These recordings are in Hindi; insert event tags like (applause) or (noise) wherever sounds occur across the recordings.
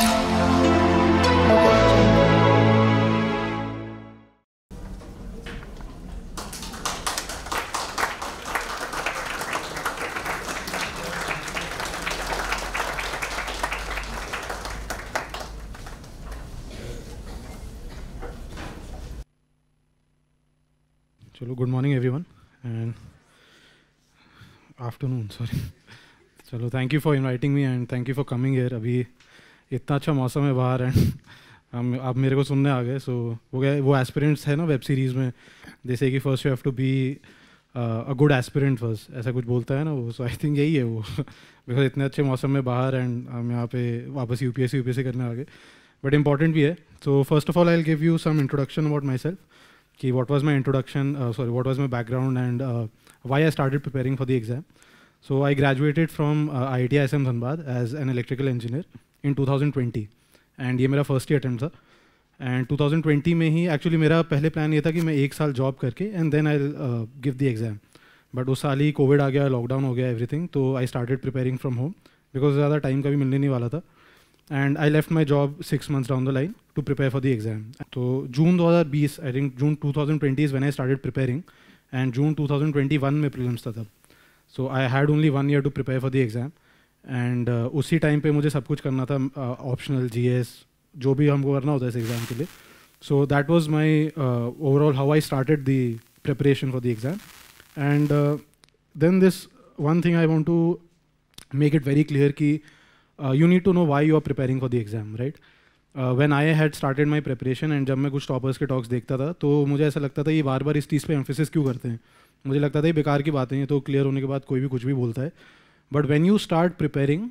Chalo, good morning everyone and afternoon, sorry. Chalo, thank you for inviting me and thank you for coming here. Abhi इतना अच्छा मौसम है बाहर एंड (laughs) हम आप मेरे को सुनने आ गए सो वो गए वो एस्पिरेंट्स है ना वेब सीरीज़ में जैसे कि first you have to be a good aspirant first ऐसा कुछ बोलता है ना वो सो आई थिंक यही है वो बिकॉज (laughs) इतने अच्छे मौसम में बाहर एंड हम यहाँ पे वापस U P S U P S करने आ गए बट इंपॉर्टेंट भी है so first of all I give you some introduction about myself कि what was my introduction sorry what was my background and why I started preparing for the exam so I graduated from I T I S M Dhanbad as an electrical engineer in 2020 and ये मेरा फर्स्ट ही अटैम्प्ट था एंड 2020 में ही एक्चुअली मेरा पहले प्लान ये था कि मैं एक साल जॉब करके and then I give the exam but उस साल ही कोविड आ गया लॉकडाउन हो गया एवरीथिंग तो I started preparing from home because ज़्यादा टाइम का भी मिलने नहीं वाला था and I left my job six months down the line to prepare for the exam तो जून बीस I think June twenty is one I started preparing and June one में प्रिलम्स था तब so I had only one year to prepare for the exam and uh, उसी टाइम पे मुझे सब कुछ करना था ऑप्शनल जी एस जो भी हमको करना होता है इस एग्ज़ाम के लिए so that was my overall how I started the preparation for the exam and then this one thing I want to make it very clear कि you need to know why you are preparing for the exam right exam, when I had started my preparation and जब मैं कुछ टॉपर्स के टॉक्स देखता था तो मुझे ऐसा लगता था ये बार बार इस चीज़ पर एम्फोसिस क्यों करते हैं मुझे लगता था ये बेकार की बातें हैं तो क्लियर होने के बाद कोई भी कुछ भी बोलता है but when you start preparing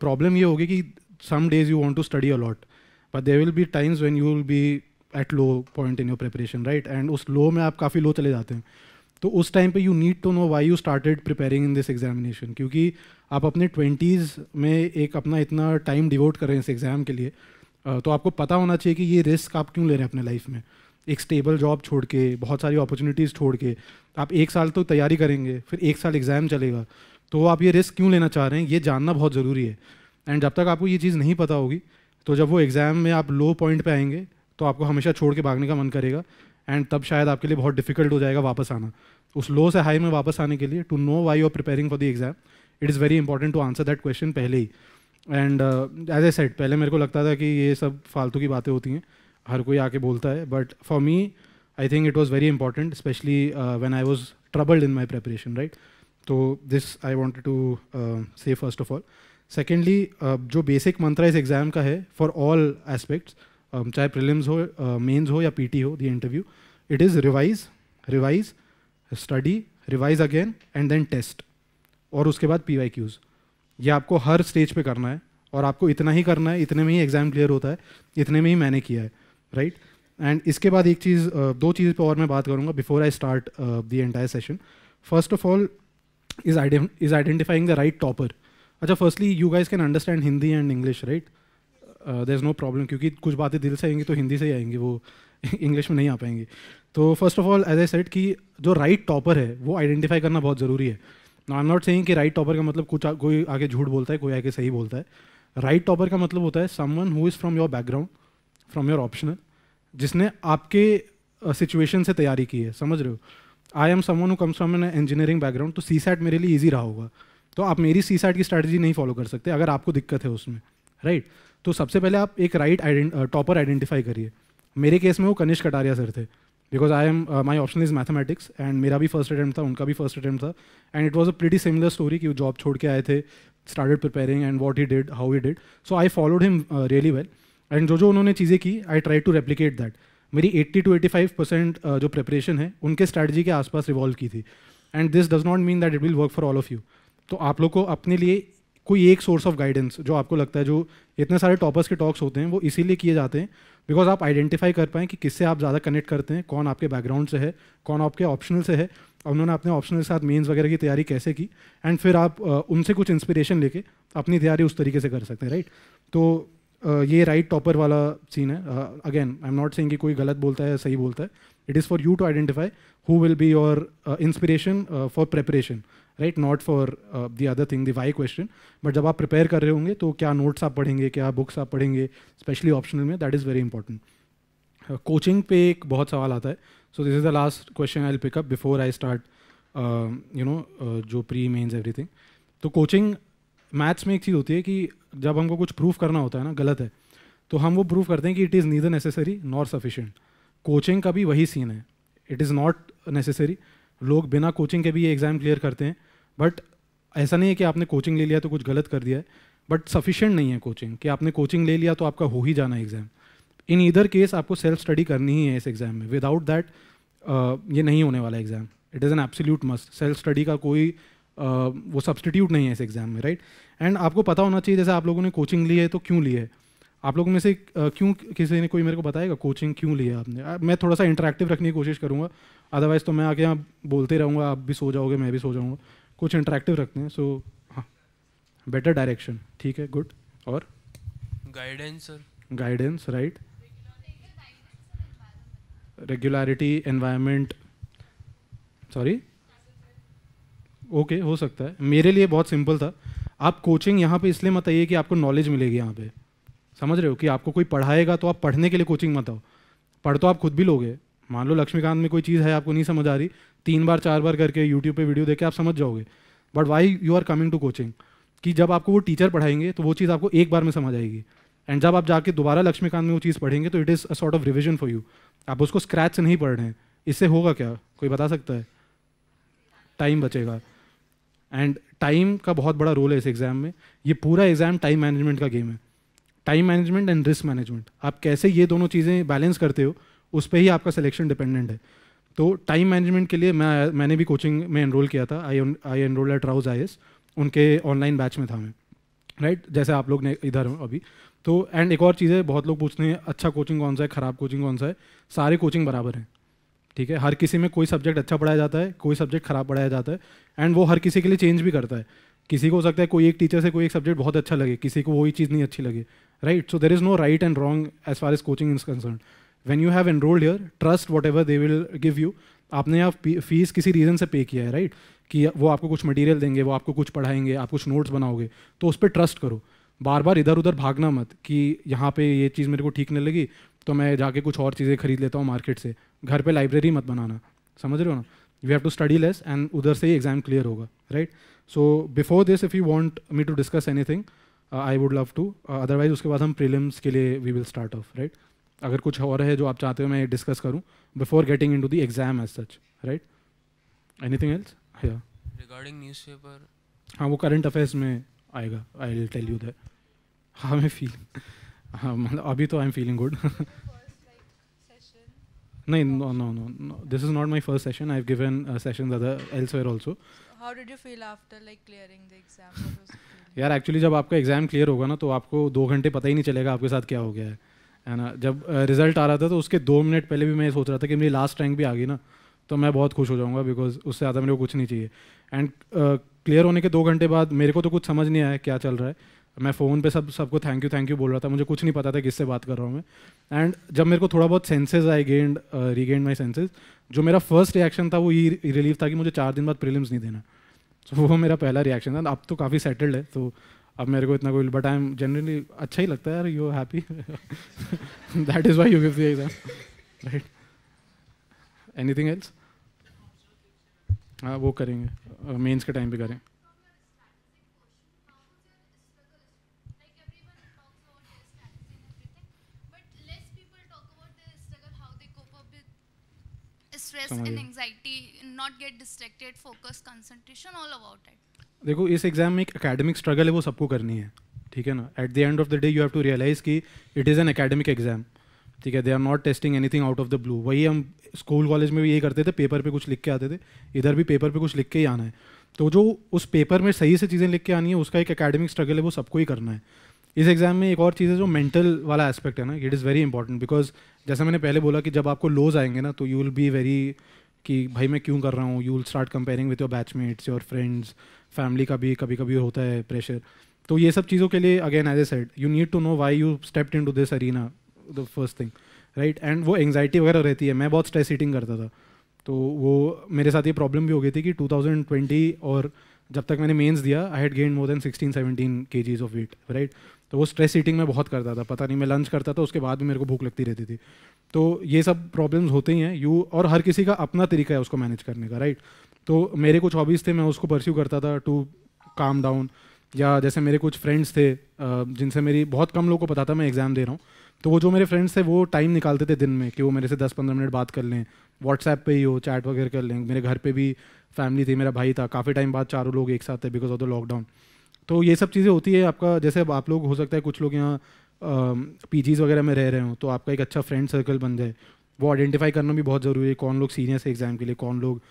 problem ये होगी कि some days you want to study a lot but they will be times when you will be at low point in your preparation right and उस लो में आप काफ़ी लो चले जाते हैं तो उस टाइम पे you need to know why you started preparing in this examination क्योंकि आप अपने ट्वेंटीज़ में एक अपना इतना टाइम डिवोट कर रहे हैं इस एग्ज़ाम के लिए तो आपको पता होना चाहिए कि ये रिस्क आप क्यों ले रहे हैं अपने लाइफ में एक स्टेबल जॉब छोड़ के बहुत सारी अपॉर्चुनिटीज़ छोड़ के आप एक साल तो तैयारी करेंगे फिर एक साल एग्ज़ाम चलेगा तो आप ये रिस्क क्यों लेना चाह रहे हैं ये जानना बहुत ज़रूरी है एंड जब तक आपको ये चीज़ नहीं पता होगी तो जब वो एग्ज़ाम में आप लो पॉइंट पे आएंगे तो आपको हमेशा छोड़ के भागने का मन करेगा एंड तब शायद आपके लिए बहुत डिफिकल्ट हो जाएगा वापस आना उस लो से हाई में वापस आने के लिए to know why you are preparing for the exam it is very important to answer that question पहले ही एंड एज ए सेट पहले मेरे को लगता था कि ये सब फालतू की बातें होती हैं हर कोई आके बोलता है but for me I think it was very important specially when I was troubled in my preparation right तो this I want to say first of all secondly जो बेसिक मंत्रा इस एग्ज़ाम का है फॉर ऑल एस्पेक्ट्स चाहे प्रिलिम्स हो uh, हो या पी टी हो the interview it is revise revise study revise again and then test और उसके बाद पी वाई क्यूज़ ये आपको हर स्टेज पे करना है और आपको इतना ही करना है इतने में ही एग्ज़ाम क्लियर होता है इतने में ही मैंने किया है राइट right? एंड इसके बाद एक चीज़ uh, दो चीज़ पे और मैं बात करूँगा before I start the entire session first of all is, ident- is identifying the right topper. अच्छा firstly you guys can understand Hindi and English right there is no problem क्योंकि कुछ बातें दिल से आएंगी तो हिंदी से ही आएंगी वो इंग्लिश (laughs) में नहीं आ पाएंगी तो first of all as a set कि जो राइट टॉपर है वो आइडेंटिफाई करना बहुत ज़रूरी है आई एम नॉट सेइंग कि राइट टॉपर का मतलब कुछ आ, कोई आगे झूठ बोलता है कोई आगे सही बोलता है राइट टॉपर का मतलब होता है someone who is from your background from your optional जिसने आपके सिचुएशन uh, से तैयारी की है समझ रहे हो I am someone who comes from an engineering background तो सी सैट मेरे लिए ईजी रहा होगा तो आप मेरी सी सैट की स्ट्रैटेजी नहीं फॉलो कर सकते अगर आपको दिक्कत है उसमें राइट right? तो सबसे पहले आप एक राइट टॉपर आइडेंटिफाई करिए मेरे केस में वो कनिष्क कटारिया सर थे because I am my option is mathematics and मेरा भी फर्स्ट अटैम्प्ट था उनका भी फर्स्ट अटैम्प्ट था and it was a pretty similar story कि वो जॉब छोड़ के आए थे started preparing and what he did how he did so I followed him really well and जो जो उन्होंने चीज़ें की I try to replicate that मेरी 80 टू 85 परसेंट जो प्रिपरेशन है उनके स्ट्रैटेजी के आसपास रिवॉल्व की थी and this does not mean that it will work for all of you तो आप लोग को अपने लिए कोई एक सोर्स ऑफ गाइडेंस जो आपको लगता है जो इतने सारे टॉपर्स के टॉक्स होते हैं वो इसीलिए किए जाते हैं बिकॉज आप आइडेंटिफाई कर पाएँ कि किससे आप ज़्यादा कनेक्ट करते हैं कौन आपके बैकग्राउंड से है कौन आपके ऑप्शनल से है और उन्होंने अपने ऑप्शनल के साथ मेन्स वगैरह की तैयारी कैसे की एंड फिर आप उनसे कुछ इंस्पिरेशन लेके अपनी तैयारी उस तरीके से कर सकते हैं राइट तो ये राइट टॉपर वाला सीन है again I am not saying कि कोई गलत बोलता है या सही बोलता है it is for you to identify who will be your inspiration for preparation right not for the other thing the why question but जब आप प्रिपेयर कर रहे होंगे तो क्या नोट्स आप पढ़ेंगे क्या बुक्स आप पढ़ेंगे स्पेशली ऑप्शनल में that is very important coaching पे एक बहुत सवाल आता है so this is the last question I pickup before I start you know जो प्री मेन्स एवरीथिंग तो कोचिंग मैथ्स में एक चीज़ होती है कि जब हमको कुछ प्रूफ करना होता है ना गलत है तो हम वो प्रूफ करते हैं कि it is neither necessary nor sufficient coaching का भी वही सीन है इट इज़ नॉट नेसेसरी लोग बिना कोचिंग के भी ये एग्ज़ाम क्लियर करते हैं बट ऐसा नहीं है कि आपने कोचिंग ले लिया तो कुछ गलत कर दिया है बट सफिशेंट नहीं है कोचिंग कि आपने कोचिंग ले लिया तो आपका हो ही जाना एग्ज़ाम इन इधर केस आपको सेल्फ स्टडी करनी ही है इस एग्ज़ाम में विदाउट दैट ये नहीं होने वाला exam it is an absolute must self study का कोई वो सब्सटीट्यूट नहीं है इस एग्ज़ाम में राइट एंड आपको पता होना चाहिए जैसे आप लोगों ने कोचिंग ली है तो क्यों ली है आप लोगों में से क्यों किसी ने कोई मेरे को बताएगा कोचिंग क्यों ली है आपने मैं थोड़ा सा इंटरेक्टिव रखने की कोशिश करूँगा अदरवाइज़ तो मैं आके यहाँ बोलते रहूँगा आप भी सो जाओगे मैं भी सो जाऊँगा कुछ इंटरेक्टिव रखते हैं सो हाँ बेटर डायरेक्शन ठीक है गुड और guidance sir guidance right regularity environment sorry okay हो सकता है मेरे लिए बहुत सिंपल था आप कोचिंग यहाँ पे इसलिए मत आइए कि आपको नॉलेज मिलेगी यहाँ पे समझ रहे हो कि आपको कोई पढ़ाएगा तो आप पढ़ने के लिए कोचिंग मत आओ पढ़ तो आप खुद भी लोगे मान लो लक्ष्मीकांत में कोई चीज़ है आपको नहीं समझ आ रही तीन बार चार बार करके यूट्यूब पर वीडियो देखे आप समझ जाओगे but why you are coming to coaching कि जब आपको वो टीचर पढ़ाएंगे तो वो चीज़ आपको एक बार में समझ आएगी एंड जब आप जाके दोबारा लक्ष्मीकांत में वो चीज़ पढ़ेंगे तो it is a sort of revision for you आप उसको स्क्रैच से नहीं पढ़ रहे हैं इससे होगा क्या कोई बता सकता है टाइम बचेगा एंड टाइम का बहुत बड़ा रोल है इस एग्ज़ाम में ये पूरा एग्ज़ाम टाइम मैनेजमेंट का गेम है time management and risk management आप कैसे ये दोनों चीज़ें बैलेंस करते हो उस पर ही आपका सिलेक्शन डिपेंडेंट है तो टाइम मैनेजमेंट के लिए मैं मैंने भी कोचिंग में एनरोल किया था I I enroll at Rau's I उनके ऑनलाइन बैच में था मैं राइट right? जैसे आप लोग ने इधर अभी तो एंड एक और चीज़ है बहुत लोग पूछते हैं अच्छा कोचिंग कौन सा है ख़राब कोचिंग कौन सा है सारे कोचिंग बराबर हैं ठीक है हर किसी में कोई सब्जेक्ट अच्छा पढ़ाया जाता है कोई सब्जेक्ट ख़राब पढ़ाया जाता है एंड वो हर किसी के लिए चेंज भी करता है किसी को हो सकता है कोई एक टीचर से कोई एक सब्जेक्ट बहुत अच्छा लगे किसी को वही चीज़ नहीं अच्छी लगे right so there is no right and wrong as far as coaching is concern when you have enrolled your trust whatever they will give you आपने आप फीस किसी रीज़न से पे किया है राइट right? कि वो आपको कुछ मटेरियल देंगे वो आपको कुछ पढ़ाएंगे आप कुछ नोट्स बनाओगे तो उस पर ट्रस्ट करो बार बार इधर उधर भागना मत कि यहाँ पे ये चीज़ मेरे को ठीक नहीं लगी तो मैं जाके कुछ और चीज़ें खरीद लेता हूँ मार्केट से घर पे लाइब्रेरी मत बनाना समझ रहे हो ना you have to study less and उधर से ही एग्जाम क्लियर होगा right so before this if you want me to discuss any thing I would love to otherwise उसके बाद हम प्रीलिम्स के लिए we will start off right अगर कुछ और है जो आप चाहते हो मैं डिस्कस करूँ before getting into the exam as such right any thing else regarding news paper हाँ वो करंट अफेयर्स में आएगा I will tell you that हाँ मैं फील हाँ, मतलब अभी तो आई एम फीलिंग गुड नहीं no no no this is not my first session I have given sessions other elsewhere also how did you feel after like clearing the exam यार एक्चुअली जब आपका एग्जाम क्लियर होगा ना तो आपको दो घंटे पता ही नहीं चलेगा आपके साथ क्या हो गया है है ना uh, जब रिजल्ट uh, आ रहा था तो उसके दो मिनट पहले भी मैं सोच रहा था कि मेरी लास्ट रैंक भी आ गई ना तो मैं बहुत खुश हो जाऊंगा बिकॉज उससे ज़्यादा मेरे को कुछ नहीं चाहिए एंड क्लियर uh, होने के दो घंटे बाद मेरे को तो कुछ समझ नहीं आया क्या चल रहा है मैं फ़ोन पे सब सबको थैंक यू थैंक यू बोल रहा था मुझे कुछ नहीं पता था किससे बात कर रहा हूँ मैं एंड जब मेरे को थोड़ा बहुत senses I gained regained my senses जो मेरा फर्स्ट रिएक्शन था वो ये रिलीफ था कि मुझे चार दिन बाद प्रिलिम्स नहीं देना सो (laughs) तो so, वो मेरा पहला रिएक्शन था अब तो काफ़ी सेटल्ड है तो अब मेरे को इतना कोई बट आई एम जनरली अच्छा ही लगता है यार you happy that is why you give the exam right anything else हाँ वो करेंगे मेंस uh, के टाइम पे करें stress and anxiety not get distracted focus concentration all about it देखो इस एग्जाम में एक एकेडमिक स्ट्रगल है वो सबको करनी है ठीक है ना at the end of the day you have to realize कि it is an academic exam ठीक है they are not testing anything out of the blue वही हम स्कूल कॉलेज में भी यही करते थे पेपर पे कुछ लिख के आते थे इधर भी पेपर पे कुछ लिख के ही आना है तो जो उस पेपर में सही से चीज़ें लिख के आनी है उसका एक एकेडमिक स्ट्रगल है वो सबको ही करना है इस एग्ज़ाम में एक और चीज़ है जो मेंटल वाला एस्पेक्ट है ना it is very important because जैसा मैंने पहले बोला कि जब आपको लोज आएंगे ना तो यू विल बी वेरी कि भाई मैं क्यों कर रहा हूँ you will start comparing with your batchmates your friends family का भी कभी कभी होता है प्रेशर तो ये सब चीज़ों के लिए again as I said you need to know why you stepped into this arena the first thing right and वो एंगजाइटी वगैरह रहती है मैं बहुत स्ट्रेस ईटिंग करता था तो वो मेरे साथ ये प्रॉब्लम भी हो गई थी कि 2020 और जब तक मैंने मेंस दिया I had gain more than 16 17 kgs of weight right तो वो स्ट्रेस ईटिंग में बहुत करता था पता नहीं मैं लंच करता था उसके बाद भी मेरे को भूख लगती रहती थी तो ये सब प्रॉब्लम्स होते ही हैं यू और हर किसी का अपना तरीका है उसको मैनेज करने का राइट तो मेरे कुछ हॉबीज़ थे मैं उसको परस्यू करता था टू काम डाउन या जैसे मेरे कुछ फ्रेंड्स थे जिनसे मेरी बहुत कम लोगों को पता था मैं एग्ज़ाम दे रहा हूँ तो वो जो मेरे फ्रेंड्स थे वो टाइम निकालते थे दिन में कि वो मेरे से दस पंद्रह मिनट बात कर लें व्हाट्सएप पे ही हो चैट वगैरह कर लें मेरे घर पे भी फैमिली थी मेरा भाई था काफ़ी टाइम बाद चारों लोग एक साथ थे बिकॉज ऑफ द लॉकडाउन तो ये सब चीज़ें होती है आपका जैसे आप लोग हो सकता है कुछ लोग यहाँ पी वगैरह में रह रहे हो तो आपका एक अच्छा फ्रेंड सर्कल बन जाए वो आइडेंटिफाई करना भी बहुत ज़रूरी है कौन लोग सीनियर्स है एग्ज़ाम के लिए कौन लोग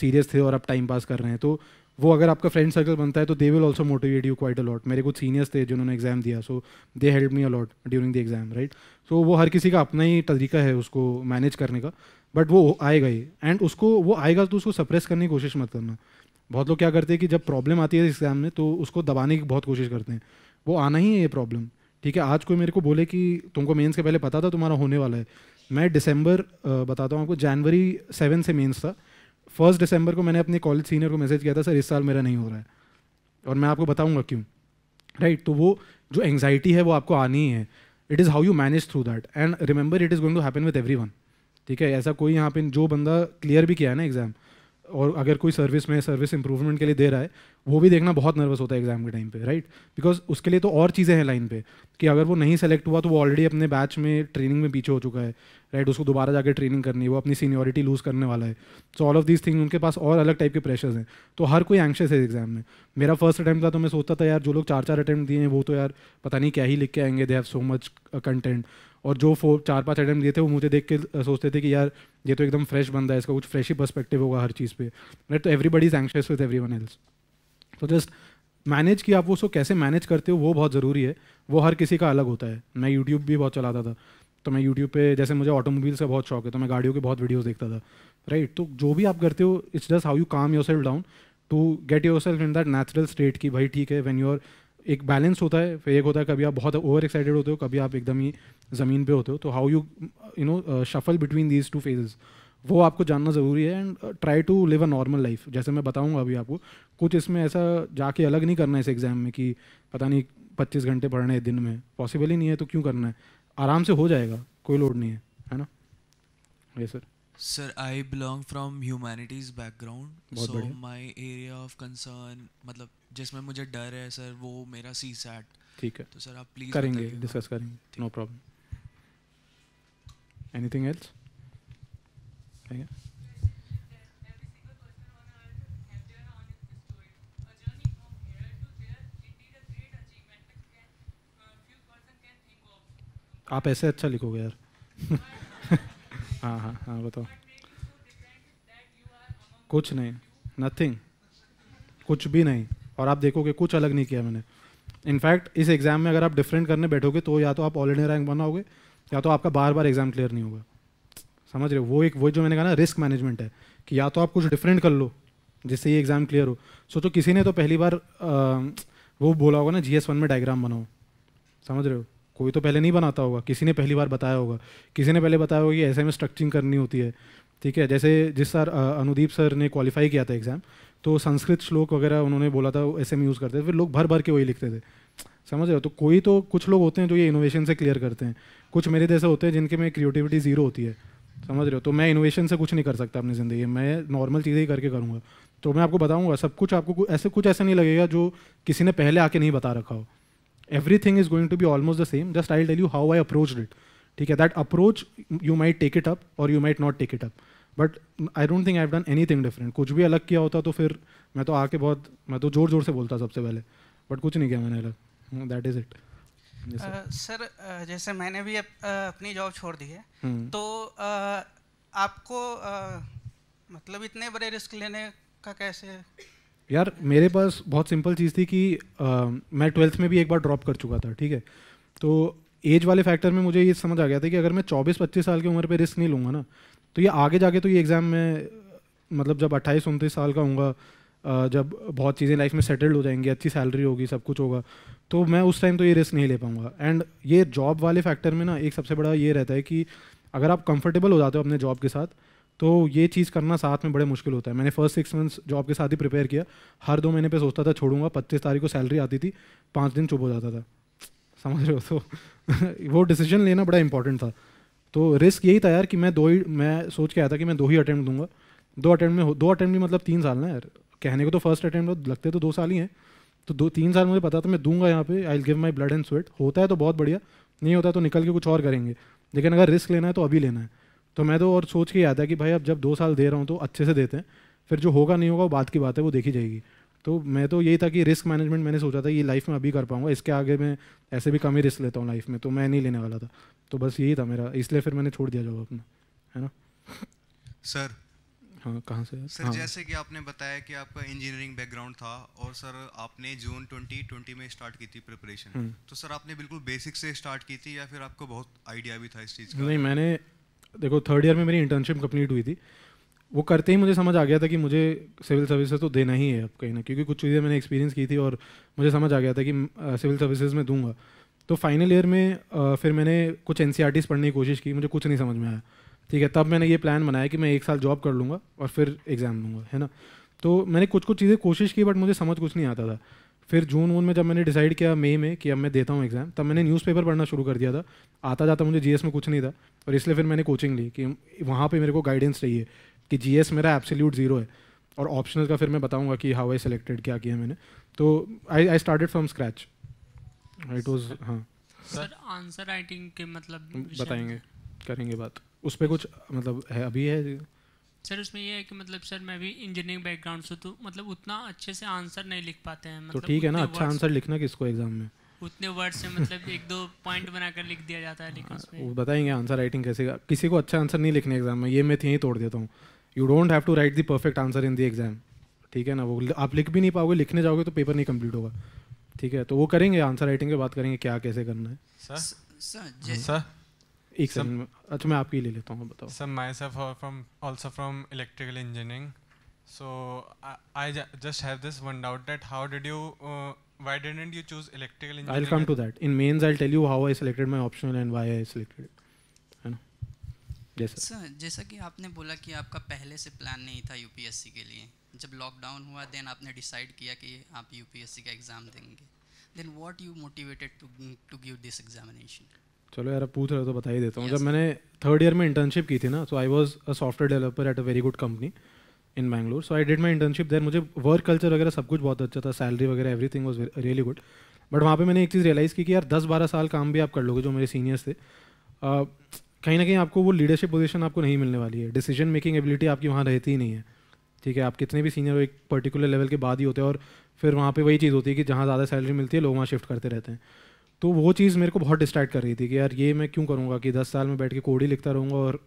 सीरियस थे और आप टाइम पास कर रहे हैं तो वो अगर आपका फ्रेंड सर्कल बनता है तो they will also motivate you quite a lot मेरे कुछ सीनियर्स थे जिन्होंने एग्जाम दिया so they help me a lot during the exam right so वो हर किसी का अपना ही तरीका है उसको मैनेज करने का बट वो आएगा ही एंड उसको वो आएगा तो उसको सप्रेस करने की कोशिश मत करना बहुत लोग क्या करते हैं कि जब प्रॉब्लम आती है एग्जाम में तो उसको दबाने की बहुत कोशिश करते हैं वो आना ही है ये प्रॉब्लम ठीक है आज कोई मेरे को बोले कि तुमको मेंस के पहले पता था तुम्हारा होने वाला है मैं दिसंबर बताता हूँ आपको जनवरी सेवन से मेंस था फर्स्ट दिसंबर को मैंने अपने कॉलेज सीनियर को मैसेज किया था सर इस साल मेरा नहीं हो रहा है और मैं आपको बताऊँगा क्यों राइट तो वो जो एंगजाइटी है वो आपको आनी ही है it is how you manage through that and remember it is going to happen with every ठीक है ऐसा कोई यहाँ पे जो बंदा क्लियर भी किया है ना एग्जाम और अगर कोई सर्विस में सर्विस इंप्रूवमेंट के लिए दे रहा है वो भी देखना बहुत नर्वस होता है एग्जाम के टाइम पे राइट बिकॉज उसके लिए तो और चीज़ें हैं लाइन पे कि अगर वो नहीं सेलेक्ट हुआ तो वो ऑलरेडी अपने बैच में ट्रेनिंग में पीछे हो चुका है राइट उसको दोबारा जाकर ट्रेनिंग करनी है वो अपनी सीनियरिटी लूज़ करने वाला है so all of this thing उनके पास और अलग टाइप के प्रेशर्स हैं तो हर कोई एंशियस है एग्जाम में मेरा फर्स्ट अटैम्प्ट था तो मैं सोचता था यार जो लोग चार चार अटैम्प्ट दिए हैं वो तो यार पता नहीं क्या ही लिख के आएंगे they have so much content और जो फोर चार पांच आइटम दिए थे वो मुझे देख के सोचते थे कि यार ये तो एकदम फ्रेश बंदा है इसका कुछ फ्रेश ही पर्सपेक्टिव होगा हर चीज़ पे राइट तो everybody is anxious with every one else तो जस्ट मैनेज किया आप वो सो कैसे मैनेज करते हो वो बहुत ज़रूरी है वो हर किसी का अलग होता है मैं यूट्यूब भी बहुत चलाता था तो मैं यूट्यूब पे जैसे मुझे ऑटोमोबाइल्स का बहुत शौक है तो मैं गाड़ियों के बहुत वीडियोज़ देखता था राइट तो जो भी आप करते हो it's just how you calm yourself down to get yourself in that natural state की भाई ठीक है वैन यू आर एक बैलेंस होता है फिर एक होता है कभी आप बहुत ओवर एक्साइटेड होते हो कभी आप एकदम ही ज़मीन पे होते हो तो how you you know shuffle between these two phases वो आपको जानना ज़रूरी है and try to live a normal life जैसे मैं बताऊंगा अभी आपको कुछ इसमें ऐसा जाके अलग नहीं करना है इस एग्ज़ाम में कि पता नहीं पच्चीस घंटे पढ़ने हैं दिन में पॉसिबल ही नहीं है तो क्यों करना है आराम से हो जाएगा कोई लोड नहीं है है ना ये sir sir I belong from humanities background so my area of concern मतलब जिसमें मुझे डर है सर वो मेरा सी सैट ठीक है तो सर आप प्लीज करेंगे डिस्कस करेंगे नो प्रॉब्लम एनीथिंग एल्स आप ऐसे अच्छा लिखोगे यार (laughs) हाँ हाँ हाँ बताओ कुछ नहीं नथिंग कुछ भी नहीं और आप देखोगे कुछ अलग नहीं किया मैंने इनफैक्ट इस एग्ज़ाम में अगर आप डिफरेंट करने बैठोगे तो या तो आप ऑल इंडिया रैंक बनाओगे या तो आपका बार बार एग्ज़ाम क्लियर नहीं होगा समझ रहे हो वो एक वो जो मैंने कहा ना रिस्क मैनेजमेंट है कि या तो आप कुछ डिफरेंट कर लो जिससे ये एग्ज़ाम क्लियर हो सोचो तो किसी ने तो पहली बार आ, वो बोला होगा ना जी एस वन में डायग्राम बनाओ समझ रहे हो कोई तो पहले नहीं बनाता होगा किसी ने पहली बार बताया होगा किसी ने पहले बताया होगा कि ऐसे में स्ट्रक्चरिंग करनी होती है ठीक है जैसे जिस सर अनुदीप सर ने क्वालिफाई किया था एग्ज़ाम तो संस्कृत श्लोक वगैरह उन्होंने बोला था ऐसे में यूज़ करते थे फिर लोग भर भर के वही लिखते थे समझ रहे हो तो कोई तो कुछ लोग होते हैं जो ये इनोवेशन से क्लियर करते हैं कुछ मेरे जैसे होते हैं जिनके में क्रिएटिविटी ज़ीरो होती है समझ रहे हो तो मैं इनोवेशन से कुछ नहीं कर सकता अपनी ज़िंदगी में मैं नॉर्मल चीज़ें ही करके करूँगा तो मैं आपको बताऊँगा सब कुछ आपको ऐसे कुछ ऐसा नहीं लगेगा जो किसी ने पहले आके नहीं बता रखा हो every thing is going to be almost the same just I tell you how I approach it ठीक है that approach you might take it up और you might not take it up but I don't think I done any thing different कुछ भी अलग किया होता तो फिर मैं तो आके बहुत मैं तो ज़ोर ज़ोर से बोलता सबसे पहले बट कुछ नहीं किया मैंने अलग दैट इज़ इट सर जैसे मैंने भी अप, uh, अपनी जॉब छोड़ दी है hmm. तो uh, आपको uh, मतलब इतने बड़े रिस्क लेने का कैसे यार मेरे पास बहुत सिंपल चीज़ थी कि uh, मैं ट्वेल्थ में भी एक बार ड्रॉप कर चुका था ठीक है तो एज वाले फैक्टर में मुझे ये समझ आ गया था कि अगर मैं 24-25 साल की उम्र पे रिस्क नहीं लूँगा ना तो ये आगे जाके तो ये एग्ज़ाम में मतलब जब अट्ठाईस उनतीस साल का हूँगा जब बहुत चीज़ें लाइफ में सेटल्ड हो जाएंगी अच्छी सैलरी होगी सब कुछ होगा तो मैं उस टाइम तो ये रिस्क नहीं ले पाऊँगा एंड ये जॉब वाले फैक्टर में ना एक सबसे बड़ा ये रहता है कि अगर आप कंफर्टेबल हो जाते हो अपने जॉब के साथ तो ये चीज़ करना साथ में बड़े मुश्किल होता है मैंने फर्स्ट सिक्स मंथ्स जॉब के साथ ही प्रिपेयर किया हर दो महीने पे सोचता था छोड़ूंगा पच्चीस तारीख को सैलरी आती थी पाँच दिन चुप हो जाता था समझ रहे हो तो (laughs) वो डिसीजन लेना बड़ा इंपॉर्टेंट था तो रिस्क यही था यार कि मैं दो ही मैं सोच के आया था कि मैं दो ही अटैम्प्ट दूंगा दो अटैम्प्ट में दो अटैम्प्ट मतलब तीन साल ना यार कहने को तो फर्स्ट अटैम्प्ट लगते तो दो साल ही हैं तो दो तीन साल मुझे पता था मैं दूंगा यहाँ पे I give my blood and sweat होता है तो बहुत बढ़िया नहीं होता तो निकल के कुछ और करेंगे लेकिन अगर रिस्क लेना है तो अभी लेना है तो मैं तो और सोच के आता है कि भाई अब जब दो साल दे रहा हूँ तो अच्छे से देते हैं फिर जो होगा नहीं होगा वो बात की बात है वो देखी जाएगी तो मैं तो यही था कि रिस्क मैनेजमेंट मैंने सोचा था ये लाइफ में अभी कर पाऊंगा इसके आगे मैं ऐसे भी कम ही रिस्क लेता हूँ लाइफ में तो मैं नहीं लेने वाला था तो बस यही था मेरा इसलिए फिर मैंने छोड़ दिया जॉब अपना है ना सर हाँ कहाँ से सर हाँ. जैसे कि आपने बताया कि आपका इंजीनियरिंग बैकग्राउंड था और सर आपने जून 2020 में स्टार्ट की थी प्रिपरेशन हम्म। तो सर आपने बिल्कुल बेसिक से स्टार्ट की थी या फिर आपको बहुत आइडिया भी था इस चीज़ का नहीं मैंने देखो थर्ड ईयर में मेरी इंटर्नशिप कंप्लीट हुई थी वो करते ही मुझे समझ आ गया था कि मुझे सिविल सर्विसेज तो देना ही है अब कहीं ना क्योंकि कुछ चीज़ें मैंने एक्सपीरियंस की थी और मुझे समझ आ गया था कि सिविल सर्विसेज में दूंगा तो फाइनल ईयर में आ, फिर मैंने कुछ एन e पढ़ने की कोशिश की मुझे कुछ नहीं समझ में आया ठीक है तब मैंने ये प्लान बनाया कि मैं एक साल जॉब कर लूँगा और फिर एग्ज़ाम दूँगा है ना तो मैंने कुछ कुछ चीज़ें कोशिश की बट मुझे समझ कुछ नहीं आता था फिर जून वून में जब मैंने डिसाइड किया मई में कि अब मैं देता हूँ एग्ज़ाम तब मैंने न्यूज़पेपर पढ़ना शुरू कर दिया था आता जाता मुझे जीएस में कुछ नहीं था और इसलिए फिर मैंने कोचिंग ली कि वहाँ पे मेरे को गाइडेंस चाहिए कि जी मेरा एब्सोल्यूट ज़ीरो है और ऑप्शनल का फिर मैं बताऊँगा कि हाउ आई सेलेक्टेड क्या किया मैंने तो I I started from scratch it was हाँ सर आंसर राइटिंग के मतलब बताएंगे करेंगे बात उस पर कुछ मतलब है अभी है सर उसमें ये है कि मतलब सर मैं भी इंजीनियरिंग बैकग्राउंड से तो मतलब उतना अच्छे से आंसर नहीं लिख पाते हैं तो मतलब तो ठीक है ना अच्छा आंसर लिखना किसको एग्जाम में उतने वर्ड से मतलब एक दो पॉइंट बनाकर लिख दिया जाता है लेकिन उसमें हाँ, बताएंगे आंसर राइटिंग कैसे किसी को अच्छा आंसर नहीं लिखने एग्जाम में ये मैं थी तोड़ देता हूँ you don't have to write the perfect answer in the exam ठीक है ना वो आप लिख भी नहीं पाओगे लिखने जाओगे तो पेपर नहीं कंप्लीट होगा ठीक है तो वो करेंगे आंसर राइटिंग पे बात करेंगे क्या कैसे करना है सर सर hmm? एक सेकंड अच्छा मैं आपकी ले लेता हूँ बताओ sir myself from also from electrical engineering so I just have this one doubt that how did you why didn't you choose electrical engineering i'll come to that in mains i'll I tell you how I my optional and and i I it जैसा सर जैसा कि आपने बोला कि आपका पहले से प्लान नहीं था यूपीएससी के लिए जब लॉकडाउन हुआ देन आपने डिसाइड किया कि आप यूपीएससी का एग्ज़ाम देंगे then what you motivated to to give this examination चलो यार पूछ रहे हो तो बता ही देता हूँ yes. जब मैंने थर्ड ईयर में इंटर्नशिप की थी ना so I was a software developer at a very good company in Bangalore so I did my internship there मुझे वर्क कल्चर वगैरह सब कुछ बहुत अच्छा था सैलरी वगैरह everything was really good but वहाँ पे मैंने एक चीज़ रियलाइज़ की कि यार दस बारह साल काम भी आप कर लोगे जो मेरे सीनियर्स थे कहीं ना कहीं आपको वो लीडरशिप पोजीशन आपको नहीं मिलने वाली है डिसीजन मेकिंग एबिलिटी आपकी वहाँ रहती ही नहीं है ठीक है आप कितने भी सीनियर हो एक पर्टिकुलर लेवल के बाद ही होते हैं और फिर वहाँ पे वही चीज़ होती है कि जहाँ ज़्यादा सैलरी मिलती है लोग वहाँ शिफ्ट करते रहते हैं तो वो चीज़ मेरे को बहुत डिस्ट्रैक्ट कर रही थी कि यार ये मैं क्यों करूँगा कि दस साल में बैठ के कोड ही लिखता रहूँगा और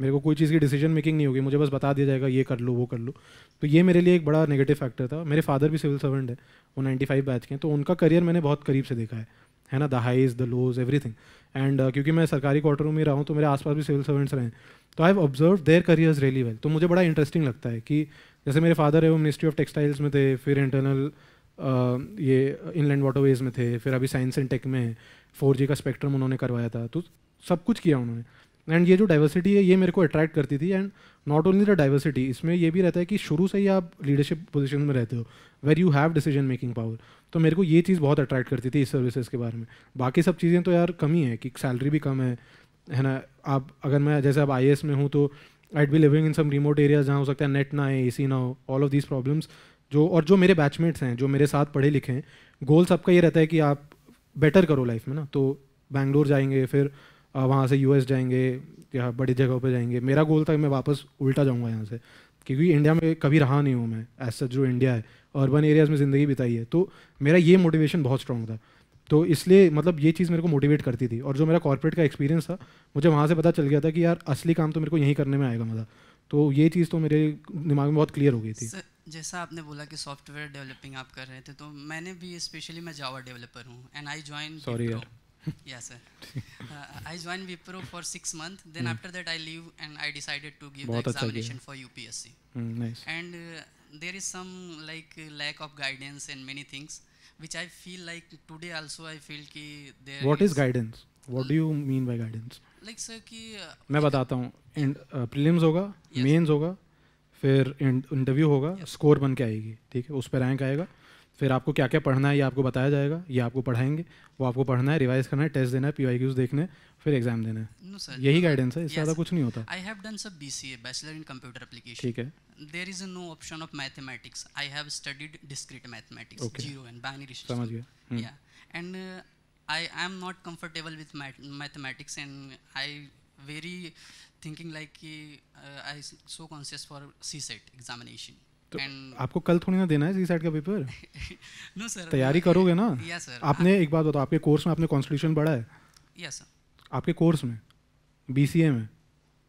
मेरे को कोई चीज़ की डिसीजन मेकिंग नहीं होगी मुझे बस बता दिया जाएगा ये कर लो वो कर लो तो ये मेरे लिए एक बड़ा नेगेटिव फैक्टर था मेरे फादर भी सिविल सर्वेंट है वो नाइन्टी फाइव बैच के हैं तो उनका करियर मैंने बहुत करीब से देखा है है ना the highs the lows everything and uh, क्योंकि मैं सरकारी क्वार्टरों में रहा हूँ तो मेरे आसपास भी सिविल सर्वेंट्स रहे हैं तो I have observe their careers really well तो मुझे बड़ा इंटरेस्टिंग लगता है कि जैसे मेरे फादर है वो मिनिस्ट्री ऑफ टेक्सटाइल्स में थे फिर इंटरनल uh, ये इनलैंड वाटरवेज में थे फिर अभी साइंस एंड टेक में है फोर का स्पेक्ट्रम उन्होंने करवाया था तो सब कुछ किया उन्होंने एंड ये जो डाइवर्सिटी है ये मेरे को अट्रैक्ट करती थी and not only the diversity इसमें ये भी रहता है कि शुरू से ही आप लीडरशिप पोजिशन में रहते हो where you have decision making power तो मेरे को ये चीज़ बहुत अट्रैक्ट करती थी इस सर्विसेज के बारे में बाकी सब चीज़ें तो यार कम ही है कि सैलरी भी कम है है ना आप अगर मैं जैसे आप आई में हूँ तो I'd be living in some remote areas जहाँ हो सकता है नेट ना है ए ना हो ऑल ऑफ दीज प्रॉब्लम्स जो और जो मेरे बैचमेट्स हैं जो मेरे साथ पढ़े लिखे हैं गोल सबका ये रहता है कि आप बेटर करो लाइफ में ना तो बैंगलोर जाएंगे फिर वहाँ से यूएस जाएंगे या हाँ, बड़ी जगहों पर जाएंगे मेरा गोल था कि मैं वापस उल्टा जाऊँगा यहाँ से क्योंकि इंडिया में कभी रहा नहीं हूँ मैं एज सच जो इंडिया है अर्बन एरियाज़ में ज़िंदगी बिताई है तो मेरा ये मोटिवेशन बहुत स्ट्रॉन्ग था तो इसलिए मतलब ये चीज़ मेरे को मोटिवेट करती थी और जो मेरा कॉर्पोरेट का एक्सपीरियंस था मुझे वहाँ से पता चल गया था कि यार असली काम तो मेरे को यहीं करने में आएगा मज़ा तो ये चीज़ तो मेरे दिमाग में बहुत क्लियर हो गई थी जैसा आपने बोला कि सॉफ्टवेयर डेवलपिंग आप कर रहे थे तो मैंने भी स्पेशली मैं जावा डेवलपर हूँ एंड आई ज्वाइन सॉरी यार yeah, sir. Uh, I joined Vipro for six months. Then mm. after that, I leave and I decided to give the examination for UPSC. Mm, nice. And uh, there is some like lack of guidance and many things, which I feel like today also I feel ki there. What is, is guidance? What do you mean by guidance? Like sir ki. uh, मैं बताता हूँ एंड prelims होगा mains होगा फिर इंटरव्यू होगा स्कोर बन के आएगी ठीक है उस पर रैंक आएगा फिर आपको क्या क्या पढ़ना है ये आपको बताया जाएगा ये आपको पढ़ाएंगे वो आपको पढ़ना है रिवाइज करना है टेस्ट देना है पी आई क्यूज देखने फिर एग्जाम देना है no, sir, यही गाइडेंस है इससे ज़्यादा कुछ नहीं होता आई हैव डन सब B C A bachelor in computer application ठीक है there is no option of mathematics I have studied discrete mathematics zero and binary समझ गया and I I am not comfortable with mathematics and I very thinking like कि I so conscious for CSAT examination तो And आपको कल थोड़ी ना देना है जी का पेपर नो सर तैयारी करोगे ना या सर आपने एक बात बताओ आपके कोर्स में आपने कॉन्स्टिट्यूशन पढ़ा है या सर आपके कोर्स में बी में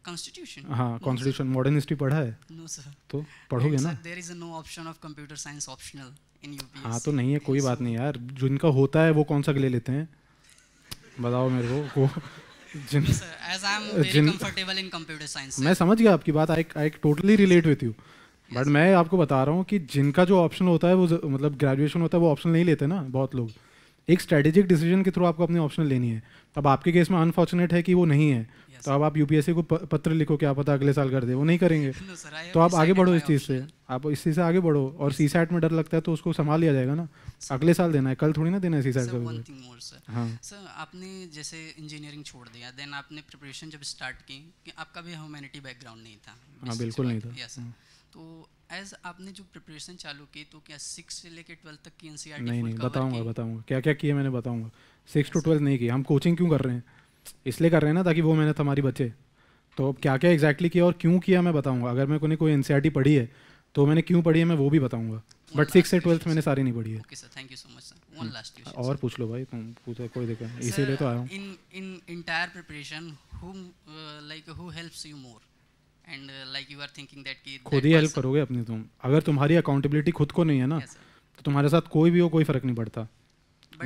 कॉन्स्टिट्यूशन हाँ कॉन्स्टिट्यूशन मॉडर्न हिस्ट्री पढ़ा है नो सर तो पढ़ोगे ना there is no option of computer science optional in UPSC हाँ तो नहीं है कोई बात नहीं यार जिनका होता है वो कौन सा ले लेते हैं बताओ मेरे को वो जिन as I am very comfortable in computer science मैं समझ गया आपकी बात I I totally relate with you but मैं आपको बता रहा हूँ कि जिनका जो ऑप्शन होता है वो मतलब ग्रेजुएशन होता है वो ऑप्शन नहीं लेते ना बहुत लोग एक स्ट्रेटेजिक डिसीजन के थ्रू आपको अपने ऑप्शन लेनी है अब आपके केस में अनफॉर्चुनेट है कि वो नहीं है yes. तो अब आप यूपीएससी को पत्र लिखो क्या पता अगले साल कर दे वो नहीं करेंगे (laughs) no, sir, तो आप आगे बढ़ो इस चीज़ से आप इस चीज़ से आगे बढ़ो और सी साइड में डर लगता है तो उसको संभाल लिया जाएगा ना अगले साल देना है कल थोड़ी ना देना है सी साइड का सर हाँ। आपने जैसे इंजीनियरिंग छोड़ दिया देन आपने प्रिपरेशन जब स्टार्ट की आपका भी ह्यूमैनिटी बैकग्राउंड नहीं था हाँ बिल्कुल नहीं था तो एज आपने जो प्रिपरेशन चालू की तो क्या सिक्स से लेकर ट्वेल्थ तक की एन सी आर नहीं नहीं बताऊंगा बताऊंगा क्या क्या किया मैंने बताऊंगा सिक्स टू ट्वेल्थ नहीं किया हम कोचिंग क्यों कर रहे हैं इसलिए कर रहे हैं ना ताकि वो मेहनत हमारी बचे तो अब क्या क्या एग्जैक्टली exactly किया और क्यों किया मैं बताऊंगा अगर मेरे को कोई एन e पढ़ी है तो मैंने क्यों पढ़ी है मैं वो भी बताऊंगा बट सिक्स से ट्वेल्थ मैंने सारी नहीं पढ़ी है okay sir thank you so much sir one last question और पूछ लो भाई तुम पूछो कोई देखो इसीलिए तो आया हूं in in entire preparation who like who helps you more and like you are thinking that कि खुद ही हेल्प करोगे अपनी तुम अगर तुम्हारी अकाउंटेबिलिटी खुद को नहीं है ना तो तुम्हारे साथ कोई भी हो कोई फर्क नहीं पड़ता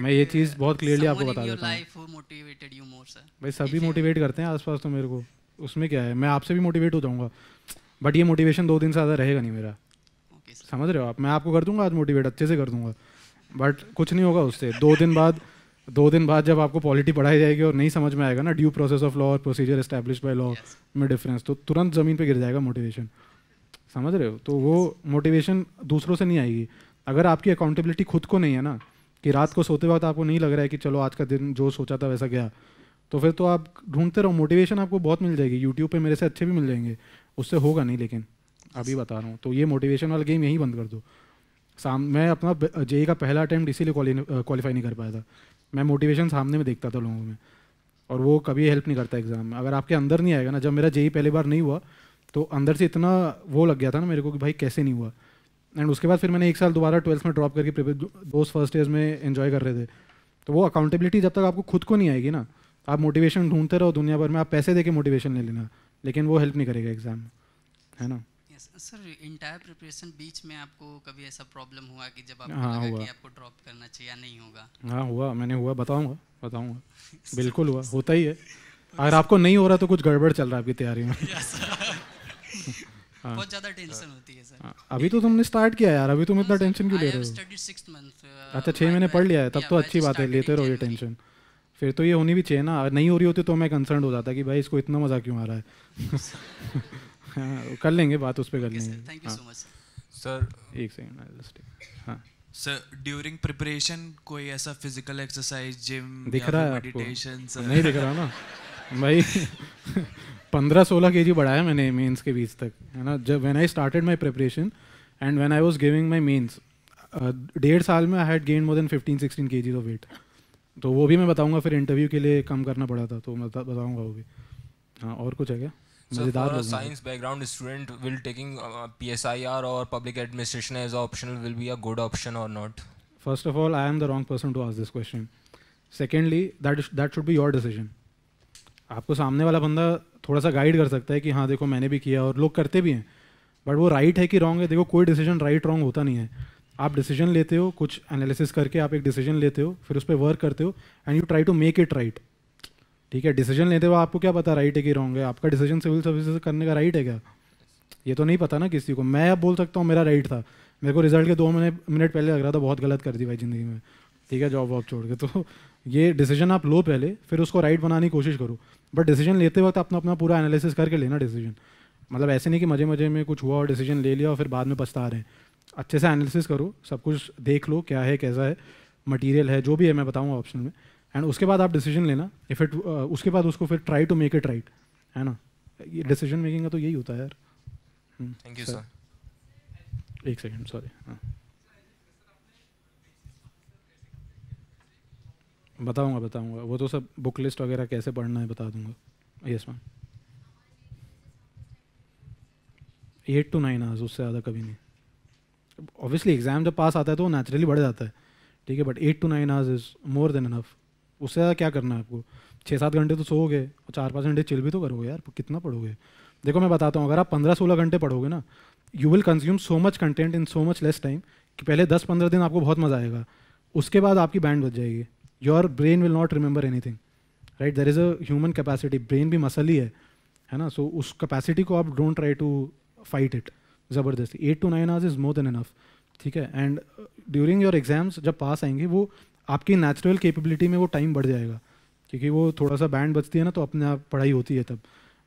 मैं ये चीज़ uh, बहुत क्लियरली आपको बता देता हूँ भाई सभी मोटिवेट करते हैं आसपास तो मेरे को उसमें क्या है मैं आपसे भी मोटिवेट हो जाऊंगा बट ये मोटिवेशन दो दिन से ज़्यादा रहेगा नहीं मेरा okay, समझ रहे हो आप मैं आपको कर दूंगा आज मोटिवेट अच्छे से कर दूंगा बट कुछ नहीं होगा उससे दो दिन बाद दो दिन बाद जब आपको पॉलिटी पढ़ाई जाएगी और नहीं समझ में आएगा ना ड्यू प्रोसेस ऑफ लॉ और प्रोसीजर एस्टेब्लिश बाय लॉ में डिफरेंस तो तुरंत ज़मीन पे गिर जाएगा मोटिवेशन समझ रहे हो तो वो मोटिवेशन दूसरों से नहीं आएगी अगर आपकी अकाउंटेबिलिटी खुद को नहीं है ना कि रात को सोते वक्त आपको नहीं लग रहा है कि चलो आज का दिन जो सोचा था वैसा गया तो फिर तो आप ढूंढते रहो मोटिवेशन आपको बहुत मिल जाएगी यूट्यूब पर मेरे से अच्छे भी मिल जाएंगे उससे होगा नहीं लेकिन अभी बता रहा हूँ तो ये मोटिवेशन वाला गेम यहीं बंद कर दो साम मैं अपना जेई का पहला अटैम्प्ट इसीलिए क्वालिफाई नहीं कर पाया था मैं मोटिवेशन सामने में देखता था लोगों में और वो कभी हेल्प नहीं करता एग्ज़ाम में अगर आपके अंदर नहीं आएगा ना जब मेरा जेई e पहली बार नहीं हुआ तो अंदर से इतना वो लग गया था ना मेरे को कि भाई कैसे नहीं हुआ एंड उसके बाद फिर मैंने एक साल दोबारा ट्वेल्थ में ड्रॉप करके दोस्त फर्स्ट ईयर में इन्जॉय कर रहे थे तो वो अकाउंटेबिलिटी जब तक आपको खुद को नहीं आएगी ना आप मोटिवेशन ढूंढते रहो दुनिया भर में आप पैसे दे के मोटिवेशन ले लेना लेकिन वो हेल्प नहीं करेगा एग्ज़ाम में है ना yes. सर इंटायर प्रिपरेशन बीच में आपको कभी ऐसा प्रॉब्लम हुआ कि जब आपको हाँ, लगा हुआ. कि आपको ड्रॉप करना चाहिए या नहीं होगा हाँ हुआ मैंने हुआ बताऊंगा बताऊंगा (laughs) बिल्कुल हुआ होता ही है (laughs) अगर आपको नहीं हो रहा तो कुछ गड़बड़ चल रहा है आपकी तैयारी में (laughs) हाँ। बहुत ज्यादा टेंशन होती है सर हाँ, अभी तो तुमने स्टार्ट किया यार अभी तुम इतना टेंशन क्यों ले रहे हो uh, अच्छा छह महीने पढ़ लिया है तब तो अच्छी बात है लेते रहो ये टेंशन फिर तो ये होनी भी चाहिए ना नहीं हो रही होती तो मैं कंसर्न हो जाता कि भाई इसको इतना मज़ा क्यों आ रहा है हाँ कर लेंगे बात उस पर कर लेंगे सर हाँ। एक सेकंड हाँ सर ड्यूरिंग प्रिपरेशन कोई ऐसा फिजिकल एक्सरसाइज जिम दिख रहा है मेडिटेशन नहीं दिख रहा ना भाई पंद्रह सोलह के जी बढ़ाया मैंने मेंस के बीच तक है ना जब when I started my preparation and when I was giving my mains डेढ़ साल में I had gain more than fifteen sixteen K G of weight तो वो भी मैं बताऊंगा फिर इंटरव्यू के लिए कम करना पड़ा था तो मैं बताऊँगा वो भी हाँ और कुछ है क्या मजेदार science background student will taking PSIR और public administration as optional will be a good option और not first of all I am the wrong person to ask this question secondly that that should be your decision आपको सामने वाला बंदा थोड़ा सा गाइड कर सकता है कि हाँ देखो मैंने भी किया और लोग करते भी हैं बट वो राइट है कि रॉन्ग है देखो कोई डिसीजन राइट रॉन्ग होता नहीं है आप डिसीजन लेते हो कुछ एनालिसिस करके आप एक डिसीजन लेते हो फिर उस पर वर्क करते हो and you try to make it right ठीक है डिसीजन लेते हुए आपको क्या पता राइट है कि रॉन्ग है आपका डिसीजन सिविल सर्विसेज करने का राइट है क्या ये तो नहीं पता ना किसी को मैं अब बोल सकता हूँ मेरा राइट था मेरे को रिजल्ट के दो मिनट पहले लग रहा था बहुत गलत कर दी भाई ज़िंदगी में ठीक है जॉब वॉब छोड़ के तो ये डिसीजन आप लो पहले फिर उसको राइट बनाने की कोशिश करो बट डिसीजन लेते वक्त अपना अपना पूरा एनालिसिस करके लेना डिसीजन मतलब ऐसे नहीं कि मज़े मज़े में कुछ हुआ और डिसीजन ले लिया और फिर बाद में पछता रहे हैं अच्छे से एनालिसिस करो सब कुछ देख लो क्या है कैसा है मटेरियल है जो भी है मैं बताऊँगा ऑप्शन में एंड उसके बाद आप डिसीजन लेना इफ इट uh, उसके बाद उसको फिर try to make it right है ना ये डिसीजन मेकिंग का तो यही होता है यार थैंक यू सर एक सेकेंड सॉरी हाँ बताऊंगा बताऊंगा वो तो सब बुक लिस्ट वगैरह कैसे पढ़ना है बता दूंगा yes ma'am eight to nine hours उससे ज़्यादा कभी नहीं ऑब्वियसली एग्ज़ाम जब पास आता है तो वो नेचुरली बढ़ जाता है ठीक है but eight to nine hours is more than enough उससे ज़्यादा क्या करना है आपको छः सात घंटे तो सोओगे और चार पाँच घंटे चिल भी तो करोगे यार कितना पढ़ोगे देखो मैं बताता हूँ अगर आप पंद्रह सोलह घंटे पढ़ोगे ना you will consume so much content in so much less time कि पहले दस पंद्रह दिन आपको बहुत मज़ा आएगा उसके बाद आपकी बैंड बच जाएगी your brain will not remember anything right there is a human capacity brain भी मसल ही है है ना सो so, उस कैपेसिटी को आप don't try to fight it ज़बरदस्ती eight to nine hours is more than enough ठीक है एंड ड्यूरिंग योर एग्जाम्स जब पास आएंगे वो आपकी नेचुरल कैपेबिलिटी में वो टाइम बढ़ जाएगा क्योंकि वो थोड़ा सा बैंड बचती है ना तो अपने आप पढ़ाई होती है तब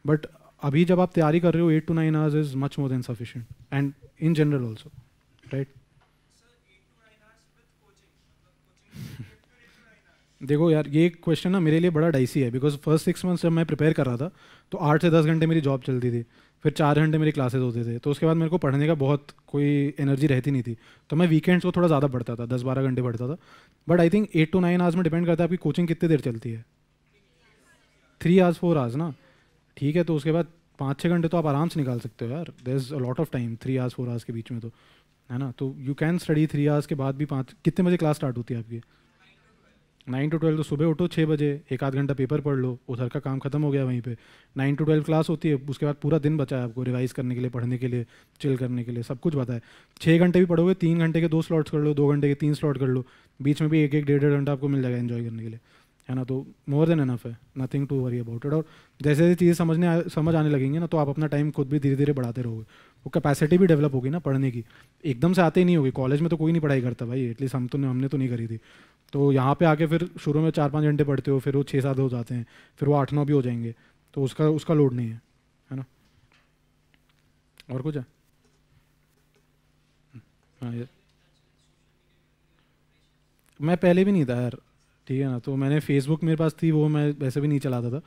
बट अभी जब आप तैयारी कर रहे हो eight to nine hours is much more than sufficient and in general also right देखो यार ये क्वेश्चन ना मेरे लिए बड़ा डाइसी है बिकॉज फर्स्ट सिक्स मंथ्स जब मैं प्रिपेयर कर रहा था तो आठ से दस घंटे मेरी जॉब चलती थी फिर चार घंटे मेरी क्लासेज होते थे तो उसके बाद मेरे को पढ़ने का बहुत कोई एनर्जी रहती नहीं थी तो मैं वीकेंड्स को थोड़ा ज़्यादा पढ़ता था दस बारह घंटे पढ़ता था but I think eight to nine hours में डिपेंड करता है आपकी कोचिंग कितनी देर चलती है थ्री आवर्स फोर आवर्स ना ठीक है तो उसके बाद पाँच छः घंटे तो आप आराम से निकाल सकते हो यार there is a lot of time three hours four hours के बीच में तो है ना तो you can study three hours के बाद भी पाँच कितने बजे क्लास स्टार्ट होती है आपकी नाइन टू ट्वेल्व तो सुबह उठो छः बजे एक आध घंटा पेपर पढ़ लो उधर का काम खत्म हो गया वहीं पे नाइन टू ट्वेल्व क्लास होती है उसके बाद पूरा दिन बचा है आपको रिवाइज करने के लिए पढ़ने के लिए चिल करने के लिए सब कुछ बताए छः घंटे भी पढ़ोगे तीन घंटे के दो स्लॉट्स कर लो दो घंटे के तीन स्लॉट कर लो बीच में भी एक एक डेढ़ डेढ़ घंटा आपको मिल जाएगा इन्जॉय करने के लिए है ना तो मोर देन एनफ है nothing to worry about it और जैसे जैसे चीज़ें समझने आ, समझ आने लगेंगी ना तो आप अपना टाइम खुद भी धीरे धीरे बढ़ाते रहोगे वो कैपेसिटी भी डेवलप होगी ना पढ़ने की एकदम से आते ही नहीं होगी कॉलेज में तो कोई नहीं पढ़ाई करता भाई एटलीस्ट हम तो हमने तो नहीं करी थी तो यहाँ पे आके फिर शुरू में चार पाँच घंटे पढ़ते हो फिर वो छः सात हो जाते हैं फिर वो आठ नौ भी हो जाएंगे तो उसका उसका लोड नहीं है है ना और कुछ है हाँ यार मैं पहले भी नहीं था यार ठीक है ना तो मैंने फेसबुक मेरे पास थी वो मैं वैसे भी नहीं चलाता था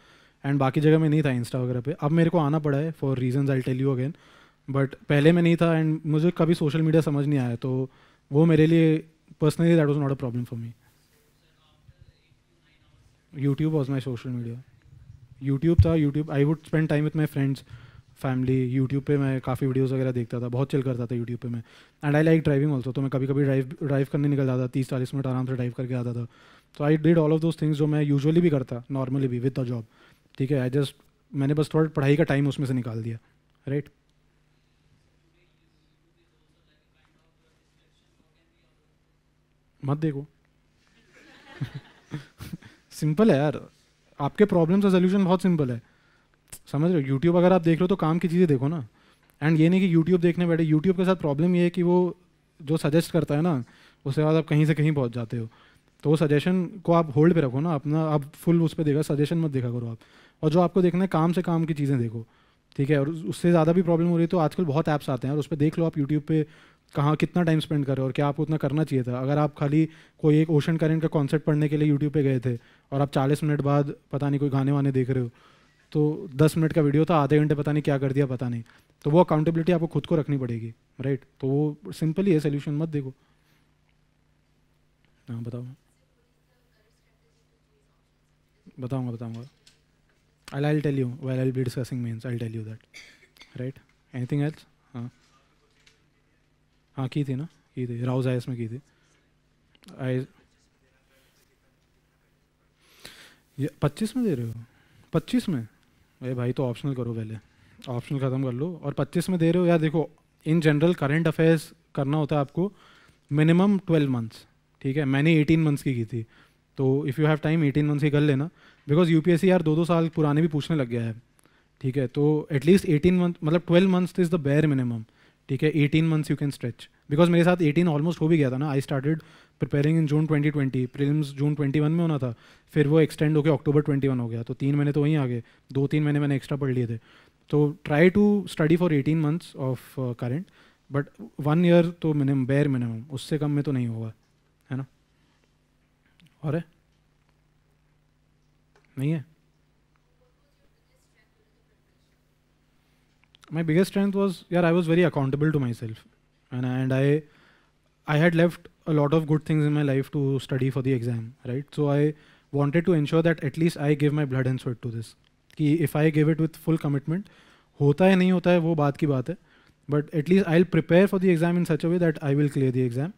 एंड बाकी जगह में नहीं था इंस्टा वगैरह पे अब मेरे को आना पड़ा है for reason I tell you again but पहले मैं नहीं था एंड मुझे कभी सोशल मीडिया समझ नहीं आया तो वो मेरे लिए personally that was not a problem for me YouTube was my social media YouTube था YouTube I would spend time with my friends family YouTube पे मैं काफ़ी वीडियोस वगैरह देखता था बहुत चिल करता था यूट्यूब पे मैं and I like driving also तो मैं कभी कभी ड्राइव ड्राइव करने निकल जाता था तीस चालीस मिनट आराम से ड्राइव करके आता था तो I did all of those things जो मैं यूजुअली भी करता नॉर्मली भी विद अ जॉब ठीक है आई जस्ट मैंने बस थोड़ा पढ़ाई का टाइम उसमें से निकाल दिया राइट right? मत देखो सिंपल (laughs) है यार आपके प्रॉब्लम का सोल्यूशन बहुत सिंपल है समझ रहे हो यूट्यूब अगर आप देख रहे हो तो काम की चीज़ें देखो ना एंड ये नहीं कि यूट्यूब देखने बैठे यूट्यूब के साथ प्रॉब्लम ये है कि वो जो सजेस्ट करता है ना उसके बाद आप कहीं से कहीं पहुंच जाते हो तो वो सजेशन को आप होल्ड पे रखो ना अपना आप फुल उस पर देखा सजेशन मत देखा करो आप और जो आपको देखना है काम से काम की चीज़ें देखो ठीक है और उससे ज़्यादा भी प्रॉब्लम हो रही है तो आजकल बहुत ऐप्स आते हैं और उस पर देख लो आप यूट्यूब पे कहाँ कितना टाइम स्पेंड कर रहे हो और क्या आपको उतना करना चाहिए था अगर आप खाली कोई एक ओशन करेंट का कॉन्सर्ट पढ़ने के लिए यूट्यूब पे गए थे और आप चालीस मिनट बाद पता नहीं कोई गाने वाने देख रहे हो तो दस मिनट का वीडियो था आधे घंटे पता नहीं क्या कर दिया पता नहीं तो वो अकाउंटेबिलिटी आपको खुद को रखनी पड़ेगी राइट तो वो सिंपल ही है सोल्यूशन मत देखो हाँ बताओ बताऊंगा बताऊंगा I I'll tell you while I'll be discussing means. I'll tell you that. Right? Anything else हाँ हाँ की थी ना की थी राउज आई में की थी आई पच्चीस में दे रहे हो पच्चीस में अरे भाई तो ऑप्शनल करो पहले ऑप्शनल ख़त्म कर लो और पच्चीस में दे रहे हो यार देखो इन जनरल करंट अफेयर्स करना होता है आपको मिनिमम ट्वेल्व मंथ्स ठीक है मैंने एटीन मंथ्स की की थी तो if you have time eighteen months ही कर लेना because U P S C यार दो दो साल पुराने भी पूछने लग गया है ठीक है तो एटलीस्ट एटीन मंथ मतलब twelve months is the bare minimum ठीक है eighteen months you can stretch because मेरे साथ एटीन ऑलमोस्ट हो भी गया था ना I started preparing in June twenty twenty prelims June twenty one में होना था फिर वो एक्सटेंड होकर अक्टूबर ट्वेंटी वन हो गया तो तीन महीने तो वहीं आ गए दो तीन महीने मैंने एक्स्ट्रा पढ़ लिए थे तो try to study for eighteen months of current but one year तो मिनिमम बेयर मिनिमम उससे कम में तो नहीं होगा और है नहीं है my biggest strength was yeah i was very accountable to myself and I, and i i had left a lot of good things in my life to study for the exam right so i wanted to ensure that at least i give my blood and sweat to this कि if i give it with full commitment होता है नहीं होता है वो बात की बात है but at least I will prepare for the exam in such a way that I will clear the exam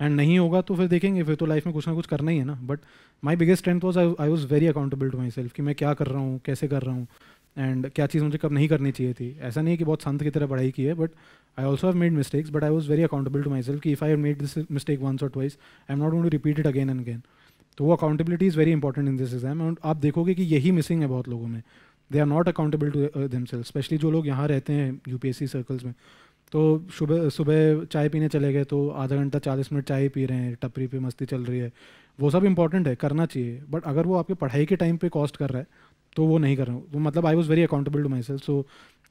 and नहीं होगा तो फिर देखेंगे फिर तो लाइफ में कुछ ना कुछ करना ही है ना but my biggest strength was I was very accountable to myself कि मैं क्या कर रहा हूँ कैसे कर रहा हूँ एंड क्या चीज़ मुझे कब नहीं करनी चाहिए थी ऐसा नहीं है कि बहुत संत की तरह पढ़ाई की है but I also have made mistakes but I was very accountable to myself कि if I made this mistake once और twice I am not to repeat it again and again तो वो accountability is very important in this exam and आप देखोगे कि यही मिसिंग है बहुत लोगों में they are not accountable to themself specially जो लोग यहाँ रहते हैं यू सर्कल्स में तो सुबह सुबह चाय पीने चले गए तो आधा घंटा चालीस मिनट चाय पी रहे हैं टपरी पे मस्ती चल रही है वो सब इंपॉर्टेंट है करना चाहिए बट अगर वो आपके पढ़ाई के टाइम पे कॉस्ट कर रहा है तो वो नहीं कर रहा हूँ तो मतलब I was very accountable to myself so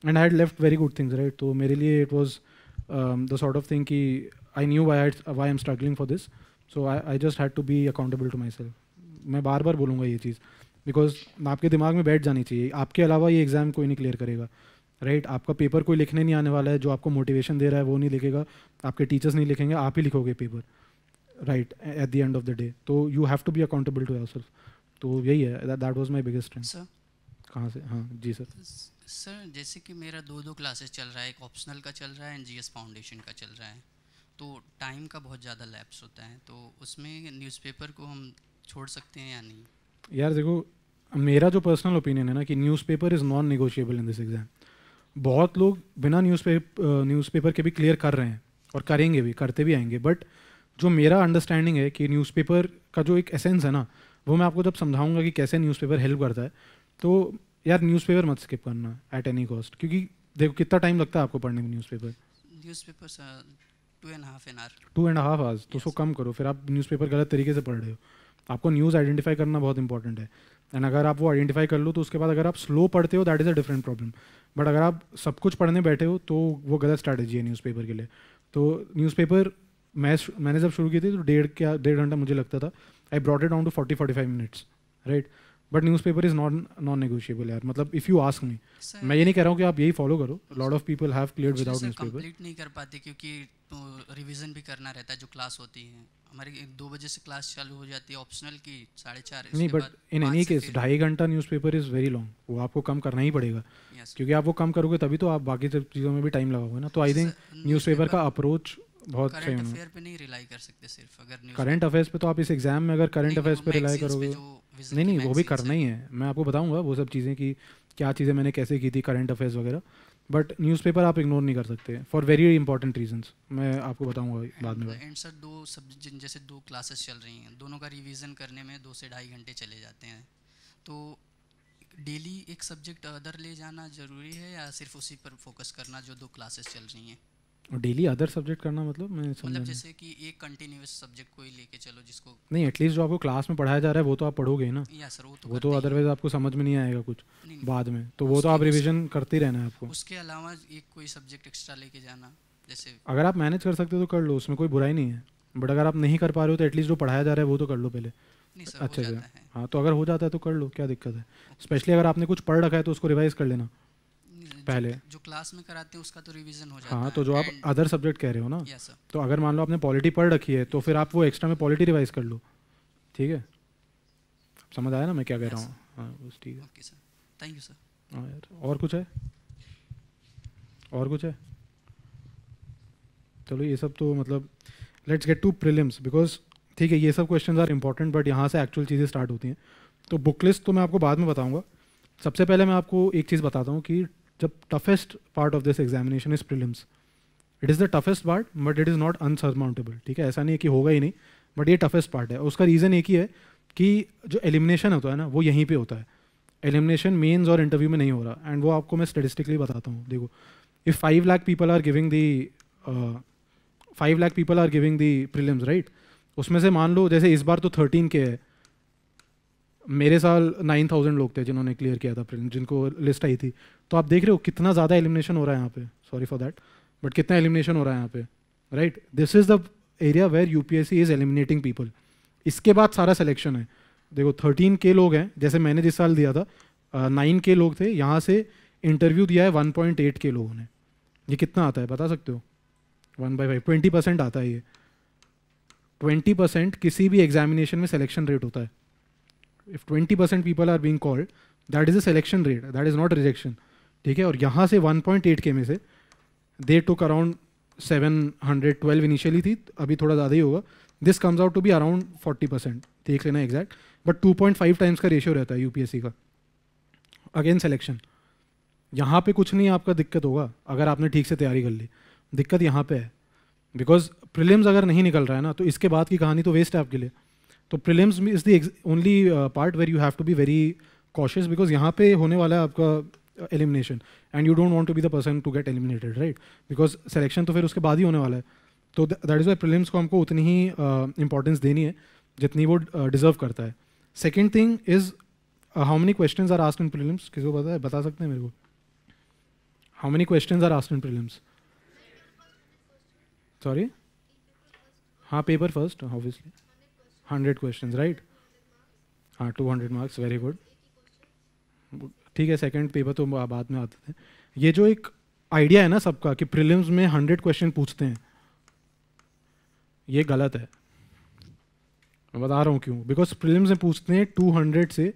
and I had left very good things right तो मेरे लिए it was the sort of thing कि I knew why why am struggling for this so I I just had to be accountable to myself मैं बार बार बोलूँगा ये चीज़ बिकॉज आपके दिमाग में बैठ जानी चाहिए आपके अलावा ये एग्ज़ाम कोई नहीं क्लियर करेगा राइट आपका पेपर कोई लिखने नहीं आने वाला है जो आपको मोटिवेशन दे रहा है वो नहीं लिखेगा आपके टीचर्स नहीं लिखेंगे आप ही लिखोगे paper right at the end of the day तो you have to be accountable to your तो यही है that was my biggest strength कहाँ से हाँ जी सर सर जैसे कि मेरा दो दो क्लासेस चल रहा है एक ऑप्शनल का चल रहा है एन जी एस फाउंडेशन का चल रहा है तो टाइम का बहुत ज़्यादा लैप्स होता है तो उसमें न्यूज़पेपर को हम छोड़ सकते हैं या नहीं यार देखो मेरा जो पर्सनल ओपिनियन है ना कि newspaper is non negotiable in this exam बहुत लोग बिना न्यूज़पेपर न्यूज़पेपर के भी क्लियर कर रहे हैं और करेंगे भी करते भी आएंगे बट जो मेरा अंडरस्टैंडिंग है कि न्यूज़पेपर का जो एक एसेंस है ना वो मैं आपको जब समझाऊंगा कि कैसे न्यूज़पेपर हेल्प करता है तो यार न्यूज़पेपर मत स्किप करना एट एनी कॉस्ट क्योंकि देखो कितना टाइम लगता है आपको पढ़ने में news newspaper two and two and half hours तो उसको कम करो फिर आप न्यूज़पेपर गलत तरीके से पढ़ रहे हो आपको न्यूज़ आइडेंटिफाई करना बहुत इंपॉर्टेंट है एंड अगर आप वो आइडेंटिफाई कर लो तो उसके बाद अगर आप स्लो पढ़ते हो that is a different problem but अगर आप सब कुछ पढ़ने बैठे हो तो वो गलत स्ट्रैटेजी है न्यूज़पेपर के लिए तो न्यूज़पेपर मैं मैंने जब शुरू की थी तो डेढ़ क्या डेढ़ घंटा मुझे लगता था I brought it down to forty forty five minutes right but news paper is not non negotiable यार मतलब इफ़ यू आस्क मी मैं ये नहीं कह रहा हूँ कि आप यही फॉलो करो lot of people have clear without news paper नहीं कर पाते क्योंकि तो रिविजन भी करना रहता है जो क्लास होती है हमारी दो बजे से क्लास चालू हो जाती है ऑप्शनल की साढ़े चार नहीं बट इन एनी केस ढाई घंटा news paper is very long वो आपको कम करना ही पड़ेगा क्योंकि आप वो कम करोगे तभी तो आप बाकी सब चीज़ों में भी टाइम लगाओगे ना तो आई थिंक न्यूज़पेपर का अप्रोच बहुत करंट अफेयर पे नहीं रिलाई कर सकते सिर्फ अगर न्यूज़ करंट अफेयर्स पे तो आप इस एग्जाम में अगर करंट अफेयर्स पे रिलाई करोगे तो नहीं नहीं वो भी करना ही है मैं आपको बताऊंगा वो सब चीज़ें कि क्या चीज़ें मैंने कैसे की थी करंट अफेयर्स वगैरह बट न्यूज़पेपर आप इग्नोर नहीं कर सकते फॉर वेरी इंपॉर्टेंट रीजंस मैं आपको बताऊंगा बाद में एंड सर दो सब जैसे दो क्लासेस चल रही हैं दोनों का रिवीजन करने में दो से ढाई घंटे चले जाते हैं तो डेली एक सब्जेक्ट अदर ले जाना ज़रूरी है या सिर्फ उसी पर फोकस करना जो दो क्लासेस चल रही हैं डेली अदर सब्जेक्ट करना मतलब मैं मतलब जैसे कि एक कंटिन्यूअस सब्जेक्ट कोई लेके चलो जिसको नहीं एटलीस्ट जो आपको क्लास में पढ़ाया जा रहा है वो तो आप पढ़ोगे ना या सर वो तो वो तो अदरवाइज आपको समझ में नहीं आएगा कुछ नहीं, बाद में तो वो तो आप रिविजन करते रहना है आपको उसके अलावा एक कोई सब्जेक्ट एक्स्ट्रा लेके जाना जैसे अगर आप मैनेज कर सकते हो तो कर लो उसमें कोई बुराई नहीं है बट अगर आप नहीं कर पा रहे हो तो एटलीस्ट जो पढ़ाया जा रहा है वो तो कर लो पहले अच्छा, अच्छा। हाँ तो अगर हो जाता है तो कर लो क्या दिक्कत है स्पेशली अगर आपने कुछ पढ़ रखा है तो उसको रिवाइज कर लेना पहले जो क्लास में कराते हैं उसका तो रिवीजन हो जाता हाँ तो जो आप अदर सब्जेक्ट कह रहे हो ना yes, तो अगर मान लो आपने पॉलिटी पढ़ रखी है तो फिर आप वो एक्स्ट्रा में पॉलिटी रिवाइज कर लो ठीक है समझ आया ना मैं क्या कह रहा हूँ हाँ बस ठीक है थैंक यू सर और कुछ है और कुछ है चलो ये सब तो मतलब let's get to prelims because ठीक है ये सब क्वेश्चंस आर इम्पॉर्टेंट बट यहाँ से एक्चुअल चीज़ें स्टार्ट होती हैं तो बुक लिस्ट तो मैं आपको बाद में बताऊँगा सबसे पहले मैं आपको एक चीज़ बताता हूँ कि जब toughest part of this examination is prelims it is the toughest part but it is not unsurmountable ठीक है ऐसा नहीं है कि होगा ही नहीं बट ये टफेस्ट पार्ट है उसका रीज़न एक ही है कि जो एलिमिनेशन होता है ना वो यहीं पे होता है एलिमिनेशन मेंस और इंटरव्यू में नहीं हो रहा एंड वो आपको मैं स्टेटिस्टिकली बताता हूँ देखो if five lakh people are giving the five lakh people are giving the prelims right उसमें से मान लो जैसे इस बार तो थर्टीन के है मेरे साल नाइन थाउजेंड लोग थे जिन्होंने क्लियर किया था जिनको लिस्ट आई थी तो आप देख रहे हो कितना ज़्यादा एलिमिनेशन हो रहा है यहाँ पे सॉरी फॉर दैट बट कितना एलिमिनेशन हो रहा है यहाँ पे right this is the area where U P S C is eliminating people इसके बाद सारा सिलेक्शन है देखो थर्टीन के लोग हैं जैसे मैंने जिस साल दिया था नाइन के लोग थे यहाँ से इंटरव्यू दिया है वन पॉइंट एट के लोगों ने ये कितना आता है बता सकते हो one by five twenty percent आता है ये ट्वेंटी परसेंट किसी भी एग्जामिनेशन में सिलेक्शन रेट होता है if 20% people are being called that is a selection rate that is not rejection ठीक है और यहाँ से 1.8 के में से दे took around seven hundred twelve initially थी अभी थोड़ा ज़्यादा ही होगा this comes out to be around forty percent देख लेना exact but two point five times का रेशियो रहता है यू पी एस सी का अगेन सेलेक्शन यहाँ पर कुछ नहीं आपका दिक्कत होगा अगर आपने ठीक से तैयारी कर ली दिक्कत यहाँ पे है बिकॉज प्रिलियम्स अगर नहीं निकल रहा है ना तो इसके बाद की कहानी तो वेस्ट है आपके लिए तो prelims is the only part where you have to be very cautious because यहाँ पे होने वाला है आपका elimination and you don't want to be the person to get eliminated right because selection तो फिर उसके बाद ही होने वाला है तो दैट इज़ वाई प्रिलिम्स को हमको उतनी ही इंपॉर्टेंस uh, देनी है जितनी वो डिजर्व uh, करता है second thing is how many question are asked in prelims किसी को पता है बता सकते हैं मेरे को how many question are asked in prelims sorry हाँ paper first obviously hundred question right हाँ two hundred marks very good ठीक है सेकेंड पेपर तो बाद में आते थे ये जो एक आइडिया है ना सबका कि प्रिलिम्स में हंड्रेड क्वेश्चन पूछते हैं ये गलत है मैं बता रहा हूँ क्यों बिकॉज प्रिलिम्स में पूछते हैं टू हंड्रेड से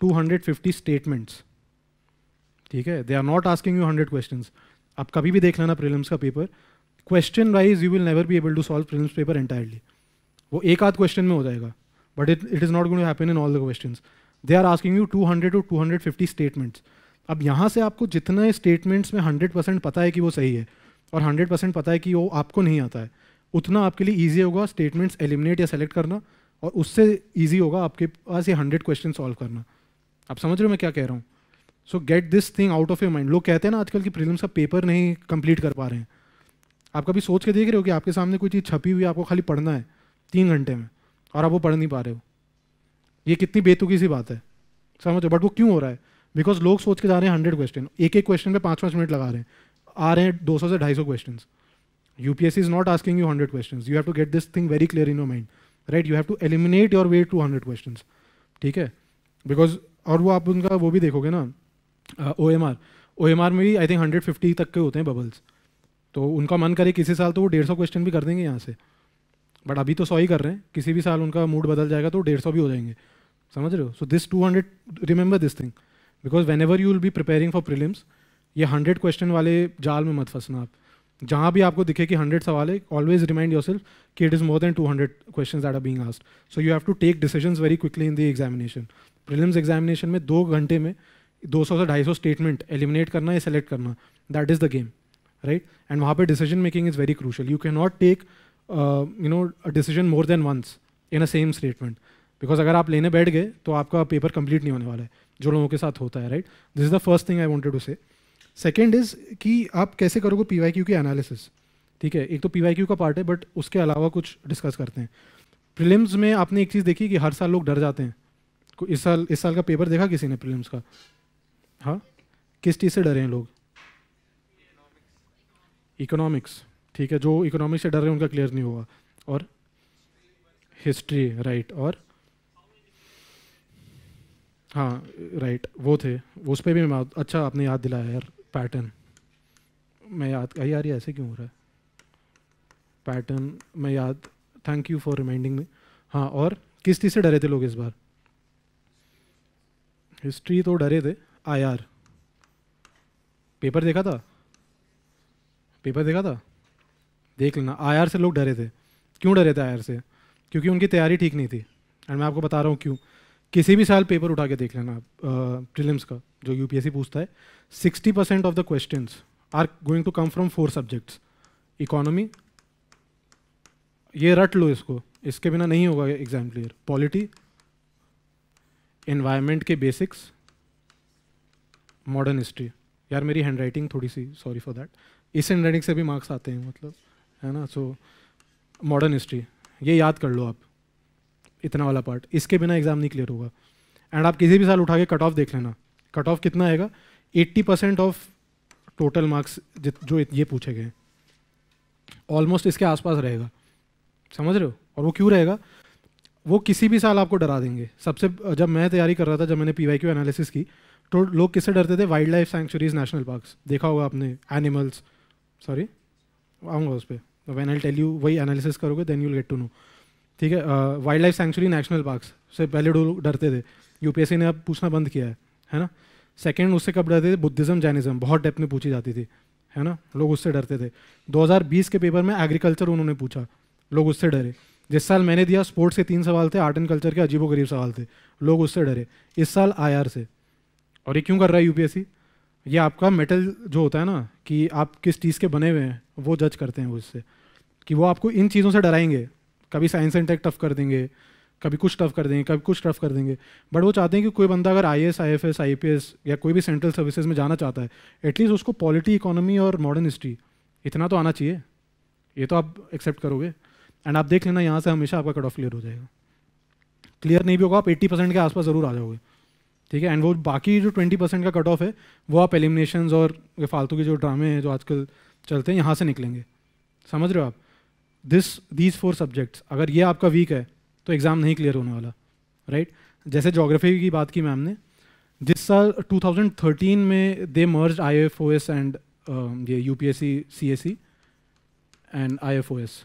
टू हंड्रेड फिफ्टी स्टेटमेंट्स ठीक है they are not asking you hundred question आप कभी भी देख लेना प्रिलिम्स का paper question wise you will never be able to solve prelims paper entirely वो एक आध क्वेश्चन में हो जाएगा but it it is not going to happen in all the question they are asking you two hundred two two hundred fifty statements अब यहाँ से आपको जितने स्टेटमेंट्स में हंड्रेड परसेंट पता है कि वो सही है और हंड्रेड परसेंट पता है कि वो आपको नहीं आता है उतना आपके लिए ईजी होगा स्टेटमेंट्स एलिमिनेट या सेलेक्ट करना और उससे ईजी होगा आपके पास ये हंड्रेड क्वेश्चन सॉल्व करना आप समझ रहे हो मैं क्या कह रहा हूँ so get this thing out of your mind लोग कहते हैं ना आजकल की प्रीलिम्स का पेपर नहीं कंप्लीट कर पा रहे हैं आप कभी सोच के देख रहे हो कि आपके सामने कोई चीज़ छपी हुई है आपको खाली पढ़ना है तीन घंटे में और आप वो पढ़ नहीं पा रहे हो ये कितनी बेतुकी सी बात है समझो बट वो क्यों हो रहा है बिकॉज लोग सोच के जा रहे हैं हंड्रेड क्वेश्चन एक एक क्वेश्चन पे पाँच पाँच मिनट लगा रहे हैं आ रहे हैं दो सौ से ढाई सौ question U P S C is not asking you hundred question you have to get this thing very clear in your mind right you have to eliminate your way to hundred question ठीक है बिकॉज और वो आप उनका वो भी देखोगे ना O M R O M R में भी आई थिंक हंड्रेड फिफ्टी तक के होते हैं बबल्स तो उनका मन करे किसी साल तो वो डेढ़ सौ क्वेश्चन भी कर देंगे यहाँ से बट अभी तो सौ ही कर रहे हैं किसी भी साल उनका मूड बदल जाएगा तो डेढ़ सौ भी हो जाएंगे समझ रहे हो so this two hundred remember this thing because whenever you will be preparing for prelims ये हंड्रेड क्वेश्चन वाले जाल में मत फंसना आप जहाँ भी आपको दिखे कि हंड्रेड सवाल है ऑलवेज रिमाइंड योर सेल्फ कि it is more than two hundred question are being asked so you have to take decision very quickly in the examination prelims examination में दो घंटे में दो सौ से ढाई सौ स्टेटमेंट एलिमिनेट करना या सेलेक्ट करना that is the game right and वहाँ पर decision making is very crucial you can not take uh, you know a decision more than once in a same statement because अगर आप लेने बैठ गए तो आपका पेपर कंप्लीट नहीं होने वाला है जो लोगों के साथ होता है right this is the first thing I wanted to say second is कि आप कैसे करोगे पी वाई क्यू की एनालिसिस ठीक है एक तो पी वाई क्यू का पार्ट है बट उसके अलावा कुछ डिस्कस करते हैं प्रिलिम्स में आपने एक चीज़ देखी कि हर साल लोग डर जाते हैं इस साल इस साल का पेपर देखा किसी ने प्रिलिम्स का हाँ किस चीज़ से डरे हैं लोग इकोनॉमिक्स ठीक है जो इकोनॉमिक से डर रहे हैं उनका क्लियर नहीं हुआ और हिस्ट्री राइट और हाँ राइट वो थे वो उस पर भी मैं अच्छा आपने याद दिलाया यार पैटर्न मैं याद कही यार ये ऐसे क्यों हो रहा है पैटर्न मैं याद thank you for reminding me हाँ और किस चीज़ से डरे थे लोग इस बार हिस्ट्री तो डरे थे आई पेपर देखा था पेपर देखा था देख लेना आईआर से लोग डरे थे क्यों डरे थे आईआर से क्योंकि उनकी तैयारी ठीक नहीं थी एंड मैं आपको बता रहा हूँ क्यों किसी भी साल पेपर उठा के देख लेना आप प्रिलिम्स का जो यू पूछता है sixty percent of the question are going to come from four subjects economy ये रट लो इसको इसके बिना नहीं होगा एग्जाम क्लियर पॉलिटी इन्वायरमेंट के बेसिक्स मॉडर्न हिस्ट्री यार मेरी हैंड थोड़ी सी सॉरी फॉर दैट इस हैंड राइटिंग से भी मार्क्स आते हैं मतलब है ना सो मॉडर्न हिस्ट्री ये याद कर लो आप इतना वाला पार्ट इसके बिना एग्ज़ाम नहीं क्लियर होगा एंड आप किसी भी साल उठा के कट ऑफ देख लेना कट ऑफ कितना आएगा 80 परसेंट ऑफ टोटल मार्क्स जो ये पूछे गए ऑलमोस्ट इसके आसपास रहेगा समझ रहे हो और वो क्यों रहेगा वो किसी भी साल आपको डरा देंगे सबसे जब मैं तैयारी कर रहा था जब मैंने पी वाई क्यू एनालिसिस की तो लोग किससे डरते थे wild life sanctuaries national park देखा होगा आपने एनिमल्स सॉरी आऊँगा उस पर वैन आई टेल यू वही एनालिसिस करोगे then you get to know ठीक है wild wildlife sanctuary national park से पहले डरते थे यूपीएससी ने अब पूछना बंद किया है है ना सेकेंड उससे कब डरते थे बुद्धिज्म जैनिज्म बहुत डेप्थ में पूछी जाती थी है ना लोग उससे डरते थे 2020 के पेपर में एग्रीकल्चर उन्होंने पूछा लोग उससे डरे जिस साल मैंने दिया स्पोर्ट्स के तीन सवाल थे आर्ट एंड कल्चर के अजीबो गरीब सवाल थे लोग उससे डरे इस साल आईआर से और ये क्यों कर रहा है यूपीएससी ये आपका मेटल जो होता है ना कि आप किस चीज़ के बने हुए हैं वो जज करते हैं उससे कि वो आपको इन चीज़ों से डराएंगे कभी साइंस एंड टेक टफ कर देंगे कभी कुछ टफ कर देंगे कभी कुछ टफ कर देंगे बट वो चाहते हैं कि कोई बंदा अगर I S I F S I P S या कोई भी सेंट्रल सर्विसेज में जाना चाहता है एटलीस्ट उसको पॉलिटी इकोनॉमी और मॉडर्न हिस्ट्री इतना तो आना चाहिए ये तो आप एक्सेप्ट करोगे एंड आप देख लेना यहाँ से हमेशा आपका कट ऑफ क्लियर हो जाएगा क्लियर नहीं भी होगा आप एट्टी परसेंट के आसपास ज़रूर आ जाओगे ठीक है एंड वो बाकी जो ट्वेंटी परसेंट का कट ऑफ है वो आप एलिमिनेशन और फालतू के जो ड्रामे हैं जो आजकल चलते हैं यहाँ से निकलेंगे समझ रहे हो आप दिस दीज फोर सब्जेक्ट्स अगर ये आपका वीक है तो एग्ज़ाम नहीं क्लियर होने वाला राइट right? जैसे जोग्राफी की बात की मैम ने जिस साल 2013 में they merge I F O S and ये U P S C C S C and I F O S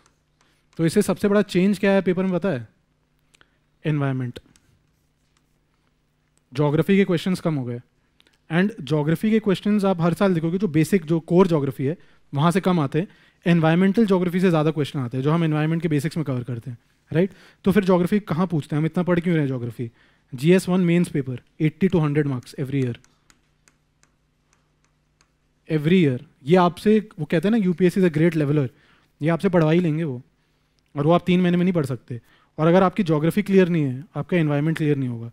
तो इससे सबसे बड़ा चेंज क्या है पेपर में पता है एनवायरमेंट जोग्राफी के क्वेश्चंस कम हो गए एंड जोग्राफी के क्वेश्चंस आप हर साल देखोगे जो बेसिक जो कोर जोग्राफी है वहाँ से कम आते हैं एनवायरमेंटल जोग्राफी से ज़्यादा क्वेश्चन आते हैं जो हम एनवायरमेंट के बेसिक्स में कवर करते हैं राइट तो फिर जोग्राफी कहाँ पूछते हैं हम इतना पढ़ क्यों रहे हैं geography G S one mains paper eighty to hundred marks every year every year ये आपसे वो कहते हैं ना U P S is a great leveller ये आपसे पढ़वा ही लेंगे वो और वो आप तीन महीने में नहीं पढ़ सकते और अगर आपकी जोग्राफी क्लियर नहीं है आपका इन्वायरमेंट क्लियर नहीं होगा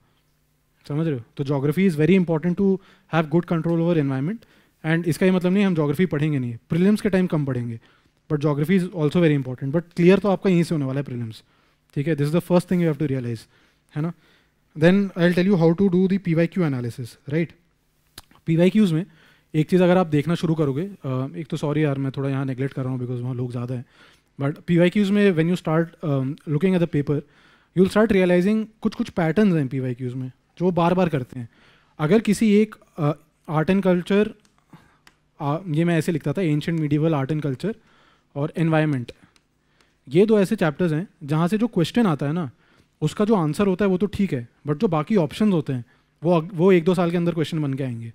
समझ रहे हो तो geography is very important to have good control over environment and इसका ये मतलब नहीं हम जोग्राफी पढ़ेंगे नहीं प्रिलियम्स के टाइम कम पढ़ेंगे but geography is also very important but clear तो आपका यहीं से होने वाला है प्रिलिम्स ठीक है this is the first thing you have to realise है ना then I tell you how to do the P Y Q analysis right P Y Qs में एक चीज़ अगर आप देखना शुरू करोगे एक तो सॉरी यार मैं थोड़ा यहाँ नेग्लेक्ट कर रहा हूँ बिकॉज वहाँ लोग ज़्यादा हैं बट पी वाई क्यूज़ में when you start looking at the paper you will start realising कुछ कुछ पैटर्न हैं पी वाई क्यूज़ में जो बार बार करते हैं अगर किसी एक आर्ट एंड कल्चर ये मैं ऐसे लिखता था ancient medieval art and culture और एनवायरमेंट ये दो ऐसे चैप्टर्स हैं जहाँ से जो क्वेश्चन आता है ना उसका जो आंसर होता है वो तो ठीक है बट जो बाकी ऑप्शन होते हैं वो वो एक दो साल के अंदर क्वेश्चन बन के आएंगे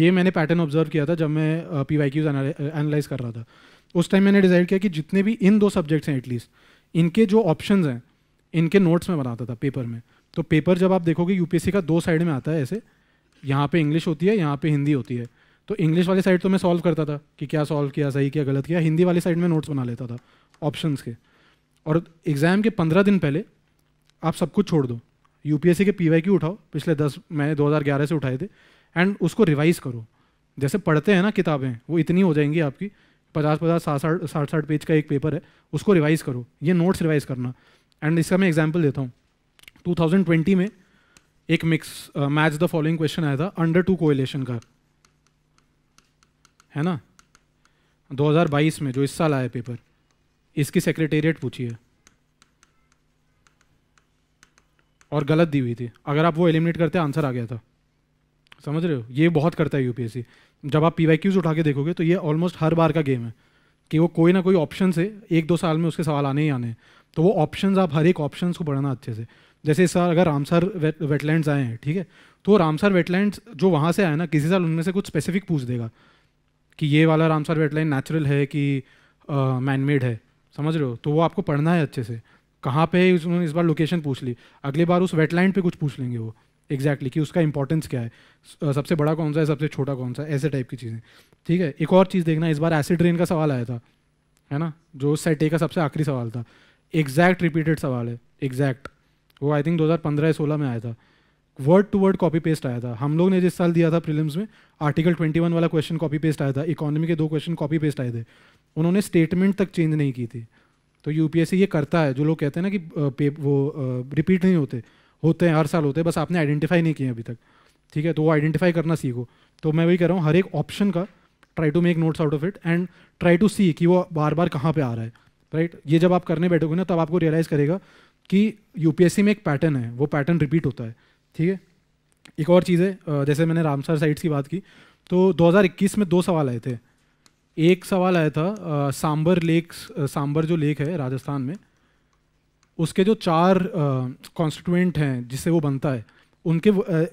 ये मैंने पैटर्न ऑब्जर्व किया था जब मैं पी वाई क्यूज एनालाइज कर रहा था उस टाइम मैंने डिसाइड किया कि जितने भी इन दो सब्जेक्ट्स हैं एटलीस्ट इनके जो ऑप्शन हैं इनके नोट्स में बनाता था पेपर में तो पेपर जब आप देखोगे यूपीएससी का दो साइड में आता है ऐसे यहाँ पे इंग्लिश होती है यहाँ पे हिंदी होती है तो इंग्लिश वाली साइड तो मैं सॉल्व करता था कि क्या सॉल्व किया सही किया गलत किया हिंदी वाली साइड में नोट्स बना लेता था ऑप्शंस के और एग्ज़ाम के पंद्रह दिन पहले आप सब कुछ छोड़ दो यूपीएससी के पीवाईक्यू उठाओ पिछले दस मैंने 2011 से उठाए थे एंड उसको रिवाइज़ करो जैसे पढ़ते हैं ना किताबें वो इतनी हो जाएंगी आपकी पचास पचास साठ साठ साठ साठ पेज का एक पेपर है उसको रिवाइज़ करो ये नोट्स रिवाइज़ करना एंड इसका मैं एग्जाम्पल देता हूँ टू में एक mix match the following question आया था अंडर टू कोएलेशन का है ना 2022 में जो इस साल आया पेपर इसकी सेक्रेटेरिएट पूछी है और गलत दी हुई थी अगर आप वो एलिमिनेट करते आंसर आ गया था समझ रहे हो ये बहुत करता है यूपीएससी जब आप पी उठा के देखोगे तो ये ऑलमोस्ट हर बार का गेम है कि वो कोई ना कोई ऑप्शन से एक दो साल में उसके सवाल आने ही आने हैं तो वो ऑप्शन आप हर एक ऑप्शन को पढ़ना अच्छे से जैसे इस साल अगर रामसर वेट, वेटलैंड्स आए हैं ठीक है तो रामसर वेटलैंड्स जो वहाँ से आए ना किसी साल उनमें से कुछ स्पेसिफिक पूछ देगा कि ये वाला रामसर वेटलाइन नेचुरल है कि मैन मेड है समझ रहे हो तो वो आपको पढ़ना है अच्छे से कहाँ पे उन्होंने इस बार लोकेशन पूछ ली अगली बार उस वेटलाइन पे कुछ पूछ लेंगे वो एग्जैक्टली exactly, कि उसका इंपॉर्टेंस क्या है सबसे बड़ा कौन सा है सबसे छोटा कौन सा है ऐसे टाइप की चीज़ें ठीक है एक और चीज़ देखना इस बार एसिड रेन का सवाल आया था है ना जो सेट ए का सबसे आखिरी सवाल था एग्जैक्ट रिपीटेड सवाल है एग्जैक्ट वो आई थिंक 2015 हज़ार में आया था word to word copy paste आया था हम लोग ने जिस साल दिया था प्रीलिम्स में आर्टिकल 21 वाला क्वेश्चन कॉपी पेस्ट आया था इकोनॉमी के दो क्वेश्चन कॉपी पेस्ट आए थे उन्होंने स्टेटमेंट तक चेंज नहीं की थी तो यूपीएससी ये करता है जो लोग कहते हैं ना कि वो रिपीट नहीं होते होते हैं हर साल होते हैं बस आपने आइडेंटिफाई नहीं किए अभी तक ठीक है तो वो आइडेंटिफाई करना सीखो तो मैं वही कह रहा हूँ हर एक ऑप्शन का try to make notes out of it and try to see कि वो बार बार कहाँ पर आ रहा है राइट ये जब आप करने बैठोगे ना तब आपको रियलाइज़ करेगा कि यूपीएससी में एक पैटर्न है वो पैटर्न रिपीट होता है ठीक है एक और चीज़ है जैसे मैंने रामसर साइट्स की बात की तो 2021 में दो सवाल आए थे एक सवाल आया था सांबर लेक सांबर जो लेक है राजस्थान में उसके जो चार कॉन्स्टिट्यूएंट हैं जिससे वो बनता है उनके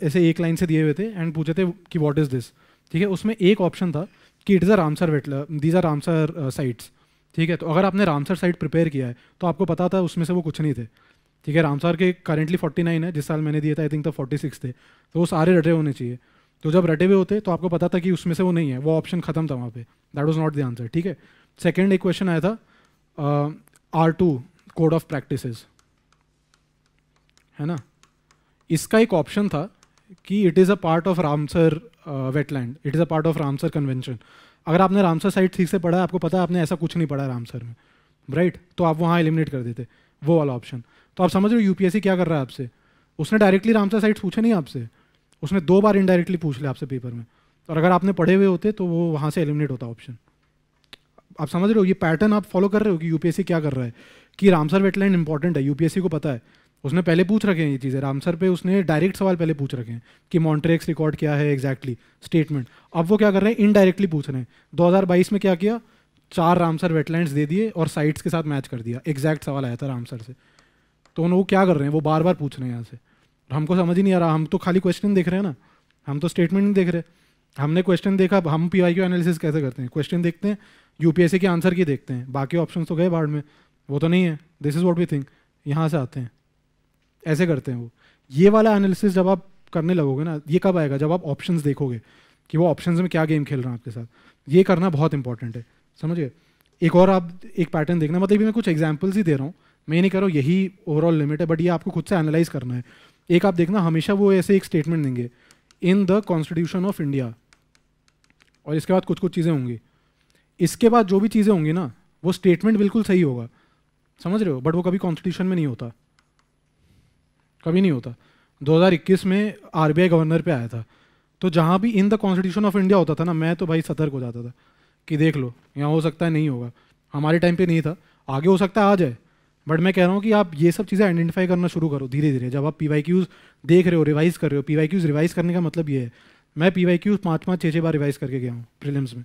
ऐसे एक लाइन से दिए हुए थे एंड पूछे थे कि व्हाट इज़ दिस ठीक है उसमें एक ऑप्शन था कि it is a Ramsar wetland these are Ramsar sites ठीक है तो अगर आपने रामसर साइट प्रिपेयर किया है तो आपको पता था उसमें से वो कुछ नहीं थे ठीक है रामसार के करेंटली 49 है जिस साल मैंने दिए था आई थिंक तो 46 थे तो वो सारे रटे होने चाहिए तो जब रटे हुए होते तो आपको पता था कि उसमें से वो नहीं है वो ऑप्शन खत्म था वहाँ पे that was not the answer ठीक है सेकेंड एक क्वेश्चन आया था R two code of practice है ना इसका एक ऑप्शन था कि it is a part of Ramsar wetland it is a part of Ramsar convention अगर आपने रामसर साइट ठीक से पढ़ा है आपको पता है आपने ऐसा कुछ नहीं पढ़ा रामसर में राइट right? तो आप वहाँ एलिमिनेट कर देते वो वाला ऑप्शन तो आप समझ रहे हो यूपीएससी क्या कर रहा है आपसे उसने डायरेक्टली रामसर साइट्स पूछे नहीं आपसे उसने दो बार इनडायरेक्टली पूछ लिया आपसे पेपर में और अगर आपने पढ़े हुए होते तो वो वहाँ से एलिमिनेट होता ऑप्शन आप समझ रहे हो ये पैटर्न आप फॉलो कर रहे हो कि यूपीएससी क्या कर रहा है कि रामसर वेटलैंड इंपॉर्टेंट है यूपीएससी को पता है उसने पहले पूछ रखे हैं ये चीज़ें रामसर पे उसने डायरेक्ट सवाल पहले पूछ रखे हैं कि मॉन्ट्रेक्स रिकॉर्ड क्या है एग्जैक्टली स्टेटमेंट अब वो क्या कर रहे हैं इनडायरेक्टली पूछ रहे हैं दो में क्या किया चार रामसर वेटलैंड दे दिए और साइट्स के साथ मैच कर दिया एग्जैक्ट सवाल आया था रामसर से तो उन वो क्या कर रहे हैं वो बार बार पूछ रहे हैं यहाँ से तो हमको समझ ही नहीं आ रहा हम तो खाली क्वेश्चन देख रहे हैं ना हम तो स्टेटमेंट नहीं देख रहे हमने क्वेश्चन देखा हम पी आई क्यू एनालिसिस कैसे करते हैं क्वेश्चन देखते हैं यू पी एस सी के आंसर की देखते हैं बाकी ऑप्शन तो गए बाढ़ में वो तो नहीं है this is what we think यहाँ से आते हैं ऐसे करते हैं वो ये वाला एनालिसिस जब आप करने लगोगे ना ये कब आएगा जब आप ऑप्शन देखोगे कि वो ऑप्शन में क्या गेम खेल रहे हैं आपके साथ ये करना बहुत इंपॉर्टेंट है समझिए एक और आप एक पैटर्न देखना मतलब भी मैं कुछ एग्जाम्पल्स ही दे रहा हूँ मैं ये नहीं कह रहा हूँ यही ओवरऑल लिमिट है बट ये आपको खुद से एनालाइज करना है एक आप देखना हमेशा वो ऐसे एक स्टेटमेंट देंगे in the constitution of India और इसके बाद कुछ कुछ चीज़ें होंगी इसके बाद जो भी चीज़ें होंगी ना वो स्टेटमेंट बिल्कुल सही होगा समझ रहे हो बट वो कभी कॉन्स्टिट्यूशन में नहीं होता कभी नहीं होता 2021 में आर गवर्नर पे आया था तो जहाँ भी in the constitution of India होता था ना मैं तो भाई सतर्क हो जाता था कि देख लो यहाँ हो सकता है नहीं होगा हमारे टाइम पे नहीं था आगे हो सकता है आ जाए बट मैं कह रहा हूँ कि आप ये सब चीज़ें आइडेंटिफाई करना शुरू करो धीरे धीरे जब आप पी वाई क्यूज़ देख रहे हो रिवाइज कर रहे हो पी वाई क्यूज़ रिवाइज करने का मतलब ये है मैं पी वाई क्यूज़ पाँच पाँच छः छः बार रिवाइज करके गया हूँ प्रिलिम्स में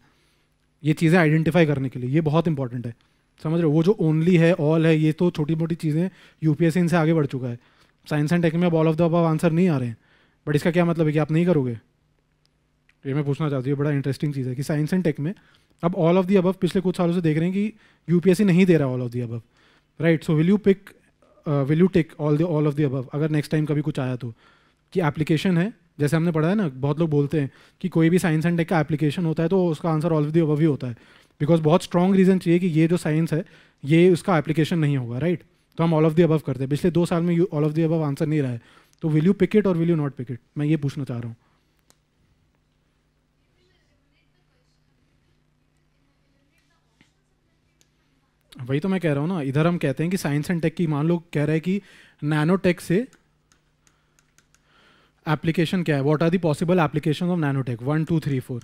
ये चीज़ें आइडेंटिफाई करने के लिए ये बहुत इंपॉर्टेंट है समझ रहे हो वो जो ओनली है ऑल है ये तो छोटी मोटी चीज़ें यू पी एस सी इनसे आगे बढ़ चुका है साइंस एंड टेक में अब all of the above answer नहीं आ रहे हैं बट इसका क्या मतलब है कि आप नहीं करोगे ये मैं पूछना चाहती हूँ बड़ा इंटरेस्टिंग चीज़ है कि साइंस एंड टेक में अब ऑल ऑफ दी अबव पिछले कुछ सालों से देख रहे हैं कि यू पी एस सी नहीं दे रहा all of the above right so will you pick will you take all the all of the above अगर नेक्स्ट टाइम कभी कुछ आया तो कि एप्लीकेशन है जैसे हमने पढ़ा है ना बहुत लोग बोलते हैं कि कोई भी साइंस एंड टेक का एप्लीकेशन होता है तो उसका answer all of the above ही होता है बिकॉज बहुत स्ट्रॉन्ग रीज़न चाहिए कि ये जो साइंस है ये उसका एप्लीकेशन नहीं होगा राइट right? तो हम ऑल ऑफ द अबव करते हैं पिछले दो साल में all of the above answer नहीं रहा है तो विल यू पिक इट और will you not pick it मैं ये पूछना चाह रहा हूँ वही तो मैं कह रहा हूँ ना इधर हम कहते हैं कि साइंस एंड टेक की मान लो कह रहे हैं कि नैनोटेक से एप्लीकेशन क्या है what are the possible application of nanotech one two three four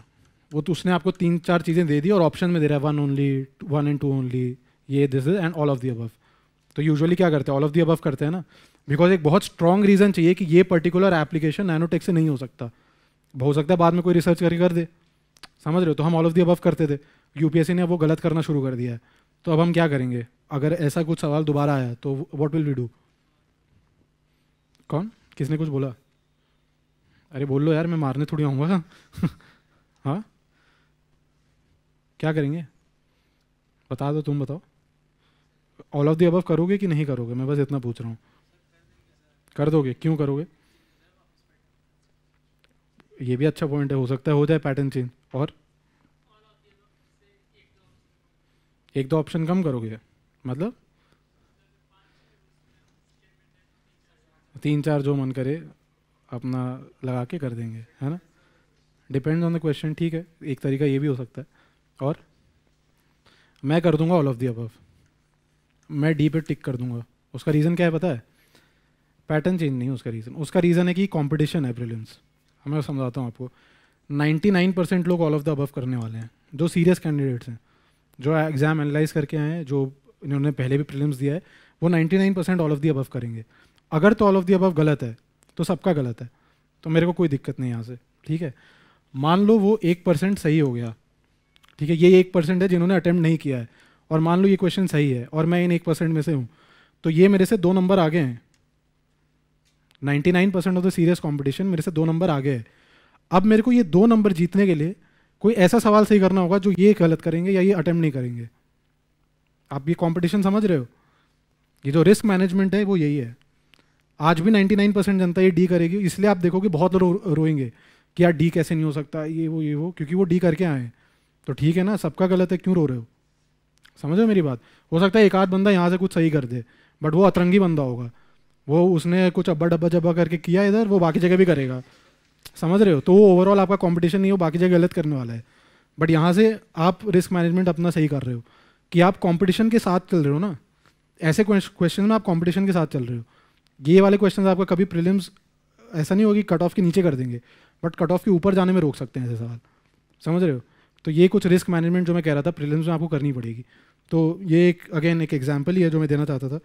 वो तो उसने आपको तीन चार चीज़ें दे दी और ऑप्शन में दे रहा है one only one and two only ये this is and all of the above तो यूजुअली क्या करते हैं ऑल ऑफ दी अबव करते हैं ना बिकॉज एक बहुत स्ट्रॉन्ग रीज़न चाहिए कि ये पर्टिकुलर एप्लीकेशन नैनोटेक से नहीं हो सकता हो सकता है बाद में कोई रिसर्च करके कर दे समझ रहे हो तो हम ऑल ऑफ दी अबव करते थे यूपीएससी ने वो गलत करना शुरू कर दिया है तो अब हम क्या करेंगे अगर ऐसा कुछ सवाल दोबारा आया तो वॉट विल वी डू कौन किसने कुछ बोला अरे बोल लो यार मैं मारने थोड़ी आऊँगा (laughs) हाँ क्या करेंगे बता दो तुम बताओ ऑल ऑफ दी अबव करोगे कि नहीं करोगे मैं बस इतना पूछ रहा हूँ कर दोगे क्यों करोगे ये भी अच्छा पॉइंट है हो सकता है हो जाए पैटर्न चेंज और एक दो ऑप्शन कम करोगे मतलब तीन चार जो मन करे अपना लगा के कर देंगे है ना डिपेंड्स ऑन द क्वेश्चन ठीक है एक तरीका ये भी हो सकता है और मैं कर दूंगा ऑल ऑफ दी अबव मैं डी पे टिक कर दूंगा उसका रीज़न क्या है पता है पैटर्न चेंज नहीं उसका रीज़न उसका रीज़न है कि कंपटीशन है ब्रिलियंस मैं समझाता हूँ आपको 99 परसेंट लोग ऑल ऑफ द अबव करने वाले हैं जो सीरियस कैंडिडेट्स हैं जो एग्ज़ाम एनालाइज करके आए हैं जो इन्होंने पहले भी प्रीलिम्स दिया है वो 99 percent all of the above करेंगे अगर तो ऑल ऑफ दी अबव गलत है तो सबका गलत है तो मेरे को कोई दिक्कत नहीं यहाँ से ठीक है मान लो वो एक परसेंट सही हो गया ठीक है ये एक परसेंट है जिन्होंने अटैम्प्ट नहीं किया है और मान लो ये क्वेश्चन सही है और मैं इन एक परसेंट में से हूँ तो ये मेरे से दो नंबर आगे हैं 99 percent of the serious competition मेरे से दो नंबर आगे है अब मेरे को ये दो नंबर जीतने के लिए कोई ऐसा सवाल सही करना होगा जो ये गलत करेंगे या ये अटैम्प्ट नहीं करेंगे आप ये कंपटीशन समझ रहे हो ये जो रिस्क मैनेजमेंट है वो यही है आज भी 99 परसेंट जनता ये डी करेगी इसलिए आप देखोगे बहुत लोग रो, रोएंगे कि यार डी कैसे नहीं हो सकता ये वो ये वो क्योंकि वो डी करके आए तो ठीक है ना सबका गलत है क्यों रो रहे हो समझो मेरी बात हो सकता है एक आध बंदा यहाँ से कुछ सही कर दे बट वो अतरंगी बंदा होगा वो उसने कुछ अब्बा डब्बा जब्बा करके किया इधर वो बाकी जगह भी करेगा समझ रहे हो तो वो ओवरऑल आपका कॉम्पिटिशन नहीं हो बाकी जगह गलत करने वाला है बट यहाँ से आप रिस्क मैनेजमेंट अपना सही कर रहे हो कि आप कॉम्पिटिशन के साथ चल रहे हो ना ऐसे क्वेश्चन में आप कॉम्पिटिशन के साथ चल रहे हो ये वाले क्वेश्चन आपका कभी प्रिलिम्स ऐसा नहीं होगी कट ऑफ के नीचे कर देंगे बट कट ऑफ के ऊपर जाने में रोक सकते हैं ऐसे सवाल समझ रहे हो तो ये कुछ रिस्क मैनेजमेंट जो मैं कह रहा था प्रिलिम्स में आपको करनी पड़ेगी तो ये एक अगेन एक एग्जाम्पल ही है जो मैं देना चाहता था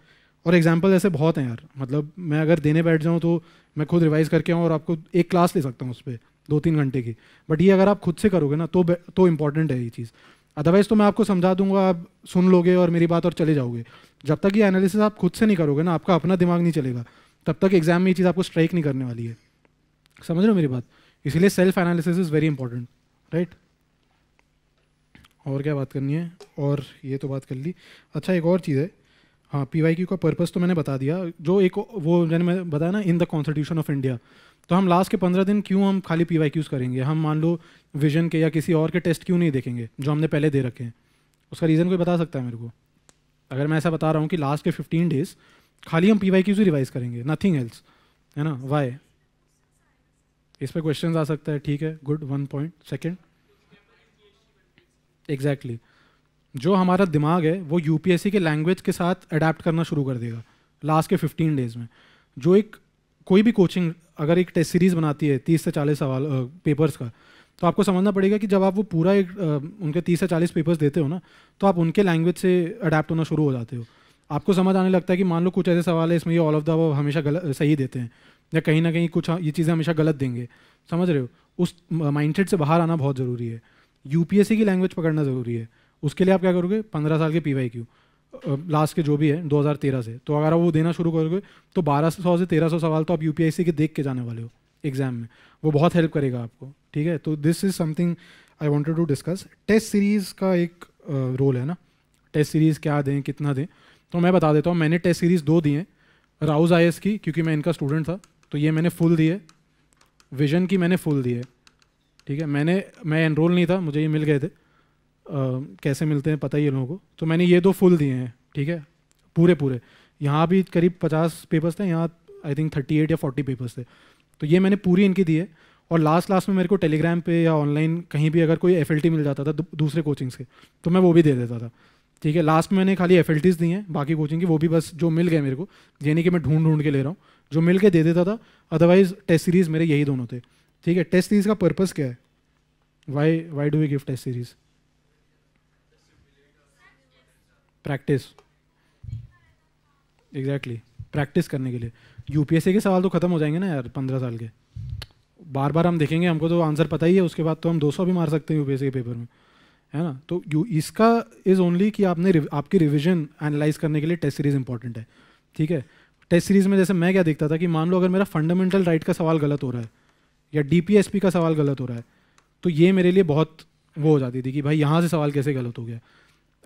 और एग्जाम्पल ऐसे बहुत हैं यार मतलब मैं अगर देने बैठ जाऊँ तो मैं खुद रिवाइज करके आऊँ और आपको एक क्लास ले सकता हूँ उस पर दो तीन घंटे की बट ये अगर आप खुद से करोगे ना तो तो इम्पॉर्टेंट है ये चीज़ अदरवाइज़ तो मैं आपको समझा दूंगा आप सुन लोगे और मेरी बात और चले जाओगे जब तक ये एनालिसिस आप खुद से नहीं करोगे ना आपका अपना दिमाग नहीं चलेगा तब तक एग्जाम में ये चीज़ आपको स्ट्राइक नहीं करने वाली है समझ रहे हो मेरी बात इसीलिए self analysis is very important right और क्या बात करनी है और ये तो बात कर ली अच्छा एक और चीज़ है हाँ पी का पर्पज़ तो मैंने बता दिया जो एक वो मैंने मैं बताया ना in the constitution of India तो हम लास्ट के पंद्रह दिन क्यों हम खाली पी करेंगे हम मान लो विजन के या किसी और के टेस्ट क्यों नहीं देखेंगे जो हमने पहले दे रखे हैं उसका रीज़न कोई बता सकता है मेरे को अगर मैं ऐसा बता रहा हूँ कि लास्ट के फिफ्टीन डेज खाली हम पी वाई क्यूज ही रिवाइज करेंगे नथिंग एल्स है ना वाई इस पर क्वेश्चन आ सकता है ठीक है good one point second exactly जो हमारा दिमाग है वो यू के लैंग्वेज के साथ अडेप्ट करना शुरू कर देगा लास्ट के फिफ्टीन डेज में जो एक कोई भी कोचिंग अगर एक टेस्ट सीरीज़ बनाती है तीस से चालीस सवाल पेपर्स का तो आपको समझना पड़ेगा कि जब आप वो पूरा एक उनके तीस से चालीस पेपर्स देते हो ना तो आप उनके लैंग्वेज से अडेप्ट होना शुरू हो जाते हो आपको समझ आने लगता है कि मान लो कुछ ऐसे सवाल है इसमें ये ऑल ऑफ द वो हमेशा गलत सही देते हैं या कहीं ना कहीं कुछ हाँ, ये चीज़ें हमेशा गलत देंगे समझ रहे हो उस माइंडसेट से बाहर आना बहुत ज़रूरी है यूपीएससी की लैंग्वेज पकड़ना ज़रूरी है उसके लिए आप क्या करोगे पंद्रह साल के पी वाई क्यू लास्ट के जो भी है 2013 से तो अगर आप वो देना शुरू करोगे तो 1200 से 1300 सवाल तो आप यू के देख के जाने वाले हो एग्जाम में वो बहुत हेल्प करेगा आपको ठीक है तो this is something I wanted to discuss test series का एक रोल है ना टेस्ट सीरीज़ क्या दें कितना दें तो मैं बता देता हूँ मैंने टेस्ट सीरीज़ दो दिए राउज आई की क्योंकि मैं इनका स्टूडेंट था तो ये मैंने फुल दिए विजन की मैंने फुल दिए ठीक है मैंने मैं एनरोल नहीं था मुझे ये मिल गए थे कैसे मिलते हैं पता ही है लोगों को तो मैंने ये दो फुल दिए हैं ठीक है पूरे पूरे यहाँ भी करीब पचास पेपर्स थे यहाँ आई थिंक थर्टी एट या फोर्टी पेपर्स थे तो ये मैंने पूरी इनकी दी है और लास्ट लास्ट में मेरे को टेलीग्राम पे या ऑनलाइन कहीं भी अगर कोई एफ मिल जाता था दूसरे कोचिंग्स के तो मैं वो भी दे देता था ठीक है लास्ट में मैंने खाली एफ दी हैं बाकी कोचिंग की वो भी बस जो मिल गए मेरे को यानी कि मैं ढूंढ ढूंढ के ले रहा हूँ जो मिल के दे देता था अदरवाइज टेस्ट सीरीज़ मेरे यही दोनों थे ठीक है टेस्ट सीरीज़ का पर्पज़ क्या है why why do we give test series practice exactly practice करने के लिए यूपीएससी के सवाल तो ख़त्म हो जाएंगे ना यार पंद्रह साल के बार बार हम देखेंगे हमको तो आंसर पता ही है उसके बाद तो हम 200 भी मार सकते हैं यूपीएससी के पेपर में है ना तो यू इसका इज़ ओनली कि आपने रिव, आपकी रिविजन एनालाइज करने के लिए टेस्ट सीरीज़ इंपॉर्टेंट है ठीक है टेस्ट सीरीज़ में जैसे मैं क्या देखता था कि मान लो अगर मेरा फंडामेंटल राइट का सवाल गलत हो रहा है या डी का सवाल गलत हो रहा है तो ये मेरे लिए बहुत वो हो जाती थी कि भाई यहाँ से सवाल कैसे गलत हो गया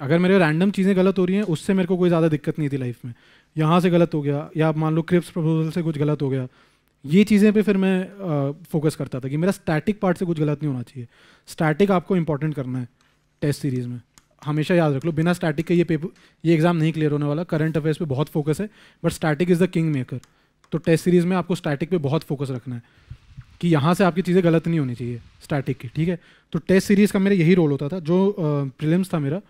अगर मेरे रैंडम चीज़ें गलत हो रही हैं उससे मेरे को कोई ज़्यादा दिक्कत नहीं थी लाइफ में यहाँ से गलत हो गया या आप मान लो क्रिप्स प्रपोजल से कुछ गलत हो गया ये चीज़ें पे फिर मैं फोकस करता था कि मेरा स्टैटिक पार्ट से कुछ गलत नहीं होना चाहिए स्टैटिक आपको इंपॉर्टेंट करना है टेस्ट सीरीज़ में हमेशा याद रख लो बिना स्टैटिक के ये पेपर ये एग्ज़ाम नहीं क्लियर होने वाला करंट अफेयर्स पे बहुत फोकस है but static is the king maker तो टेस्ट सीरीज़ में आपको स्टैटिक पे बहुत फोकस रखना है कि यहाँ से आपकी चीज़ें गलत नहीं होनी चाहिए स्टैटिक की ठीक है तो टेस्ट सीरीज़ का मेरा यही रोल होता था जो प्रिलिम्स था मेरा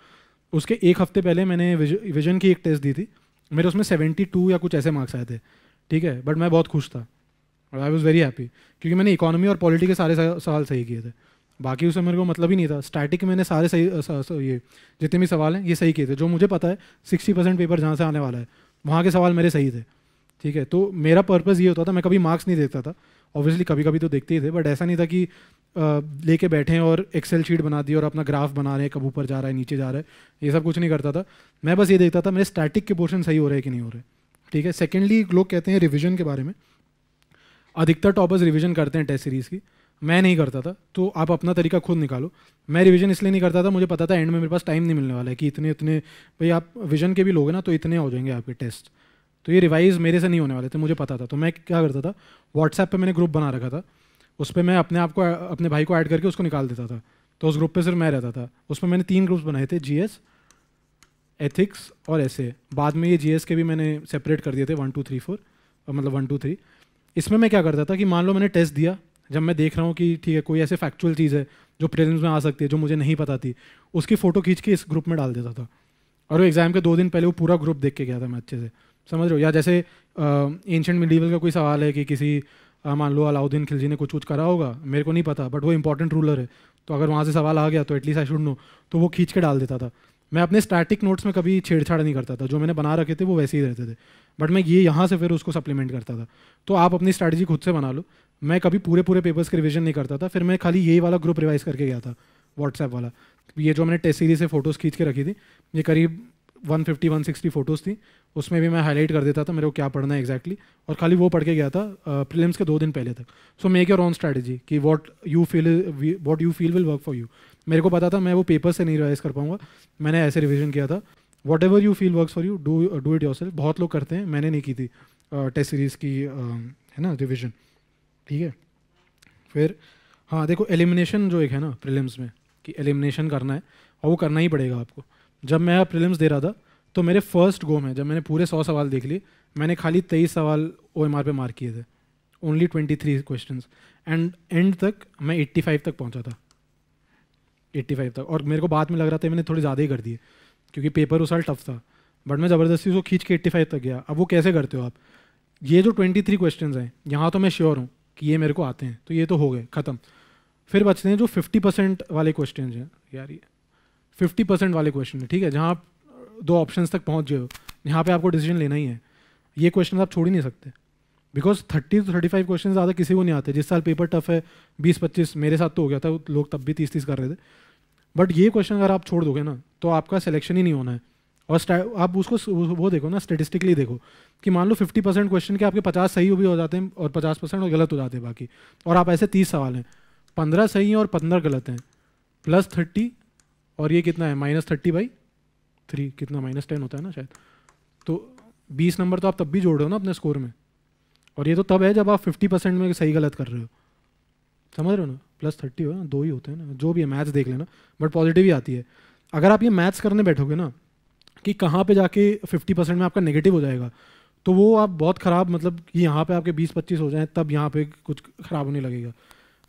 उसके एक हफ्ते पहले मैंने विजन की एक टेस्ट दी थी मेरे उसमें सेवेंटी टू या कुछ ऐसे मार्क्स आए थे ठीक है बट मैं बहुत खुश था आई वॉज़ वेरी हैप्पी क्योंकि मैंने इकोनॉमी और पॉलिटी के सारे सवाल सही किए थे बाकी उसमें मेरे को मतलब ही नहीं था स्टैटिक मैंने सारे सही ये जितने भी सवाल हैं ये सही किए थे जो मुझे पता है सिक्सटी परसेंट पेपर जहाँ से आने वाला है वहाँ के सवाल मेरे सही थे ठीक है तो मेरा पर्पज़ ये होता था मैं कभी मार्क्स नहीं देखता था ऑब्वियसली कभी कभी तो देखते ही थे बट ऐसा नहीं था कि लेके बैठे और एक्सेल शीट बना दी और अपना ग्राफ बना रहे हैं कब ऊपर जा रहा है नीचे जा रहा है ये सब कुछ नहीं करता था मैं बस ये देखता था मेरे स्टैटिक के पोर्शन सही हो रहे हैं कि नहीं हो रहे ठीक है सेकेंडली लोग कहते हैं रिविजन के बारे में अधिकतर टॉपर्स रिविजन करते हैं टेस्ट सीरीज़ की मैं नहीं करता था तो आप अपना तरीका खुद निकालो मैं रिविजन इसलिए नहीं करता था मुझे पता था एंड में मेरे पास टाइम नहीं मिलने वाला है कि इतने इतने भाई आप विजन के भी लोग हैं ना तो इतने हो जाएंगे आपके टेस्ट तो ये रिवाइज मेरे से नहीं होने वाले थे मुझे पता था तो मैं क्या करता था व्हाट्सएप पे मैंने ग्रुप बना रखा था उस पर मैं अपने आप को अपने भाई को ऐड करके उसको निकाल देता था तो उस ग्रुप पे सिर्फ मैं रहता था उसमें मैंने तीन ग्रुप्स बनाए थे जी एथिक्स और ऐसे बाद में ये जी के भी मैंने सेपरेट कर दिए थे वन टू थ्री फोर मतलब वन टू थ्री इसमें मैं क्या करता था कि मान लो मैंने टेस्ट दिया जब मैं देख रहा हूँ कि ठीक है कोई ऐसे फैक्चुअल चीज़ है जो प्रेजेंस में आ सकती है जो मुझे नहीं पता थी उसकी फ़ोटो खींच के इस ग्रुप में डाल देता था और वो एग्ज़ाम के दो दिन पहले वो पूरा ग्रुप देख के गया था मैं अच्छे से समझ रहे हो या जैसे एंशेंट मिडीवल का कोई सवाल है कि किसी मान लो अलाउद्दीन खिलजी ने कुछ कुछ करा होगा मेरे को नहीं पता बट वो इंपॉर्टेंट रूलर है तो अगर वहाँ से सवाल आ गया तो एटलीस्ट आई शुड नो तो वो खींच के डाल देता था मैं अपने स्टैटिक नोट्स में कभी छेड़छाड़ नहीं करता था जो मैंने बना रखे थे वो वैसे ही रहते थे बट मैं ये यहाँ से फिर उसको सप्लीमेंट करता था तो आप अपनी स्ट्रैटेजी खुद से बना लो मैं कभी पूरे पूरे पेपर्स के रिविजन नहीं करता था फिर मैं खाली यही वाला ग्रुप रिवाइज करके गया था व्हाट्सएप वाला ये जो मैंने टेस्ट सीरीज से फोटोज़ खींच के रखी थी ये करीब 150 160 फोटोज़ थी उसमें भी मैं हाईलाइट कर देता था मेरे को क्या पढ़ना है एग्जैक्टली exactly, और खाली वो पढ़ के गया था प्रीलिम्स के दो दिन पहले तक so make your own strategy कि what you feel what you feel will work for you मेरे को पता था मैं वो पेपर से नहीं रिवाइज कर पाऊंगा मैंने ऐसे रिविजन किया था whatever you feel work for you do do it yourself बहुत लोग करते हैं मैंने नहीं की थी टेस्ट सीरीज़ की है ना रिविजन ठीक है फिर हाँ देखो एलिमिनेशन जो एक है ना प्रिलिम्स में कि एलिमिनेशन करना है और वो करना ही पड़ेगा आपको जब मैं प्रिलिम्स दे रहा था तो मेरे फर्स्ट गो में जब मैंने पूरे सौ सवाल देख लिए मैंने खाली तेईस सवाल ओ एम आर पे मार्क किए थे only twenty three question and and तक मैं एट्टी फाइव तक पहुँचा था एट्टी फाइव तक और मेरे को बाद में लग रहा था मैंने थोड़ी ज़्यादा ही कर दिए क्योंकि पेपर उस साल टफ था बट मैं ज़बरदस्ती उसको खींच के एट्टी फाइव तक गया अब वो कैसे करते हो आप ये जो ट्वेंटी थ्री क्वेश्चन हैं यहाँ तो मैं श्योर हूँ कि ये मेरे को आते हैं तो ये तो हो गए ख़त्म फिर बचते हैं जो फिफ्टी परसेंट वाले क्वेश्चन हैं यार ये फिफ्टी परसेंट वाले क्वेश्चन है ठीक है जहाँ आप दो ऑप्शन तक पहुँच गए हो यहाँ पर आपको डिसीजन लेना ही है ये क्वेश्चन आप छोड़ ही नहीं सकते because thirty two thirty five question ज़्यादा किसी को नहीं आते जिस साल पेपर टफ है बीस पच्चीस मेरे साथ तो हो गया था लोग तब भी तीस तीस कर रहे थे बट ये क्वेश्चन अगर आप छोड़ दोगे ना तो आपका सिलेक्शन ही नहीं होना है और आप उसको वो देखो ना स्टेटिस्टिकली देखो कि मान लो फिफ्टी परसेंट क्वेश्चन के आपके पचास सही भी हो जाते हैं और पचास परसेंट और गलत हो जाते हैं बाकी और आप ऐसे तीस सवाल हैं पंद्रह सही हैं और पंद्रह गलत हैं प्लस थर्टी और ये कितना है माइनस थर्टी बाई थ्री कितना माइनस टेन होता है ना शायद तो बीस नंबर तो आप तब भी जोड़ रहे हो ना अपने स्कोर में और ये तो तब है जब आप फिफ्टी परसेंट में सही गलत कर रहे हो समझ रहे हो ना प्लस थर्टी हो ना दो ही होते हैं ना जो भी है मैथ्स देख लेना बट पॉजिटिव ही आती है अगर आप ये मैथ्स करने बैठोगे ना कि कहाँ पर जाके फिफ्टी परसेंट में आपका नेगेटिव हो जाएगा तो वो आप बहुत ख़राब मतलब कि यहाँ पे आपके बीस पच्चीस हो जाए तब यहाँ पे कुछ ख़राब होने लगेगा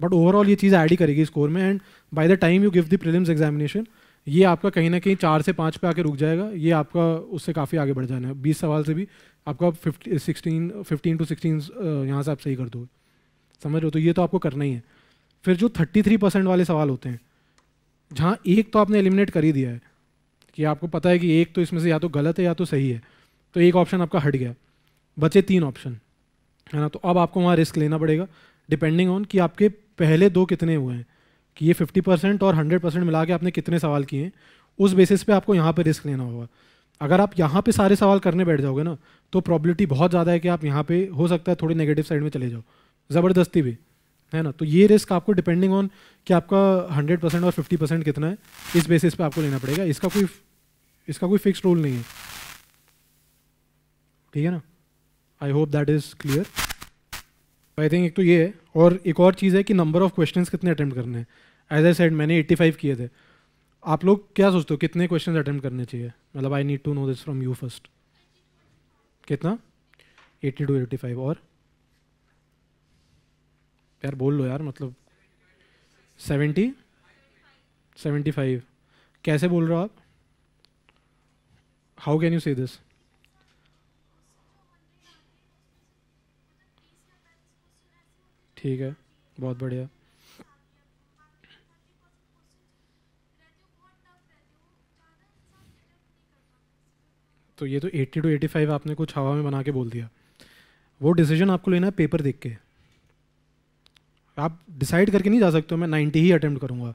बट ओवरऑल ये चीज़ ऐड ही करेगी स्कोर में and by the time you give the prelims examination ये आपका कहीं ना कहीं चार से पाँच पे आके रुक जाएगा ये आपका उससे काफ़ी आगे बढ़ जाना है बीस सवाल से भी आपका fifty sixteen fifteen to sixteen यहाँ से आप सही कर दो समझ रहे हो तो ये तो आपको करना ही है फिर जो थर्टी थ्री परसेंट वाले सवाल होते हैं जहाँ एक तो आपने एलिमिनेट कर ही दिया है कि आपको पता है कि एक तो इसमें से या तो गलत है या तो सही है तो एक ऑप्शन आपका हट गया बचे तीन ऑप्शन है ना तो अब आपको वहाँ रिस्क लेना पड़ेगा डिपेंडिंग ऑन कि आपके पहले दो कितने हुए हैं कि ये फिफ्टी परसेंट और हंड्रेड परसेंट मिला के आपने कितने सवाल किए हैं उस बेसिस पे आपको यहाँ पे रिस्क लेना होगा अगर आप यहाँ पे सारे सवाल करने बैठ जाओगे ना तो प्रॉबिलिटी बहुत ज़्यादा है कि आप यहाँ पे हो सकता है थोड़ी नेगेटिव साइड में चले जाओ ज़बरदस्ती भी है ना तो ये रिस्क आपको डिपेंडिंग ऑन कि आपका हंड्रेड परसेंट और फिफ्टी परसेंट कितना है इस बेसिस पे आपको लेना पड़ेगा इसका कोई इसका कोई फिक्स रूल नहीं है ठीक है ना I hope that is clear I think एक तो ये है और एक और चीज़ है कि नंबर ऑफ क्वेश्चंस कितने अटैम्प्ट करने हैं एज आई सेड मैंने 85 किए थे आप लोग क्या सोचते हो कितने क्वेश्चंस अटैम्प्ट करने चाहिए मतलब I need to know this from you first कितना 80 टू 85 और यार बोल लो यार मतलब 70 75 कैसे बोल रहे हो आप how can you say this ठीक है बहुत बढ़िया तो ये तो 80 टू 85 आपने कुछ हवा में बना के बोल दिया वो डिसीजन आपको लेना है पेपर देख के आप डिसाइड करके नहीं जा सकते हो मैं 90 ही अटैम्प्ट करूंगा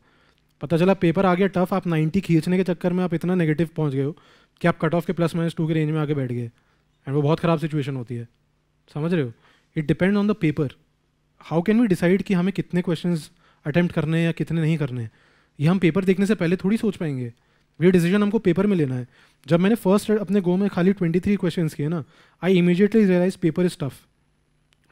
पता चला पेपर आ गया टफ आप 90 खींचने के चक्कर में आप इतना नेगेटिव पहुँच गए हो कि आप कट ऑफ के प्लस माइनस टू के रेंज में आके बैठ गए एंड वो बहुत ख़राब सिचुएशन होती है समझ रहे हो it depend on the paper how can we decide कि हमें कितने क्वेश्चन अटैम्प्ट करने हैं या कितने नहीं करने ये हम पेपर देखने से पहले थोड़ी सोच पाएंगे ये डिसीजन हमको पेपर में लेना है जब मैंने फर्स्ट अपने गो में खाली ट्वेंटी थ्री क्वेश्चन किए ना I immediately realise paper is tough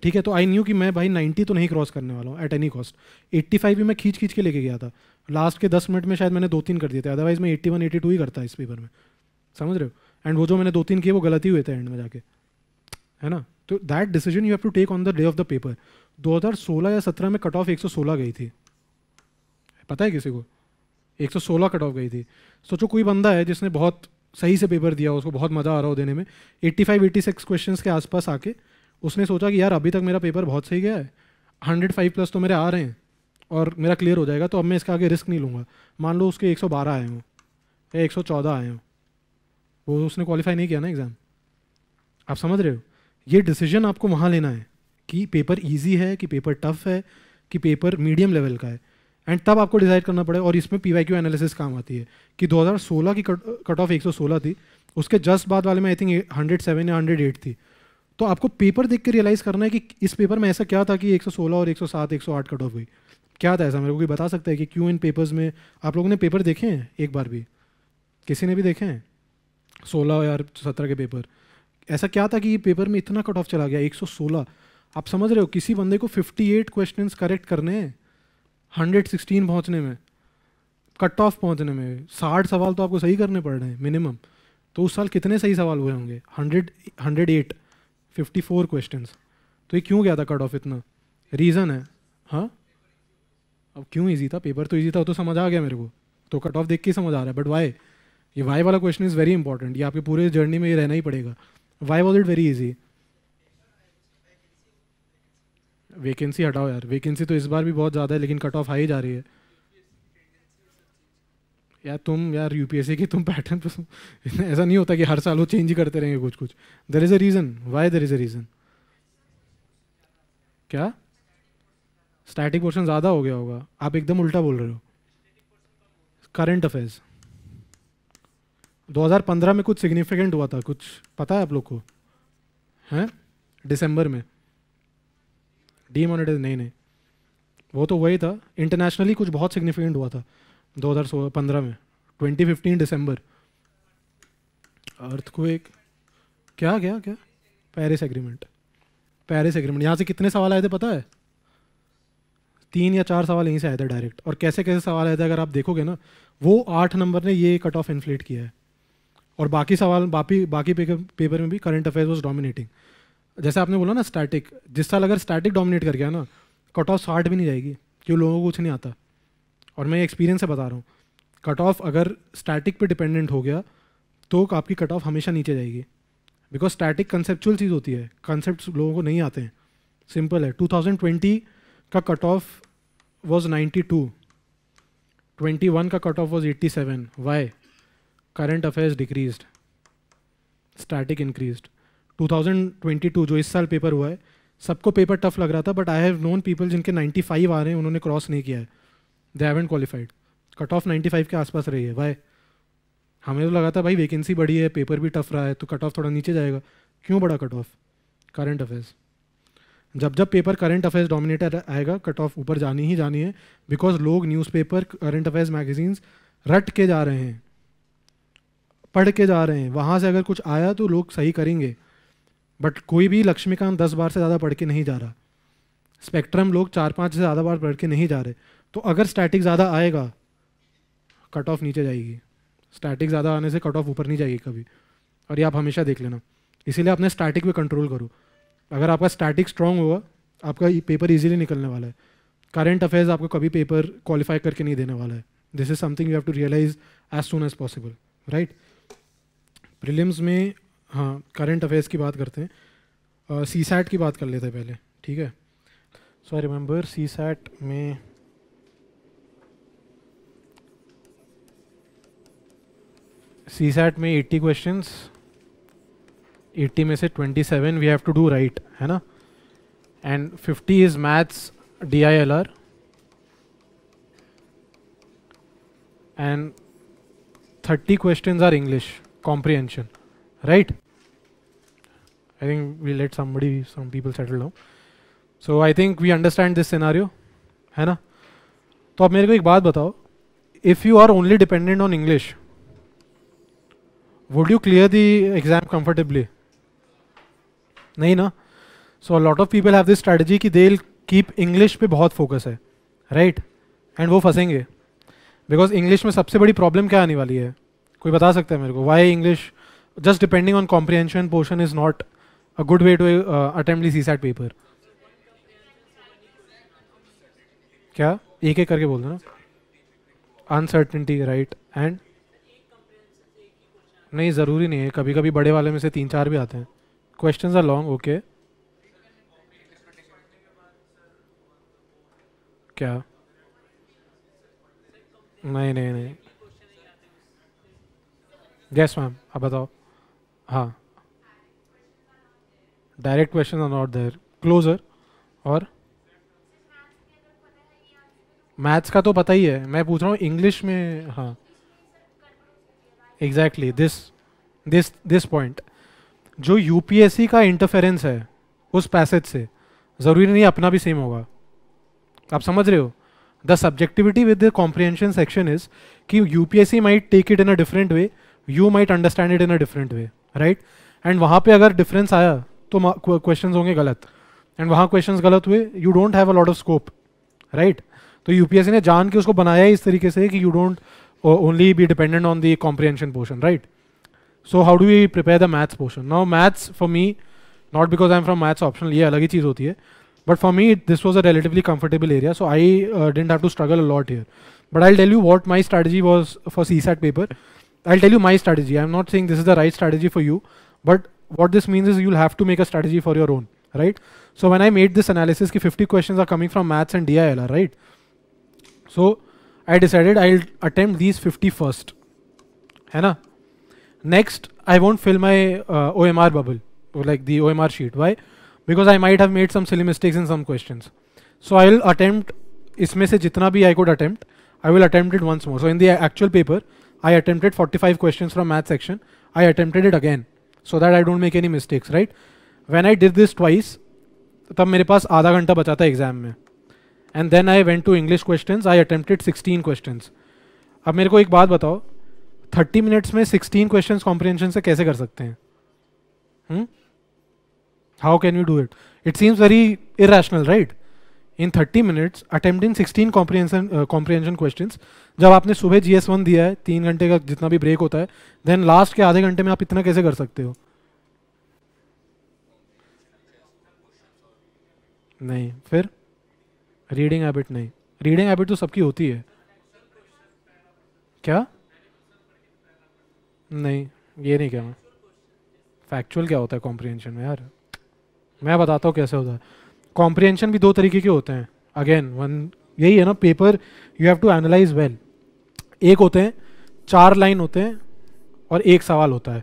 ठीक है तो आई न्यू कि मैं भाई नाइन्टी तो नहीं क्रॉस करने वाला हूँ at any cost eighty five भी मैं खींच खींच के लेके गया था लास्ट के दस मिनट में शायद मैंने दो तीन कर दिए थे अदरवाइज मैं एटी टू ही करता इस पेपर में समझ रहे हो एंड वो जो मैंने दो तीन किए वो गलती हुए थे एंड में जाके है ना तो that decision you have to take on the day of the paper 2016 या 17 में कट ऑफ 116 गई थी पता है किसी को 116 कट ऑफ गई थी सोचो कोई बंदा है जिसने बहुत सही से पेपर दिया उसको बहुत मज़ा आ रहा हो देने में 85 86 क्वेश्चन के आसपास आके उसने सोचा कि यार अभी तक मेरा पेपर बहुत सही गया है 105 प्लस तो मेरे आ रहे हैं और मेरा क्लियर हो जाएगा तो अब मैं इसका आगे रिस्क नहीं लूँगा मान लो उसके 112 आए हों या एक आए हों वो उसने क्वालिफाई नहीं किया ना एग्ज़ाम आप समझ रहे हो ये डिसीजन आपको वहाँ लेना है कि पेपर ईजी है कि पेपर टफ है कि पेपर मीडियम लेवल का है एंड तब आपको डिसाइड करना पड़ेगा और इसमें पी वाई क्यू एनालिसिस काम आती है कि 2016 की कट ऑफ 116 थी उसके जस्ट बाद वाले में आई थिंक 107 या 108 थी तो आपको पेपर देख के रियलाइज़ करना है कि इस पेपर में ऐसा क्या था कि 116 और 107 108 कट ऑफ हुई क्या था ऐसा मेरे को कोई बता सकता है कि क्यों इन पेपर्स में आप लोगों ने पेपर देखे हैं एक बार भी किसी ने भी देखे हैं सोलह या सत्रह के पेपर ऐसा क्या था कि ये पेपर में इतना कट ऑफ चला गया एक आप समझ रहे हो किसी बंदे को 58 क्वेश्चंस करेक्ट करने हैं 116 पहुंचने में कट ऑफ पहुंचने में साठ सवाल तो आपको सही करने पड़ रहे हैं मिनिमम तो उस साल कितने सही सवाल हुए होंगे hundred hundred at fifty four question तो ये क्यों गया था कट ऑफ इतना रीज़न है हाँ अब क्यों ईजी था पेपर तो ईजी था तो समझ आ गया मेरे को तो कट ऑफ देख के समझ आ रहा है बट वाई ये वाई वाला क्वेश्चन इज़ वेरी इंपॉर्टेंट ये आपके पूरे जर्नी में ये रहना ही पड़ेगा why was it very easy vacancy हटाओ यार वैकेंसी तो इस बार भी बहुत ज़्यादा है लेकिन कट ऑफ हाई जा रही है यार तुम यार यूपीएससी के तुम पैटर्न पर (laughs) ऐसा नहीं होता कि हर साल वो चेंज ही करते रहेंगे कुछ कुछ there is a reason why there is a reason क्या स्टैटिक पोर्शन ज़्यादा हो गया होगा आप एकदम उल्टा बोल रहे हो करेंट अफेयर्स 2015 में कुछ सिग्निफिकेंट हुआ था कुछ पता है आप लोग को हैं दिसंबर में डीमोनेटाइज नहीं नहीं वो तो वही था इंटरनेशनली कुछ बहुत सिग्निफिकेंट हुआ था दो हजार सोलह पंद्रह में ट्वेंटी अर्थ दिसंबर एक क्या क्या क्या पेरिस एग्रीमेंट पेरिस एग्रीमेंट यहाँ से कितने सवाल आए थे पता है तीन या चार सवाल यहीं से आए थे डायरेक्ट और कैसे कैसे सवाल आए थे अगर आप देखोगे ना वो आठ नंबर ने ये कट ऑफ इन्फ्लेट किया है और बाकी सवाल बाकी बाकी पेपर में भी करंट अफेयर्स वॉज डोमिनेटिंग जैसे आपने बोला ना स्टैटिक जिस साल अगर स्टैटिक डोमिनेट कर गया ना कट ऑफ साठ भी नहीं जाएगी क्यों लोगों को कुछ नहीं आता और मैं एक्सपीरियंस से बता रहा हूँ कट ऑफ अगर स्टैटिक पे डिपेंडेंट हो गया तो आपकी कट ऑफ हमेशा नीचे जाएगी बिकॉज स्टैटिक कंसेप्चुअल चीज़ होती है कंसेप्ट लोगों को नहीं आते हैं सिंपल है 2020 का cut off was twenty one का cut off was seven why current affairs decrease static increased 2022 जो इस साल पेपर हुआ है सबको पेपर टफ लग रहा था but I have known people जिनके 95 आ रहे हैं उन्होंने क्रॉस नहीं किया है they haven't qualified cut off 95 के आसपास रही है भाई हमें तो लगा था भाई वैकेंसी बढ़ी है पेपर भी टफ रहा है तो कट ऑफ थोड़ा नीचे जाएगा क्यों बड़ा कट ऑफ करंट अफेयर्स जब जब पेपर करंट अफेयर्स डोमिनेटर आएगा कट ऑफ ऊपर जानी ही जानी है बिकॉज लोग न्यूज़पेपर करंट अफेयर्स मैगजीन्स रट के जा रहे हैं पढ़ के जा रहे हैं वहाँ से अगर कुछ आया तो लोग सही करेंगे बट कोई भी लक्ष्मीकांत दस बार से ज़्यादा पढ़ के नहीं जा रहा स्पेक्ट्रम लोग चार पाँच से ज़्यादा बार पढ़ के नहीं जा रहे तो अगर स्टैटिक ज़्यादा आएगा कट ऑफ नीचे जाएगी स्टैटिक ज़्यादा आने से कट ऑफ ऊपर नहीं जाएगी कभी और ये आप हमेशा देख लेना इसीलिए अपने स्टैटिक पे कंट्रोल करो अगर आपका स्टैटिक स्ट्रांग होगा आपका पेपर ईजिली निकलने वाला है करंट अफेयर्स आपको कभी पेपर क्वालिफाई करके नहीं देने वाला है this is something you have to realise as soon as possible right prelims में हाँ करंट अफेयर्स की बात करते हैं सी uh, सैट की बात कर लेते हैं पहले ठीक है so I remember C CSAT में सी सैट में 80 क्वेश्चंस 80 में से 27 we have to do right है ना and 50 is maths D I L R and 30 question are English comprehension right i think we let somebody some people settle down so I think we understand this scenario है ना तो आप मेरे को एक बात बताओ if you are only dependent on English would you clear the exam comfortably नहीं ना so lot of people have this strategy कि दे कीप इंग्लिश पे बहुत फोकस है राइट right? एंड वो फंसेंगे बिकॉज इंग्लिश में सबसे बड़ी प्रॉब्लम क्या आने वाली है कोई बता सकता है मेरे को why English just depending on comprehension portion is not a good way to uh, attempt the CSAT paper. क्या एक एक करके बोल दो ना अनसर्टनिटी राइट एंड नहीं ज़रूरी नहीं है कभी कभी बड़े वाले में से तीन चार भी आते हैं क्वेश्चन आर लॉन्ग ओके क्या नहीं नहीं नहीं यस मैम अब बताओ हाँ direct question are not there closer और मैथ्स का तो पता ही है मैं पूछ रहा हूँ इंग्लिश में हाँ exactly this this this point जो यूपीएससी का इंटरफेरेंस है उस पैसेज से ज़रूरी नहीं अपना भी सेम होगा आप समझ रहे हो the subjectivity with the comprehension section is कि UPSC might take it in a different way you might understand it in a different way right and वहाँ पे अगर डिफरेंस आया तो क्वेश्चन होंगे गलत एंड वहाँ क्वेश्चन गलत हुए you don't have a lot of scope right तो यूपीएससी ने जान के उसको बनाया इस तरीके से कि you don't only be dependent on the comprehension portion right so how do you prepare the maths portion now maths for me not because I am from maths optional ये अलग ही चीज़ होती है but for me this was a relatively comfortable area so I didn't have to struggle a lot here but I tell you what my strategy was for CSAT paper I'll tell you my strategy. I'm not saying this is the right strategy for you, but what this means is you'll have to make a strategy for your own, right? So when I made this analysis, ki 50 questions are coming from maths and DILR, right? So I decided I'll attempt these 50 first, है ना? Next, I won't fill my uh, OMR bubble, or like the OMR sheet. Why? Because I might have made some silly mistakes in some questions. So I'll attempt इसमें से जितना भी I could attempt, I will attempt it once more. So in the actual paper, I attempted 45 questions from math section. I attempted it again so that I don't make any mistakes, right? When I did this twice, तब मेरे पास आधा घंटा बचा था एग्जाम में and then I went to English question I attempted sixteen question अब मेरे को एक बात बताओ थर्टी मिनट्स में सिक्सटीन क्वेश्चन कॉम्प्रिहेंशन से कैसे कर सकते हैं how can you do it it seems very irrational right in thirty minutes attempting sixteen comprehension comprehension question जब आपने सुबह जी एस वन दिया है तीन घंटे का जितना भी ब्रेक होता है देन लास्ट के आधे घंटे में आप इतना कैसे कर सकते हो नहीं फिर रीडिंग हैबिट नहीं रीडिंग हैबिट तो सबकी होती है क्या नहीं ये नहीं क्या मैं फैक्चुअल क्या होता है कॉम्प्रीहेंशन में यार मैं बताता हूँ कैसे होता है कॉम्प्रिहेंशन भी दो तरीके के होते हैं अगेन वन यही है ना paper you have to analyse well एक होते हैं चार लाइन होते हैं और एक सवाल होता है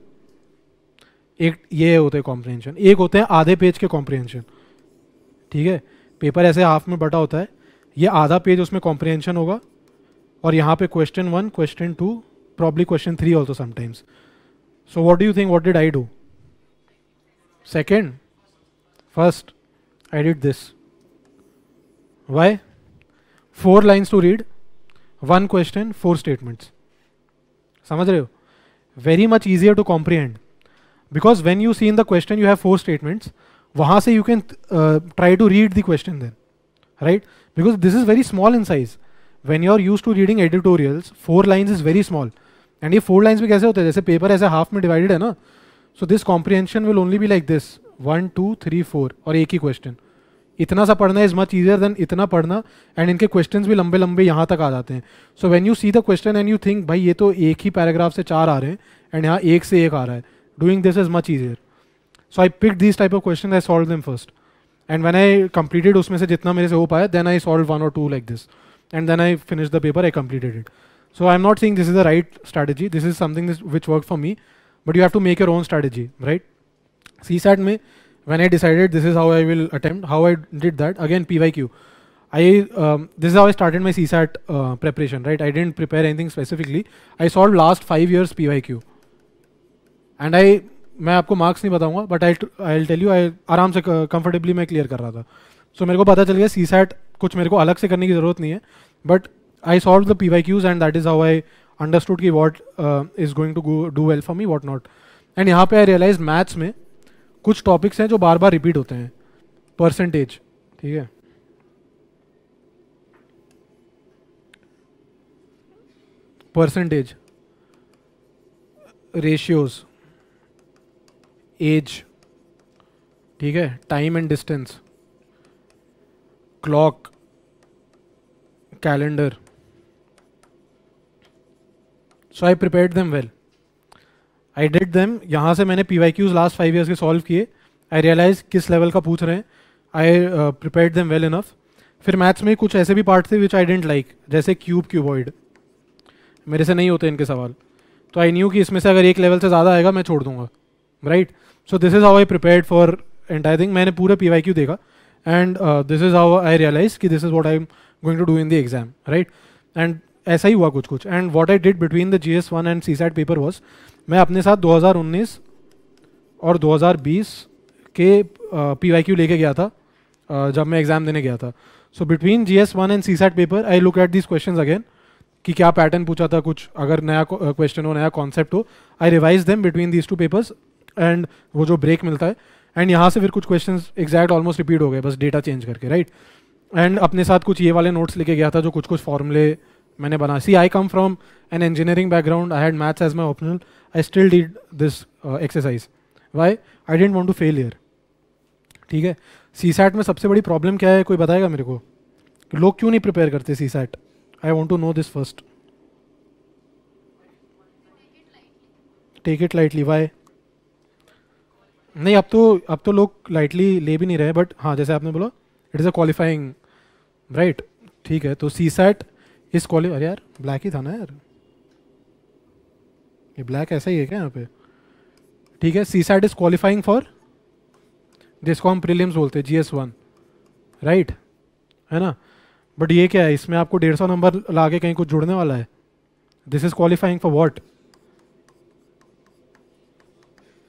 एक ये होते हैं कॉम्प्रिहेंशन एक होते हैं आधे पेज के कॉम्प्रिहेंशन ठीक है पेपर ऐसे हाफ में बटा होता है ये आधा पेज उसमें कॉम्प्रिहेंशन होगा और यहाँ पे question one question two probably question three also sometimes so what do you think what did I do second first I did this. Why? Four lines to read, one question, four statements. Samaj Very much easier to comprehend. Because when you see in the question, you have four statements. Vahaan se you can uh, try to read the question then. Right? Because this is very small in size. When you are used to reading editorials, four lines is very small. And if four lines bhi kaise hota hai? Jaise paper aise half mein divided hai na? So this comprehension will only be like this. One two three four और एक ही क्वेश्चन इतना सा पढ़ना इज मच ईजियर देन इतना पढ़ना एंड इनके क्वेश्चन भी लंबे लंबे यहाँ तक आ जाते हैं so when you see the question and you think भाई ये तो एक ही पैराग्राफ से चार आ रहे हैं एंड यहाँ एक से एक आ रहा है doing this is much easier so I pick this type of question I solve them first and when I completed उसमें से जितना मेरे से हो पाया देन आई सॉल्व वन और two like this and then I finish the paper I completed it so I am not saying this is the right strategy this is something which work for me but you have to make your own strategy right CSAT में when I decided this is how I will attempt how I did that again P Y Q I this is how I started my CSAT preparation right I didn't prepare anything specifically I solve last five years P Y Q and I मैं आपको मार्क्स नहीं बताऊंगा but I I'll tell you I आराम से कंफर्टेबली uh, मैं क्लियर कर रहा था सो मेरे को पता चल गया सी सैट कुछ मेरे को अलग से करने की जरूरत नहीं है but I solve the P Y Qs and that is how I understood की what is going to do well for me what not and यहाँ पे आई रियलाइज मैथ्स में कुछ टॉपिक्स हैं जो बार बार रिपीट होते हैं परसेंटेज ठीक है परसेंटेज रेशियोज एज ठीक है time and distance clock calendar so I prepared them well I did them यहाँ से मैंने P Y Qs last five years के सॉल्व किए आई रियलाइज किस लेवल का पूछ रहे हैं I prepare them well enough फिर मैथ्स में कुछ ऐसे भी पार्ट थे विच आई डेंट लाइक जैसे क्यूब क्यूबॉइड मेरे से नहीं होते इनके सवाल तो आई न्यू कि इसमें से अगर एक लेवल से ज़्यादा आएगा मैं छोड़ दूंगा right so this is how I prepare for entire thing मैंने पूरा पी वाई क्यू देखा and this is how I realise कि this is what I am going to do in the exam right and ऐसा ही हुआ कुछ कुछ and what I did between the G S one and CSAT paper was मैं अपने साथ 2019 और 2020 के पी वाई क्यू लेके गया था जब मैं एग्ज़ाम देने गया था so between G S one and CSAT paper I look at this question again कि क्या पैटर्न पूछा था कुछ अगर नया क्वेश्चन हो नया कॉन्सेप्ट हो I revise them between these two papers and वो जो ब्रेक मिलता है एंड यहाँ से फिर कुछ क्वेश्चन एग्जैक्ट ऑलमोस्ट रिपीट हो गए बस डेटा चेंज करके राइट right? एंड अपने साथ कुछ ये वाले नोट्स लेके गया था जो कुछ कुछ फॉर्मूले मैंने बना see I come from an engineering background I had maths as my optional I still did this exercise why I didn't want to fail year ठीक है सी सैट में सबसे बड़ी प्रॉब्लम क्या है कोई बताएगा मेरे को लोग क्यों नहीं प्रिपेयर करते CSAT I want to know this first take it lightly why नहीं अब तो अब तो लोग लाइटली ले भी नहीं रहे बट हाँ जैसे आपने बोला it is a qualifying right ठीक है तो सी सैट इस क्वालिटी अरे यार ब्लैक ही था ना यार ये ब्लैक ऐसा ही है क्या यहाँ पे ठीक है CSAT is qualifying for जिसको हम प्रीलिम्स बोलते हैं जी एस वन राइट है ना बट ये क्या है इसमें आपको डेढ़ सौ नंबर ला के कहीं कुछ जुड़ने वाला है this is qualifying for what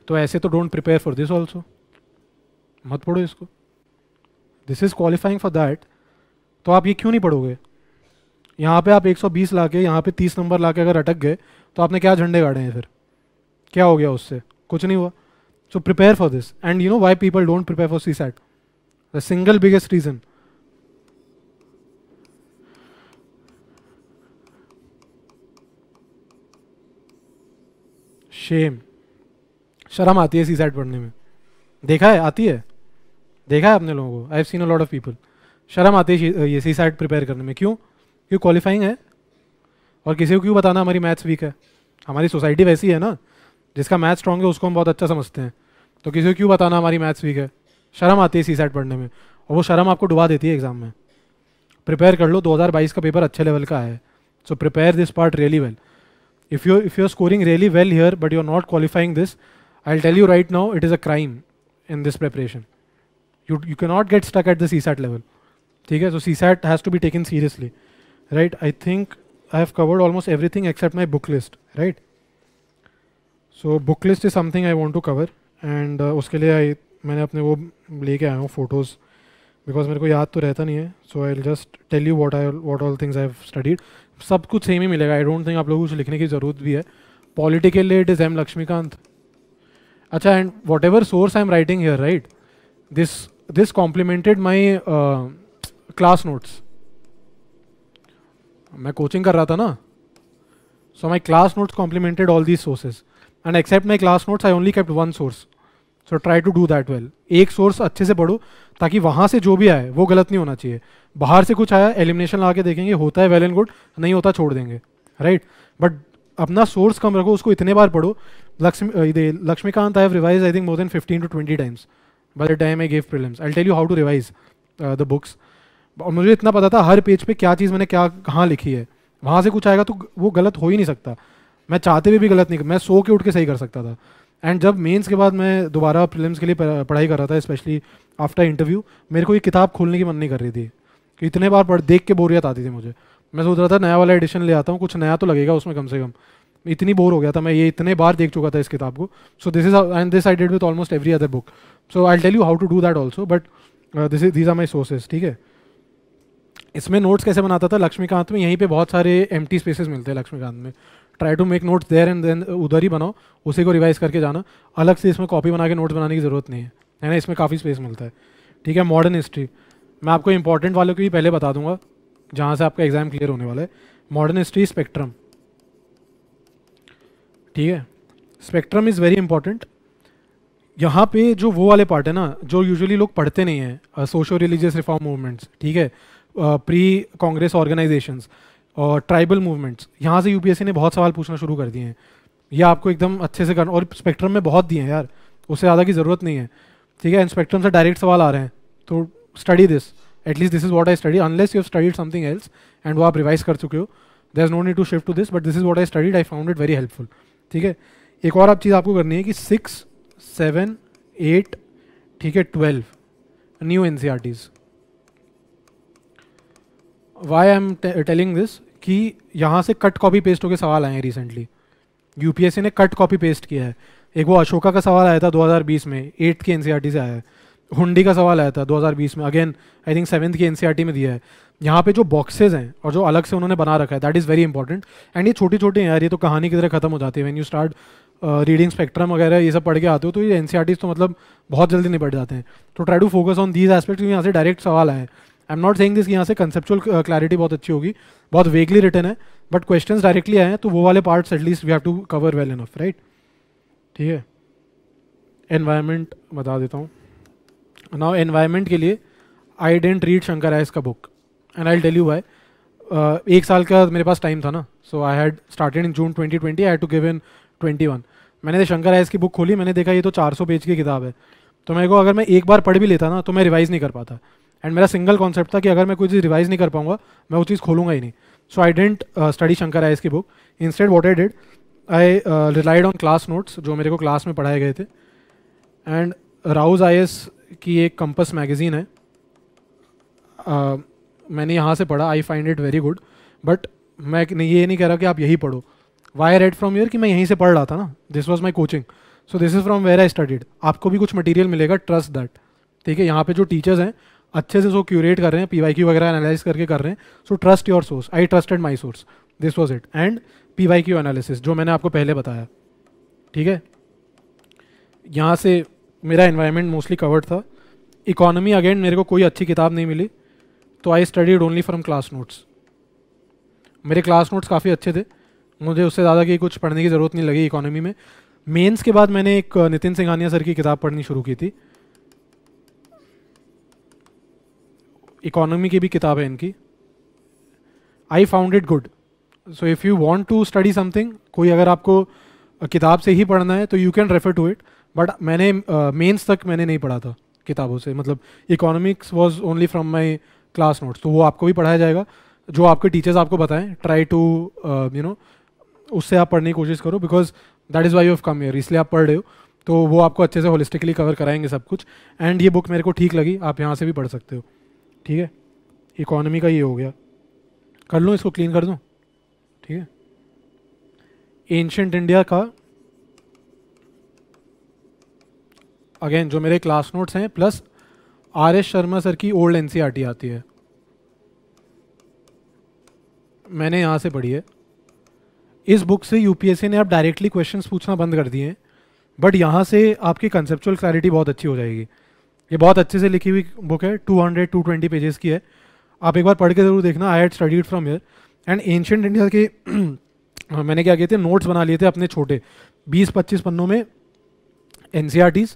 तो ऐसे तो don't prepare for this also मत पढ़ो इसको this is qualifying for that तो आप ये क्यों नहीं पढ़ोगे यहाँ पे आप 120 लाके के यहाँ पे 30 नंबर लाके अगर अटक गए तो आपने क्या झंडे गाड़े हैं फिर क्या हो गया उससे कुछ नहीं हुआ so prepare for this and you know why people don't prepare for CSAT the single biggest reason shame शर्म आती है सी सैट पढ़ने में देखा है आती है देखा है आपने लोगों को I have seen a lot of people शर्म आती है ये सी सैट प्रिपेयर करने में क्यों क्यों क्वालिफाइंग है और किसी को क्यों बताना हमारी मैथ्स वीक है हमारी सोसाइटी वैसी है ना जिसका मैथ स्ट्रॉन्ग है उसको हम बहुत अच्छा समझते हैं तो किसी को क्यों बताना हमारी मैथ्स वीक है शर्म आती है सी सैट पढ़ने में और वो शर्म आपको डुबा देती है एग्जाम में प्रिपेयर कर लो 2022 का पेपर अच्छे लेवल का है so prepare this part really well if you if you are scoring really well here but you are not qualifying this I tell you right now it is a crime in this preparation you you can not get stuck at the CSAT level ठीक है so CSAT has to be taken seriously right I think I have covered almost everything except my book list right so book list is something I want to cover and uh, उसके लिए I मैंने अपने वो लेके आया हूँ फ़ोटोज़ बिकॉज मेरे को याद तो रहता नहीं है so I just tell you what I what all things I have studied सब कुछ सेम ही मिलेगा आई डोंट थिंक आप लोगों को लिखने की ज़रूरत भी है politically it is M Laxmikanth अच्छा and whatever source I am writing here right this this complemented my class notes मैं कोचिंग कर रहा था ना so my class notes complemented all these sources and except my class notes I only kept one source so try to do that well एक सोर्स अच्छे से पढ़ो ताकि वहाँ से जो भी आए वो गलत नहीं होना चाहिए बाहर से कुछ आया एलिमिनेशन लगा के देखेंगे होता है वेल एंड गुड नहीं होता छोड़ देंगे राइट बट अपना सोर्स कम रखो उसको इतने बार पढ़ो Laxmi Laxmikanth I have revise I think more than fifteen to twenty times but the time I gave prelims I tell you how to revise the books और मुझे इतना पता था हर पेज पे क्या चीज़ मैंने क्या कहाँ लिखी है वहाँ से कुछ आएगा तो वो गलत हो ही नहीं सकता मैं चाहते हुए भी, भी गलत नहीं मैं सो के उठ के सही कर सकता था एंड जब मेंस के बाद मैं दोबारा फिल्म के लिए पढ़ाई कर रहा था स्पेशली आफ्टर इंटरव्यू मेरे को ये किताब खोलने की मन नहीं कर रही थी कि इतने बार पढ़ देख के बोरियत आती थी मुझे मैं सोच रहा था नया वाला एडिशन ले आता हूँ कुछ नया तो लगेगा उसमें कम से कम इतनी बोर हो गया था मैं ये इतने बार देख चुका था इस किताब को so this is and this I did with almost every other book so I tell you how to do that also but this is these are my sources ठीक है इसमें नोट्स कैसे बनाता था लक्ष्मीकांत में यहीं पे बहुत सारे एम टी स्पेसेस मिलते हैं लक्ष्मीकांत में try to make notes there and then उधर ही बनाओ उसी को रिवाइज करके जाना अलग से इसमें कॉपी बना के नोट्स बनाने की ज़रूरत नहीं है है ना इसमें काफ़ी स्पेस मिलता है ठीक है मॉडर्न हिस्ट्री मैं आपको इंपॉर्टेंट वालों की भी पहले बता दूंगा जहाँ से आपका एग्ज़ाम क्लियर होने वाला है मॉडर्न हिस्ट्री स्पेक्ट्रम ठीक है स्पेक्ट्रम इज़ वेरी इंपॉर्टेंट यहाँ पे जो वो वाले पार्ट है ना जो यूजुअली लोग पढ़ते नहीं हैं सोशो रिलीजियस रिफॉर्म मूवमेंट्स ठीक है प्री कांग्रेस ऑर्गेनाइजेशन और ट्राइबल मूवमेंट्स यहाँ से यूपीएससी ने बहुत सवाल पूछना शुरू कर दिए हैं ये आपको एकदम अच्छे से करना और स्पेक्ट्रम में बहुत दिए हैं यार उससे ज़्यादा की ज़रूरत नहीं है ठीक है स्पेक्ट्रम से डायरेक्ट सवाल आ रहे हैं तो study this at least this is what I study unless you studied something else and वो आप रिवाइज कर चुके हो there is no need to shift to this but this is what I studied I found it very helpful ठीक है एक और आप चीज़ आपको करनी है कि सिक्स सेवन एट ठीक है twelve new N C R Ts why I am telling this कि यहाँ से कट कॉपी पेस्ट होकर सवाल आए हैं रिसेंटली यूपीएससी ने कट कॉपी पेस्ट किया है एक वो अशोका का सवाल आया था 2020 में एट्थ के एन e से आया है हुंडी का सवाल आया था 2020 में अगेन आई थिंक सेवन्थ के एन e में दिया है यहाँ पे जो बॉक्सेज हैं और जो अलग से उन्होंने बना रखा है that is very important and ये छोटी छोटी हैं यार ये तो कहानी की तरह खत्म हो जाती है when you start reading spectrum वगैरह ये सब पढ़ के आते हो तो ये एन e तो मतलब बहुत जल्दी निपट जाते हैं तो try to focus on these aspect क्योंकि यहाँ से डायरेक्ट सवाल आए I am not saying this कि यहाँ से कंसेप्चुअल क्लैरिटी uh, बहुत अच्छी होगी बहुत वेगली रिटर्न है बट क्वेश्चन डायरेक्टली आए हैं तो वो वाले parts at least we have to cover well enough right ठीक है एनवायरमेंट बता देता हूँ नाउ एनवायरमेंट के लिए आई डेंट रीड शंकर आयस का book and I tell you why एक साल का मेरे पास टाइम था ना so I had started in June 2020 I had to give in 21 मैंने शंकर आयस की बुक खोली मैंने देखा ये तो 400 पेज की किताब है तो मेरे को अगर मैं एक बार पढ़ भी लेता ना तो मैं रिवाइज़ नहीं कर पाता एंड मेरा सिंगल कॉन्सेप्ट था कि अगर मैं कोई चीज़ रिवाइज नहीं कर पाऊंगा मैं वो चीज़ खोलूंगा ही नहीं so I didn't study Shankar I की book instead what I did I relied on class notes जो मेरे को क्लास में पढ़ाए गए थे एंड राउज आई की एक कंपस मैगज़ीन है uh, मैंने यहाँ से पढ़ा I find it very good but मैं ये नहीं कह रहा कि आप यही पढ़ो वाई रेड फ्रॉम यूर कि मैं यहीं से पढ़ रहा था ना this was my coaching so this is from where I studied आपको भी कुछ मटेरियल मिलेगा ट्रस्ट दैट ठीक है यहाँ पे जो टीचर्स हैं अच्छे से सो क्यूरेट कर रहे हैं पी वगैरह एनालाइज करके कर रहे हैं so trust your source I trusted my source this was it and P Y Q analysis जो मैंने आपको पहले बताया ठीक है यहाँ से मेरा इन्वायरमेंट मोस्टली कवर्ड था इकोनॉमी अगेन मेरे को कोई अच्छी किताब नहीं मिली तो I studied only from class notes मेरे क्लास नोट्स काफ़ी अच्छे थे मुझे उससे ज़्यादा की कुछ पढ़ने की ज़रूरत नहीं लगी इकोनॉमी में मेंस के बाद मैंने एक नितिन सिंघानिया सर की किताब पढ़नी शुरू की थी इकोनॉमी की भी किताब है इनकी I found it good so if you want to study something कोई अगर आपको किताब से ही पढ़ना है तो you can refer to it but मैंने मेंस तक मैंने नहीं पढ़ा था किताबों से मतलब economics was only from my class notes तो वो आपको भी पढ़ाया जाएगा जो आपके टीचर्स आपको बताएं ट्राई टू यू नो उससे आप पढ़ने की कोशिश करो because that is why of come year इसलिए आप पढ़ रहे हो तो वो आपको अच्छे से होलिस्टिकली कवर कराएंगे सब कुछ एंड ये बुक मेरे को ठीक लगी आप यहाँ से भी पढ़ सकते हो ठीक है इकोनॉमी का ये हो गया कर लूँ इसको क्लीन कर दूँ ठीक है एंशंट इंडिया का अगेन जो मेरे क्लास नोट्स हैं plus R S Sharma sir की ओल्ड एन e आती है मैंने यहाँ से पढ़ी है इस बुक से यूपीएससी ने आप डायरेक्टली क्वेश्चंस पूछना बंद कर दिए हैं बट यहाँ से आपकी कंसेप्चुअल क्लैरिटी बहुत अच्छी हो जाएगी ये बहुत अच्छे से लिखी हुई बुक है 200 220 पेजेस की है आप एक बार पढ़ के ज़रूर देखना I had studied from here and ancient India के (clears throat) मैंने क्या किए थे नोट्स बना लिए थे अपने छोटे 20-25 पन्नों में एन e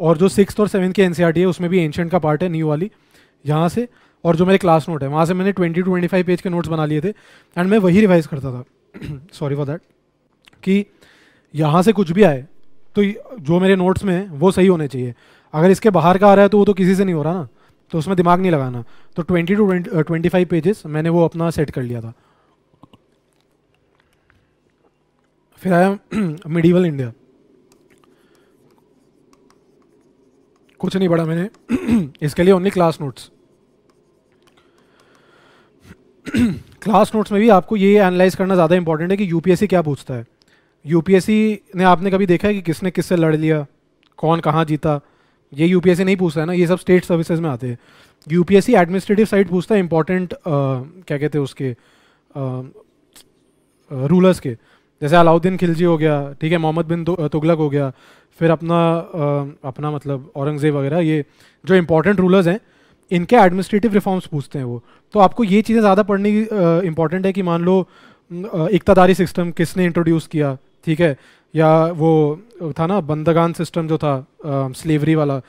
और जो सिक्स और सेवन्थ की एन है उसमें भी एंशियंट का पार्ट है न्यू वाली यहाँ से और जो मेरे क्लास नोट है वहाँ से मैंने twenty two twenty five page के नोट्स बना लिए थे एंड मैं वही रिवाइज करता था सॉरी फॉर दैट कि यहाँ से कुछ भी आए तो जो मेरे नोट्स में है वो सही होने चाहिए अगर इसके बाहर का आ रहा है तो वो तो किसी से नहीं हो रहा ना तो उसमें दिमाग नहीं लगाना तो twenty two twenty five pages मैंने वो अपना सेट कर लिया था फिर आया मिडीवल (clears throat) इंडिया कुछ नहीं पढ़ा मैंने (clears throat) इसके लिए only class notes class notes में भी आपको ये एनालाइज करना ज़्यादा इंपॉर्टेंट है कि यूपीएससी क्या पूछता है यूपीएससी ने आपने कभी देखा है कि किसने किससे लड़ लिया कौन कहाँ जीता ये यूपीएससी नहीं पूछता है ना ये सब स्टेट सर्विसेज में आते हैं यूपीएससी एडमिनिस्ट्रेटिव साइड पूछता है इंपॉर्टेंट क्या कहते हैं उसके रूलर्स के जैसे अलाउद्दीन खिलजी हो गया ठीक है मोहम्मद बिन तुगलक हो गया फिर अपना आ, अपना मतलब औरंगज़ेब वगैरह ये जो इंपॉर्टेंट रूलर्स हैं इनके एडमिनिस्ट्रेटिव रिफॉर्म्स पूछते हैं वो तो आपको ये चीज़ें ज़्यादा पढ़नी की इंपॉर्टेंट है कि मान लो इकतदारी सिस्टम किसने इंट्रोड्यूस किया ठीक है या वो था ना बंदगान सिस्टम जो था स्लेवरी वाला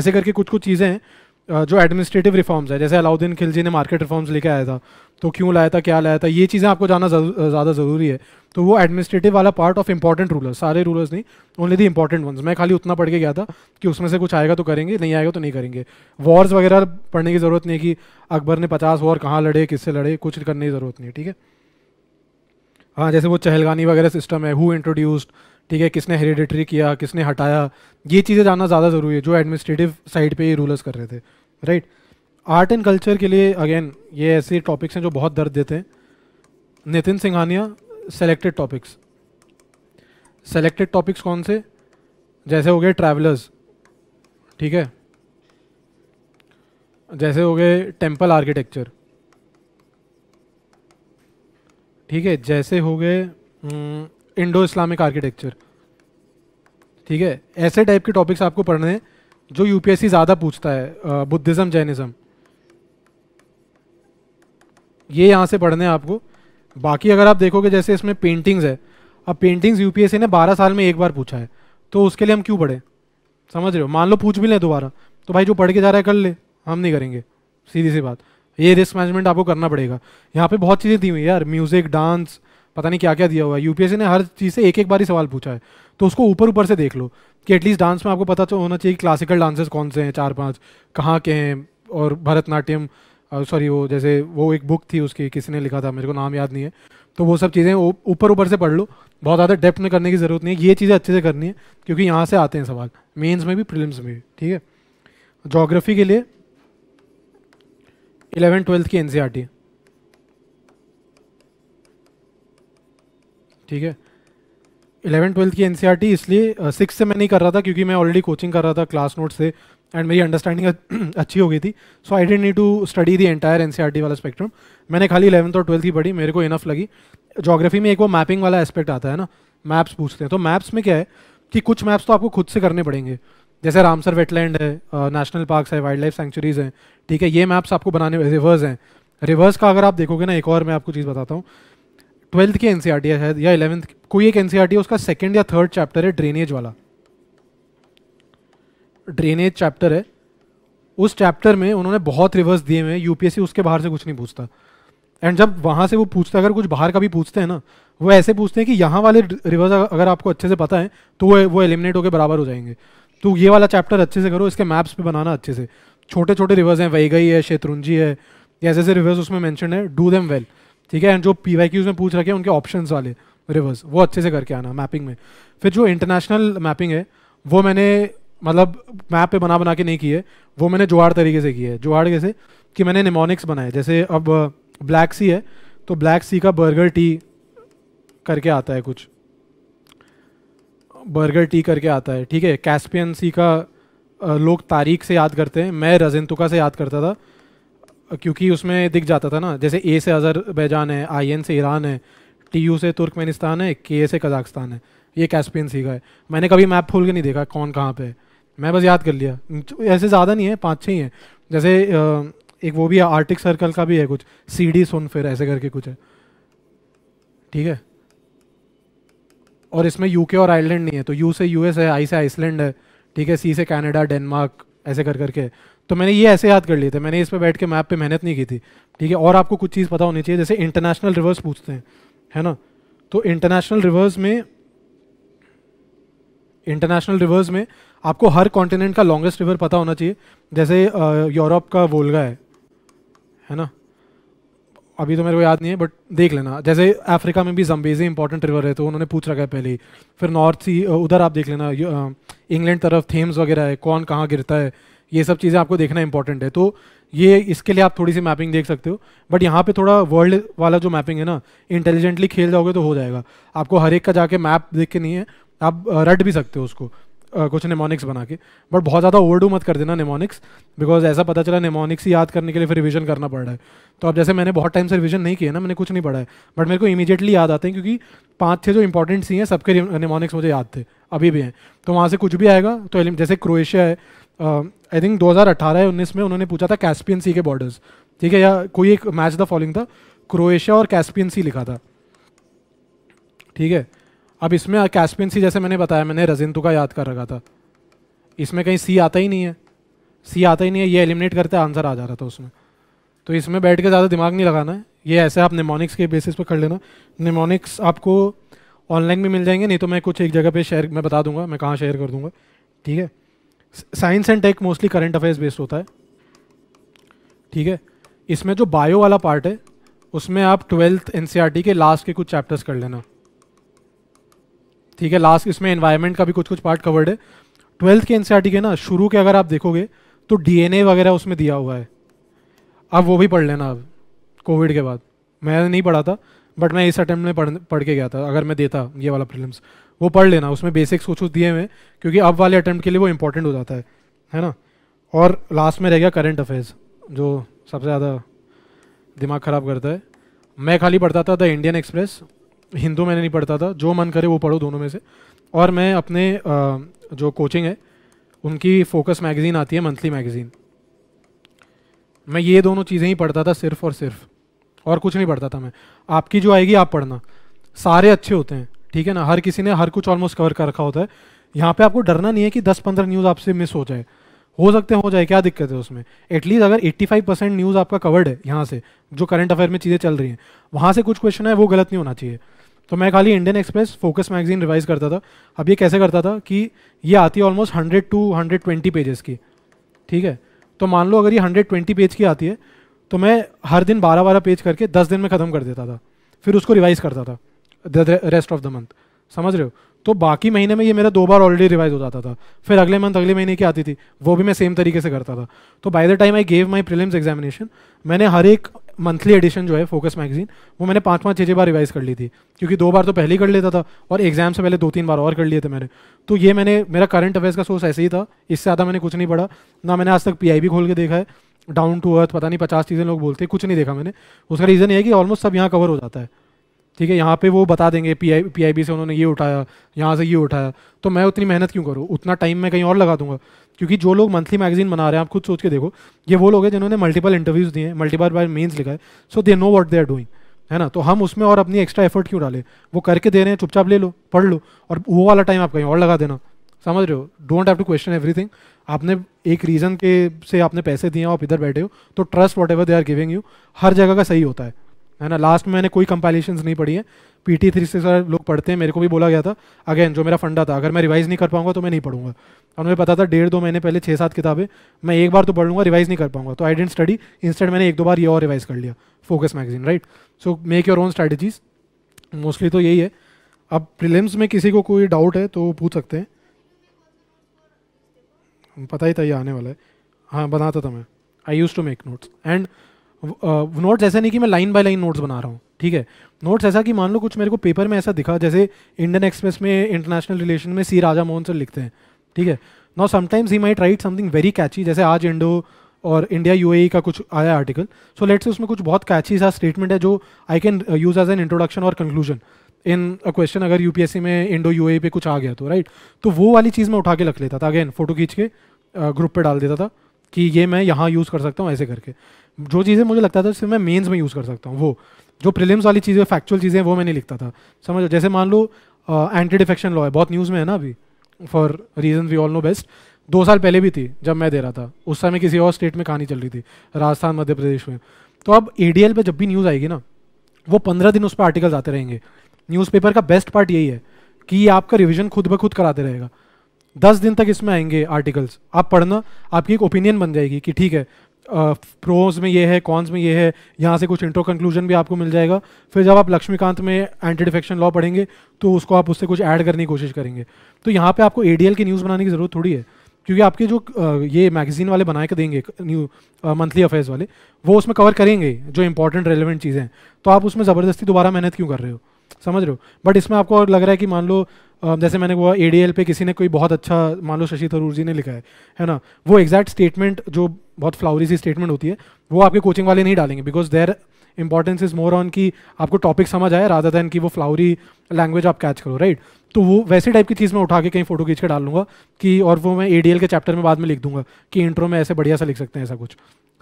ऐसे करके कुछ कुछ चीज़ें जो एडमिनिस्ट्रेटिव रिफॉर्म्स है जैसे अलाउद्दीन खिलजी ने मार्केट रिफॉर्म्स लेके आया था तो क्यों लाया था क्या लाया था ये चीज़ें आपको जाना ज़्यादा ज़रूरी है तो वो एडमिनिस्ट्रेटिव वाला पार्ट ऑफ इंपॉर्टेंट रूलर्स सारे रूलर्स नहीं ओनली दी इंपॉर्टेंट वंस मैं खाली उतना पढ़ के गया था कि उसमें से कुछ आएगा तो करेंगे नहीं आएगा तो नहीं करेंगे वॉर्स वगैरह पढ़ने की ज़रूरत नहीं कि अकबर ने पचास वॉर कहाँ लड़े किससे लड़े कुछ करने की ज़रूरत नहीं ठीक है हाँ जैसे वो चहलगानी वगैरह सिस्टम है हु इंट्रोड्यूस्ड ठीक है किसने हेरिडिटरी किया किसने हटाया ये चीज़ें जानना ज़्यादा ज़रूरी है जो एडमिनिस्ट्रेटिव साइड पे ये रूलर्स कर रहे थे राइट आर्ट एंड कल्चर के लिए अगेन ये ऐसे टॉपिक्स हैं जो बहुत दर्द देते हैं Nitin Singhania selected topics selected topics कौन से जैसे हो गए ट्रैवलर्स ठीक है जैसे हो गए टेम्पल आर्किटेक्चर ठीक है जैसे हो गए हम्म, इंडो इस्लामिक आर्किटेक्चर ठीक है ऐसे टाइप के टॉपिक्स आपको पढ़ने हैं जो यूपीएससी ज़्यादा पूछता है बुद्धिज़्म जैनिज़्म ये यहाँ से पढ़ने हैं आपको बाकी अगर आप देखोगे जैसे इसमें पेंटिंग्स है अब पेंटिंग्स यूपीएससी ने 12 साल में एक बार पूछा है तो उसके लिए हम क्यों पढ़े समझ रहे हो मान लो पूछ भी लें दोबारा तो भाई जो पढ़ के जा रहा है कर ले हम नहीं करेंगे सीधी सी बात ये रिस्क मैनेजमेंट आपको करना पड़ेगा यहाँ पे बहुत चीज़ें दी हुई यार म्यूज़िक डांस पता नहीं क्या क्या दिया हुआ है यूपीएससी ने हर चीज़ से एक एक बार ही सवाल पूछा है तो उसको ऊपर ऊपर से देख लो कि एटलीस्ट डांस में आपको पता तो होना चाहिए क्लासिकल डांसेस कौन से हैं चार पाँच कहाँ के हैं और भरतनाट्यम सॉरी वो जैसे वो एक बुक थी उसकी किसी ने लिखा था मेरे को नाम याद नहीं है तो वो सब चीज़ें ऊपर ऊपर से पढ़ लो बहुत ज़्यादा डेप्थ में करने की ज़रूरत नहीं है ये चीज़ें अच्छे से करनी है क्योंकि यहाँ से आते हैं सवाल मेंस में भी प्रिलिम्स में भी ठीक है जोग्राफी के लिए इलेवन ट्वेल्थ की एन ठीक है इलेवन ट्वेल्थ की एन e इसलिए सिक्स से मैं नहीं कर रहा था क्योंकि मैं ऑलरेडी कोचिंग कर रहा था क्लास नोट से एंड मेरी अंडरस्टैंडिंग (clears throat) अच्छी हो गई थी so I didn't need to study the entire N वाला स्पेक्ट्रम मैंने खाली इलेवंथ और ट्वेल्थ की पढ़ी मेरे को इनफ लगी जोग्राफी में एक वो मैपिंग वाला एस्पेक्ट आता है ना मैप्स पूछते हैं तो मैप्स में क्या है कि कुछ मैप्स तो आपको खुद से करने पड़ेंगे जैसे रामसर वेटलैंड है नेशनल पार्क है वाइल्ड लाइफ सेंचुरीज हैं ठीक है ये मैप्स आपको बनाने रिवर्स हैं रिवर्स का अगर आप देखोगे ना एक और मैं आपको चीज़ बताता हूँ ट्वेल्थ की एन e है शायद या इलेवेंथ कोई एक एन e है उसका सेकेंड या थर्ड चैप्टर है ड्रेनेज वाला ड्रेनेज चैप्टर है उस चैप्टर में उन्होंने बहुत रिवर्स दिए हुए हैं यूपीएससी उसके बाहर से कुछ नहीं पूछता एंड जब वहाँ से वो पूछता अगर कुछ बाहर का भी पूछते हैं ना वो ऐसे पूछते हैं कि यहाँ वाले रिवर्स अगर आपको अच्छे से पता है तो वो वो एलिमिनेट होकर बराबर हो जाएंगे तो ये वाला चैप्टर अच्छे से करो इसके मैप्स पे बनाना अच्छे से छोटे छोटे रिवर्स हैं वैगई है शेत्रुंजी है ऐसे ऐसे रिवर्स उसमें मैंशन है डू देम वेल well. ठीक है एंड जो पी वाई में पूछ रखे हैं उनके ऑप्शन वाले रिवर्स वो अच्छे से करके आना मैपिंग में फिर जो इंटरनेशनल मैपिंग है वो मैंने मतलब मैप पे बना बना के नहीं की है वो मैंने जोहाड़ तरीके से की है कैसे कि मैंने निमोनिक्स बनाए जैसे अब ब्लैक uh, सी है तो ब्लैक सी का बर्गर टी करके आता है कुछ बर्गर टी करके आता है ठीक है कैस्पियन सी का uh, लोग तारीख से याद करते हैं मैं रजेंतुका से याद करता था क्योंकि उसमें दिख जाता था ना जैसे ए से अजरबैजान है आई एन से ईरान है टी यू से तुर्कमेनिस्तान है के से कजाकिस्तान है ये कैस्पियन सीखा है मैंने कभी मैप खोल के नहीं देखा कौन कहाँ पे मैं बस याद कर लिया ऐसे ज़्यादा नहीं है पाँच छः ही हैं जैसे एक वो भी है आर्टिक सर्कल का भी है कुछ सी डी सुन फिर ऐसे करके कुछ है ठीक है और इसमें यूके और आयरलैंड नहीं है तो यू से यूएस है आई से आइसलैंड है ठीक है सी से कनाडा डेनमार्क ऐसे कर करके तो मैंने ये ऐसे याद कर लिए थे मैंने इस पर बैठ के मैप पे मेहनत नहीं की थी ठीक है और आपको कुछ चीज़ पता होनी चाहिए जैसे इंटरनेशनल रिवर्स पूछते हैं है ना तो इंटरनेशनल रिवर्स में इंटरनेशनल रिवर्स में आपको हर कॉन्टिनेंट का लॉन्गेस्ट रिवर पता होना चाहिए जैसे यूरोप का वोल्गा है है ना अभी तो मेरे को याद नहीं है बट देख लेना जैसे अफ्रीका में भी जम्बेजी इंपॉर्टेंट रिवर है तो उन्होंने पूछ रखा है पहले ही फिर नॉर्थ सी उधर आप देख लेना इंग्लैंड तरफ थेम्स वगैरह है कौन कहाँ गिरता है ये सब चीज़ें आपको देखना इंपॉर्टेंट है तो ये इसके लिए आप थोड़ी सी मैपिंग देख सकते हो बट यहाँ पे थोड़ा वर्ल्ड वाला जो मैपिंग है ना इंटेलिजेंटली खेल जाओगे तो हो जाएगा आपको हर एक का जाके मैप देख के नहीं है आप रट भी सकते हो उसको कुछ नेमोनिक्स बना के बट बहुत ज़्यादा ओवरडू मत कर देना नेमोनिक्स बिकॉज ऐसा पता चला नेमोनिक्स ही याद करने के लिए फिर रिविजन करना पड़ रहा है तो अब जैसे मैंने बहुत टाइम से रिविजन नहीं किया ना मैंने कुछ नहीं पढ़ा है बट मेरे को इमीजिएटली याद आते हैं क्योंकि पाँच छः जो इंपॉर्टेंट सी हैं सबके निमोनिक्स मुझे याद थे अभी भी हैं तो वहाँ से कुछ भी आएगा तो जैसे क्रोएशिया है आई थिंक 2018 या 19 में उन्होंने पूछा था कैस्पियन सी के बॉर्डर्स ठीक है या कोई एक मैच द फॉलोइंग था क्रोएशिया और कैस्पियन सी लिखा था ठीक है अब इसमें कैस्पियन सी जैसे मैंने बताया मैंने रजिंतु का याद कर रखा था इसमें कहीं सी आता ही नहीं है सी आता ही नहीं है ये एलिमिनेट करते आंसर आ जा रहा था उसमें तो इसमें बैठ के ज़्यादा दिमाग नहीं लगाना है ये ऐसे आप निमोनिक्स के बेसिस पर कर लेना निमोनिक्स आपको ऑनलाइन भी मिल जाएंगे नहीं तो मैं कुछ एक जगह पे शेयर मैं बता दूंगा मैं कहाँ शेयर कर दूंगा ठीक है science and tech mostly current affairs based होता है ठीक है इसमें जो बायो वाला पार्ट है उसमें आप ट्वेल्थ एन e के लास्ट के कुछ चैप्टर्स कर लेना ठीक है लास्ट इसमें एनवायरमेंट का भी कुछ कुछ पार्ट कवर्ड है ट्वेल्थ के एन e के ना शुरू के अगर आप देखोगे तो डीएनए वगैरह उसमें दिया हुआ है अब वो भी पढ़ लेना अब कोविड के बाद मैंने नहीं पढ़ा था बट मैं इस अटैम्प्ट में पढ़ पढ़ के गया था अगर मैं देता ये वाला प्रिलिम्स वो पढ़ लेना उसमें बेसिक्स कुछ कुछ दिए हुए क्योंकि अब वाले अटैम्प्ट के लिए वो इंपॉर्टेंट हो जाता है है ना और लास्ट में रह गया करंट अफेयर्स जो सबसे ज़्यादा दिमाग ख़राब करता है मैं खाली पढ़ता था द इंडियन एक्सप्रेस हिंदू मैंने नहीं पढ़ता था जो मन करे वो पढ़ो दोनों में से और मैं अपने जो कोचिंग है उनकी फोकस मैगज़ीन आती है मंथली मैगज़ीन मैं ये दोनों चीज़ें ही पढ़ता था सिर्फ और सिर्फ और कुछ नहीं पढ़ता था मैं आपकी जो आएगी आप पढ़ना सारे अच्छे होते हैं ठीक है ना हर किसी ने हर कुछ ऑलमोस्ट कवर कर रखा होता है यहाँ पे आपको डरना नहीं है कि 10-15 न्यूज़ आपसे मिस हो जाए हो सकते हो जाए क्या दिक्कत है उसमें एटलीस्ट अगर 85 परसेंट न्यूज़ आपका कवर्ड है यहाँ से जो करंट अफेयर में चीज़ें चल रही हैं वहाँ से कुछ क्वेश्चन है वो गलत नहीं होना चाहिए तो मैं खाली Indian Express Focus magazine revise करता था अब ये कैसे करता था कि ये आती है almost hundred two hundred twenty pages की ठीक है तो मान लो अगर ये हंड्रेड ट्वेंटी पेज की आती है तो मैं हर दिन बारह बारह पेज करके दस दिन में ख़त्म कर देता था फिर उसको रिवाइज़ करता था रेस्ट ऑफ द मंथ समझ रहे हो तो बाकी महीने में ये मेरा दो बार ऑलरेडी रिवाइज हो जाता था फिर अगले मंथ अगले महीने की आती थी वो भी मैं सेम तरीके से करता था तो by the time I gave my prelims examination मैंने हर एक मंथली एडिशन जो है फोकस मैगजीन वो मैंने पाँच पाँच छः छः बार रिवाइज कर ली थी क्योंकि दो बार तो पहले ही कर लेता था और एग्जाम से पहले दो तीन बार और कर लिए थे मैंने तो ये मैंने मेरा करंट अफेयर्स का सोर्स ऐसे ही था इससे ज़्यादा मैंने कुछ नहीं पढ़ा ना मैंने आज तक पी खोल के देखा है डाउन टू अर्थ पता नहीं पचास चीज़ें लोग बोलते कुछ नहीं देखा मैंने उसका रीज़न ये है कि ऑलमोस्ट सब यहाँ कवर हो जाता है ठीक है यहाँ पे वो बता देंगे P I P I B से उन्होंने ये उठाया यहाँ से ये उठाया तो मैं उतनी मेहनत क्यों करूँ उतना टाइम मैं कहीं और लगा दूंगा क्योंकि जो लोग मंथली मैगजीन बना रहे हैं आप खुद सोच के देखो ये वो लोग हैं जिन्होंने मल्टीपल इंटरव्यूज़ दिए हैं मल्टीपल बार मेन्स लिखा है so they know what they are doing है ना तो हम उसमें और अपनी एक्स्ट्रा एफर्ट क्यों डालें वो करके दे रहे हैं चुपचाप ले लो पढ़ लो और वो वाला टाइम आप कहीं और लगा देना समझ रहे हो don't have to question everything आपने एक रीज़न के से आपने पैसे दिए हो आप इधर बैठे हो तो trust whatever they are giving you हर जगह का सही होता है है ना लास्ट में मैंने कोई कंपाइलेशन नहीं पढ़ी है पी टी थ्री से सर लोग पढ़ते हैं मेरे को भी बोला गया था अगेन जो मेरा फंडा था अगर मैं रिवाइज़ नहीं कर पाऊंगा तो मैं नहीं पढ़ूंगा और मुझे पता था डेढ़ दो महीने पहले छः सात किताबें मैं एक बार तो पढ़ लूँगा रिवाइज़ नहीं कर पाऊंगा तो आई डेंट स्टडी इंस्टेंट मैंने एक दो बार ये और रिवाइज़ कर लिया focus magazine right so make your own strategies mostly तो यही है अब प्रिलिम्स में किसी को कोई डाउट है तो पूछ सकते हैं पता ही था ये आने वाला है हाँ बनाता था मैं I use to make notes and notes ऐसा नहीं कि मैं लाइन बाय लाइन नोट्स बना रहा हूँ ठीक है नोट्स ऐसा कि मान लो कुछ मेरे को पेपर में ऐसा दिखा जैसे इंडियन एक्सप्रेस में इंटरनेशनल रिलेशन में सी राजा मोहन सर लिखते हैं ठीक है now sometimes he might write something very catchy जैसे आज इंडो और इंडिया यू e का कुछ आया आर्टिकल सो लेट्स उसमें कुछ बहुत कैची सा स्टेटमेंट है जो I can use as an introduction और कंक्लूजन इन अ क्वेश्चन अगर यूपीएससी में इंडो यू e पे कुछ आ गया तो राइट right? तो वो वाली चीज़ मैं उठा के रख लेता था अगेन फोटो खींच के ग्रुप पे डाल देता था कि ये मैं यहाँ यूज़ कर सकता हूँ ऐसे करके जो चीज़ें मुझे लगता था सिर्फ मैं मेंस में यूज़ कर सकता हूँ वो जो प्रिलिम्स वाली चीज़ें फैक्चुअल चीज़ें वो मैं नहीं लिखता था समझो जैसे मान लो एंटी डिफेक्शन लॉ है बहुत न्यूज़ में है ना अभी for reason we all know best दो साल पहले भी थी जब मैं दे रहा था उस समय किसी और स्टेट में कहानी चल रही थी राजस्थान मध्य प्रदेश में तो अब ए डी एल पर जब भी न्यूज़ आएगी ना वो पंद्रह दिन उस पर आर्टिकल्स आते रहेंगे न्यूज़पेपर का बेस्ट पार्ट यही है कि ये आपका रिविजन खुद ब खुद कराते रहेगा दस दिन तक इसमें आएंगे आर्टिकल्स आप पढ़ना आपकी एक ओपिनियन बन जाएगी कि ठीक है प्रोज में ये है कॉन्स में ये है यहाँ से कुछ इंट्रो कंक्लूजन भी आपको मिल जाएगा फिर जब आप लक्ष्मीकांत में एंटी डिफेक्शन लॉ पढ़ेंगे तो उसको आप उससे कुछ ऐड करने की कोशिश करेंगे तो यहाँ पे आपको ए की न्यूज़ बनाने की ज़रूरत थोड़ी है क्योंकि आपके जो ये मैगजीन वाले बना के देंगे न्यू मंथली अफेयर्स वाले वो उसमें कवर करेंगे जो इंपॉर्टेंट रेलिवेंट चीज़ें हैं तो आप उसमें ज़बरदस्ती दोबारा मेहनत क्यों कर रहे हो समझ रहे हो बट इसमें आपको लग रहा है कि मान लो जैसे मैंने बोला ए पे किसी ने कोई बहुत अच्छा मान लो शशि थरूर जी ने लिखा है है ना वो एग्जैक्ट स्टेटमेंट जो बहुत फ्लावरी सी स्टेटमेंट होती है वो आपके कोचिंग वाले नहीं डालेंगे because their importance is more on कि आपको टॉपिक समझ आए राधा दैन की वो फ्लावरी लैंग्वेज आप कैच करो राइट तो वो वैसे टाइप की चीज़ मैं उठा के कहीं फोटो खींच के डाल लूँगा कि और वो मैं ए के चैप्टर में बाद में लिख दूंगा कि इंट्रो में ऐसे बढ़िया सा लिख सकते हैं ऐसा कुछ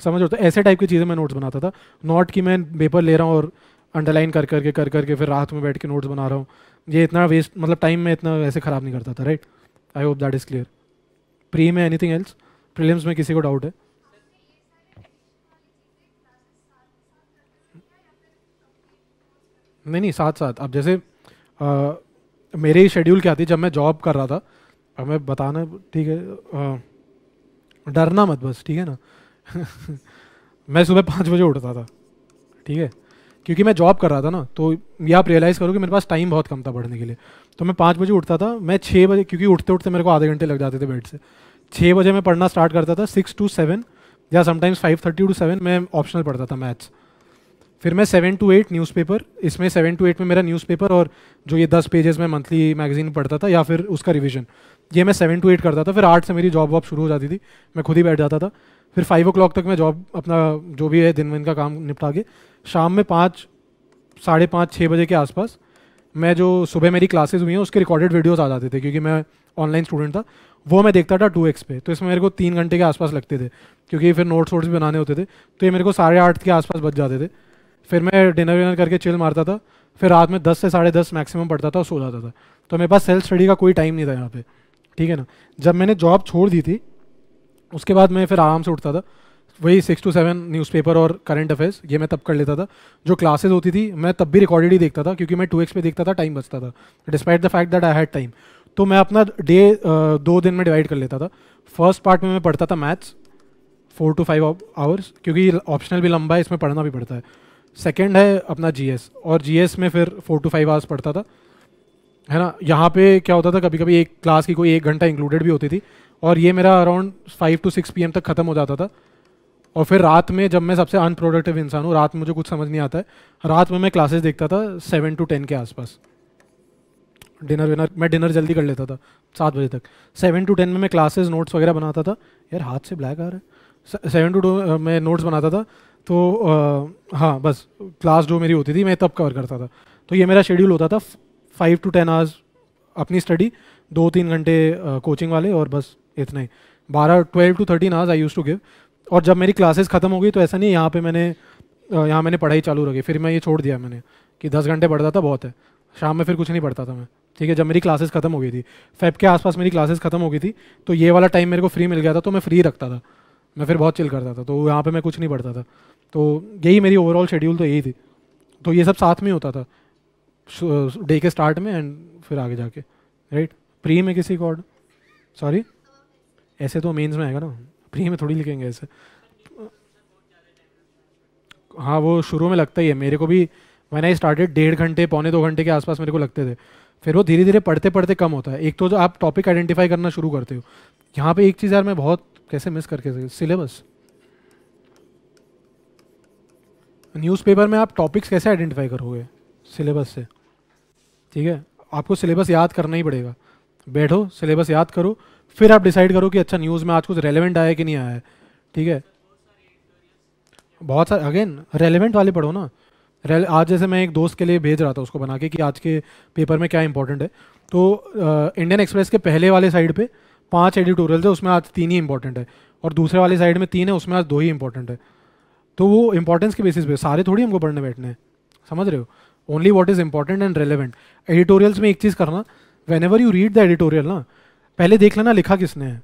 समझ रहे तो ऐसे टाइप की चीज़ें मैं नोट्स बनाता था नॉट कि मैं पेपर ले रहा हूँ और अंडरलाइन कर करके कर करके फिर रात में बैठ के नोट्स बना रहा हूँ ये इतना वेस्ट मतलब टाइम में इतना ऐसे ख़राब नहीं करता था right I hope that is clear pre में एनीथिंग एल्स प्रीलिम्स में किसी को डाउट है नहीं नहीं साथ साथ अब जैसे आ, मेरे ही शेड्यूल क्या थी जब मैं जॉब कर रहा था अब मैं बताना ठीक है डरना मत बस ठीक है ना (laughs) मैं सुबह पाँच बजे उठता था ठीक है क्योंकि मैं जॉब कर रहा था ना तो ये आप रियलाइज़ करो कि मेरे पास टाइम बहुत कम था पढ़ने के लिए तो मैं पाँच बजे उठता था मैं छः बजे क्योंकि उठते उठते मेरे को आधे घंटे लग जाते थे बेड से छः बजे मैं पढ़ना स्टार्ट करता था सिक्स टू सेवन या sometimes five thirty to seven मैं ऑप्शनल पढ़ता था मैथ्स फिर मैं सेवन टू एट न्यूज़पेपर इसमें सेवन टू एट में मेरा न्यूज़पेपर और जो ये दस पेजेस में मंथली मैगजीन पढ़ता था या फिर उसका रिविजन ये मैं सेवन टू एट करता था फिर आठ से मेरी जॉब वॉब शुरू हो जाती थी मैं खुद ही बैठ जाता था फिर फाइव ओ तक मैं जॉब अपना जो भी है दिन वन का काम निपटा के शाम में पाँच साढ़े पाँच छः बजे के आसपास मैं जो सुबह मेरी क्लासेस हुई हैं उसके रिकॉर्डेड वीडियोस आ जाते थे क्योंकि मैं ऑनलाइन स्टूडेंट था वो मैं देखता था टू एक्स पे तो इसमें मेरे को तीन घंटे के आसपास लगते थे क्योंकि फिर नोट्स वोट्स भी बनाने होते थे तो ये मेरे को साढ़े आठ के आसपास बच जाते थे फिर मैं डिनर विनर करके चिल मारता था फिर रात में दस से साढ़े दस मैक्सिमम पढ़ता था और सो जाता था तो मेरे पास सेल्फ स्टडी का कोई टाइम नहीं था यहाँ पे ठीक है ना जब मैंने जॉब छोड़ दी थी उसके बाद मैं फिर आराम से उठता था वही सिक्स टू सेवन न्यूज़पेपर और करंट अफेयर्स ये मैं तब कर लेता था जो क्लासेस होती थी मैं तब भी रिकॉर्डेड ही देखता था क्योंकि मैं टू एक्स पे देखता था टाइम बचता था despite the fact that I had time तो मैं अपना डे दो दिन में डिवाइड कर लेता था फर्स्ट पार्ट में मैं पढ़ता था maths four to five hours क्योंकि ऑप्शनल भी लंबा है इसमें पढ़ना भी पड़ता है सेकेंड है अपना जी और जी में फिर फोर टू फाइव आवर्स पढ़ता था है ना यहाँ पे क्या होता था कभी कभी एक क्लास की कोई एक घंटा इंक्लूडेड भी होती थी और ये मेरा around five to six P तक ख़त्म हो जाता था और फिर रात में जब मैं सबसे अनप्रोडक्टिव इंसान हूँ रात में मुझे कुछ समझ नहीं आता है रात में मैं क्लासेस देखता था सेवन टू टेन के आसपास डिनर विनर मैं डिनर जल्दी कर लेता था सात बजे तक सेवन टू टेन में मैं क्लासेस नोट्स वगैरह बनाता था यार हाथ से ब्लैक आ रहा है सेवन टू टू मैं नोट्स बनाता था तो आ, हाँ बस क्लास जो मेरी होती थी मैं तब कवर करता था तो ये मेरा शेड्यूल होता था फाइव टू टेन आवर्स अपनी स्टडी दो तीन घंटे कोचिंग वाले और बस इतना ही बारह twelve to thirteen hours I use to give और जब मेरी क्लासेस ख़त्म हो गई तो ऐसा नहीं यहाँ पे मैंने यहाँ मैंने पढ़ाई चालू रखी फिर मैं ये छोड़ दिया मैंने कि दस घंटे पढ़ता था बहुत है शाम में फिर कुछ नहीं पढ़ता था मैं ठीक है जब मेरी क्लासेस ख़त्म हो गई थी फैब के आसपास मेरी क्लासेस ख़त्म हो गई थी तो ये वाला टाइम मेरे को फ्री मिल गया था तो मैं फ्री रखता था मैं फिर बहुत चिल करता था तो यहाँ पर मैं कुछ नहीं पढ़ता था तो यही मेरी ओवरऑल शेड्यूल तो यही थी तो ये सब साथ में होता था डे के स्टार्ट में एंड फिर आगे जाके राइट प्री में किसी को सॉरी ऐसे तो मेंस में आएगा ना प्री में थोड़ी लिखेंगे ऐसे हाँ वो शुरू में लगता ही है मेरे को भी वन आई स्टार्टेड डेढ़ घंटे पौने दो घंटे के आसपास मेरे को लगते थे फिर वो धीरे धीरे पढ़ते पढ़ते कम होता है एक तो जो आप टॉपिक आइडेंटिफाई करना शुरू करते हो यहाँ पे एक चीज़ यार मैं बहुत कैसे मिस करके सिलेबस न्यूज़पेपर में आप टॉपिक्स कैसे आइडेंटिफाई करोगे सिलेबस से ठीक है आपको सिलेबस याद करना ही पड़ेगा बैठो सिलेबस याद करो फिर आप डिसाइड करो कि अच्छा न्यूज़ में आज कुछ रेलिवेंट आया कि नहीं आया है ठीक है बहुत सारे अगेन रेलिवेंट वाले पढ़ो ना आज जैसे मैं एक दोस्त के लिए भेज रहा था उसको बना के कि आज के पेपर में क्या इंपॉर्टेंट है तो इंडियन एक्सप्रेस के पहले वाले साइड पे पांच एडिटोरियल है उसमें आज तीन ही इंपॉर्टेंट है और दूसरे वाले साइड में तीन है उसमें आज दो ही इंपॉर्टेंट है तो वो इंपॉर्टेंस के बेसिस पे सारे थोड़ी हमको पढ़ने बैठने हैं समझ रहे हो only what is important and relevant editorials में एक चीज़ करना whenever you read the editorial ना पहले देख लेना लिखा किसने है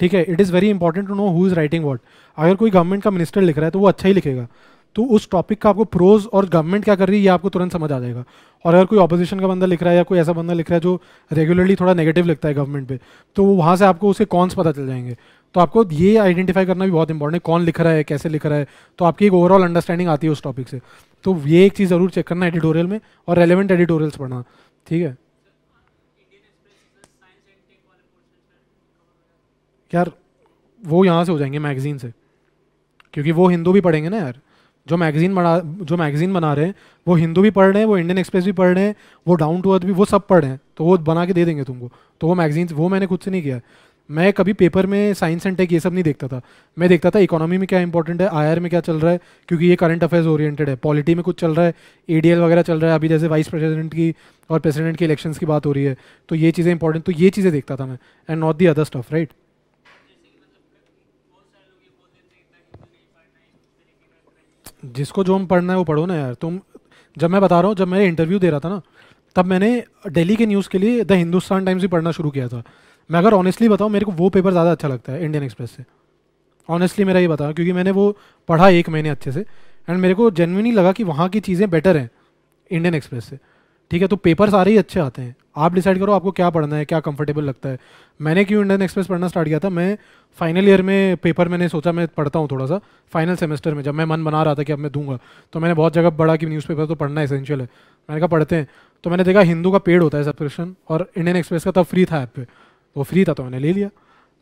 ठीक है it is very important to know who is writing what अगर कोई गवर्नमेंट का मिनिस्टर लिख रहा है तो वो अच्छा ही लिखेगा तो उस टॉपिक का आपको प्रोज और गवर्नमेंट क्या कर रही है ये आपको तुरंत समझ आ जाएगा और अगर कोई ऑपोजिशन का बंदा लिख रहा है या कोई ऐसा बंदा लिख रहा है जो रेगुलरली थोड़ा नेगेटिव लिखता है गवर्नमेंट पे तो वो वहाँ से आपको उसे कॉन्स पता चल जाएंगे तो आपको ये आइडेंटिफाई करना भी बहुत इंपॉर्टेंट है कौन लिख रहा है कैसे लिख रहा है तो आपकी एक ओवरऑल अंडरस्टैंडिंग आती है उस टॉपिक से तो ये एक चीज़ ज़रूर चेक करना एडिटोरियल में और रेलिवेंट एडिटोरियल्स पढ़ना ठीक है यार वो यहाँ से हो जाएंगे मैगज़ीन से क्योंकि वो हिंदू भी पढ़ेंगे ना यार जो मैगज़ीन बना जो मैगज़ीन बना रहे हैं वो हिंदू भी पढ़ रहे हैं वो इंडियन एक्सप्रेस भी पढ़ रहे हैं वो डाउन टू अर्थ भी वो सब पढ़ रहे हैं तो वो बना के दे देंगे तुमको तो वो मैगज़ीन वो मैंने खुद से नहीं किया मैं कभी पेपर में साइंस एंड टेक ये सब नहीं देखता था मैं देखता था इकोनॉमी में क्या इंपॉर्टेंट है आई में क्या चल रहा है क्योंकि ये करंट अफेयर्स ओरिएंटेड है पॉलिटी में कुछ चल रहा है ए वगैरह चल रहा है अभी जैसे वाइस प्रेसिडेंट की और प्रेसिडेंट की इलेक्शंस की बात हो रही है तो ये चीज़ें इंपॉर्टेंट तो ये चीज़ें देखता था मैं and not the other stuff right जिसको जो हम पढ़ना है वो पढ़ो ना यार तुम जब मैं बता रहा हूँ जब मैंने इंटरव्यू दे रहा था ना तब मैंने दिल्ली के न्यूज़ के लिए द हिंदुस्तान टाइम्स ही पढ़ना शुरू किया था मैं अगर ऑनेस्टली बताऊँ मेरे को वो पेपर ज़्यादा अच्छा लगता है इंडियन एक्सप्रेस से ऑनेस्टली मेरा ये बताऊँ क्योंकि मैंने वो पढ़ा एक महीने अच्छे से एंड मेरे को जेनविनली लगा कि वहाँ की चीज़ें बेटर हैं इंडियन एक्सप्रेस से ठीक है तो पेपर सारे ही अच्छे आते हैं आप डिसाइड करो आपको क्या पढ़ना है क्या कंफर्टेबल लगता है मैंने क्यों इंडियन एक्सप्रेस पढ़ना स्टार्ट किया था मैं फाइनल ईयर में पेपर मैंने सोचा मैं पढ़ता हूँ थोड़ा सा फाइनल सेमेस्टर में जब मैं मन बना रहा था कि अब मैं दूंगा तो मैंने बहुत जगह पढ़ा कि न्यूज़पेपर तो पढ़ना एसेंशियल है मैंने कहा पढ़ते हैं तो मैंने देखा हिंदू का पेड होता है सब्सक्रिप्शन और इंडियन एक्सप्रेस का तब फ्री था ऐप पे वो फ्री था तो मैंने ले लिया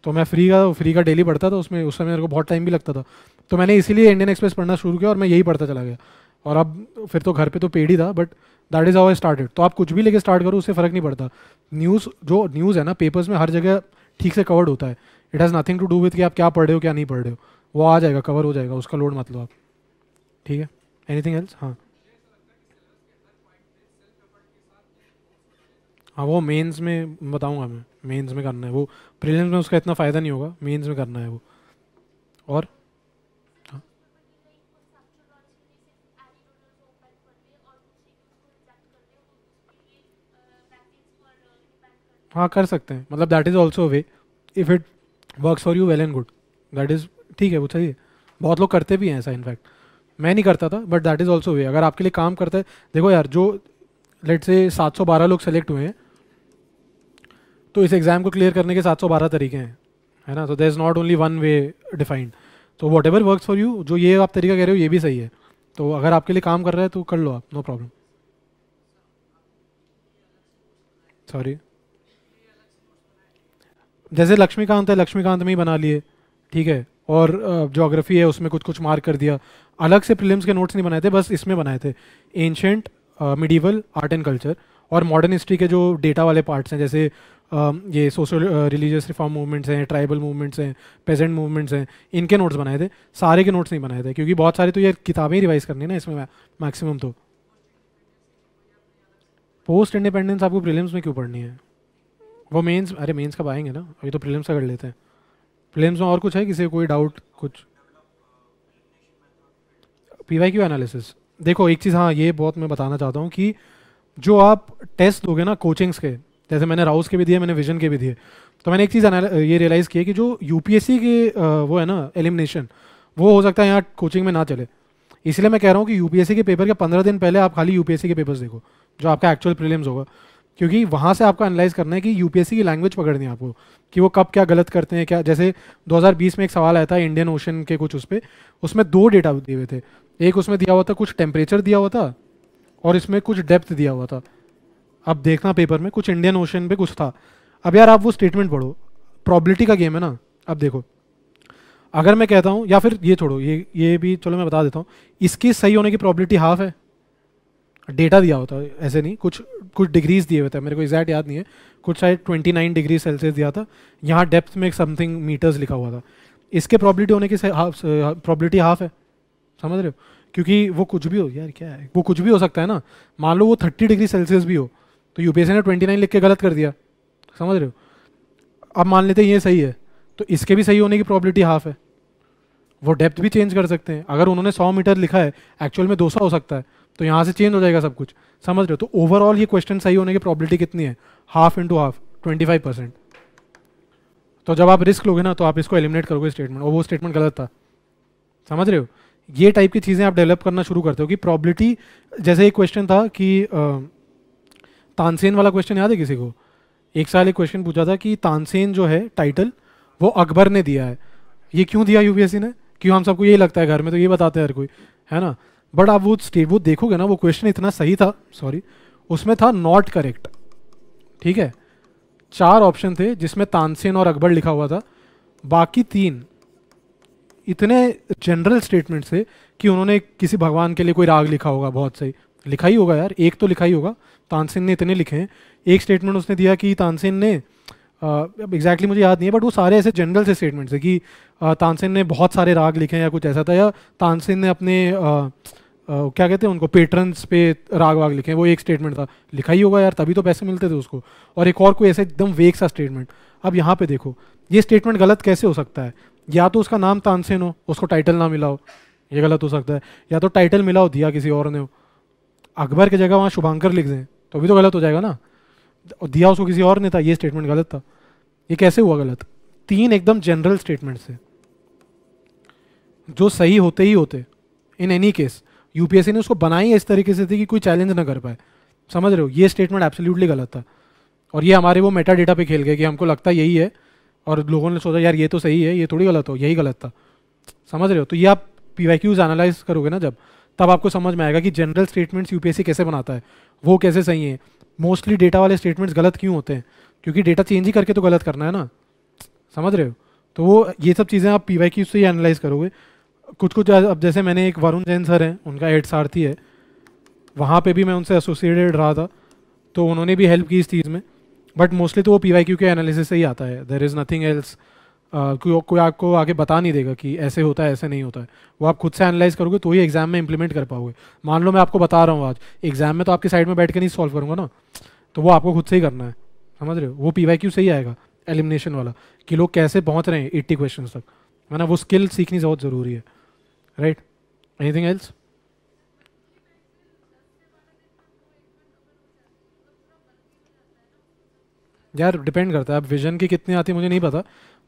तो मैं फ्री का फ्री का डेली पढ़ता था उसमें उस समय मेरे को बहुत टाइम भी लगता था तो मैंने इसीलिए इंडियन एक्सप्रेस पढ़ना शुरू किया और मैं यही पढ़ता चला गया और अब फिर तो घर पर तो पेड ही था but that is our started तो आप कुछ भी लेके स्टार्ट करो उससे फ़र्क नहीं पड़ता न्यूज़ जो न्यूज़ है ना पेपर्स में हर जगह ठीक से कवर्ड होता है it has nothing to do with कि आप क्या पढ़ रहे हो क्या नहीं पढ़ रहे हो वो आ जाएगा कवर हो जाएगा उसका लोड मतलब आप ठीक है एनीथिंग एल्स हाँ हाँ वो मेंस में बताऊंगा मैं मेंस में करना है वो प्रीलिम्स में उसका इतना फ़ायदा नहीं होगा मेंस में करना है वो और हाँ कर सकते हैं मतलब that is also way if it work for you well and good that is ठीक है वो सही है बहुत लोग करते भी हैं ऐसा इनफैक्ट मैं नहीं करता था but that is also way अगर आपके लिए काम करता है देखो यार जो लेट से सात सौ बारह लोग सेलेक्ट हुए हैं तो इस एग्ज़ाम को क्लियर करने के सात सौ बारह तरीके हैं है ना तो there is not only one way defined तो whatever work for you जो ये आप तरीका कह रहे हो ये भी सही है तो अगर आपके लिए काम कर रहा है तो कर लो आप नो प्रॉब्लम सॉरी जैसे लक्ष्मीकांत है लक्ष्मीकांत में ही बना लिए ठीक है और जोग्राफी है उसमें कुछ कुछ मार्क कर दिया अलग से प्रिलिम्स के नोट्स नहीं बनाए थे बस इसमें बनाए थे ancient medieval art and culture और मॉडर्न हिस्ट्री के जो डेटा वाले पार्ट्स हैं जैसे ये सोशल रिलीजियस रिफॉर्म मूवमेंट्स हैं ट्राइबल मूवमेंट्स हैं पेजेंट मूवमेंट्स हैं इनके नोट्स बनाए थे सारे के नोट्स नहीं बनाए थे क्योंकि बहुत सारे तो ये किताबें रिवाइज करनी है ना इसमें मैक्सिमम तो पोस्ट इंडिपेंडेंस आपको प्रीलिम्स में क्यों पढ़नी है वो मेंस अरे मेंस का पाएंगे ना अभी तो प्रीलिम्स का कर लेते हैं प्रीलिम्स में और कुछ है किसी कोई डाउट कुछ पी वाई क्यू एनालिसिस देखो एक चीज़ हाँ ये बहुत मैं बताना चाहता हूँ कि जो आप टेस्ट दोगे ना कोचिंग्स के जैसे मैंने राउस के भी दिए मैंने विजन के भी दिए तो मैंने एक चीज़ ये रियलाइज़ किया कि जो यू के वो है ना एलिमिनेशन वो हो सकता है यहाँ कोचिंग में ना चले इसलिए मैं कह रहा हूँ कि यूपीएससी के पेपर के पंद्रह दिन पहले आप खाली यूपीएससी के पेपर्स देखो जो आपका एक्चुअल प्रीलिम्स होगा क्योंकि वहाँ से आपको एनालाइज करना है कि यूपीएससी की लैंग्वेज पकड़नी है आपको कि वो कब क्या गलत करते हैं क्या जैसे 2020 में एक सवाल आया था इंडियन ओशन के कुछ उस पर उसमें दो डेटा दिए हुए थे एक उसमें दिया हुआ था कुछ टेम्परेचर दिया हुआ था और इसमें कुछ डेप्थ दिया हुआ था अब देखना पेपर में कुछ इंडियन ओशन पर कुछ था अब यार आप वो स्टेटमेंट पढ़ो प्रॉबलिटी का गेम है ना अब देखो अगर मैं कहता हूँ या फिर ये छोड़ो ये ये भी चलो मैं बता देता हूँ इसकी सही होने की प्रॉबलिटी हाफ है डेटा दिया होता है ऐसे नहीं कुछ कुछ डिग्रीज दिए हुए थे मेरे को एग्जैक्ट याद नहीं है कुछ शायद ट्वेंटी नाइन डिग्री सेल्सियस दिया था यहाँ डेप्थ में एक समथिंग मीटर्स लिखा हुआ था इसके प्रॉबिलिटी होने की प्रॉबिलिटी हाफ है समझ रहे हो क्योंकि वो कुछ भी हो यार क्या है वो कुछ भी हो सकता है ना मान लो वो थर्टी डिग्री सेल्सियस भी हो तो यू ने ट्वेंटी नाइन लिख के गलत कर दिया समझ रहे हो अब मान लेते हैं ये सही है तो इसके भी सही होने की प्रॉबिलिटी हाफ है वो डेप्थ भी चेंज कर सकते हैं अगर उन्होंने सौ मीटर लिखा है एक्चुअल में दो हो सकता है तो यहाँ से चेंज हो जाएगा सब कुछ समझ रहे हो तो ओवरऑल ये क्वेश्चन सही होने की प्रॉबिलिटी कितनी है half into half twenty five percent तो जब आप रिस्क लोगे ना तो आप इसको एलिमिनेट करोगे स्टेटमेंट और वो स्टेटमेंट गलत था समझ रहे हो ये टाइप की चीज़ें आप डेवलप करना शुरू करते हो कि प्रॉबिलिटी जैसे एक क्वेश्चन था कि तानसेन वाला क्वेश्चन याद है किसी को एक साल एक क्वेश्चन पूछा था कि तानसेन जो है टाइटल वो अकबर ने दिया है ये क्यों दिया यूपीएससी ने क्यों हम सबको यही लगता है घर में तो ये बताते हैं हर कोई है ना बट आप वो स्टेट वो देखोगे ना वो क्वेश्चन इतना सही था सॉरी उसमें था नॉट करेक्ट ठीक है चार ऑप्शन थे जिसमें तानसेन और अकबर लिखा हुआ था बाकी तीन इतने जनरल स्टेटमेंट थे कि उन्होंने किसी भगवान के लिए कोई राग लिखा होगा बहुत सही लिखा ही होगा यार एक तो लिखा ही होगा तानसेन ने इतने लिखे हैं एक स्टेटमेंट उसने दिया कि तानसेन ने एग्जैक्टली exactly मुझे याद नहीं है बट वो सारे ऐसे जनरल से स्टेटमेंट्स थे कि तानसेन ने बहुत सारे राग लिखे हैं या कुछ ऐसा था या तानसेन ने अपने आ, Uh, क्या कहते हैं उनको पेटर्न्स पे राग वाग लिखे वो एक स्टेटमेंट था लिखा ही होगा यार तभी तो पैसे मिलते थे उसको और एक और कोई ऐसे एकदम वेग सा स्टेटमेंट अब यहाँ पे देखो ये स्टेटमेंट गलत कैसे हो सकता है या तो उसका नाम तानसेन हो उसको टाइटल ना मिला हो ये गलत हो सकता है या तो टाइटल मिला हो दिया किसी और ने हो अकबर की जगह वहाँ शुभांकर लिख दें तो भी तो गलत हो जाएगा ना दिया उसको किसी और ने था ये स्टेटमेंट गलत था ये कैसे हुआ गलत तीन एकदम जनरल स्टेटमेंट्स थे जो सही होते ही होते इन एनी केस यूपीएससी ने उसको बनाई इस तरीके से थी कि कोई चैलेंज ना कर पाए समझ रहे हो ये स्टेटमेंट एब्सोल्युटली गलत था और ये हमारे वो मेटा डेटा पे खेल गए कि हमको लगता यही है और लोगों ने सोचा यार ये तो सही है ये थोड़ी गलत हो यही गलत था समझ रहे हो तो ये आप पी वाई क्यूज एनालाइज करोगे ना जब तब आपको समझ में आएगा कि जनरल स्टेटमेंट्स यूपीएससी कैसे बनाता है वो कैसे सही है मोस्टली डेटा वाले स्टेटमेंट्स गलत क्यों होते हैं क्योंकि डेटा चेंज ही करके तो गलत करना है ना समझ रहे हो तो वो ये सब चीज़ें आप पी वाई क्यूज से ही एनालाइज करोगे कुछ कुछ अब जैसे मैंने एक वरुण जैन सर हैं उनका एड सारथी है वहाँ पे भी मैं उनसे एसोसिएटेड रहा था तो उन्होंने भी हेल्प की इस चीज़ में बट मोस्टली तो वो पी वाई क्यू के एनालिसिस से ही आता है देर इज़ नथिंग एल्स कोई आपको आगे बता नहीं देगा कि ऐसे होता है ऐसे नहीं होता है वो आप खुद से एनालाइज करोगे तो ही एग्जाम में इंप्लीमेंट कर पाओगे मान लो मैं आपको बता रहा हूँ आज एग्जाम में तो आपकी साइड में बैठ के नहीं सॉल्व करूँगा ना तो वो आपको खुद से ही करना है समझ रहे हो वो पी वाई क्यू से ही आएगा एलिमिनेशन वाला कि लोग कैसे पहुँच रहे हैं एट्टी क्वेश्चन तक मैंने वो स्किल सीखनी बहुत ज़रूरी है right anything else यार डिपेंड करता है अब विजन की कितनी आती मुझे नहीं पता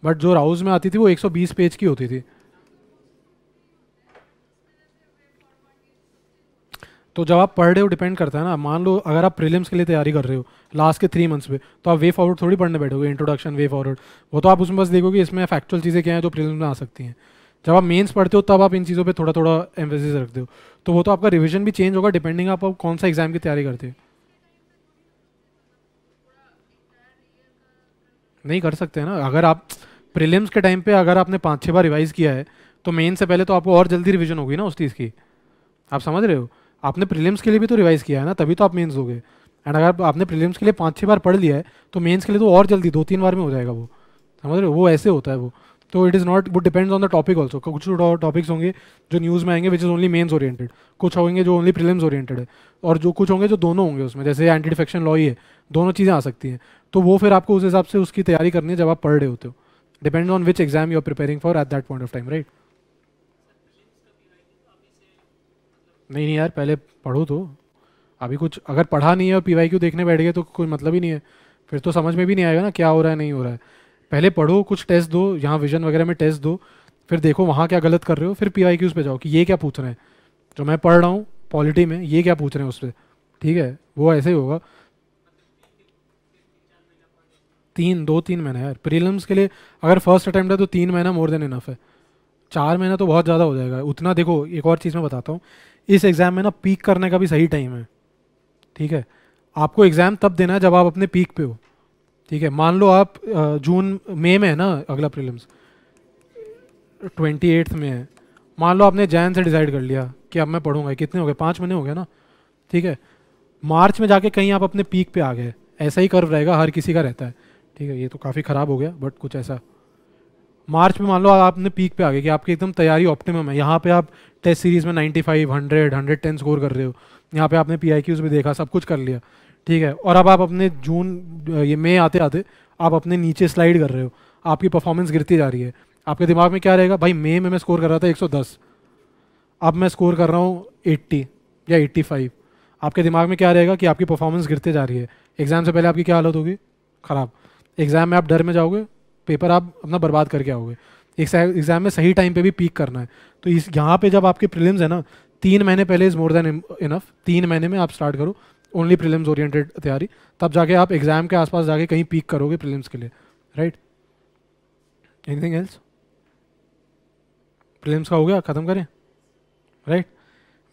बट जो राउज में आती थी वो 120 पेज की होती थी तो जब आप पढ़ रहे हो डिपेंड करता है ना मान लो अगर आप प्रीलिम्स के लिए तैयारी कर रहे हो लास्ट के थ्री मंथ्स पे तो आप वे फॉरवर्ड थोड़ी पढ़ने बैठोगे इंट्रोडक्शन वे फॉरवर्ड वो तो आप उसमें बस देखोगे इसमें फैक्चुअल चीज़ें क्या हैं जो प्रीलिम्स में आ सकती हैं जब आप मेंस पढ़ते हो तब आप इन चीज़ों पे थोड़ा थोड़ा एम्फेसिस रखते हो तो वो तो आपका रिवीजन भी चेंज होगा डिपेंडिंग आप, आप कौन सा एग्जाम की तैयारी करते हो नहीं कर सकते ना अगर आप प्रीलिम्स के टाइम पे अगर आपने पाँच छः बार रिवाइज़ किया है तो मेन से पहले तो आपको और जल्दी रिविजन होगी ना उस चीज़ की आप समझ रहे हो आपने प्रीलिम्स के लिए भी तो रिवाइज़ किया है ना तभी तो आप मेन्स दोगे एंड अगर आपने प्रीलिम्स के लिए पाँच छः बार पढ़ लिया है तो मेन्स के लिए तो और जल्दी दो तीन बार में हो जाएगा वो समझ रहे हो वो ऐसे होता है वो तो इट इज़ नॉट वो depends on the topic also कुछ टॉपिक्स होंगे जो न्यूज़ में आएंगे which is only mains oriented कुछ होंगे जो ओनली प्रिलिम्स ओरिएंटेड है और जो कुछ होंगे जो दोनों होंगे उसमें जैसे एंटी डिफेक्शन लॉ ही है दोनों चीज़ें आ सकती हैं तो वो फिर आपको उस हिसाब से उसकी तैयारी करनी है जब आप पढ़ रहे होते हो depends on which exam you are preparing for at that point of time right नहीं नहीं यार पहले पढ़ो तो अभी कुछ अगर पढ़ा नहीं है और पी देखने बैठ गए तो कोई मतलब ही नहीं है फिर तो समझ में भी नहीं आएगा ना क्या हो रहा है नहीं हो रहा है पहले पढ़ो कुछ टेस्ट दो यहाँ विजन वगैरह में टेस्ट दो फिर देखो वहाँ क्या गलत कर रहे हो फिर पी आई क्यूज़ पे जाओ कि ये क्या पूछ रहे हैं जो मैं पढ़ रहा हूँ पॉलिटी में ये क्या पूछ रहे हैं उस पर ठीक है वो ऐसे ही होगा तीन दो तीन महीना यार प्रीलिम्स के लिए अगर फर्स्ट अटैम्प्ट है तो तीन महीना मोर देन इनफ है चार महीना तो बहुत ज़्यादा हो जाएगा उतना देखो एक और चीज़ मैं बताता हूँ इस एग्ज़ाम में ना पीक करने का भी सही टाइम है ठीक है आपको एग्ज़ाम तब देना है जब आप अपने पीक पे हो ठीक है मान लो आप जून मई में है ना अगला प्रीलिम्स ट्वेंटी एट्थ में है मान लो आपने जैन से डिसाइड कर लिया कि अब मैं पढ़ूंगा कितने हो गए पाँच महीने हो गए ना ठीक है मार्च में जाके कहीं आप अपने पीक पे आ गए ऐसा ही कर्व रहेगा हर किसी का रहता है ठीक है ये तो काफ़ी ख़राब हो गया बट कुछ ऐसा मार्च में मान लो आपने पीक पे आ गए कि आपकी एकदम तैयारी ऑप्टिमम है यहाँ पे आप टेस्ट सीरीज़ में 95, 100, 110 स्कोर कर रहे हो यहाँ पे आपने पी भी देखा सब कुछ कर लिया ठीक है और अब आप अपने जून ये मई आते आते आप अपने नीचे स्लाइड कर रहे हो आपकी परफॉर्मेंस गिरती जा रही है आपके दिमाग में क्या रहेगा भाई मई में मैं स्कोर कर रहा था 110 अब मैं स्कोर कर रहा हूँ 80 या 85 आपके दिमाग में क्या रहेगा कि आपकी परफॉर्मेंस गिरते जा रही है एग्ज़ाम से पहले आपकी क्या हालत होगी ख़राब एग्ज़ाम में आप डर में जाओगे पेपर आप अपना बर्बाद करके आओगे एग्ज़ाम में सही टाइम पे भी पीक करना है तो इस यहाँ पे जब आपके प्रीलिम्स है ना तीन महीने पहले इज़ मोर देन इनफ तीन महीने में आप स्टार्ट करो ओनली प्रीलिम्स ओरिएंटेड तैयारी तब जाके आप एग्ज़ाम के आसपास जाके कहीं पीक करोगे प्रीलिम्स के लिए राइट एनीथिंग एल्स प्रीलिम्स का हो गया ख़त्म करें राइट right?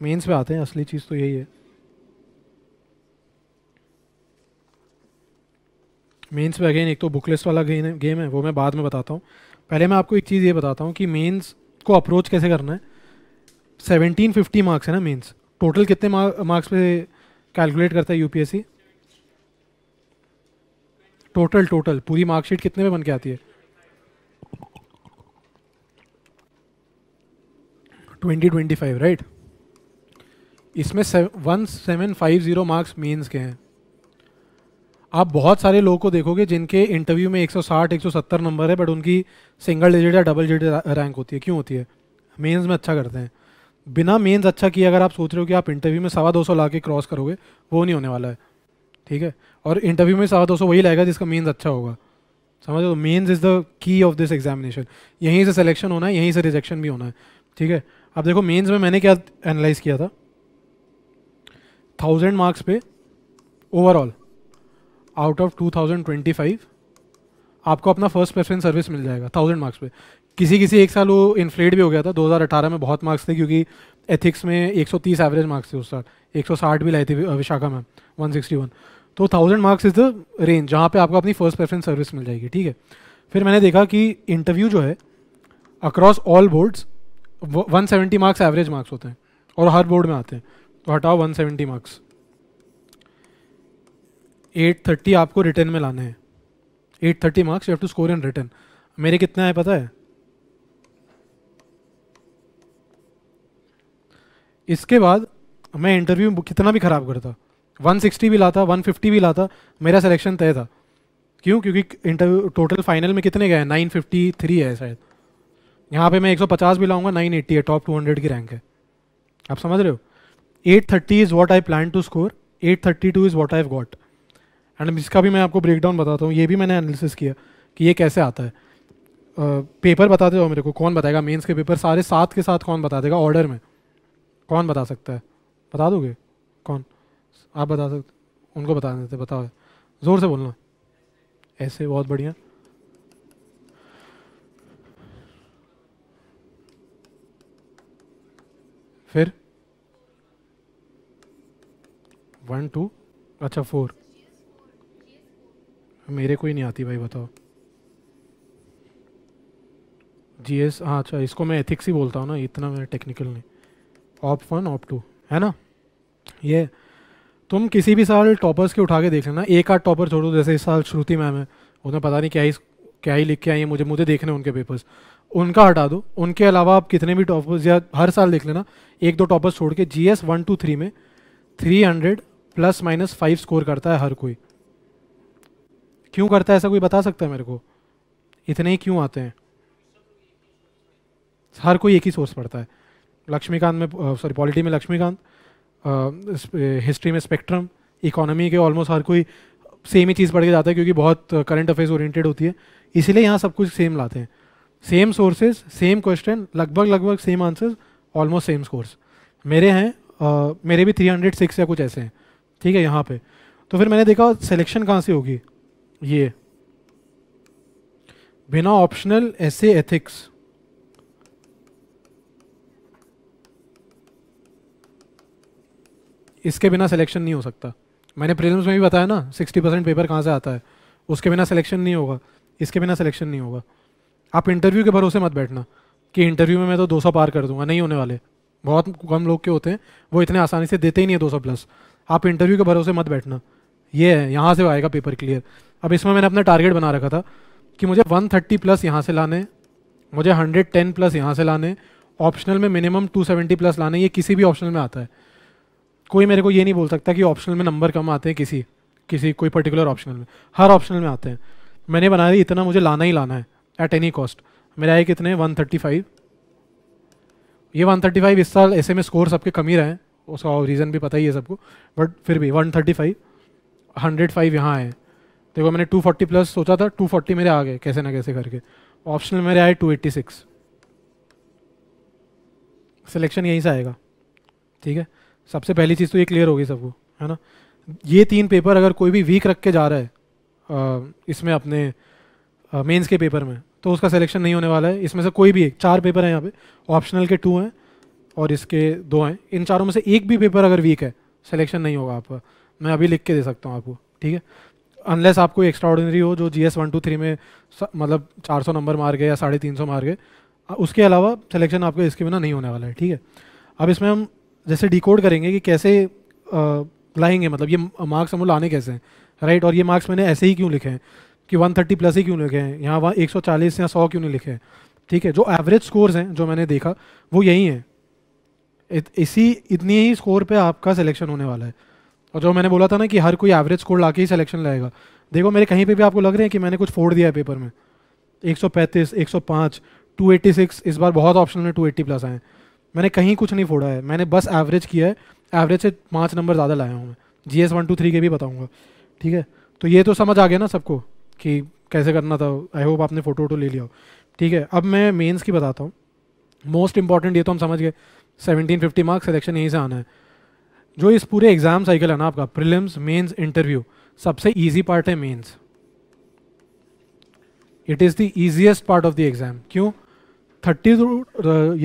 मेंस पे आते हैं असली चीज़ तो यही है मेंस पे अगेन एक तो बुक लिस्ट वाला गेम है वो मैं बाद में बताता हूँ पहले मैं आपको एक चीज़ ये बताता हूँ कि मेंस को अप्रोच कैसे करना है 1750 मार्क्स है ना मेंस टोटल कितने मार्क्स पे कैलकुलेट करता है यूपीएससी टोटल टोटल पूरी मार्कशीट कितने में बन के आती है ट्वेंटी ट्वेंटी फाइव राइट इसमें one seven five zero marks mains के हैं आप बहुत सारे लोगों को देखोगे जिनके इंटरव्यू में 160 170 नंबर है बट उनकी सिंगल डिजिट या डबल डिजिट रैंक होती है क्यों होती है मेंस में अच्छा करते हैं बिना मेंस अच्छा किए अगर आप सोच रहे हो कि आप इंटरव्यू में सवा दो सौ ला के क्रॉस करोगे वो नहीं होने वाला है ठीक है और इंटरव्यू में सवा दो सौ वही लाएगा जिसका मेंस अच्छा होगा समझ लो mains is the key of this examination यहीं से सिलेक्शन होना है यहीं से रिजेक्शन भी होना है ठीक है अब देखो मेन्स में मैंने क्या एनालाइज किया था थाउजेंड मार्क्स पे ओवरऑल आउट ऑफ टू आपको अपना फर्स्ट प्रेफरेंस सर्विस मिल जाएगा थाउजेंड मार्क्स पे किसी किसी एक साल वो इन्फ्लेट भी हो गया था 2018 में बहुत मार्क्स थे क्योंकि एथिक्स में 130 एवरेज मार्क्स थे उस साल 160 भी लाए थे विशाखा में 161 तो thousand marks is the range जहाँ पे आपको अपनी फर्स्ट प्रेफरेंस सर्विस मिल जाएगी ठीक है फिर मैंने देखा कि इंटरव्यू जो है across all boards one marks average marks होते हैं और हर बोर्ड में आते हैं तो हटाओ वन मार्क्स एट आपको रिटर्न में लाने हैं eight marks you have to score in written मेरे कितना है पता है इसके बाद मैं इंटरव्यू कितना भी ख़राब करता 160 भी लाता 150 भी लाता मेरा सिलेक्शन तय था क्यों क्योंकि इंटरव्यू टोटल फाइनल में कितने गए नाइन फिफ्टी थ्री है शायद यहाँ पे मैं 150 भी लाऊंगा 980 है टॉप 200 की रैंक है आप समझ रहे हो 830 is what I plan to score 832 is what I got and इसका भी मैं आपको ब्रेकडाउन बताता हूँ ये भी मैंने एनालिसिस किया कि ये कैसे आता है पेपर बताते हो मेरे को कौन बताएगा मेंस के पेपर सारे साथ के साथ कौन बता देगा ऑर्डर में कौन बता सकता है बता दोगे कौन आप बता सकते उनको बता देते बताओ ज़ोर से बोलना ऐसे बहुत बढ़िया फिर वन टू अच्छा फोर मेरे को ही नहीं आती भाई बताओ जीएस हाँ अच्छा इसको मैं एथिक्स ही बोलता हूँ ना इतना मैं टेक्निकल नहीं ऑप वन ऑप टू है ना ये तुम किसी भी साल टॉपर्स के उठा के देख लेना एक आध टॉपर छोड़ो जैसे इस साल श्रुति मैम है उन्हें पता नहीं क्या ही क्या ही लिख के आई है मुझे मुझे देखने उनके पेपर्स उनका हटा दो उनके अलावा आप कितने भी टॉपर्स या हर साल देख लेना एक दो टॉपर्स छोड़ के G S one two three में three hundred plus minus five score करता है हर कोई क्यों करता है ऐसा कोई बता सकता है मेरे को इतने ही क्यों आते हैं हर कोई एक ही सोर्स पढ़ता है लक्ष्मीकांत में सॉरी पॉलिटी में लक्ष्मीकांत हिस्ट्री में स्पेक्ट्रम इकोनॉमी के ऑलमोस्ट हर कोई सेम ही चीज़ पढ़ के जाता है क्योंकि बहुत करंट अफेयर्स ओरिएंटेड होती है इसीलिए यहाँ सब कुछ सेम लाते हैं सेम सोर्सेज सेम क्वेश्चन लगभग लगभग same answers almost same scores मेरे हैं मेरे भी 306 या कुछ ऐसे हैं ठीक है यहाँ पे तो फिर मैंने देखा सिलेक्शन कहाँ से होगी ये बिना ऑप्शनल ऐसे एथिक्स इसके बिना सिलेक्शन नहीं हो सकता मैंने प्रीलिम्स में भी बताया ना सिक्सटी परसेंट पेपर कहाँ से आता है उसके बिना सिलेक्शन नहीं होगा इसके बिना सिलेक्शन नहीं होगा आप इंटरव्यू के भरोसे मत बैठना कि इंटरव्यू में मैं तो 200 पार कर दूंगा नहीं होने वाले बहुत कम लोग के होते हैं वो इतने आसानी से देते ही नहीं है 200 प्लस आप इंटरव्यू के भरोसे मत बैठना ये है यहाँ से आएगा पेपर क्लियर अब इसमें मैंने अपना टारगेट बना रखा था कि मुझे थर्टी प्लस यहाँ से लाने मुझे टेन प्लस यहाँ से लाने ऑप्शनल में मिनिमम सेवेंटी प्लस लाने ये किसी भी ऑप्शनल में आता है कोई मेरे को ये नहीं बोल सकता कि ऑप्शनल में नंबर कम आते हैं किसी किसी कोई पर्टिकुलर ऑप्शनल में हर ऑप्शनल में आते हैं मैंने बना दी इतना मुझे लाना ही लाना है एट एनी कॉस्ट मेरे आए कितने वन थर्टी फाइव ये वन थर्टी फाइव इस साल ऐसे में स्कोर सबके कम ही रहे हैं उसका रीज़न भी पता ही है सबको बट फिर भी one thirty five hundred five यहाँ आए देखो मैंने टू फोर्टी प्लस सोचा था टू फोर्टी मेरे आ गए कैसे ना कैसे करके ऑप्शनल मेरे आए टू एट्टी सिक्स सिलेक्शन यहीं से आएगा ठीक है सबसे पहली चीज़ तो ये क्लियर होगी सबको है ना ये तीन पेपर अगर कोई भी वीक रख के जा रहा है इसमें अपने मेंस के पेपर में तो उसका सिलेक्शन नहीं होने वाला है इसमें से कोई भी एक चार पेपर हैं यहाँ पे ऑप्शनल के टू हैं और इसके दो हैं इन चारों में से एक भी पेपर अगर वीक है सिलेक्शन नहीं होगा आपका मैं अभी लिख के दे सकता हूँ आपको ठीक है अनलेस आपको एक्स्ट्रा ऑर्डिनरी हो जो G S one two three में मतलब चार सौ नंबर मार गए या साढ़े तीन सौ मार गए उसके अलावा सिलेक्शन आपका इसके बिना नहीं होने वाला है ठीक है अब इसमें हम जैसे डिकोड करेंगे कि कैसे लाएंगे मतलब ये मार्क्स हम लाने कैसे हैं राइट और ये मार्क्स मैंने ऐसे ही क्यों लिखे हैं कि 130 प्लस ही क्यों लिखे हैं यहाँ वहाँ 140 या 100 क्यों नहीं लिखे हैं ठीक है जो एवरेज स्कोर्स हैं जो मैंने देखा वो यही हैं इसी इतनी ही स्कोर पे आपका सिलेक्शन होने वाला है और जो मैंने बोला था ना कि हर कोई एवरेज स्कोर ला के ही सिलेक्शन लाएगा देखो मेरे कहीं पर भी आपको लग रहे हैं कि मैंने कुछ फोड़ दिया है पेपर में एक सौ 286 इस बार बहुत ऑप्शन में 280 प्लस आए हैं मैंने कहीं कुछ नहीं फोड़ा है मैंने बस एवरेज किया है एवरेज से पाँच नंबर ज़्यादा लाया हूँ मैं G S one two three के भी बताऊँगा ठीक है तो ये तो समझ आ गया ना सबको कि कैसे करना था आई होप आपने फ़ोटो वोटो ले लिया हो ठीक है अब मैं मेंस की बताता हूँ मोस्ट इंपॉर्टेंट ये तो हम समझ गए सेवनटीन फिफ्टी मार्क्स सिलेक्शन यहीं से आना है जो इस पूरे एग्ज़ाम साइकिल है ना आपका प्रिलिम्स मेंस इंटरव्यू सबसे ईजी पार्ट है mains it is the easiest part of the exam क्यों थर्टी टू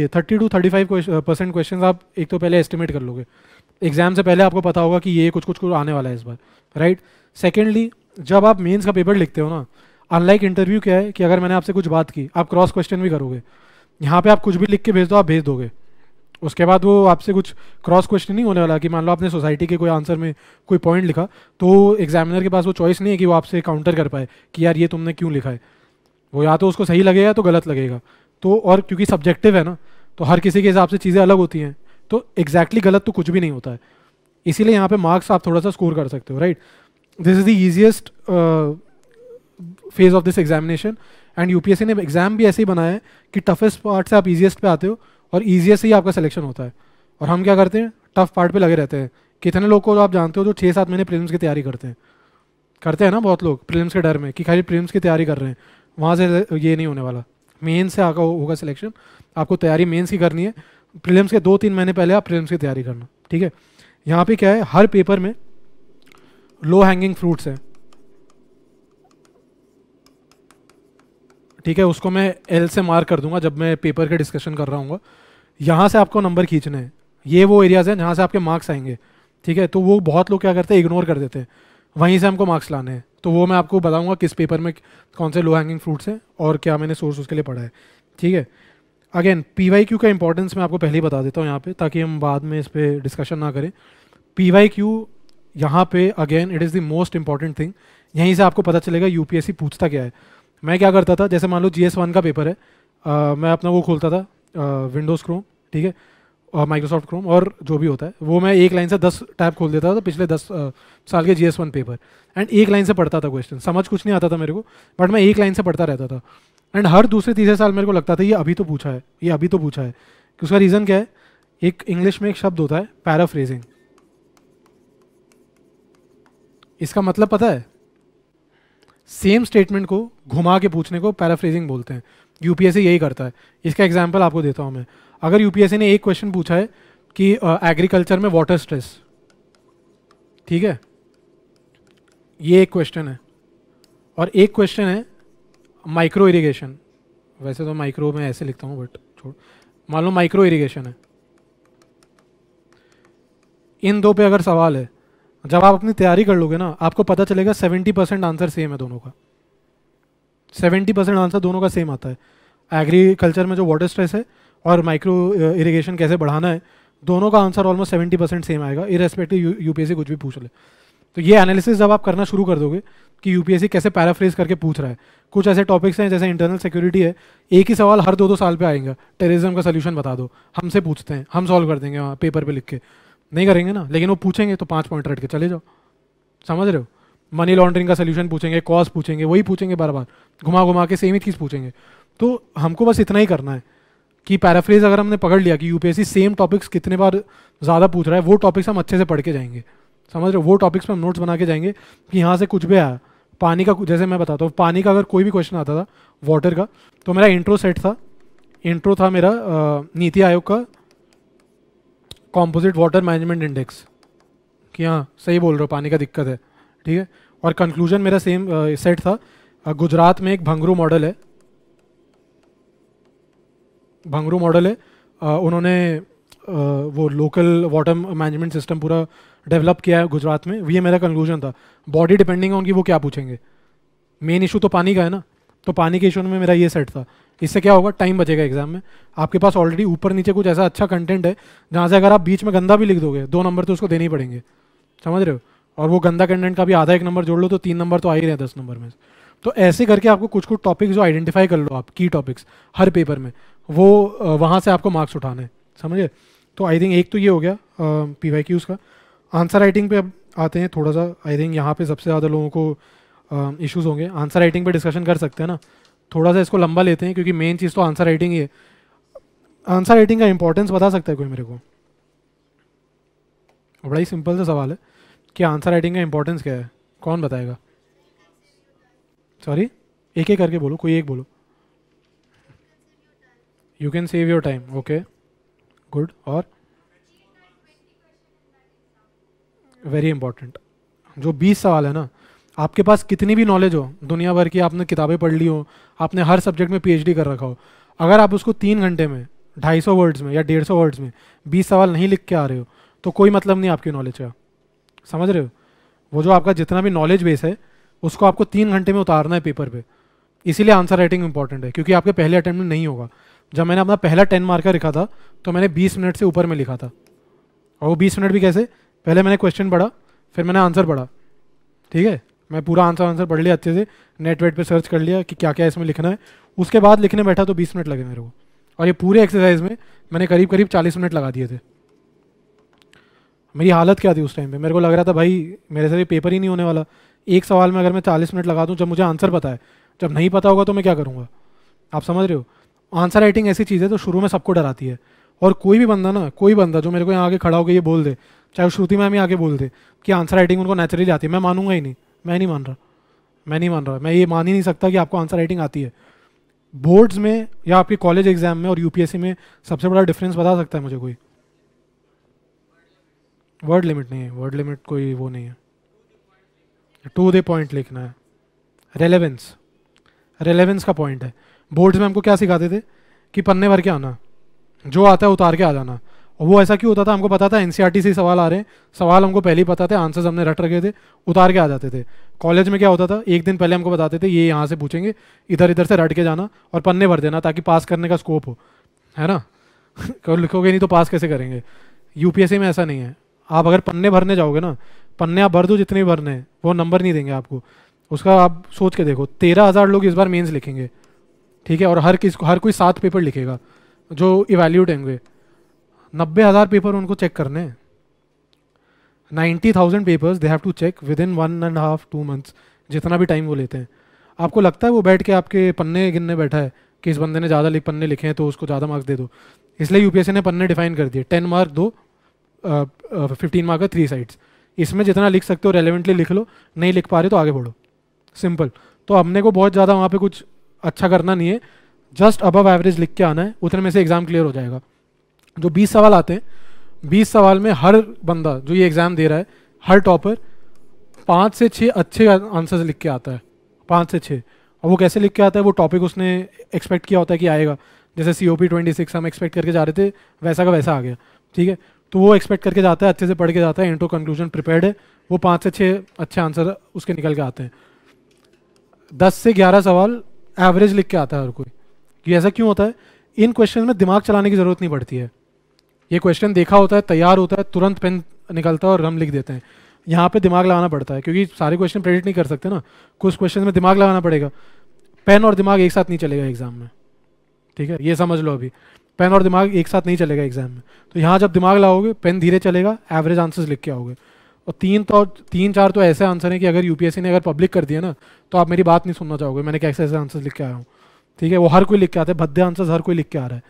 ये thirty two thirty five percent question आप एक तो पहले एस्टिमेट कर लोगे एग्जाम से पहले आपको पता होगा कि ये कुछ कुछ कुछ आने वाला है इस बार राइट सेकेंडली जब आप मेंस का पेपर लिखते हो ना अनलाइक इंटरव्यू क्या है कि अगर मैंने आपसे कुछ बात की आप क्रॉस क्वेश्चन भी करोगे यहाँ पे आप कुछ भी लिख के भेज दो आप भेज दोगे उसके बाद वो आपसे कुछ क्रॉस क्वेश्चन नहीं होने वाला कि मान लो आपने सोसाइटी के कोई आंसर में कोई पॉइंट लिखा तो एग्जामिनर के पास वो चॉइस नहीं है कि वो आपसे काउंटर कर पाए कि यार ये तुमने क्यों लिखा है वो या तो उसको सही लगेगा तो गलत लगेगा तो और क्योंकि सब्जेक्टिव है ना तो हर किसी के हिसाब से चीज़ें अलग होती हैं तो एग्जैक्टली exactly गलत तो कुछ भी नहीं होता है इसीलिए यहाँ पे मार्क्स आप थोड़ा सा स्कोर कर सकते हो right this is the easiest phase of this examination and you ने एग्जाम भी ऐसे ही बनाया है कि टफेस्ट पार्ट से आप ईजिएस्ट पे आते हो और ईजिएस्ट से ही आपका सिलेक्शन होता है और हम क्या करते हैं टफ पार्ट पे लगे रहते हैं कितने लोग को आप जानते हो जो छः सात महीने प्रेम्स की तैयारी करते हैं करते हैं ना बहुत लोग प्रेम्स के डर में कि खाली प्रेम्स की तैयारी कर रहे हैं वहाँ से ये नहीं होने वाला मेन से आका होगा सिलेक्शन आपको तैयारी मेन्स की करनी है प्रीलिम्स के दो तीन महीने पहले आप प्रीलिम्स की तैयारी करना ठीक है यहाँ पे क्या है हर पेपर में लो हैंगिंग फ्रूट्स हैं ठीक है उसको मैं एल से मार्क कर दूंगा जब मैं पेपर के डिस्कशन कर रहा हूँ यहाँ से आपको नंबर खींचने हैं ये वो एरियाज हैं जहाँ से आपके मार्क्स आएंगे ठीक है तो वो बहुत लोग क्या करते हैं इग्नोर कर देते हैं वहीं से हमको मार्क्स लाने हैं तो वो मैं आपको बताऊंगा किस पेपर में कौन से लो हैंगिंग फ्रूट्स हैं और क्या मैंने सोर्स उसके लिए पढ़ा है ठीक है अगेन पी क्यू का इंपॉर्टेंस मैं आपको पहले ही बता देता हूँ यहाँ पे ताकि हम बाद में इस पर डिस्कशन ना करें पी वाई क्यू यहाँ पे again it is the most important thing यहीं से आपको पता चलेगा यू पूछता क्या है मैं क्या करता था जैसे मान लो जी का पेपर है आ, मैं अपना वो खोलता था विंडोज़ क्रोम ठीक है और माइक्रोसॉफ्ट क्रोम और जो भी होता है वो मैं एक लाइन से दस टैब खोल देता था तो पिछले दस आ, साल के G S one paper and एक लाइन से पढ़ता था क्वेश्चन समझ कुछ नहीं आता था मेरे को बट मैं एक लाइन से पढ़ता रहता था एंड हर दूसरे तीसरे साल मेरे को लगता था ये अभी तो पूछा है ये अभी तो पूछा है कि उसका रीज़न क्या है एक इंग्लिश में एक शब्द होता है पैराफ्रेजिंग इसका मतलब पता है सेम स्टेटमेंट को घुमा के पूछने को पैराफ्रेजिंग बोलते हैं यूपीएससी यही करता है इसका एग्जाम्पल आपको देता हूँ मैं अगर यूपीएससी ने एक क्वेश्चन पूछा है कि एग्रीकल्चर में वाटर स्ट्रेस ठीक है ये एक क्वेश्चन है और एक क्वेश्चन है माइक्रो इरिगेशन वैसे तो माइक्रो में ऐसे लिखता हूँ बट छोड़ मान लो माइक्रो इरिगेशन है इन दो पे अगर सवाल है जब आप अपनी तैयारी कर लोगे ना आपको पता चलेगा सेवेंटी परसेंट आंसर सेम है दोनों का सेवेंटी परसेंट आंसर दोनों का सेम आता है एग्रीकल्चर में जो वाटर स्ट्रेस है और माइक्रो इरीगेशन uh, कैसे बढ़ाना है दोनों का answer almost seventy percent same आएगा इरेस्पेक्टिव यू पी कुछ भी पूछ ले तो ये एनालिसिस जब आप करना शुरू कर दोगे कि यू कैसे पैराफ्रेज करके पूछ रहा है कुछ ऐसे टॉपिक्स हैं जैसे इंटरनल सिक्योरिटी है एक ही सवाल हर दो दो साल पे आएगा टेररिज्म का सोल्यूशन बता दो हमसे पूछते हैं हम सॉल्व कर देंगे वहाँ पेपर पर लिख के नहीं करेंगे ना लेकिन वो पूछेंगे तो पाँच पॉइंट रट के चले जाओ समझ रहे हो मनी लॉन्ड्रिंग का सोल्यूशन पूछेंगे कॉज पूछेंगे वही पूछेंगे बार बार घुमा घुमा के सेम ही चीज़ पूछेंगे तो हमको बस इतना ही करना है कि पैराफ्रेज अगर हमने पकड़ लिया कि यूपीएससी सेम टॉपिक्स कितने बार ज़्यादा पूछ रहा है वो टॉपिक्स हम अच्छे से पढ़ के जाएंगे समझ रहे हो वो टॉपिक्स पर हम नोट्स बना के जाएंगे कि यहाँ से कुछ भी आया पानी का जैसे मैं बताता हूँ पानी का अगर कोई भी क्वेश्चन आता था वाटर का तो मेरा इंट्रो सेट था इंट्रो था मेरा नीति आयोग का कॉम्पोजिट वाटर मैनेजमेंट इंडेक्स कि हाँ सही बोल रहे हो पानी का दिक्कत है ठीक है और कंक्लूजन मेरा सेम सेट था गुजरात में एक भंगरू मॉडल है भंगरू मॉडल है आ, उन्होंने आ, वो लोकल वाटर मैनेजमेंट सिस्टम पूरा डेवलप किया है गुजरात में ये मेरा कंक्लूजन था बॉडी डिपेंडिंग ऑन की वो क्या पूछेंगे मेन इशू तो पानी का है ना तो पानी के इशू में मेरा ये सेट था इससे क्या होगा टाइम बचेगा एग्जाम में आपके पास ऑलरेडी ऊपर नीचे कुछ ऐसा अच्छा कंटेंट है जहाँ से अगर आप बीच में गंदा भी लिख दोगे दो नंबर तो उसको देने ही पड़ेंगे समझ रहे हो और वो गंदा कंटेंट का भी आधा एक नंबर जोड़ लो तो तीन नंबर तो आ ही रहे हैं दस नंबर में तो ऐसे करके आपको कुछ कुछ टॉपिक्स जो आइडेंटिफाई कर लो आप की टॉपिक्स हर पेपर में वो वहाँ से आपको मार्क्स उठाने हैं समझे तो आई थिंक एक तो ये हो गया पी वाई क्यूज़ का आंसर राइटिंग पे अब आते हैं थोड़ा सा आई थिंक यहाँ पे सबसे ज़्यादा लोगों को इश्यूज होंगे आंसर राइटिंग पे डिस्कशन कर सकते हैं ना थोड़ा सा इसको लंबा लेते हैं क्योंकि मेन चीज़ तो आंसर राइटिंग ही है आंसर राइटिंग का इंपॉर्टेंस बता सकता है कोई मेरे को बड़ा ही सिंपल सा सवाल है कि आंसर राइटिंग का इंपॉर्टेंस क्या है कौन बताएगा सॉरी एक एक करके बोलो कोई एक बोलो you can save your time okay good और वेरी इंपॉर्टेंट जो बीस सवाल है ना आपके पास कितनी भी नॉलेज हो दुनिया भर की आपने किताबें पढ़ ली हो आपने हर सब्जेक्ट में पीएचडी कर रखा हो अगर आप उसको तीन घंटे में ढाई सौ वर्ड्स में या डेढ़ सौ वर्ड्स में बीस सवाल नहीं लिख के आ रहे हो तो कोई मतलब नहीं आपकी नॉलेज का समझ रहे हो वो जो आपका जितना भी नॉलेज बेस है उसको आपको तीन घंटे में उतारना है पेपर पे इसीलिए आंसर राइटिंग इंपॉर्टेंट है क्योंकि आपके पहले अटैम्प्ट में नहीं होगा जब मैंने अपना पहला टेन मार्कर लिखा था तो मैंने बीस मिनट से ऊपर में लिखा था और वो बीस मिनट भी कैसे पहले मैंने क्वेश्चन पढ़ा फिर मैंने आंसर पढ़ा ठीक है मैं पूरा आंसर आंसर पढ़ लिया अच्छे से नेट वेट पर सर्च कर लिया कि क्या क्या इसमें लिखना है उसके बाद लिखने बैठा तो बीस मिनट लगे मेरे को और ये पूरे एक्सरसाइज में मैंने करीब करीब चालीस मिनट लगा दिए थे मेरी हालत क्या थी उस टाइम पे मेरे को लग रहा था भाई मेरे से पेपर ही नहीं होने वाला एक सवाल में अगर मैं चालीस मिनट लगा दूँ जब मुझे आंसर पता है जब नहीं पता होगा तो मैं क्या करूँगा आप समझ रहे हो आंसर राइटिंग ऐसी चीज़ है जो तो शुरू में सबको डराती है और कोई भी बंदा ना कोई बंदा जो मेरे को यहाँ आगे खड़ा होकर ये बोल दे चाहे वो श्रुति मैम ही आगे बोल दे कि आंसर राइटिंग उनको नेचुरली आती है मैं मानूंगा ही नहीं मैं नहीं मान रहा मैं नहीं मान रहा मैं ये मान ही नहीं सकता कि आपको आंसर राइटिंग आती है बोर्ड्स में या आपके कॉलेज एग्जाम में और यूपीएससी में सबसे बड़ा डिफरेंस बता सकता है मुझे कोई वर्ड लिमिट नहीं है वर्ड लिमिट कोई वो नहीं है टू दे पॉइंट लिखना है रेलेवेंस रेलेवेंस का पॉइंट है बोर्ड्स में हमको क्या सिखाते थे कि पन्ने भर के आना जो आता है उतार के आ जाना और वो ऐसा क्यों होता था हमको पता था एन e से सवाल आ रहे हैं सवाल हमको पहले ही पता थे आंसर्स हमने रट रखे थे उतार के आ जाते थे कॉलेज में क्या होता था एक दिन पहले हमको बताते थे ये यहाँ से पूछेंगे इधर इधर से रट के जाना और पन्ने भर देना ताकि पास करने का स्कोप हो है ना (laughs) लिखोगे नहीं तो पास कैसे करेंगे यूपीएससी में ऐसा नहीं है आप अगर पन्ने भरने जाओगे ना पन्ने आप भर दो जितने भरने हैं वो नंबर नहीं देंगे आपको उसका आप सोच के देखो तेरह हज़ार लोग इस बार मेंस लिखेंगे ठीक है और हर किस हर कोई सात पेपर लिखेगा जो इवेल्यूट होंगे नब्बे हज़ार पेपर उनको चेक करने हैं ninety thousand papers they have to check within one and half two months जितना भी टाइम वो लेते हैं आपको लगता है वो बैठ के आपके पन्ने गिनने बैठा है कि इस बंदे ने ज़्यादा लिख पन्ने लिखे हैं तो उसको ज़्यादा मार्क्स दे दो इसलिए यूपीएससी ने पन्ने डिफाइन कर दिए टेन मार्क दो फिफ्टीन मार्क थ्री साइड्स इसमें जितना लिख सकते हो रेलिवेंटली लिख लो नहीं लिख पा रहे तो आगे बढ़ो सिंपल तो हमने को बहुत ज़्यादा वहाँ पे कुछ अच्छा करना नहीं है जस्ट अबव एवरेज लिख के आना है उतने में से एग्ज़ाम क्लियर हो जाएगा जो बीस सवाल आते हैं बीस सवाल में हर बंदा जो ये एग्ज़ाम दे रहा है हर टॉपर पाँच से छः अच्छे आंसर्स लिख के आता है पाँच से छः और वो कैसे लिख के आता है वो टॉपिक उसने एक्सपेक्ट किया होता है कि आएगा जैसे C O P twenty six हम एक्सपेक्ट करके जा रहे थे वैसा का वैसा आ गया ठीक है तो वो एक्सपेक्ट करके जाता है अच्छे से पढ़ के जाता है इंट्रो कंक्लूजन प्रिपेयर्ड है वो पाँच से छः अच्छे आंसर उसके निकल के आते हैं दस से ग्यारह सवाल एवरेज लिख के आता है हर कोई कि ऐसा क्यों होता है इन क्वेश्चन में दिमाग चलाने की ज़रूरत नहीं पड़ती है ये क्वेश्चन देखा होता है तैयार होता है तुरंत पेन निकलता है और रम लिख देते हैं यहाँ पे दिमाग लगाना पड़ता है क्योंकि सारे क्वेश्चन प्रेडिक्ट नहीं कर सकते ना कुछ क्वेश्चन में दिमाग लगाना पड़ेगा पेन और दिमाग एक साथ नहीं चलेगा एग्जाम में ठीक है ये समझ लो अभी पेन और दिमाग एक साथ नहीं चलेगा एग्जाम में तो यहाँ जब दिमाग लाओगे पेन धीरे चलेगा एवरेज आंसर्स लिख के आओगे और तीन तो तीन चार तो ऐसे आंसर हैं कि अगर यूपीएससी ने अगर पब्लिक कर दिया ना तो आप मेरी बात नहीं सुनना चाहोगे मैंने कैसे ऐसे आंसर लिख के आया हूँ ठीक है वो हर कोई लिख के आते हैं भद्दे आंसर्स हर कोई लिख के आ रहा है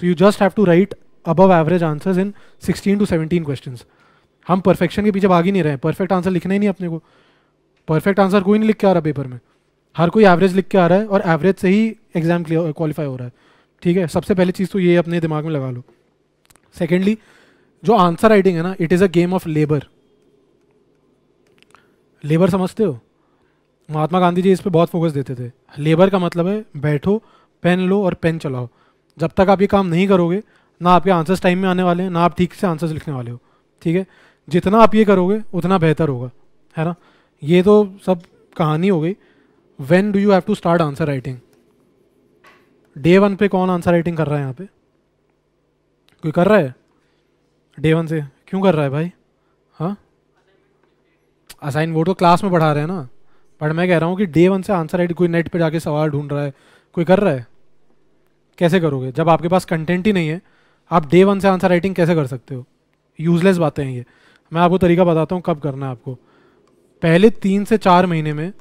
so you just have to write above average answers in sixteen to seventeen question हम परफेक्शन के पीछे भाग ही नहीं रहे परफेक्ट आंसर लिखना ही नहीं अपने को परफेक्ट आंसर कोई नहीं लिख के आ रहा पेपर में हर कोई एवरेज लिख के आ रहा है और एवरेज से ही एग्जाम क्वालिफाई हो रहा है ठीक है सबसे पहली चीज़ तो ये अपने दिमाग में लगा लो सेकेंडली जो आंसर राइटिंग है ना it is a game of labour labour समझते हो महात्मा गांधी जी इस पर बहुत फोकस देते थे लेबर का मतलब है बैठो पेन लो और पेन चलाओ जब तक आप ये काम नहीं करोगे ना आपके आंसर्स टाइम में आने वाले हैं ना आप ठीक से आंसर्स लिखने वाले हो ठीक है जितना आप ये करोगे उतना बेहतर होगा है ना ये तो सब कहानी हो गई when do you have to start answer writing day one पे कौन आंसर राइटिंग कर रहा है यहाँ पे कोई कर रहा है डे वन से क्यों कर रहा है भाई हाँ असाइन वो तो क्लास में पढ़ा रहे हैं ना बट मैं कह रहा हूँ कि डे वन से आंसर राइट कोई नेट पे जाके सवाल ढूंढ रहा है कोई कर रहा है कैसे करोगे जब आपके पास कंटेंट ही नहीं है आप डे वन से आंसर राइटिंग कैसे कर सकते हो यूजलेस बातें हैं ये मैं आपको तरीका बताता हूँ कब करना है आपको पहले तीन से चार महीने में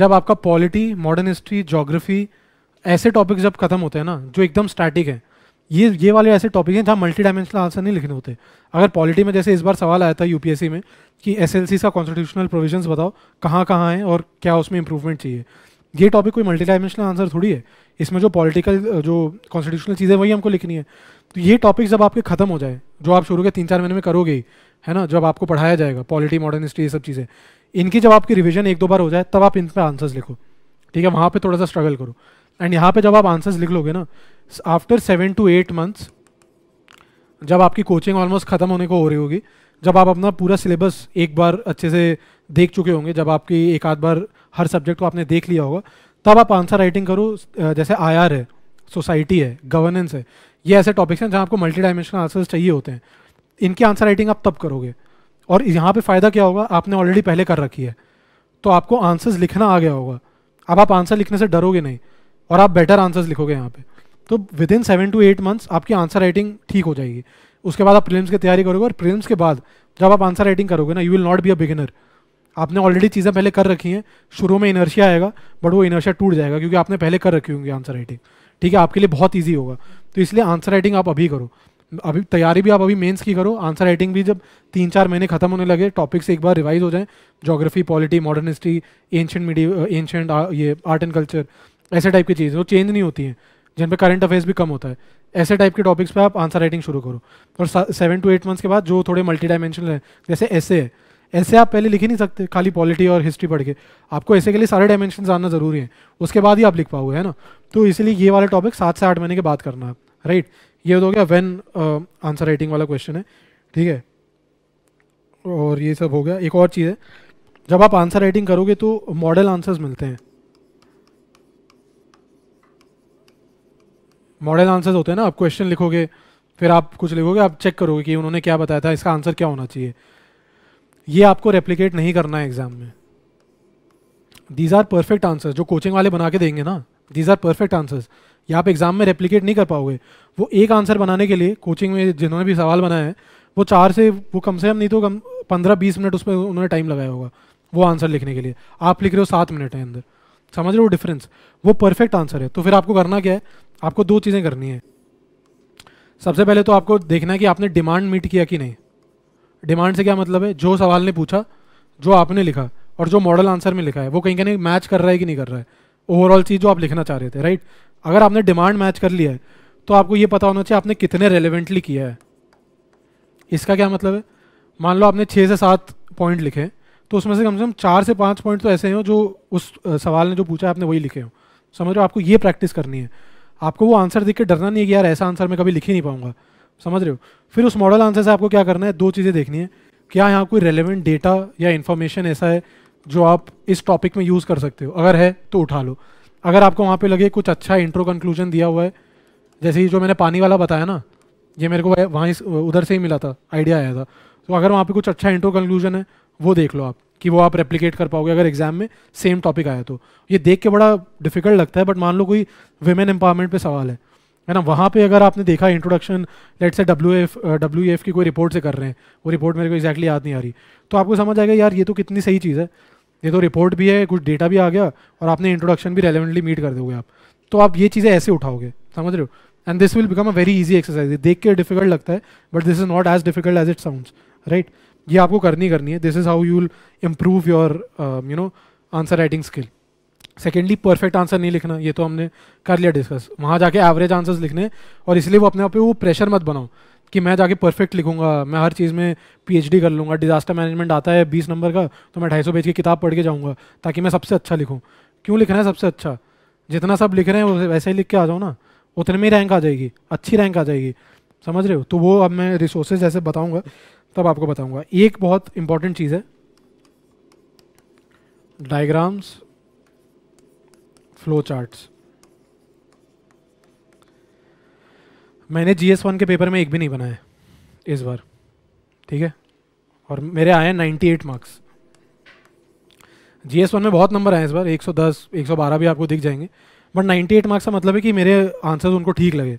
जब आपका पॉलिटी मॉडर्न हिस्ट्री जोग्राफी ऐसे टॉपिक जब खत्म होते हैं ना जो एकदम स्टैटिक हैं ये ये वाले ऐसे टॉपिक हैं जहाँ मल्टी डायमेंशनल आंसर नहीं लिखने होते अगर पॉलिटी में जैसे इस बार सवाल आया था यूपीएससी में कि एसएलसी का कॉन्स्टिट्यूशनल प्रोविजंस बताओ कहाँ कहाँ हैं और क्या उसमें इंप्रूवमेंट चाहिए ये टॉपिक कोई मल्टी डायमेंशनल आंसर थोड़ी है इसमें जो पॉलिटिकल जो कॉन्स्टिट्यूशनल चीज़ें वही हमको लिखनी है तो ये टॉपिक जब आपके ख़त्म हो जाए जो आप शुरू के तीन चार महीने में करोगे है ना जब आपको पढ़ाया जाएगा पॉलिटी मॉडर्न हिस्ट्री ये सब चीज़ें इनकी जब आपकी रिविजन एक दो बार हो जाए तब आप इन पर आंसर्स लिखो ठीक है वहाँ पर थोड़ा सा स्ट्रगल करो एंड यहाँ पर जब आप आंसर्स लिख लोगे ना after seven to eight months जब आपकी कोचिंग ऑलमोस्ट ख़त्म होने को हो रही होगी जब आप अपना पूरा सिलेबस एक बार अच्छे से देख चुके होंगे जब आपकी एक आध बार हर सब्जेक्ट को आपने देख लिया होगा तब आप आंसर राइटिंग करो जैसे आईआर है सोसाइटी है गवर्नेंस है ये ऐसे टॉपिक्स हैं जहाँ आपको मल्टी डायमेंशनल आंसर्स चाहिए होते हैं इनकी आंसर राइटिंग आप तब करोगे और यहाँ पे फ़ायदा क्या होगा आपने ऑलरेडी पहले कर रखी है तो आपको आंसर्स लिखना आ गया होगा अब आप आंसर लिखने से डरोगे नहीं और आप बेटर आंसर्स लिखोगे यहाँ पर तो within seven to eight months आपकी आंसर राइटिंग ठीक हो जाएगी उसके बाद आप प्रीलिम्स की तैयारी करोगे और प्रीलिम्स के बाद जब आप आंसर राइटिंग करोगे ना you will not be a beginner आपने ऑलरेडी चीज़ें पहले कर रखी हैं शुरू में इनर्शिया आएगा बट वो इनर्शिया टूट जाएगा क्योंकि आपने पहले कर रखी होंगी आंसर राइटिंग ठीक है आपके लिए बहुत ईजी होगा तो इसलिए आंसर राइटिंग आप अभी करो अभी तैयारी भी आप अभी मेंस की करो आंसर राइटिंग भी जब तीन चार महीने खत्म होने लगे टॉपिक्स एक बार रिवाइज हो जाए geography polity modern history medieval ancient ये आर्ट एंड कल्चर ऐसे टाइप की चीज़ें वो चेंज नहीं होती हैं जिन पे करंट अफेयर्स भी कम होता है ऐसे टाइप के टॉपिक्स पे आप आंसर राइटिंग शुरू करो और सेवन टू एट मंथ्स के बाद जो थोड़े मल्टी डायमेंशनल है जैसे ऐसे है ऐसे आप पहले लिख ही नहीं सकते खाली पॉलिटी और हिस्ट्री पढ़ के आपको ऐसे के लिए सारे डायमेंशन आना जरूरी है उसके बाद ही आप लिख पाओगे है ना तो इसलिए ये वाला टॉपिक सात से आठ महीने के बाद करना राइट ये हो गया वेन आंसर राइटिंग वाला क्वेश्चन है ठीक है और ये सब हो गया एक और चीज़ है जब आप आंसर राइटिंग करोगे तो मॉडल आंसर्स मिलते हैं मॉडल आंसर्स होते हैं ना आप क्वेश्चन लिखोगे फिर आप कुछ लिखोगे आप चेक करोगे कि उन्होंने क्या बताया था इसका आंसर क्या होना चाहिए ये आपको रेप्लीकेट नहीं करना है एग्जाम में दीज आर परफेक्ट आंसर्स जो कोचिंग वाले बना के देंगे ना दीज आर परफेक्ट आंसर्स ये आप एग्जाम में रेप्लीकेट नहीं कर पाओगे वो एक आंसर बनाने के लिए कोचिंग में जिन्होंने भी सवाल बनाया है वो चार से वो कम से कम नहीं तो कम पंद्रह बीस मिनट उसमें उन्होंने टाइम लगाया होगा वो आंसर लिखने के लिए आप लिख रहे हो सात मिनट है अंदर समझ रहे हो डिफरेंस वो परफेक्ट आंसर है तो फिर आपको करना क्या है आपको दो चीज़ें करनी है सबसे पहले तो आपको देखना है कि आपने डिमांड मीट किया कि नहीं डिमांड से क्या मतलब है जो सवाल ने पूछा जो आपने लिखा और जो मॉडल आंसर में लिखा है वो कहीं कहीं मैच कर रहा है कि नहीं कर रहा है ओवरऑल चीज़ जो आप लिखना चाह रहे थे राइट अगर आपने डिमांड मैच कर लिया है तो आपको ये पता होना चाहिए आपने कितने रेलिवेंटली किया है इसका क्या मतलब है मान लो आपने छः से सात पॉइंट लिखे हैं तो उसमें से कम से कम चार से पाँच पॉइंट तो ऐसे हों जो उस सवाल ने जो पूछा है आपने वही लिखे हों समझ रहे हो आपको ये प्रैक्टिस करनी है आपको वो आंसर देख के डरना नहीं है कि यार ऐसा आंसर मैं कभी लिख ही नहीं पाऊंगा समझ रहे हो फिर उस मॉडल आंसर से आपको क्या करना है दो चीज़ें देखनी है क्या यहाँ कोई रेलिवेंट डेटा या इन्फॉर्मेशन ऐसा है जो आप इस टॉपिक में यूज़ कर सकते हो अगर है तो उठा लो अगर आपको वहाँ पे लगे कुछ अच्छा इंट्रो कंक्लूजन दिया हुआ है जैसे जो मैंने पानी वाला बताया ना ये मेरे को वहाँ उधर से ही मिला था आइडिया आया था तो अगर वहाँ पे कुछ अच्छा इंट्रो कंक्लूजन है वो देख लो आप कि वो आप रेप्लीकेट कर पाओगे अगर एग्जाम में सेम टॉपिक आया तो ये देख के बड़ा डिफिकल्ट लगता है बट मान लो कोई वेमेन एम्पावरमेंट पे सवाल है है ना वहाँ पे अगर आपने देखा introduction let's say W F W F की कोई रिपोर्ट से कर रहे हैं वो रिपोर्ट मेरे को exactly याद नहीं आ रही तो आपको समझ आएगा यार ये तो कितनी सही चीज़ है ये तो रिपोर्ट भी है कुछ डेटा भी आ गया और आपने इंट्रोडक्शन भी रेलिवेंटली मीट कर दोगे आप तो आप ये चीज़ें ऐसे उठाओगे समझ रहे हो and this will become a very easy exercise देख के डिफिकल्ट लगता है but this is not as difficult as it sound right ये आपको करनी करनी है this is how you'll improve your you know answer writing skill secondly perfect answer नहीं लिखना ये तो हमने कर लिया डिस्कस वहाँ जाके एवरेज आंसर्स लिखने और इसलिए वो अपने आप पे वो प्रेशर मत बनाओ कि मैं जाके परफेक्ट लिखूंगा मैं हर चीज़ में पीएचडी कर लूँगा डिजास्टर मैनेजमेंट आता है बीस नंबर का तो मैं ढाई सौ पेज की किताब पढ़ के जाऊँगा ताकि मैं सबसे अच्छा लिखूँ क्यों लिखना है सबसे अच्छा जितना सब लिख रहे हैं वैसे ही लिख के आ जाओ ना उतने में ही रैंक आ जाएगी अच्छी रैंक आ जाएगी समझ रहे हो तो वो अब मैं रिसोर्सेज ऐसे बताऊँगा तब आपको बताऊंगा एक बहुत इंपॉर्टेंट चीज़ है डायग्राम्स फ्लो चार्ट्स मैंने जी एस वन के पेपर में एक भी नहीं बनाया इस बार ठीक है और मेरे आए हैं ninety eight marks G S one में बहुत नंबर आए इस बार एक सौ दस एक सौ बारह भी आपको दिख जाएंगे बट नाइन्टी एट मार्क्स का मतलब है कि मेरे आंसर्स उनको ठीक लगे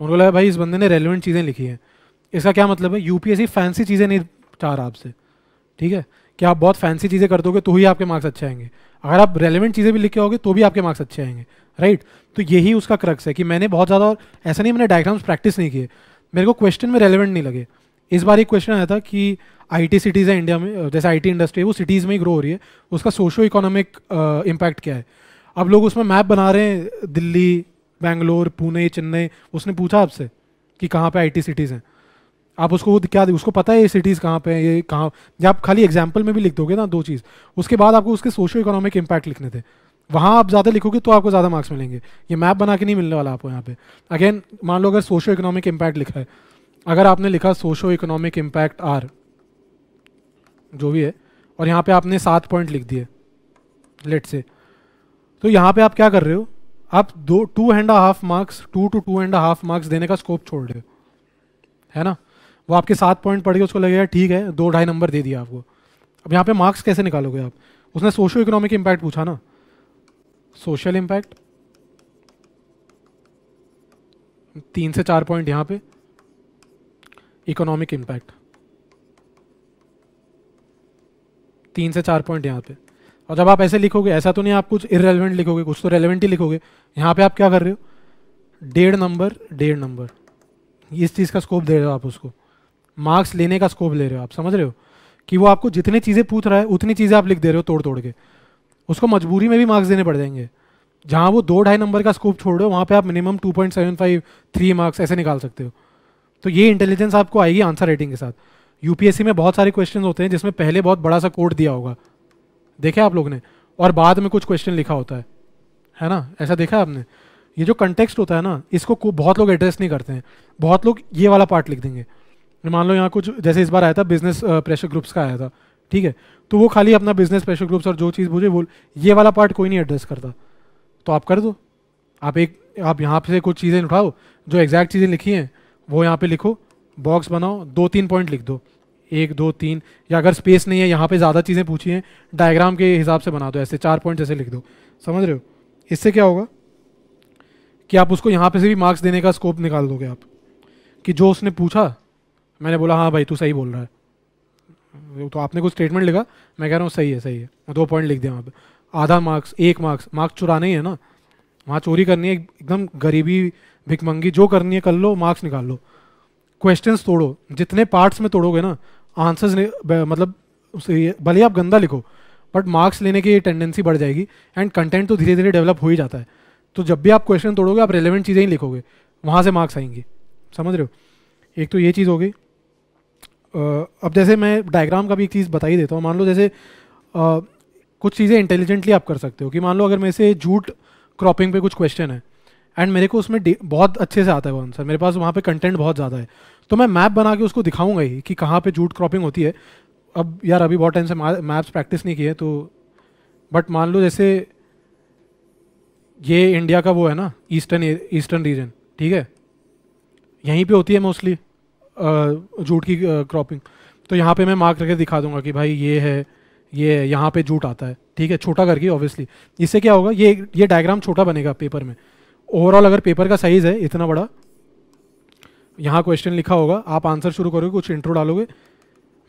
उनको लगा भाई इस बंदे ने रेलिवेंट चीज़ें लिखी हैं इसका क्या मतलब है यूपीएससी फैंसी चीज़ें नहीं चाह रहा आपसे ठीक है कि आप बहुत फैंसी चीज़ें कर दोगे तो ही आपके मार्क्स अच्छे आएंगे अगर आप रेलिवेंट चीज़ें भी लिखे होगे तो भी आपके मार्क्स अच्छे आएंगे राइट तो यही उसका क्रक्स है कि मैंने बहुत ज़्यादा और ऐसा नहीं मैंने डायग्राम्स प्रैक्टिस नहीं किए मेरे को क्वेश्चन में रेलिवेंट नहीं लगे इस बार एक क्वेश्चन आया था कि आईटी सिटीज़ है इंडिया में जैसे आईटी इंडस्ट्री है वो सिटीज़ में ही ग्रो हो रही है उसका सोशो इकोनॉमिक इम्पैक्ट क्या है अब लोग उसमें मैप बना रहे हैं दिल्ली बैंगलोर पुणे चेन्नई उसने पूछा आपसे कि कहाँ पे आईटी सिटीज़ हैं आप उसको वो क्या उसको पता है ये सिटीज़ कहाँ पे हैं ये कहाँ या आप खाली एग्जाम्पल में भी लिख दोगे ना दो चीज़ उसके बाद आपको उसके सोशो इकोनॉमिक इम्पैक्ट लिखने थे वहाँ आप ज़्यादा लिखोगे तो आपको ज़्यादा मार्क्स मिलेंगे ये मैप बना के नहीं मिलने वाला आपको यहाँ पे अगेन मान लो अगर सोशो इकोनॉमिक इम्पैक्ट लिखा है अगर आपने लिखा सोशो इकोनॉमिक इम्पैक्ट आर जो भी है और यहाँ पे आपने सात पॉइंट लिख दिए लेट से तो यहाँ पे आप क्या कर रहे हो आप दो two and half marks two two two and half marks देने का स्कोप छोड़ रहे हो है ना वो आपके सात पॉइंट पढ़ के उसको लगेगा ठीक है दो ढाई नंबर दे दिया आपको अब यहाँ पे मार्क्स कैसे निकालोगे आप उसने सोशो इकोनॉमिक इम्पैक्ट पूछा ना सोशल इम्पैक्ट तीन से चार पॉइंट यहाँ पे इकोनॉमिक इम्पैक्ट तीन से चार पॉइंट यहाँ पे और जब आप ऐसे लिखोगे ऐसा तो नहीं आप कुछ इरेलीवेंट लिखोगे कुछ तो रेलिवेंट ही लिखोगे यहाँ पे आप क्या कर रहे हो डेढ़ नंबर डेढ़ नंबर इस चीज़ का स्कोप दे रहे हो आप उसको मार्क्स लेने का स्कोप ले रहे हो आप समझ रहे हो कि वो आपको जितनी चीज़ें पूछ रहा है उतनी चीज़ें आप लिख दे रहे हो तोड़ तोड़ के उसको मजबूरी में भी मार्क्स देने पड़ जाएंगे जहाँ वो दो ढाई नंबर का स्कोप छोड़ रहे हो वहाँ पर आप minimum two point seven five three marks ऐसे निकाल सकते हो तो ये इंटेलिजेंस आपको आएगी आंसर राइटिंग के साथ यूपीएससी में बहुत सारे क्वेश्चन होते हैं जिसमें पहले बहुत बड़ा सा कोड दिया होगा देखे आप लोग ने और बाद में कुछ क्वेश्चन लिखा होता है है ना ऐसा देखा है आपने ये जो कंटेक्स्ट होता है ना इसको बहुत लोग एड्रेस नहीं करते हैं बहुत लोग ये वाला पार्ट लिख देंगे मान लो यहाँ कुछ जैसे इस बार आया था बिजनेस प्रेशर ग्रुप्स का आया था ठीक है तो वो खाली अपना बिजनेस प्रेशर ग्रुप्स और जो चीज़ मुझे बोल ये वाला पार्ट कोई नहीं एड्रेस करता तो आप कर दो आप एक आप यहाँ से कुछ चीज़ें उठाओ जो एग्जैक्ट चीज़ें लिखी हैं वो यहाँ पे लिखो बॉक्स बनाओ दो तीन पॉइंट लिख दो एक दो तीन या अगर स्पेस नहीं है यहाँ पे ज़्यादा चीज़ें पूछी हैं डायग्राम के हिसाब से बना दो ऐसे चार पॉइंट जैसे लिख दो समझ रहे हो इससे क्या होगा कि आप उसको यहाँ पे से भी मार्क्स देने का स्कोप निकाल दोगे आप कि जो उसने पूछा मैंने बोला हाँ भाई तू सही बोल रहा है तो आपने कुछ स्टेटमेंट लिखा मैं कह रहा हूँ सही है सही है मैं दो पॉइंट लिख दिया वहाँ पे आधा मार्क्स एक मार्क्स मार्क्स चुराने ही है ना वहाँ चोरी करनी है एकदम गरीबी भिकमंगी जो करनी है कर लो मार्क्स निकाल लो क्वेश्चन तोड़ो जितने पार्ट्स में तोड़ोगे ना आंसर्स मतलब भले आप गंदा लिखो बट मार्क्स लेने की टेंडेंसी बढ़ जाएगी एंड कंटेंट तो धीरे धीरे डेवलप हो ही जाता है तो जब भी आप क्वेश्चन तोड़ोगे आप रेलिवेंट चीज़ें ही लिखोगे वहाँ से मार्क्स आएंगे समझ रहे हो एक तो ये चीज़ होगी अब जैसे मैं डायग्राम का भी एक चीज़ बता ही देता हूँ मान लो जैसे आ, कुछ चीज़ें इंटेलिजेंटली आप कर सकते हो कि मान लो अगर मेरे से झूठ क्रॉपिंग पे कुछ क्वेश्चन है एंड मेरे को उसमें बहुत अच्छे से आता है वो आंसर मेरे पास वहाँ पे कंटेंट बहुत ज़्यादा है तो मैं मैप बना के उसको दिखाऊंगा ही कि कहाँ पे झूठ क्रॉपिंग होती है अब यार अभी बहुत टाइम से मैप्स प्रैक्टिस नहीं किए तो बट मान लो जैसे ये इंडिया का वो है ना ईस्टर्न ईस्टर्न रीजन ठीक है यहीं पे होती है मोस्टली जूट की क्रॉपिंग तो यहाँ पे मैं मार्क करके दिखा दूंगा कि भाई ये है ये है यहाँ पे जूट आता है ठीक है छोटा करके ऑब्वियसली इससे क्या होगा ये ये डायग्राम छोटा बनेगा पेपर में ओवरऑल अगर पेपर का साइज़ है इतना बड़ा यहाँ क्वेश्चन लिखा होगा आप आंसर शुरू करोगे कुछ इंट्रो डालोगे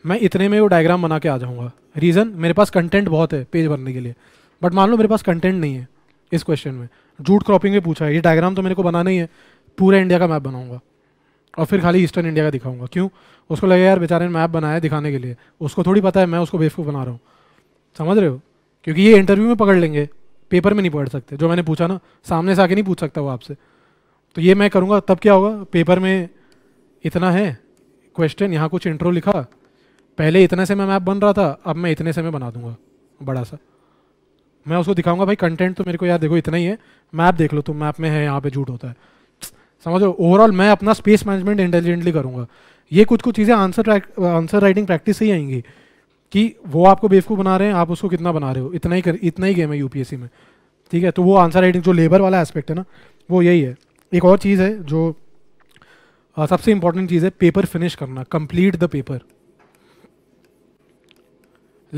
मैं इतने में वो डायग्राम बना के आ जाऊँगा रीज़न मेरे पास कंटेंट बहुत है पेज भरने के लिए बट मान लो मेरे पास कंटेंट नहीं है इस क्वेश्चन में जूट क्रॉपिंग में पूछा है ये डायग्राम तो मेरे को बनाना ही है पूरे इंडिया का मैप बनाऊँगा और फिर खाली ईस्टर्न इंडिया का दिखाऊंगा क्यों उसको लगेगा यार बेचारे ने मैप बनाया दिखाने के लिए उसको थोड़ी पता है मैं उसको बेवकूफ़ बना रहा हूँ समझ रहे हो क्योंकि ये इंटरव्यू में पकड़ लेंगे पेपर में नहीं पकड़ सकते जो मैंने पूछा ना सामने से आके नहीं पूछ सकता वो आपसे तो ये मैं करूँगा तब क्या होगा पेपर में इतना है क्वेश्चन यहाँ कुछ इंटरव लिखा पहले इतने से मैं मैप बन रहा था अब मैं इतने से मैं बना दूंगा बड़ा सा मैं उसको दिखाऊंगा भाई कंटेंट तो मेरे को यार देखो इतना ही है मैप देख लो तुम मैप में है यहाँ पे झूठ होता है समझो ओवरऑल मैं अपना स्पेस मैनेजमेंट इंटेलिजेंटली करूँगा ये कुछ कुछ चीज़ें आंसर आंसर राइटिंग प्रैक्टिस से ही आएंगी कि वो आपको बेवकूफ़ बना रहे हैं आप उसको कितना बना रहे हो इतना ही कर इतना ही गेम है यूपीएससी में ठीक है तो वो आंसर राइटिंग जो लेबर वाला एस्पेक्ट है ना वो यही है एक और चीज़ है जो आ, सबसे इंपॉर्टेंट चीज़ है पेपर फिनिश करना कंप्लीट द पेपर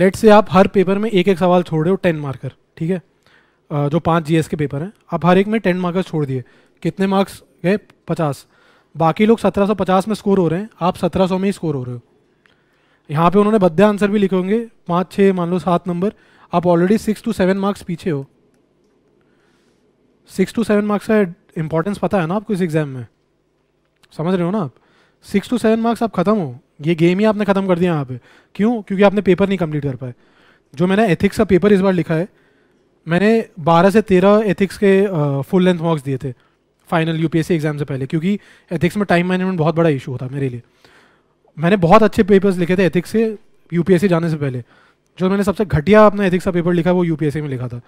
लेट से आप हर पेपर में एक एक सवाल छोड़ रहे हो टेन मार्कर ठीक है आ, जो पांच जीएस के पेपर हैं आप हर एक में टेन मार्कर छोड़ दिए कितने मार्क्स गए पचास बाकी लोग 1750 में स्कोर हो रहे हैं आप 1700 में ही स्कोर हो रहे हो यहाँ पे उन्होंने बद्दे आंसर भी लिखे होंगे पाँच छः मान लो सात नंबर आप already six to seven marks पीछे हो सिक्स टू सेवन मार्क्स का इंपॉर्टेंस पता है ना आपको इस एग्ज़ाम में समझ रहे हो ना आप सिक्स टू सेवन मार्क्स आप ख़त्म हो ये गेम ही आपने ख़त्म कर दिया यहाँ पे क्यों क्योंकि आपने पेपर नहीं कंप्लीट कर पाए जो मैंने एथिक्स का पेपर इस बार लिखा है मैंने बारह से तेरह एथिक्स के फुल लेंथ मार्क्स दिए थे फाइनल यू एग्जाम से पहले क्योंकि एथिक्स में टाइम मैनेजमेंट बहुत बड़ा इशू होता मेरे लिए मैंने बहुत अच्छे पेपर्स लिखे थे एथिक्स से यू जाने से पहले जो मैंने सबसे घटिया अपना एथिक्स का पेपर लिखा वो यू में लिखा था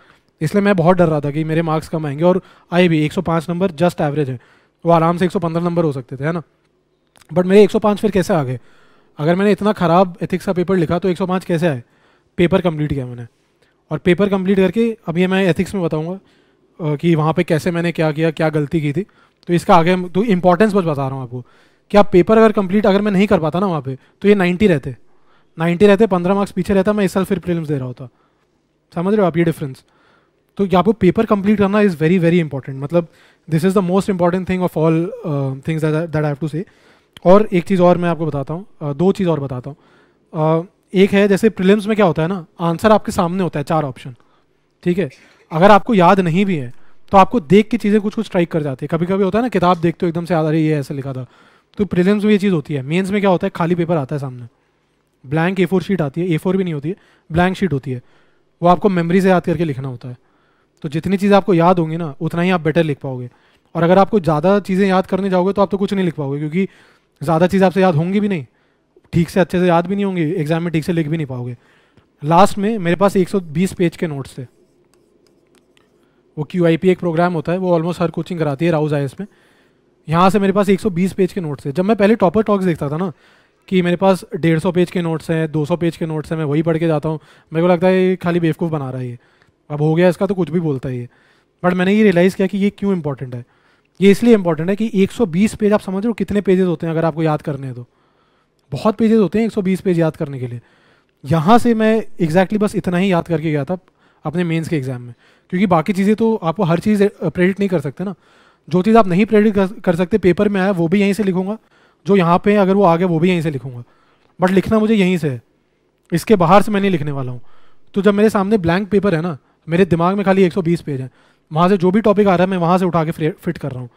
इसलिए मैं बहुत डर रहा था कि मेरे मार्क्स कम आएंगे और आए भी 105 नंबर जस्ट एवरेज है वो आराम से 115 नंबर हो सकते थे है ना बट मेरे 105 फिर कैसे आ गए अगर मैंने इतना ख़राब एथिक्स का पेपर लिखा तो 105 कैसे आए पेपर कंप्लीट किया मैंने और पेपर कंप्लीट करके अभी मैं एथिक्स में बताऊँगा कि वहाँ पे कैसे मैंने क्या किया क्या गलती की थी तो इसका आगे तो इंपॉर्टेंस बस बता रहा हूँ आपको कि आप पेपर अगर कंप्लीट अगर मैं नहीं कर पाता ना वहाँ पे तो ये नाइन्टी रहते नाइन्टी रहते पंद्रह मार्क्स पीछे रहता मैं इस साल फिर प्रीलिम्स दे रहा होता समझ रहे हो आप ये डिफरेंस तो आपको पेपर कंप्लीट करना इज़ वेरी वेरी इंपॉर्टेंट मतलब this is the most important thing of all things that have to say और एक चीज़ और मैं आपको बताता हूँ uh, दो चीज़ और बताता हूँ uh, एक है जैसे प्रिलिम्स में क्या होता है ना आंसर आपके सामने होता है चार ऑप्शन ठीक है अगर आपको याद नहीं भी है तो आपको देख के चीज़ें कुछ कुछ स्ट्राइक कर जाती है कभी कभी होता है ना किताब देखते हो एकदम से याद आ रही है ये ऐसे लिखा था तो प्रिलिम्स में ये चीज़ होती है मेंस में क्या होता है खाली पेपर आता है सामने ब्लैंक ए फोर शीट आती है ए फोर भी नहीं होती है ब्लैंक शीट होती है वो आपको मेमोरी से याद करके लिखना होता है तो जितनी चीज़ें आपको याद होंगी ना उतना ही आप बेटर लिख पाओगे और अगर आपको ज़्यादा चीज़ें याद करने जाओगे तो आप तो कुछ नहीं लिख पाओगे क्योंकि ज़्यादा चीज़ आपसे याद होंगी भी नहीं ठीक से अच्छे से याद भी नहीं होंगी एग्जाम में ठीक से लिख भी नहीं पाओगे लास्ट में मेरे पास एक पेज के नोट्स थे वो क्यू एक प्रोग्राम होता है वो ऑलमोस्ट हर कोचिंग कराती है राउज आई में यहाँ से मेरे पास 120 पेज के नोट्स है जब मैं पहले टॉपर टॉक्स देखता था ना कि मेरे पास 150 पेज के नोट्स हैं 200 पेज के नोट्स हैं मैं वही पढ़ के जाता हूँ मेरे को लगता है ये खाली बेवकूफ़ बना रहा है ये अब हो गया इसका तो कुछ भी बोलता है ये बट मैंने ये रियलाइज़ किया कि ये क्यों इंपॉर्टेंट है ये इसलिए इंपॉर्टेंट है कि एक पेज आप समझ रहे हो कितने पेजेज होते हैं अगर आपको याद करने हैं तो बहुत पेजेज़ होते हैं एक पेज याद करने के लिए यहाँ से मैं एग्जैक्टली exactly बस इतना ही याद करके गया था अपने मेन्स के एग्ज़ाम में क्योंकि बाकी चीज़ें तो आपको हर चीज़ प्रेडिक्ट नहीं कर सकते ना जो चीज़ आप नहीं प्रेडिक्ट कर सकते पेपर में आया वो भी यहीं से लिखूंगा जो यहाँ पे अगर वो आ गया वो भी यहीं से लिखूंगा बट लिखना मुझे यहीं से है इसके बाहर से मैं नहीं लिखने वाला हूँ तो जब मेरे सामने ब्लैंक पेपर है ना मेरे दिमाग में खाली 120 पेज है वहाँ से जो भी टॉपिक आ रहा है मैं वहाँ से उठा के फिट कर रहा हूँ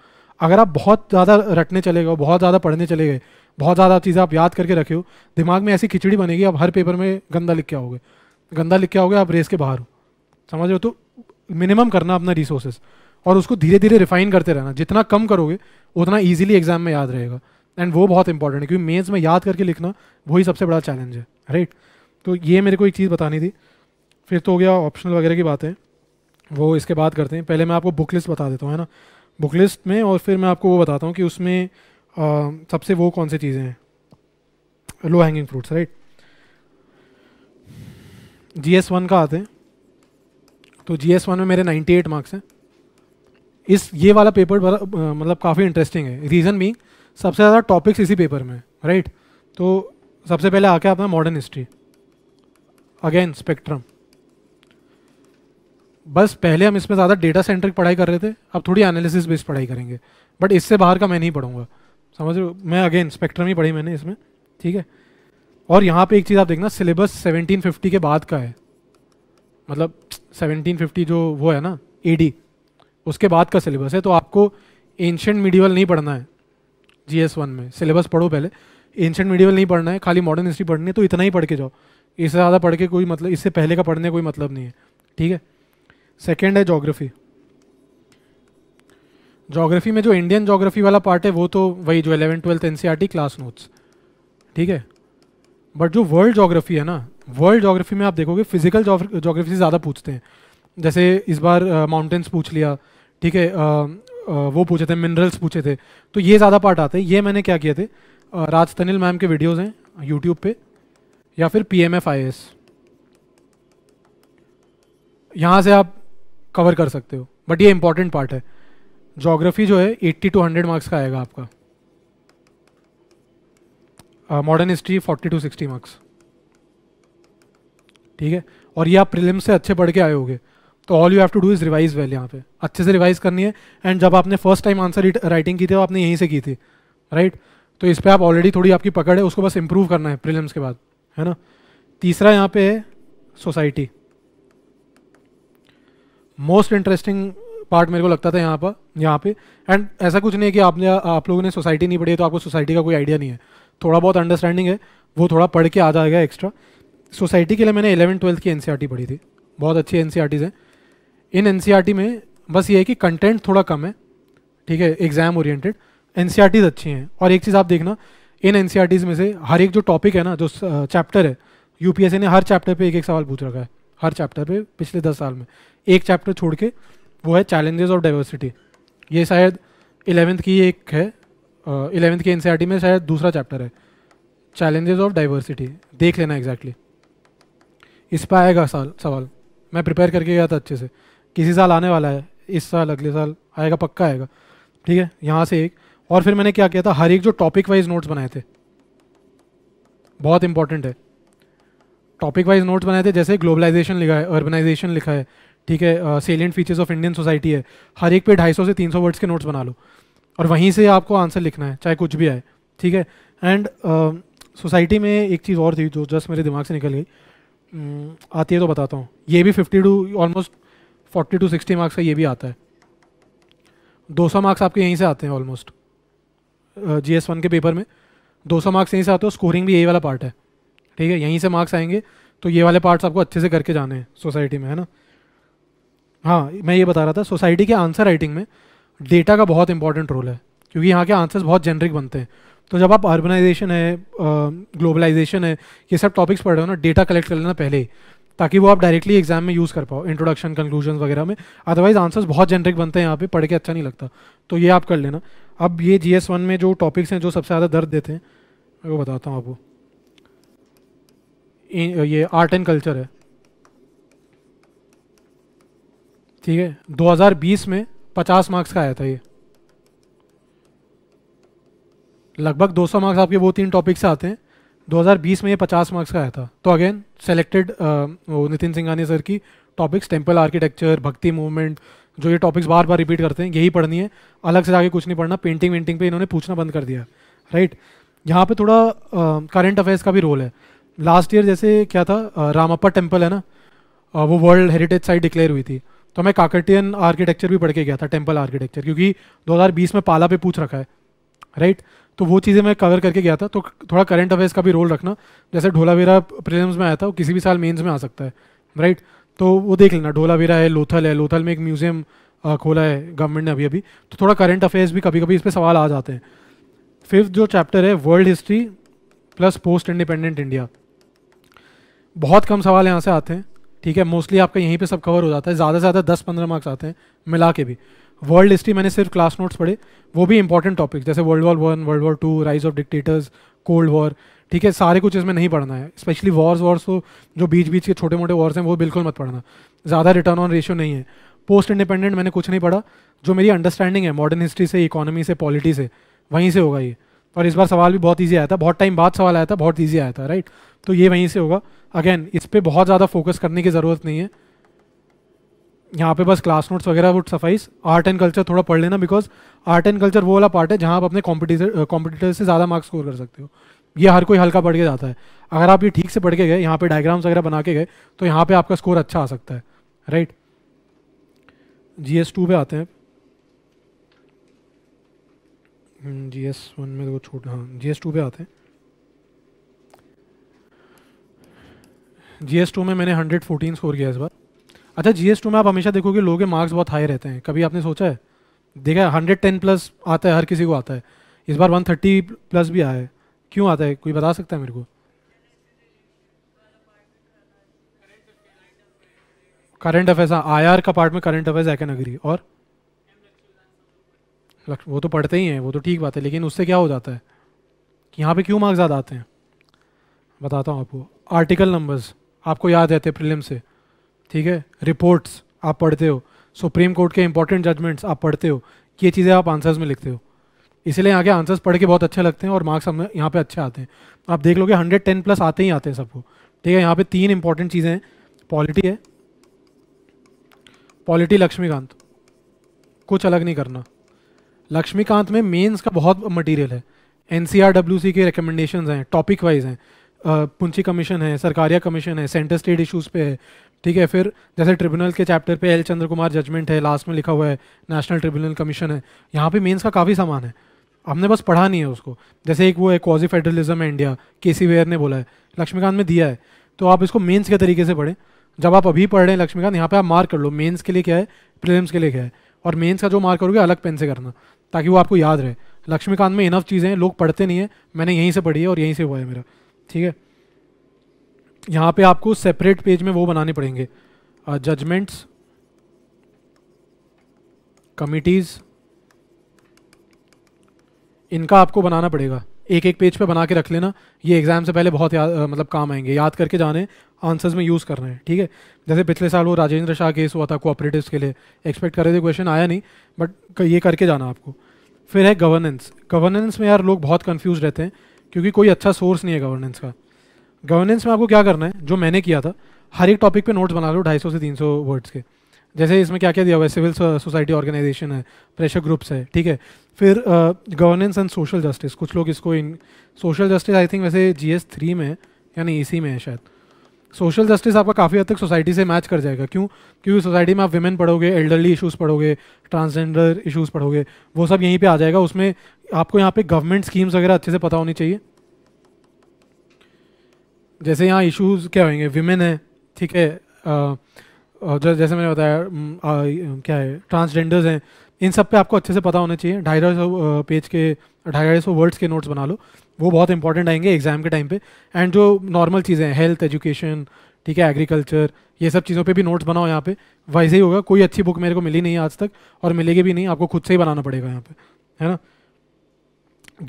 अगर आप बहुत ज़्यादा रटने चले गए बहुत ज़्यादा पढ़ने चले गए बहुत ज़्यादा चीज़ें आप याद करके रखे हो दिमाग में ऐसी खिचड़ी बनेगी आप हर पेपर में गंदा लिख के आओगे गंदा लिख के आओगे आप रेस के बाहर हो समझ रहे हो तो मिनिमम करना अपना रिसोर्सेज और उसको धीरे धीरे रिफाइन करते रहना जितना कम करोगे उतना ईजिली एग्जाम में याद रहेगा एंड वो बहुत इंपॉर्टेंट है क्योंकि मेन्स में याद करके लिखना वही सबसे बड़ा चैलेंज है राइट तो ये मेरे को एक चीज़ बतानी थी फिर तो हो गया ऑप्शनल वगैरह की बातें वो इसके बाद करते हैं पहले मैं आपको बुक लिस्ट बता देता हूँ है ना बुक लिस्ट में और फिर मैं आपको वो बताता हूँ कि उसमें आ, सबसे वो कौन सी चीज़ें हैं low hanging fruits right G S one का आते हैं तो जी एस वन में मेरे 98 मार्क्स हैं इस ये वाला पेपर मतलब काफ़ी इंटरेस्टिंग है रीज़न भी सबसे ज़्यादा टॉपिक्स इसी पेपर में राइट तो सबसे पहले आके आता है मॉडर्न हिस्ट्री अगेन स्पेक्ट्रम बस पहले हम इसमें ज़्यादा डेटा सेंट्रिक पढ़ाई कर रहे थे अब थोड़ी एनालिसिस बेस्ड पढ़ाई करेंगे बट इससे बाहर का मैं नहीं पढ़ूंगा समझ रहे मैं अगेन स्पेक्ट्रम ही पढ़ी मैंने इसमें ठीक है और यहाँ पे एक चीज़ आप देखना सिलेबस 1750 के बाद का है मतलब 1750 जो वो है ना एडी उसके बाद का सिलेबस है तो आपको एंशेंट मीडिवल नहीं पढ़ना है जी एस वन में सिलेबस पढ़ो पहले एंशेंट मीडिवल नहीं पढ़ना है खाली मॉडर्न हिस्ट्री पढ़नी है तो इतना ही पढ़ के जाओ इससे ज़्यादा पढ़ के कोई मतलब इससे पहले का पढ़ने कोई मतलब नहीं है ठीक है सेकेंड है जोग्राफी जोग्राफी में जो इंडियन जोग्राफी वाला पार्ट है वो तो वही जो eleven twelfth and class notes ठीक है बट जो वर्ल्ड जोग्राफी है ना वर्ल्ड जोग्राफी में आप देखोगे फिजिकल जोग्राफी से ज़्यादा पूछते हैं जैसे इस बार माउंटेन्स uh, पूछ लिया ठीक है uh, वो पूछे थे मिनरल्स पूछे थे तो ये ज़्यादा पार्ट आते हैं ये मैंने क्या किए थे राज तनिल मैम के वीडियोज़ हैं यूट्यूब पे या फिर P M F I S यहाँ से आप कवर कर सकते हो बट ये इंपॉर्टेंट पार्ट है जोग्राफी जो है एट्टी टू हंड्रेड मार्क्स का आएगा आपका modern history forty two sixty marks ठीक है और ये आप प्रिलिम से अच्छे पढ़ के आए होंगे तो all you have to do is revise well यहाँ पे अच्छे से रिवाइज करनी है एंड जब आपने फर्स्ट टाइम आंसर राइटिंग की थी तो आपने यहीं से की थी राइट तो इस पर आप ऑलरेडी थोड़ी आपकी पकड़ है उसको बस इम्प्रूव करना है प्रिलिम्स के बाद है ना तीसरा यहाँ पे है सोसाइटी मोस्ट इंटरेस्टिंग पार्ट मेरे को लगता था यहाँ पर यहाँ पे एंड ऐसा कुछ नहीं है कि आपने आप लोगों ने सोसाइटी नहीं पढ़ी है तो आपको सोसाइटी का कोई आइडिया नहीं है थोड़ा बहुत अंडरस्टैंडिंग है वो थोड़ा पढ़ के आ जाएगा एक्स्ट्रा सोसाइटी के लिए मैंने एलेवन ट्वेल्थ की एन e पढ़ी थी बहुत अच्छी एन e हैं इन एन e में बस ये है कि कंटेंट थोड़ा कम है ठीक है एग्जाम ओरिएंटेड एन अच्छी हैं और एक चीज़ आप देखना इन एन में से हर एक जो टॉपिक है ना जो चैप्टर है यूपीएससी ने हर चैप्टर पे एक एक सवाल पूछ रखा है हर चैप्टर पे पिछले दस साल में एक चैप्टर छोड़ के वो है चैलेंजेस ऑफ डाइवर्सिटी ये शायद इलेवेंथ की एक है इलेवेंथ की एन में शायद दूसरा चैप्टर है चैलेंजेस ऑफ डाइवर्सिटी देख लेना एग्जैक्टली इस पर आएगा साल सवाल मैं प्रिपेयर करके गया था अच्छे से किसी साल आने वाला है इस साल अगले साल आएगा पक्का आएगा ठीक है यहाँ से एक और फिर मैंने क्या किया था हर एक जो टॉपिक वाइज नोट्स बनाए थे बहुत इंपॉर्टेंट है टॉपिक वाइज नोट्स बनाए थे जैसे ग्लोबलाइजेशन लिखा है अर्बनाइजेशन लिखा है ठीक है salient features of Indian society है हर एक पे ढाई सौ से तीन सौ वर्ड्स के नोट्स बना लो और वहीं से आपको आंसर लिखना है चाहे कुछ भी आए ठीक है एंड सोसाइटी uh, में एक चीज़ और थी जो जस्ट मेरे दिमाग से निकल गई हम्म, आती है तो बताता हूँ ये भी fifty two almost forty two sixty marks का ये भी आता है दो सौ मार्क्स आपके यहीं से आते हैं ऑलमोस्ट जी एस वन के पेपर में दो सौ मार्क्स यहीं से आते हो स्कोरिंग भी यही वाला पार्ट है ठीक है यहीं से मार्क्स आएंगे तो ये वाले पार्ट्स आपको अच्छे से करके जाने हैं सोसाइटी में है ना हाँ मैं ये बता रहा था सोसाइटी के आंसर राइटिंग में डेटा का बहुत इंपॉर्टेंट रोल है क्योंकि यहाँ के आंसर्स बहुत जेनरिक बनते हैं तो जब आप अर्बनाइजेशन है ग्लोबलाइजेशन है ये सब टॉपिक्स पढ़ रहे हो ना डेटा कलेक्ट कर लेना पहले ताकि वो आप डायरेक्टली एग्जाम में यूज़ कर पाओ इंट्रोडक्शन कंक्लूजन वगैरह में अदरवाइज आंसर्स बहुत जेनरिक बनते हैं यहाँ पे पढ़ के अच्छा नहीं लगता तो ये आप कर लेना अब ये जी एस वन में जो टॉपिक्स हैं जो सबसे ज़्यादा दर्द देते हैं मैं वो बताता हूँ आपको ये आर्ट एंड कल्चर है ठीक है 2020 में 50 मार्क्स का आया था ये लगभग 200 मार्क्स आपके वो तीन टॉपिक से आते हैं 2020 में ये 50 मार्क्स का आया था तो again selected Nitin Singhani sir की topics temple architecture Bhakti movement जो ये टॉपिक्स बार बार रिपीट करते हैं यही पढ़नी है अलग से जाके कुछ नहीं पढ़ना पेंटिंग वेंटिंग पे इन्होंने पूछना बंद कर दिया राइट यहाँ पे थोड़ा करंट अफेयर्स का भी रोल है लास्ट ईयर जैसे क्या था रामप्पा टेम्पल है ना वो वर्ल्ड हेरिटेज साइट डिक्लेयर हुई थी तो मैं काकटियन आर्किटेक्चर भी पढ़ के गया था टेम्पल आर्किटेक्चर क्योंकि 2020 में पाला पे पूछ रखा है राइट right? तो वो चीज़ें मैं कवर करके गया था तो थोड़ा करंट अफेयर्स का भी रोल रखना जैसे ढोलावेरा प्रिलिम्स में आया था वो किसी भी साल मेंस में आ सकता है राइट तो वो देख लेना ढोलावेरा है लोथल है लोथल में एक म्यूजियम खोला है गवर्नमेंट ने अभी अभी तो थोड़ा करंट अफेयर्स भी कभी कभी इस पर सवाल आ जाते हैं फिफ्थ जो चैप्टर है world history plus post independent India बहुत कम सवाल यहाँ से आते हैं ठीक है मोस्टली आपका यहीं पे सब कवर हो जाता है ज़्यादा से ज़्यादा दस पंद्रह मार्क्स आते हैं मिला के भी वर्ल्ड हिस्ट्री मैंने सिर्फ क्लास नोट्स पढ़े वो भी इंपॉर्टेंट टॉपिक जैसे world war one world war two rise of dictators cold war ठीक है सारे कुछ इसमें नहीं पढ़ना है स्पेशली वॉर्स वॉर्स तो जो बीच बीच के छोटे मोटे वॉर्स हैं वो बिल्कुल मत पढ़ना ज़्यादा रिटर्न ऑन रेशियो नहीं है पोस्ट इंडिपेंडेंट मैंने कुछ नहीं पढ़ा जो मेरी अंडरस्टैंडिंग है मॉडर्न हिस्ट्री से इकोनॉमी से पॉलिटी से वहीं से होगा ये और इस बार सवाल भी बहुत ईजी आया था बहुत टाइम बाद सवाल आया था बहुत ईजी आया था राइट तो ये वहीं से होगा अगेन इस पर बहुत ज़्यादा फोकस करने की ज़रूरत नहीं है यहाँ पे बस क्लास नोट्स वगैरह would suffice art and culture थोड़ा पढ़ लेना बिकॉज आर्ट एंड कल्चर वो वाला पार्ट है जहाँ आप अपने कॉम्पिटिटर से ज़्यादा मार्क्स स्कोर कर सकते हो ये हर कोई हल्का पढ़ के जाता है अगर आप ये ठीक से पढ़ के गए यहाँ पे डायग्राम्स वगैरह बना के गए तो यहाँ पे आपका स्कोर अच्छा आ सकता है राइट जी एस टू पे आते हैं जी एस वन में तो छोटा हाँ जी एस टू पे आते हैं जी एस टू में मैंने हंड्रेड फोर्टीन स्कोर किया इस बार अच्छा जी में आप हमेशा देखोगे लोगों के मार्क्स बहुत हाई रहते हैं कभी आपने सोचा है देखा हंड्रेड टेन प्लस आता है हर किसी को आता है इस बार वन थर्टी प्लस भी आया है क्यों आता है कोई बता सकता है मेरे को करंट अफेयर्स हाँ आई का पार्ट में करंट अफेयर्स एक कैन अग्री और वो तो पढ़ते ही हैं वो तो ठीक बात है लेकिन उससे क्या हो जाता है कि यहाँ पे क्यों मार्क्स ज़्यादा आते हैं बताता हूँ आपको आर्टिकल नंबर्स आपको याद रहते हैं प्रिलिम से ठीक है रिपोर्ट्स आप पढ़ते हो सुप्रीम कोर्ट के इंपॉर्टेंट जजमेंट्स आप पढ़ते हो ये चीज़ें आप आंसर्स में लिखते हो इसलिए यहाँ के आंसर्स पढ़ के बहुत अच्छे लगते हैं और मार्क्स हमें यहाँ पे अच्छे आते हैं आप देख लोगे हंड्रेड टेन प्लस आते ही आते हैं सबको ठीक है यहाँ पे तीन इंपॉर्टेंट चीज़ें हैं पॉलिटी है पॉलिटी लक्ष्मीकांत कुछ अलग नहीं करना लक्ष्मीकांत में मेन्स का बहुत मटीरियल है एन के रिकमेंडेशन हैं टॉपिक वाइज हैं पुंछी कमीशन है सरकारिया कमीशन है सेंटर स्टेट इशूज़ पे है ठीक है फिर जैसे ट्रिब्यूनल के चैप्टर पे एल चंद्र कुमार जजमेंट है लास्ट में लिखा हुआ है नेशनल ट्रिब्यूनल कमीशन है यहाँ पे मेंस का काफ़ी सामान है हमने बस पढ़ा नहीं है उसको जैसे एक वो है कॉजी फेडरलिज्म है इंडिया के सी वेयर ने बोला है लक्ष्मीकांत में दिया है तो आप इसको मेन्स के तरीके से पढ़ें जब आप अभी पढ़ रहे हैं लक्ष्मीकांत यहाँ पर आप मार्क कर लो मेन्स के लिए क्या है प्रिलिम्स के लिए क्या है और मेन्स का जो मार्क करोगे अलग पेन से करना ताकि वो आपको याद रहे लक्ष्मीकांत में इनफ चीज़ें लोग पढ़ते नहीं हैं मैंने यहीं से पढ़ी है और यहीं से हुआ है मेरा ठीक है यहाँ पे आपको सेपरेट पेज में वो बनाने पड़ेंगे जजमेंट्स uh, कमिटीज़ इनका आपको बनाना पड़ेगा एक एक पेज पे बना के रख लेना ये एग्ज़ाम से पहले बहुत याद uh, मतलब काम आएंगे याद करके जाने आंसर्स में यूज़ करना है ठीक है जैसे पिछले साल वो राजेंद्र शाह केस हुआ था कोऑपरेटिव्स के लिए एक्सपेक्ट कर रहे थे क्वेश्चन आया नहीं बट ये करके जाना आपको फिर है गवर्नेंस गवर्नेंस में यार लोग बहुत कन्फ्यूज़ रहते हैं क्योंकि कोई अच्छा सोर्स नहीं है गवर्नेंस का गवर्नेंस में आपको क्या करना है जो मैंने किया था हर एक टॉपिक पे नोट्स बना लो 250 से 300 वर्ड्स के जैसे इसमें क्या क्या दिया हुआ है सिविल सोसाइटी ऑर्गेनाइजेशन है प्रेशर ग्रुप्स है ठीक है फिर गवर्नेंस एंड सोशल जस्टिस कुछ लोग इसको in social justice I think वैसे जी एस थ्री में है या नहीं इसी e में है शायद सोशल जस्टिस आपका काफ़ी हद तक सोसाइटी से मैच कर जाएगा क्यों क्योंकि सोसाइटी में आप विमेन पढ़ोगे एल्डरली इशूज़ पढ़ोगे ट्रांसजेंडर इशूज़ पढ़ोगे वो सब यहीं पर आ जाएगा उसमें आपको यहाँ पे गवर्नमेंट स्कीम्स वगैरह अच्छे से पता होनी चाहिए जैसे यहाँ इश्यूज क्या होंगे विमेन है ठीक है जैसे मैंने बताया क्या है ट्रांसजेंडर्स हैं इन सब पे आपको अच्छे से पता होना चाहिए ढाई ढाई पेज के ढाई सौ वर्ड्स के नोट्स बना लो वो बहुत इंपॉर्टेंट आएंगे एग्जाम के टाइम पे एंड जो नॉर्मल चीज़ें हैं हेल्थ एजुकेशन ठीक है एग्रीकल्चर ये सब चीज़ों पे भी नोट्स बनाओ यहाँ पे वैसे ही होगा कोई अच्छी बुक मेरे को मिली नहीं आज तक और मिलेगी भी नहीं आपको खुद से ही बनाना पड़ेगा यहाँ पे है ना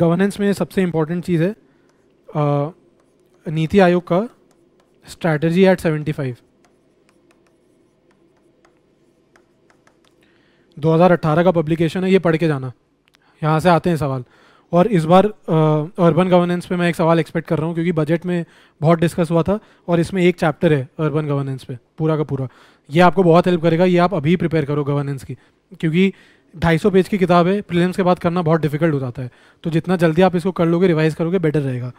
गवर्नेंस में सबसे इम्पॉर्टेंट चीज़ है नीति आयोग का स्ट्रैटेजी एट 75 2018 का पब्लिकेशन है ये पढ़ के जाना यहाँ से आते हैं सवाल और इस बार अर्बन गवर्नेंस पे मैं एक सवाल एक्सपेक्ट कर रहा हूँ क्योंकि बजट में बहुत डिस्कस हुआ था और इसमें एक चैप्टर है अर्बन गवर्नेंस पे पूरा का पूरा ये आपको बहुत हेल्प करेगा ये आप अभी प्रिपेयर करो गवर्नेंस की क्योंकि 250 पेज की किताब है प्रीलिम्स के बाद करना बहुत डिफिकल्ट हो जाता है तो जितना जल्दी आप इसको कर लोगे रिवाइज करोगे बेटर रहेगा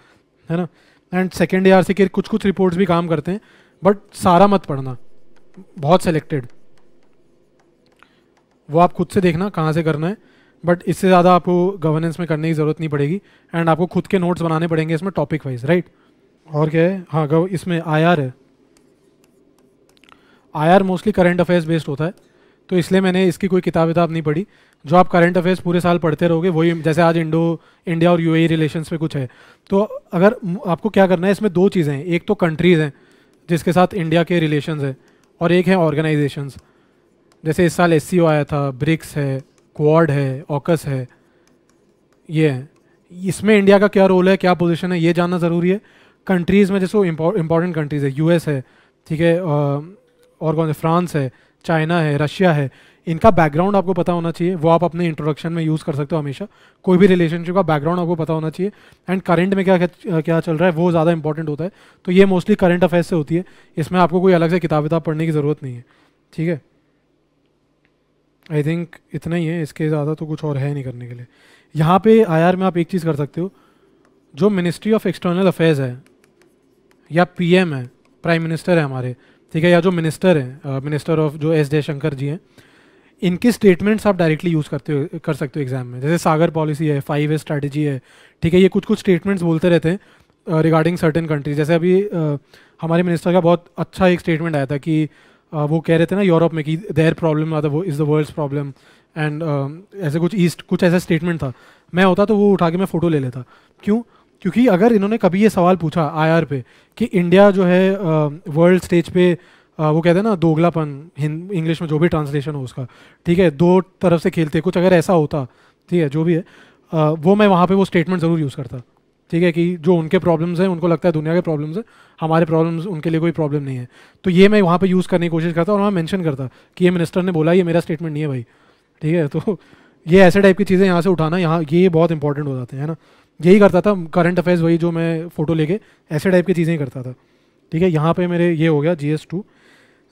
है ना एंड सेकेंड ईयर से के कुछ कुछ रिपोर्ट्स भी काम करते हैं बट सारा मत पढ़ना बहुत सेलेक्टेड वो आप खुद से देखना कहाँ से करना है बट इससे ज़्यादा आपको गवर्नेंस में करने की ज़रूरत नहीं पड़ेगी एंड आपको खुद के नोट्स बनाने पड़ेंगे इसमें टॉपिक वाइज राइट और क्या है हाँ इसमें आई आर है I R mostly current affairs based होता है तो इसलिए मैंने इसकी कोई किताब विताब नहीं पढ़ी जो आप करंट अफेयर्स पूरे साल पढ़ते रहोगे वही जैसे आज इंडो इंडिया और यूएई रिलेशन e पे कुछ है तो अगर आपको क्या करना है इसमें दो चीज़ें हैं एक तो कंट्रीज़ हैं जिसके साथ इंडिया के रिलेशन है और एक है ऑर्गेनाइजेशंस जैसे इस साल एस आया था ब्रिक्स है क्वाड है ऑकस है ये है इसमें इंडिया का क्या रोल है क्या पोजीशन है ये जानना ज़रूरी है कंट्रीज़ में जैसे इंपॉर्टेंट कंट्रीज़ है यूएस है ठीक है और कौन से फ्रांस है चाइना है रशिया है इनका बैकग्राउंड आपको पता होना चाहिए वो आप अपने इंट्रोडक्शन में यूज़ कर सकते हो हमेशा कोई भी रिलेशनशिप का बैकग्राउंड आपको पता होना चाहिए एंड करंट में क्या क्या चल रहा है वो ज़्यादा इंपॉर्टेंट होता है तो ये मोस्टली करंट अफेयर्स से होती है इसमें आपको कोई अलग से किताब विताब पढ़ने की ज़रूरत नहीं है ठीक है आई थिंक इतना ही है इसके ज़्यादा तो कुछ और है नहीं करने के लिए यहाँ पर आई में आप एक चीज़ कर सकते हो जो मिनिस्ट्री ऑफ एक्सटर्नल अफेयर्स है या पी है प्राइम मिनिस्टर है हमारे ठीक है या जो मिनिस्टर हैं मिनिस्टर uh, ऑफ जो एस जयशंकर जी हैं इनके स्टेटमेंट्स आप डायरेक्टली यूज़ करते हो कर सकते हो एग्जाम में जैसे सागर पॉलिसी है फाइव ए स्ट्रैटेजी है ठीक है ये कुछ कुछ स्टेटमेंट्स बोलते रहते हैं रिगार्डिंग सर्टेन कंट्रीज जैसे अभी uh, हमारे मिनिस्टर का बहुत अच्छा एक स्टेटमेंट आया था कि uh, वो कह रहे थे ना यूरोप में कि their problem is the world's problem and ऐसे कुछ ईस्ट कुछ ऐसा स्टेटमेंट था मैं होता तो वो उठा के मैं फ़ोटो ले लेता क्यों क्योंकि अगर इन्होंने कभी ये सवाल पूछा आईआर पे कि इंडिया जो है वर्ल्ड स्टेज पे आ, वो कहते हैं ना दोगलापन इंग्लिश में जो भी ट्रांसलेशन हो उसका ठीक है दो तरफ से खेलते कुछ अगर ऐसा होता ठीक है जो भी है आ, वो मैं वहाँ पर वो स्टेटमेंट ज़रूर यूज़ करता ठीक है कि जो उनके प्रॉब्लम्स हैं उनको लगता है दुनिया के प्रॉब्लम्स हैं हमारे प्रॉब्लम्स उनके लिए कोई प्रॉब्लम नहीं है तो ये मैं वहाँ पे यूज़ करने की कोशिश करता और वहाँ मेंशन करता कि ये मिनिस्टर ने बोला ये मेरा स्टेटमेंट नहीं है भाई ठीक है तो ये ऐसे टाइप की चीज़ें यहाँ से उठाना यहाँ ये बहुत इंपॉर्टेंट हो जाते हैं ना यही करता था करंट अफेयर्स वही जो मैं फ़ोटो लेके ऐसे टाइप की चीज़ें करता था ठीक है यहाँ पे मेरे ये हो गया G S two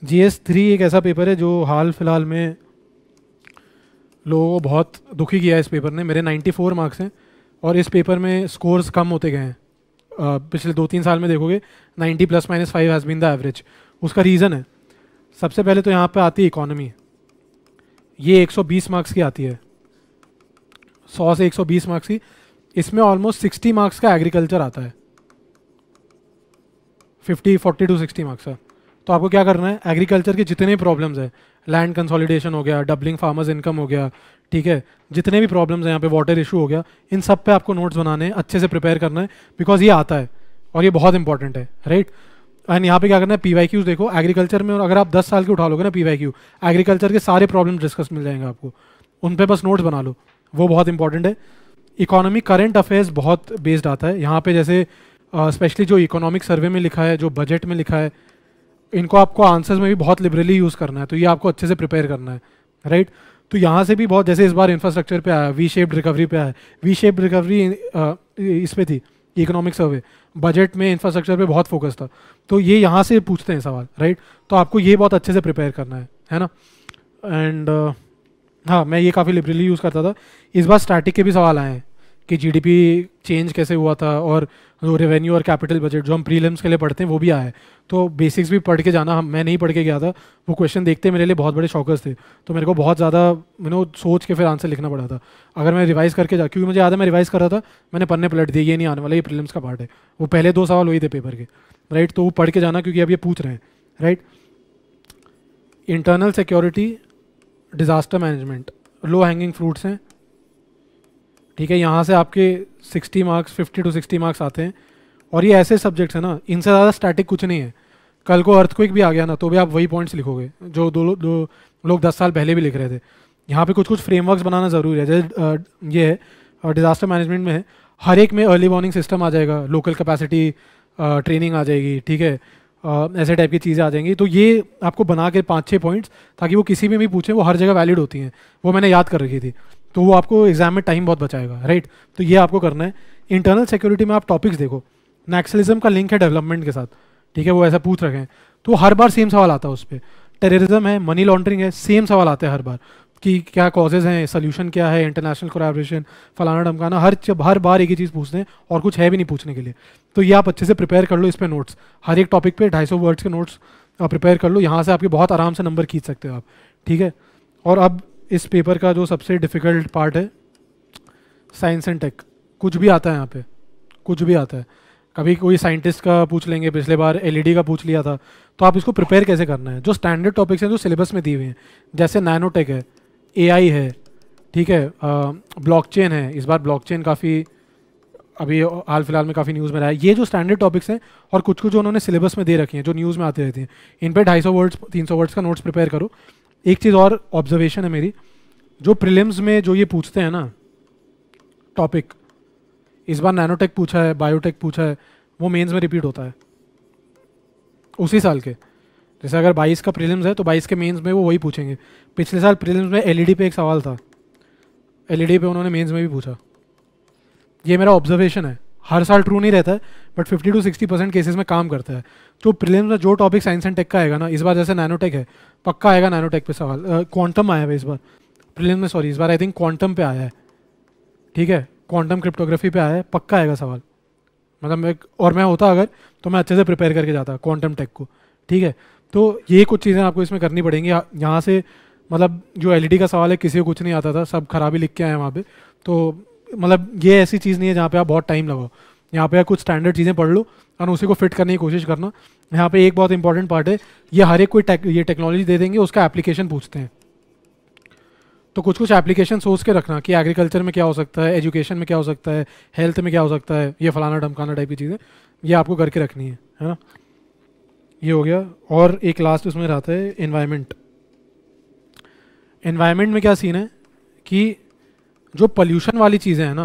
G S three एक ऐसा पेपर है जो हाल फिलहाल में लोगों को बहुत दुखी किया है इस पेपर ने मेरे 94 मार्क्स हैं और इस पेपर में स्कोर्स कम होते गए हैं पिछले दो तीन साल में देखोगे 90 plus minus five has been the average उसका रीज़न है सबसे पहले तो यहाँ पे आती है इकोनॉमी ये 120 मार्क्स की आती है 100 से 120 मार्क्स की इसमें ऑलमोस्ट सिक्सटी मार्क्स का एग्रीकल्चर आता है fifty forty two sixty marks का तो आपको क्या करना है एग्रीकल्चर के जितने भी प्रॉब्लम्स है लैंड कंसोलिडेशन हो गया डबलिंग फार्मर्स इनकम हो गया ठीक है जितने भी प्रॉब्लम्स हैं यहाँ पे वाटर इशू हो गया इन सब पे आपको नोट्स बनाने हैं अच्छे से प्रिपेयर करना है बिकॉज ये आता है और ये बहुत इंपॉर्टेंट है राइट एंड यहाँ पे क्या करना है पी वाई देखो एग्रीकल्चर में और अगर आप दस साल के उठा लोगे ना पी वाई क्यू एग्रीकल्चर के सारे प्रॉब्लम डिस्कस मिल जाएंगे आपको उन पर बस नोट्स बना लो वो बहुत इंपॉर्टेंट है इकोनॉमी करेंट अफेयर्स बहुत बेस्ड आता है यहाँ पे जैसे स्पेशली uh, जो इकोनॉमिक सर्वे में लिखा है जो बजट में लिखा है इनको आपको आंसर्स में भी बहुत लिबरली यूज़ करना है तो ये आपको अच्छे से प्रिपेयर करना है राइट right? तो यहाँ से भी बहुत जैसे इस बार इंफ्रास्ट्रक्चर पे आया वी शेप्ड रिकवरी पे आया वी शेप्ड रिकवरी इस पर थी इकोनॉमिक सर्वे बजट में इंफ्रास्ट्रक्चर पे बहुत फोकस था तो ये यहाँ से पूछते हैं सवाल राइट right? तो आपको ये बहुत अच्छे से प्रिपेयर करना है है ना एंड हाँ मैं ये काफ़ी लिबरली यूज़ करता था इस बार स्टैटिक के भी सवाल आए हैं कि जीडीपी चेंज कैसे हुआ था और जो रेवेन्यू और कैपिटल बजट जो हम प्रीलिम्स के लिए पढ़ते हैं वो भी आया है तो बेसिक्स भी पढ़ के जाना मैं नहीं पढ़ के गया था वो क्वेश्चन देखते मेरे लिए बहुत बड़े शॉकर्स थे तो मेरे को बहुत ज़्यादा यू नो सोच के फिर आंसर लिखना पड़ा था अगर मैं रिवाइज़ करके जा क्योंकि मुझे याद है मैं रिवाइज़ कर रहा था मैंने पन्ने पलट दिए ये नहीं आने वाला ये प्रीलिम्स का पार्ट है वो पहले दो सवाल वही थे पेपर के राइट तो वो पढ़ के जाना क्योंकि अब ये पूछ रहे हैं right internal security disaster management low hanging fruits हैं ठीक है यहाँ से आपके 60 मार्क्स 50 टू 60 मार्क्स आते हैं और ये ऐसे सब्जेक्ट्स हैं ना इनसे ज़्यादा स्टैटिक कुछ नहीं है कल को अर्थक्विक भी आ गया ना तो भी आप वही पॉइंट्स लिखोगे जो दो, दो लोग दस साल पहले भी लिख रहे थे यहाँ पे कुछ कुछ फ्रेमवर्क्स बनाना ज़रूरी है जैसे ये है डिज़ास्टर मैनेजमेंट में है हर एक में अर्ली वार्निंग सिस्टम आ जाएगा लोकल कैपेसिटी ट्रेनिंग आ जाएगी ठीक है ऐसे टाइप की चीज़ें आ जाएंगी तो ये आपको बना के पाँच छः पॉइंट्स ताकि वो किसी में भी पूछे वो हर जगह वैलिड होती हैं वो मैंने याद कर रखी थी तो वो आपको एग्जाम में टाइम बहुत बचाएगा राइट तो ये आपको करना है इंटरनल सिक्योरिटी में आप टॉपिक्स देखो नेक्सलिज्म का लिंक है डेवलपमेंट के साथ ठीक है वो ऐसा पूछ रखें तो हर बार सेम सवाल आता है उस पर टेररिज्म है मनी लॉन्ड्रिंग है सेम सवाल आते हैं हर बार कि क्या कॉजेज़ हैं सोल्यूशन क्या है इंटरनेशनल कोलाब्रेशन फलाना ढमकाना हर हर बार एक ही चीज़ पूछते हैं और कुछ है भी नहीं पूछने के लिए तो ये आप अच्छे से प्रिपेयर कर लो इस पर नोट्स हर एक टॉपिक पे ढाई सौ वर्ड्स के नोट्स प्रिपेयर कर लो यहाँ से आपके बहुत आराम से नंबर खींच सकते हो आप ठीक है और अब इस पेपर का जो सबसे डिफ़िकल्ट पार्ट है साइंस एंड टेक कुछ भी आता है यहाँ पे कुछ भी आता है कभी कोई साइंटिस्ट का पूछ लेंगे पिछले बार एलईडी e का पूछ लिया था तो आप इसको प्रिपेयर कैसे करना है जो स्टैंडर्ड टॉपिक्स हैं जो सिलेबस में दिए हुए हैं जैसे नैनोटेक है एआई है ठीक है ब्लॉकचेन है इस बार ब्लॉकचेन काफ़ी अभी हाल फिलहाल में काफ़ी न्यूज़ में रहा है ये जो स्टैंडर्ड टॉपिक्स हैं और कुछ कुछ जो उन्होंने सिलेबस में दे रखी हैं जो न्यूज़ में आते रहती हैं इन पर ढाई सौ वर्ड्स तीन सौ वर्ड्स का नोट्स प्रिपेयर करो एक चीज़ और ऑब्जर्वेशन है मेरी जो प्रिलिम्स में जो ये पूछते हैं ना टॉपिक इस बार नैनोटेक पूछा है बायोटेक पूछा है वो मेंस में रिपीट होता है उसी साल के जैसे अगर बाईस का प्रीलिम्स है तो बाईस के मेंस में वो वही पूछेंगे पिछले साल प्रीलिम्स में एलईडी e पे एक सवाल था एलईडी e पे उन्होंने मेंस में भी पूछा ये मेरा ऑब्जर्वेशन है हर साल ट्रू नहीं रहता है बट 50 टू 60 परसेंट केसेज में काम करता है तो प्रीलिम्स में जो टॉपिक साइंस एंड टेक का आएगा ना इस बार जैसे नैनोटेक है पक्का आएगा नैनोटेक पे सवाल क्वांटम आया है इस बार प्रीलिम्स में सॉरी इस बार आई थिंक क्वांटम पे आया है ठीक है क्वांटम क्रिप्टोग्राफी पे आया है पक्का आएगा सवाल मतलब मैं और मैं होता अगर तो मैं अच्छे से प्रिपेयर करके जाता क्वांटम टेक को ठीक है तो ये कुछ चीज़ें आपको इसमें करनी पड़ेंगी यहाँ से मतलब जो एल e का सवाल है किसी को कुछ नहीं आता था सब खराबी लिख के आए वहाँ पे तो मतलब ये ऐसी चीज़ नहीं है जहाँ पे आप बहुत टाइम लगाओ यहाँ पे आप कुछ स्टैंडर्ड चीज़ें पढ़ लो और उसी को फिट करने की कोशिश करना यहाँ पे एक बहुत इंपॉर्टेंट पार्ट है ये हर एक कोई टेक, ये टेक्नोलॉजी दे देंगे उसका एप्लीकेशन पूछते हैं तो कुछ कुछ एप्लीकेशन सोच के रखना कि एग्रीकल्चर में क्या हो सकता है एजुकेशन में क्या हो सकता है हेल्थ में क्या हो सकता है ये फलाना ढमकाना टाइप की चीज़ें ये आपको करके रखनी है है ना ये हो गया और एक लास्ट उसमें रहता है इन्वायरमेंट इन्वायरमेंट में क्या सीन है कि जो पोल्यूशन वाली चीज़ें हैं ना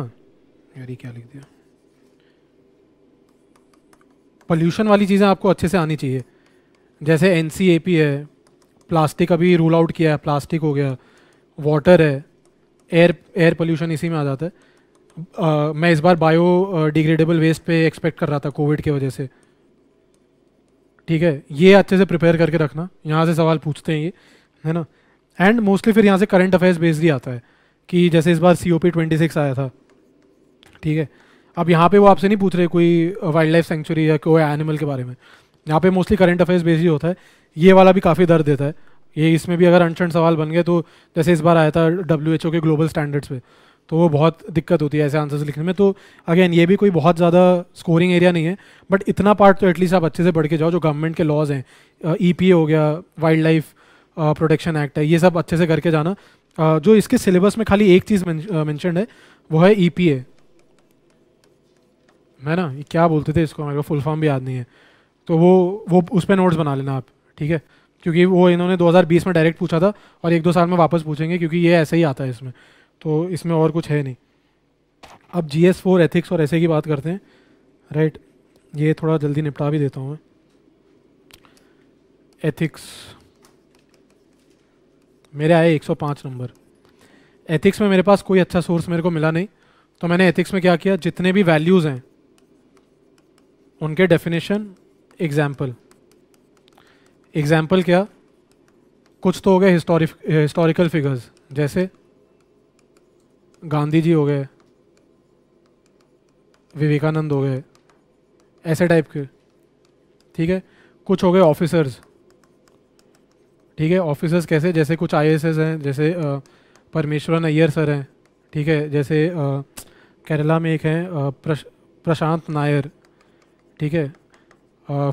यार क्या लिख दिया पोल्यूशन वाली चीज़ें आपको अच्छे से आनी चाहिए जैसे एन है प्लास्टिक अभी रूल आउट किया है प्लास्टिक हो गया वाटर है एयर एयर पोल्यूशन इसी में आ जाता है आ, मैं इस बार बायो डिग्रेडेबल वेस्ट पे एक्सपेक्ट कर रहा था कोविड की वजह से ठीक है ये अच्छे से प्रिपेयर करके रखना यहाँ से सवाल पूछते हैं ये है ना एंड मोस्टली फिर यहाँ से करंट अफेयर्स बेस्ड ही आता है कि जैसे इस बार C O P twenty six आया था ठीक है अब यहाँ पे वो आपसे नहीं पूछ रहे कोई वाइल्ड लाइफ सेंचुरी या कोई एनिमल के बारे में यहाँ पे मोस्टली करंट अफेयर्स बेस्ड ही होता है ये वाला भी काफ़ी दर्द देता है ये इसमें भी अगर अनशन सवाल बन गए तो जैसे इस बार आया था डब्ल्यू एच ओ के ग्लोबल स्टैंडर्ड्स पर तो वो बहुत दिक्कत होती है ऐसे आंसर्स लिखने में तो अगेन ये भी कोई बहुत ज़्यादा स्कोरिंग एरिया नहीं है बट इतना पार्ट तो एटलीस्ट आप अच्छे से पढ़ के जाओ जो गवर्नमेंट के लॉज हैं ई पी e हो गया वाइल्ड लाइफ प्रोटेक्शन एक्ट है ये सब अच्छे से करके जाना uh, जो इसके सिलेबस में खाली एक चीज़ मैंशन है वो है ई पी ए है ना क्या बोलते थे इसको मेरे को फुल फॉर्म भी याद नहीं है तो वो वो उस पर नोट्स बना लेना आप ठीक है क्योंकि वो इन्होंने 2020 में डायरेक्ट पूछा था और एक दो साल में वापस पूछेंगे क्योंकि ये ऐसे ही आता है इसमें तो इसमें और कुछ है नहीं अब जी एस फोर एथिक्स और ऐसे की बात करते हैं राइट ये थोड़ा जल्दी निपटा भी देता हूँ मैं एथिक्स मेरे आए 105 नंबर एथिक्स में मेरे पास कोई अच्छा सोर्स मेरे को मिला नहीं तो मैंने एथिक्स में क्या किया जितने भी वैल्यूज़ हैं उनके डेफिनेशन एग्जाम्पल एग्जाम्पल क्या कुछ तो हो गए हिस्टोरिकल फिगर्स जैसे गांधी जी हो गए विवेकानंद हो गए ऐसे टाइप के ठीक है कुछ हो गए ऑफिसर्स ठीक है ऑफिसर्स कैसे जैसे कुछ आई हैं जैसे परमेश्वरन अय्यर सर हैं ठीक है जैसे केरला में एक हैं प्रश, प्रशांत नायर ठीक है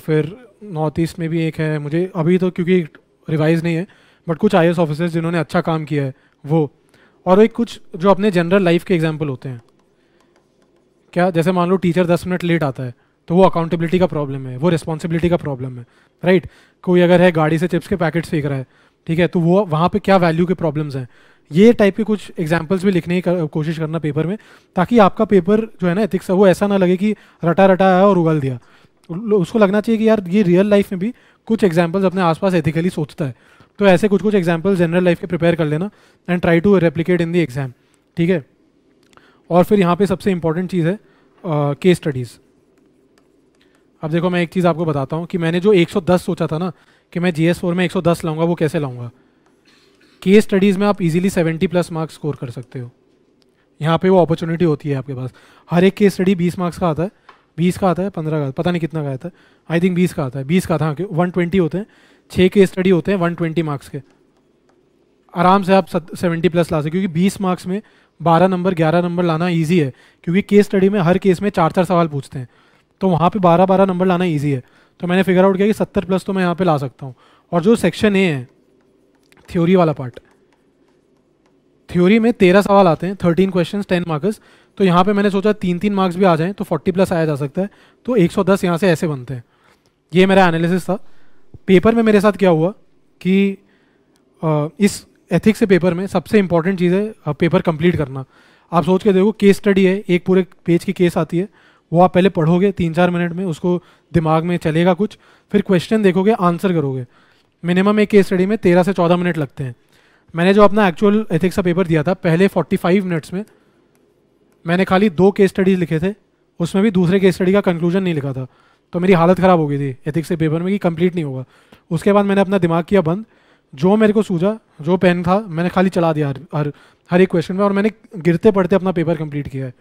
फिर नॉर्थ ईस्ट में भी एक है मुझे अभी तो क्योंकि रिवाइज़ नहीं है बट कुछ आई ऑफिसर्स जिन्होंने अच्छा काम किया है वो और एक कुछ जो अपने जनरल लाइफ के एग्जाम्पल होते हैं क्या जैसे मान लो टीचर दस मिनट लेट आता है तो वो अकाउंटेबिलिटी का प्रॉब्लम है वो रिस्पॉन्सिबिलिटी का प्रॉब्लम है राइट कोई अगर है गाड़ी से चिप्स के पैकेट फेंक रहा है ठीक है तो वो वहाँ पे क्या वैल्यू के प्रॉब्लम्स हैं ये टाइप के कुछ एग्जाम्पल्स भी लिखने की कर, कोशिश करना पेपर में ताकि आपका पेपर जो है ना एथिक्स वो ऐसा ना लगे कि रटा रटा आया और उगल दिया उसको लगना चाहिए कि यार ये रियल लाइफ में भी कुछ एग्जाम्पल्स अपने आसपास एथिकली सोचता है तो ऐसे कुछ कुछ एग्जाम्पल जनरल लाइफ के प्रिपेयर कर लेना and try to replicate in the exam ठीक है और फिर यहाँ पे सबसे इंपॉर्टेंट चीज़ है केस स्टडीज़ अब देखो मैं एक चीज़ आपको बताता हूँ कि मैंने जो 110 सोचा था ना कि मैं जी फोर में 110 लाऊंगा वो कैसे लाऊंगा केस स्टडीज़ में आप इजीली 70 प्लस मार्क्स स्कोर कर सकते हो यहाँ पे वो अपॉर्चुनिटी होती है आपके पास हर एक केस स्टडी 20 मार्क्स का आता है 20 का आता है 15 का पता नहीं कितना का आता है आई थिंक 20 का आता है 20 का था वन हाँ, ट्वेंटी होते हैं छः के स्टडी होते हैं वन ट्वेंटी मार्क्स के आराम से आप सेवेंटी प्लस ला सकते क्योंकि बीस मार्क्स में बारह नंबर ग्यारह नंबर लाना ईजी है क्योंकि केस स्टडी में हर केस में चार चार सवाल पूछते हैं तो वहाँ पे बारह बारह नंबर लाना ईजी है तो मैंने फिगर आउट किया कि सत्तर प्लस तो मैं यहाँ पे ला सकता हूँ और जो सेक्शन ए है थ्योरी वाला पार्ट थ्योरी में तेरह सवाल आते हैं थर्टीन क्वेश्चन टेन मार्क्स तो यहाँ पे मैंने सोचा तीन तीन मार्क्स भी आ जाएं तो फोर्टी प्लस आया जा सकता है तो एक सौ दस यहाँ से ऐसे बनते हैं ये मेरा एनालिसिस था पेपर में मेरे साथ क्या हुआ कि इस एथिक्स के पेपर में सबसे इंपॉर्टेंट चीज़ है पेपर कंप्लीट करना आप सोच के देखो केस स्टडी है एक पूरे पेज की केस आती है वो आप पहले पढ़ोगे तीन चार मिनट में उसको दिमाग में चलेगा कुछ फिर क्वेश्चन देखोगे आंसर करोगे मिनिमम एक केस स्टडी में तेरह से चौदह मिनट लगते हैं मैंने जो अपना एक्चुअल एथिक्स का पेपर दिया था पहले फोर्टी फाइव मिनट्स में मैंने खाली दो केस स्टडीज़ लिखे थे उसमें भी दूसरे केस स्टडी का कंक्लूजन नहीं लिखा था तो मेरी हालत ख़राब हो गई थी एथिक्स के पेपर में कि कंप्लीट नहीं होगा उसके बाद मैंने अपना दिमाग किया बंद जो मेरे को सूझा जो पेन था मैंने खाली चला दिया हर हर हर एक क्वेश्चन में और मैंने गिरते पड़ते अपना पेपर कंप्लीट किया है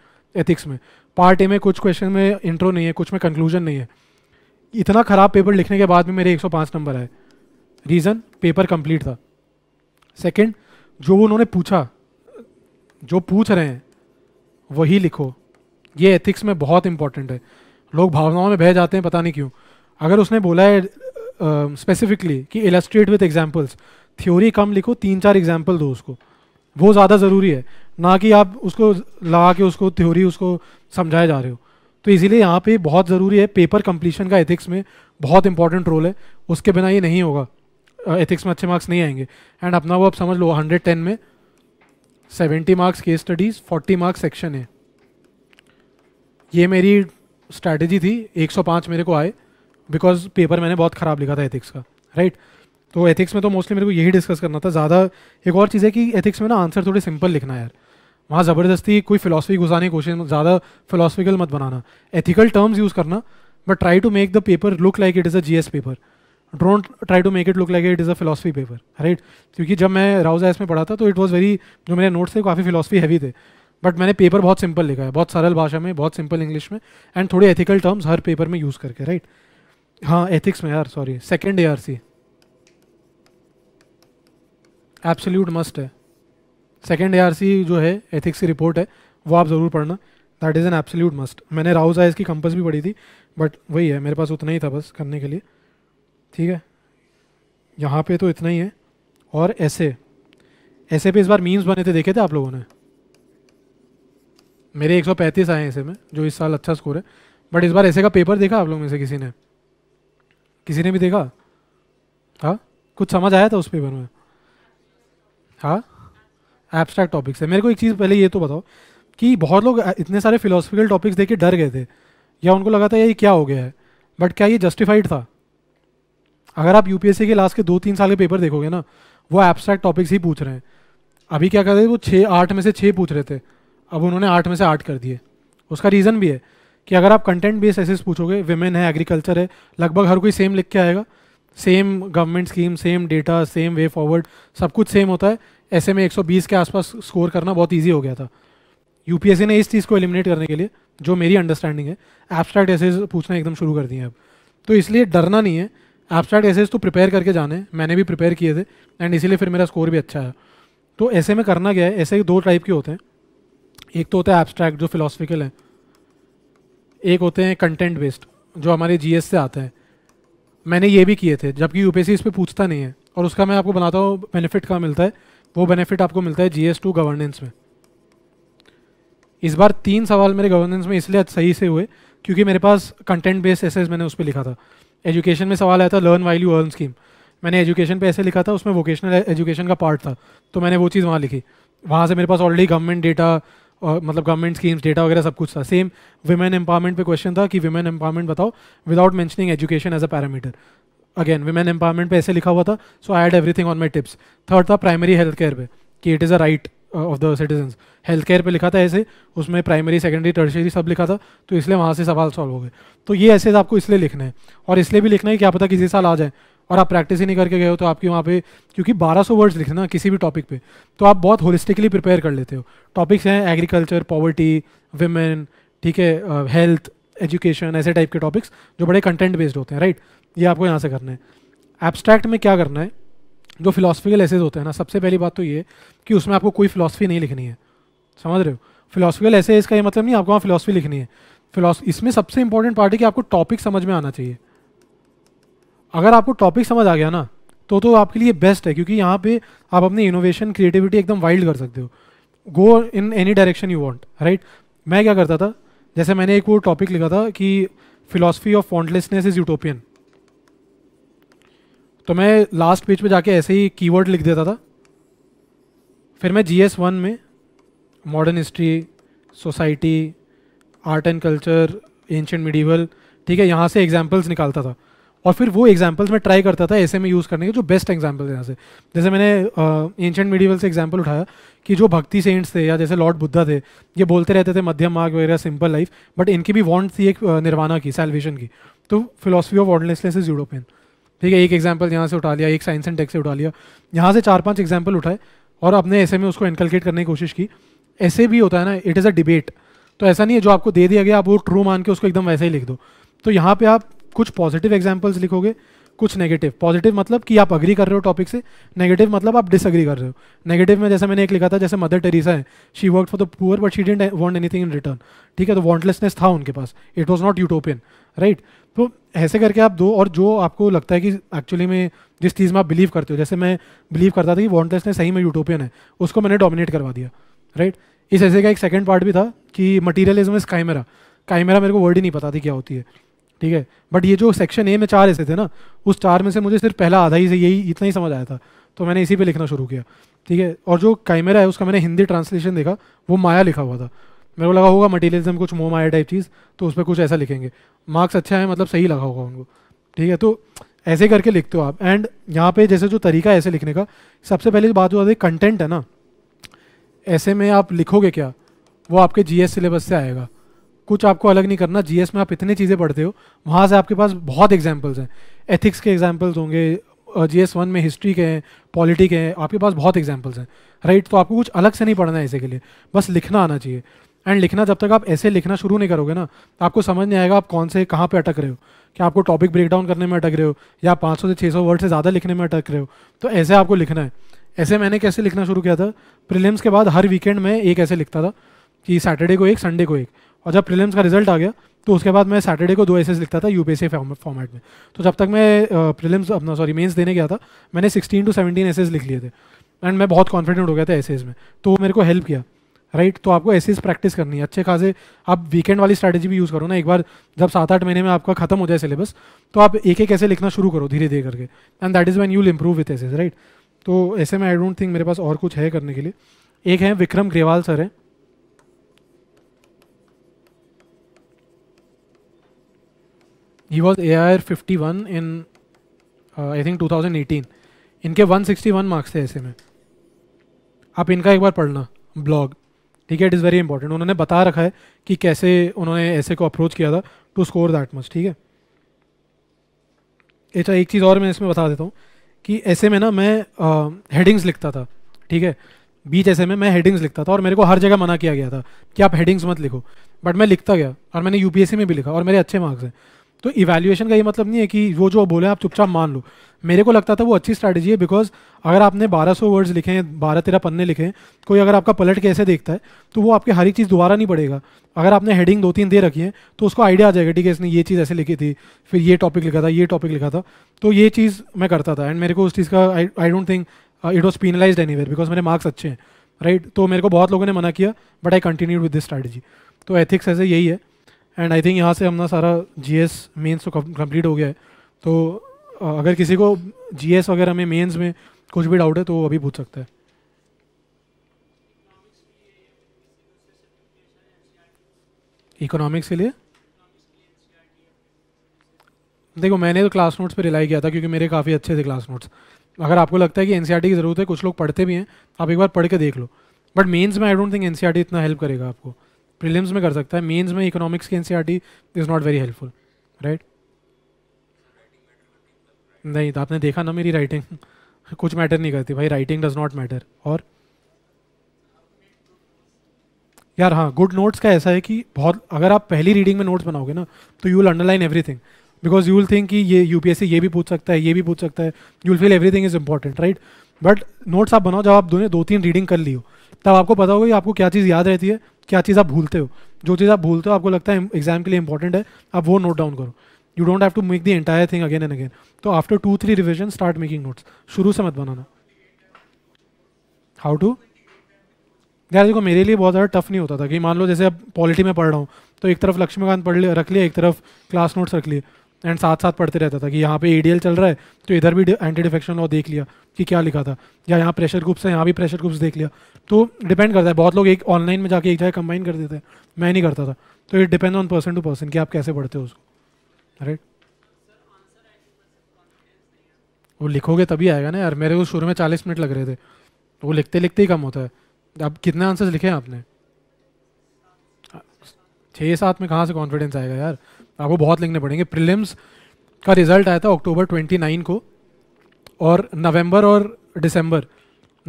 एथिक्स में पार्ट ए में कुछ क्वेश्चन में इंट्रो नहीं है कुछ में कंक्लूजन नहीं है इतना ख़राब पेपर लिखने के बाद भी मेरे 105 नंबर आए रीज़न पेपर कंप्लीट था सेकंड जो उन्होंने पूछा जो पूछ रहे हैं वही लिखो ये एथिक्स में बहुत इंपॉर्टेंट है लोग भावनाओं में बह जाते हैं पता नहीं क्यों अगर उसने बोला है स्पेसिफिकली uh, कि इलस्ट्रेट विथ एग्जाम्पल्स थ्योरी कम लिखो तीन चार एग्जाम्पल दो उसको वो ज़्यादा ज़रूरी है ना कि आप उसको लगा के उसको थ्योरी उसको समझाए जा रहे हो तो इसीलिए यहाँ पे बहुत ज़रूरी है पेपर कंप्लीशन का एथिक्स में बहुत इंपॉर्टेंट रोल है उसके बिना ये नहीं होगा एथिक्स में अच्छे मार्क्स नहीं आएंगे एंड अपना वो आप समझ लो टेन में seventy marks case studies forty marks section है ये मेरी स्ट्रैटेजी थी 105 मेरे को आए बिकॉज पेपर मैंने बहुत ख़राब लिखा था एथिक्स का राइट तो एथिक्स में तो मोस्टली मेरे को यही डिस्कस करना था ज़्यादा एक और चीज़ है कि एथिक्स में ना आंसर थोड़े सिंपल लिखना यार वहाँ ज़बरदस्ती कोई फिलोसफी घुसाने की कोशिश ज़्यादा फिलोसफिकल मत बनाना एथिकल टर्म्स यूज़ करना but try to make the paper look like it is a G S paper don't try to make it look like it is a philosophy paper right क्योंकि जब मैं राउज एस में पढ़ा था तो इट वॉज़ वेरी जो मेरे नोट्स थे काफ़ी फिलोसफी हैवी थे बट मैंने पेपर बहुत सिंपल लिखा है बहुत सरल भाषा में बहुत सिंपल इंग्लिश में एंड थोड़े एथिकल टर्म्स हर पेपर में यूज़ करके राइट हाँ एथिक्स में यार sorry second A R C absolute must है सेकेंड ए आर सी जो है एथिक्स की रिपोर्ट है वो आप ज़रूर पढ़ना that is an absolute must मैंने राउज आइज की कंपस भी पढ़ी थी बट वही है मेरे पास उतना ही था बस करने के लिए ठीक है यहाँ पे तो इतना ही है और ऐसे ऐसे पे इस बार मीम्स बने थे देखे थे आप लोगों ने मेरे 135 आए हैं ऐसे में जो इस साल अच्छा स्कोर है बट इस बार ऐसे का पेपर देखा आप लोग में से किसी ने किसी ने भी देखा हाँ कुछ समझ आया था उस पेपर में हाँ एब्स्ट्रैक्ट टॉपिक्स है मेरे को एक चीज़ पहले ये तो बताओ कि बहुत लोग इतने सारे फिलोसफिकल टॉपिक्स देख के डर गए थे या उनको लगा था ये क्या हो गया है बट क्या ये जस्टिफाइड था अगर आप यूपीएससी के लास्ट के दो तीन साल के पेपर देखोगे ना वो एब्स्ट्रैक्ट टॉपिक्स ही पूछ रहे हैं अभी क्या कर रहे थे वो छः आठ में से छः पूछ रहे थे अब उन्होंने आठ में से आठ कर दिए उसका रीज़न भी है कि अगर आप कंटेंट बेस ऐसे पूछोगे वेमेन है एग्रीकल्चर है लगभग हर कोई सेम लिख के आएगा same government scheme same data same way forward सब कुछ सेम होता है ऐसे में 120 के आसपास स्कोर करना बहुत ईजी हो गया था यूपीएससी ने इस चीज़ को एलिमिनेट करने के लिए जो मेरी अंडरस्टैंडिंग है एब्स्ट्रैक्ट एसेज पूछना एकदम शुरू कर दिए अब तो इसलिए डरना नहीं है एब्स्ट्रैक्ट एसेज तो प्रिपेयर करके जाने मैंने भी प्रिपेयर किए थे एंड इसीलिए फिर मेरा स्कोर भी अच्छा है तो ऐसे में करना क्या है ऐसे दो टाइप के होते हैं एक तो होता है एब्स्ट्रैक्ट जो फिलोसफिकल है एक होते हैं कंटेंट बेस्ड जो हमारे जी से आते हैं मैंने ये भी किए थे जबकि यू इस पर पूछता नहीं है और उसका मैं आपको बनाता हूँ बेनिफिट कहाँ मिलता है वो बेनिफिट आपको मिलता है एस टू गवर्नेंस में इस बार तीन सवाल मेरे गवर्नेंस में इसलिए सही से हुए क्योंकि मेरे पास कंटेंट बेस्ड एसेज मैंने उस पर लिखा था एजुकेशन में सवाल आया था learn while you earn scheme मैंने एजुकेशन पे ऐसे लिखा था उसमें वोकेशनल एजुकेशन का पार्ट था तो मैंने वो चीज़ वहाँ लिखी वहाँ से मेरे पास ऑलरेडी गवर्नमेंट डेटा और मतलब गवर्नमेंट स्कीम्स डेटा वगैरह सब कुछ था सेम वुमेन एम्पावरमेंट पे क्वेश्चन था कि वुमेन एम्पावरमेंट बताओ without mentioning education as a parameter again women empowerment पे ऐसे लिखा हुआ था so I had everything on my tips third था प्राइमरी हेल्थ केयर पे कि it is a right of the citizen health care पे लिखा था ऐसे उसमें प्राइमरी सेकेंडरी टर्शरी सब लिखा था तो इसलिए वहाँ से सवाल सॉल्व हो गए तो ये ऐसे आपको इसलिए लिखना है और इसलिए भी लिखना है क्या पता किसी साल आ जाए और आप प्रैक्टिस ही नहीं करके गए हो तो आपकी वहाँ पे क्योंकि 1200 वर्ड्स लिखना ना किसी भी टॉपिक पे तो आप बहुत होलिस्टिकली प्रिपेयर कर लेते हो टॉपिक्स हैं एग्रीकल्चर पॉवर्टी वेमेन ठीक है हेल्थ एजुकेशन ऐसे टाइप के टॉपिक्स जो बड़े कंटेंट बेस्ड होते हैं राइट ये आपको यहाँ से करना है एब्स्ट्रैक्ट में क्या करना है जो फिलासफिकल एसेज होते हैं ना सबसे पहली बात तो ये कि उसमें आपको कोई फिलासफ़ी नहीं लिखनी है समझ रहे हो फिलोसफिकल ऐसे इसका ये मतलब नहीं आपको वहाँ फिलोसफी लिखनी है फिलोस इसमें सबसे इंपॉर्टेंट पार्ट है कि आपको टॉपिक समझ में आना चाहिए अगर आपको टॉपिक समझ आ गया ना तो तो आपके लिए बेस्ट है क्योंकि यहाँ पे आप अपनी इनोवेशन क्रिएटिविटी एकदम वाइल्ड कर सकते हो go in any direction you want right मैं क्या करता था जैसे मैंने एक वो टॉपिक लिखा था कि philosophy of wantlessness is utopian तो मैं लास्ट पेज पे जाके ऐसे ही कीवर्ड लिख देता था फिर मैं जी एस वन में modern history society art and culture ancient medieval ठीक है यहाँ से एग्जाम्पल्स निकालता था और फिर वो एग्जाम्पल्स मैं ट्राई करता था ऐसे में यूज़ करने के जो बेस्ट एग्जाम्पल यहाँ से जैसे मैंने एंशेंट मीडिवल से एग्जाम्पल उठाया कि जो भक्ति सेंट्स थे या जैसे लॉर्ड बुद्धा थे ये बोलते रहते थे मध्यम मार्ग वगैरह सिंपल लाइफ बट इनकी भी वॉन्ट थी एक निर्वाणा की सेल्वेशन की तो philosophy of wantlessness is utopian ठीक है एक एग्जाम्पल यहाँ से उठा लिया एक साइंस एंड टेक से उठा लिया यहाँ से चार पाँच एग्जाम्पल उठाए और अपने ऐसे में उसको इनकलकेट करने की कोशिश की ऐसे भी होता है ना इट इज़ अ डिबेट तो ऐसा नहीं है जो आपको दे दिया गया आप वो ट्रू मान के उसको एकदम वैसे ही लिख दो तो यहाँ पे आप कुछ पॉजिटिव एग्जाम्पल्स लिखोगे कुछ नेगेटिव पॉजिटिव मतलब कि आप अग्री कर रहे हो टॉपिक से नेगेटिव मतलब आप डिसअग्री कर रहे हो नेगेटिव में जैसे मैंने एक लिखा था जैसे मदर टेरेसा है she work for the poor but she didn't want anything in return ठीक है तो वॉन्टलेसनेस था उनके पास it was not utopian right तो ऐसे करके आप दो और जो आपको लगता है कि एक्चुअली में जिस चीज़ में आप बिलीव करते हो जैसे मैं बिलीव करता था कि वॉन्टलेसनेस सही में यूटोपियन है उसको मैंने डोमिनेट करवा दिया राइट इस ऐसे का एक सेकेंड पार्ट भी था कि मटीरियलिज्म इज काइमेरा काइमेरा मेरे को वर्ड ही नहीं पता थी क्या होती है ठीक है बट ये जो सेक्शन ए में चार ऐसे थे ना उस चार में से मुझे सिर्फ पहला आधा ही से यही इतना ही समझ आया था तो मैंने इसी पे लिखना शुरू किया ठीक है और जो कैमरा है उसका मैंने हिंदी ट्रांसलेशन देखा वो माया लिखा हुआ था मेरे को लगा होगा मटेरियलिज्म कुछ मो माया टाइप चीज़ तो उस पर कुछ ऐसा लिखेंगे मार्क्स अच्छा है मतलब सही लगा होगा उनको ठीक है तो ऐसे करके लिखते हो आप एंड यहाँ पे जैसे जो तरीका है ऐसे लिखने का सबसे पहले बात जो आती कंटेंट है ना ऐसे में आप लिखोगे क्या वो आपके जीएस सिलेबस से आएगा कुछ आपको अलग नहीं करना जीएस में आप इतनी चीज़ें पढ़ते हो वहाँ से आपके पास बहुत एग्जाम्पल्स हैं एथिक्स के एग्जाम्पल्स होंगे जी एस वन में हिस्ट्री के हैं पॉलिटी के हैं आपके पास बहुत एग्जाम्पल्स हैं राइट तो आपको कुछ अलग से नहीं पढ़ना है ऐसे के लिए बस लिखना आना चाहिए एंड लिखना जब तक आप ऐसे लिखना शुरू नहीं करोगे ना आपको समझ नहीं आएगा आप कौन से कहाँ पे अटक रहे हो क्या आपको टॉपिक ब्रेक डाउन करने में अटक रहे हो या 500 से 600 वर्ड से ज़्यादा लिखने में अटक रहे हो तो ऐसे आपको लिखना है ऐसे मैंने कैसे लिखना शुरू किया था प्रिलिम्स के बाद हर वीकेंड में एक ऐसे लिखता था कि सैटरडे को एक संडे को एक और जब प्रीलिम्स का रिजल्ट आ गया तो उसके बाद मैं सैटरडे को दो एसेस लिखता था यूपीएससी फॉर्मेट में तो जब तक मैं प्रीलिम्स अपना सॉरी मेंस देने गया था मैंने 16 टू 17 एसेस लिख लिए थे एंड मैं बहुत कॉन्फिडेंट हो गया था एसेस में तो वो मेरे को हेल्प किया राइट right? तो आपको ऐसे प्रैक्टिस करनी है अच्छे खासे आप वीकेंड वाली स्ट्रैटेजी भी यूज़ करो ना एक बार जब सात आठ महीने में आपका खत्म हो जाए सिलेबस तो आप एक एक ऐसे लिखना शुरू करो धीरे धीरे करके and that is when you'll improve with essays right तो ऐसे में आई डोंट थिंक मेरे पास और कुछ है करने के लिए एक है विक्रम ग्रेवाल सर हैं he was A I R fifty one in I think two thousand eighteen इनके वन सिक्सटी वन मार्क्स थे ऐसे में आप इनका एक बार पढ़ना ब्लॉग ठीक है इट इज़ वेरी इंपॉर्टेंट उन्होंने बता रखा है कि कैसे उन्होंने ऐसे को अप्रोच किया था टू स्कोर दैट मच ठीक है अच्छा एक चीज़ और मैं इसमें बता देता हूँ कि ऐसे में ना मैं हेडिंग्स लिखता था ठीक है बीच ऐसे में मैं हेडिंग्स लिखता था और मेरे को हर जगह मना किया गया था कि आप हेडिंग्स मत लिखो बट मैं लिखता गया और मैंने यूपीएससी में भी लिखा और मेरे अच्छे मार्क्स हैं तो इवेल्यूएशन का ये मतलब नहीं है कि वो जो बोले आप चुपचाप मान लो मेरे को लगता था वो अच्छी स्ट्रैटेजी है बिकॉज अगर आपने 1200 वर्ड्स लिखे हैं बारह तेरह पन्ने लिखे हैं कोई अगर आपका पलट कैसे देखता है तो वो आपके हर एक चीज़ दोबारा नहीं पड़ेगा अगर आपने हेडिंग दो तीन दे रखी है तो उसको आइडिया आ जाएगा ठीक है इसने ये चीज़ ऐसे लिखी थी फिर ये टॉपिक लिखा था ये टॉपिक लिखा था तो ये चीज़ मैं करता था एंड मेरे को उस चीज़ का I don't think it was penalize any because मेरे मार्क्स अच्छे हैं राइट तो मेरे को बहुत लोगों ने मना किया but I continue with this strategy तो एथिक्स ऐसे यही है एंड आई थिंक यहाँ से हमारा सारा जी एस मेन्स तो कम्प्लीट हो गया है तो अगर किसी को जी एस वगैरह में मेन्स में कुछ भी डाउट है तो वो अभी पूछ सकता है इकोनॉमिक्स के लिए देखो मैंने तो क्लास नोट्स पे रिलाई किया था क्योंकि मेरे काफ़ी अच्छे थे क्लास नोट्स अगर आपको लगता है कि एन e की ज़रूरत है कुछ लोग पढ़ते भी हैं आप एक बार पढ़ के देख लो बट मेन्स में आई डोंट थिंक एन इतना हेल्प करेगा आपको प्रीलिम्स में कर सकता है मेंस में इकोनॉमिक्स के की टी is not very helpful right नहीं तो आपने देखा ना मेरी राइटिंग (laughs) कुछ मैटर नहीं करती भाई राइटिंग डज नॉट मैटर और यार हाँ गुड नोट्स का ऐसा है कि बहुत अगर आप पहली रीडिंग में नोट्स बनाओगे ना तो you will underline everything because you will think कि ये यूपीएससी ये भी पूछ सकता है ये भी पूछ सकता है you will feel everything is important right but notes आप बनाओ जब आप दोनों दो तीन रीडिंग कर लियो तब आपको पता होगा कि आपको क्या चीज़ याद रहती है क्या चीज़ आप भूलते हो जो चीज़ आप भूलते हो आपको लगता है एग्जाम के लिए इंपॉर्टेंट है आप वो नोट डाउन करो you don't have to make the entire thing again and again तो after two three revision start making notes शुरू से मत बनाना हाउ टू यार देखो मेरे लिए बहुत ज़्यादा टफ नहीं होता था कि मान लो जैसे अब पॉलिटी में पढ़ रहा हूँ तो एक तरफ लक्ष्मीकांत पढ़ लिया रख लिया एक तरफ क्लास नोट्स रख लिए एंड साथ साथ पढ़ते रहता था कि यहाँ पे ए चल रहा है तो इधर भी एंटी डिफेक्शन लॉ देख लिया कि क्या लिखा था या यहाँ प्रेशर ग्रुप्स है यहाँ भी प्रेशर ग्रुप्स देख लिया तो डिपेंड करता है बहुत लोग एक ऑनलाइन में जाके एक जगह कंबाइन कर देते हैं मैं नहीं करता था तो it depend on person to person कि आप कैसे पढ़ते हो उसको राइट वो लिखोगे तभी आएगा ना यार मेरे को शुरू में चालीस मिनट लग रहे थे वो लिखते लिखते ही कम होता है अब कितने आंसर्स लिखे हैं आपने छः सात में कहाँ से कॉन्फिडेंस आएगा यार आपको बहुत लिखने पड़ेंगे प्रिलिम्स का रिजल्ट आया था अक्टूबर 29 को और नवंबर और दिसंबर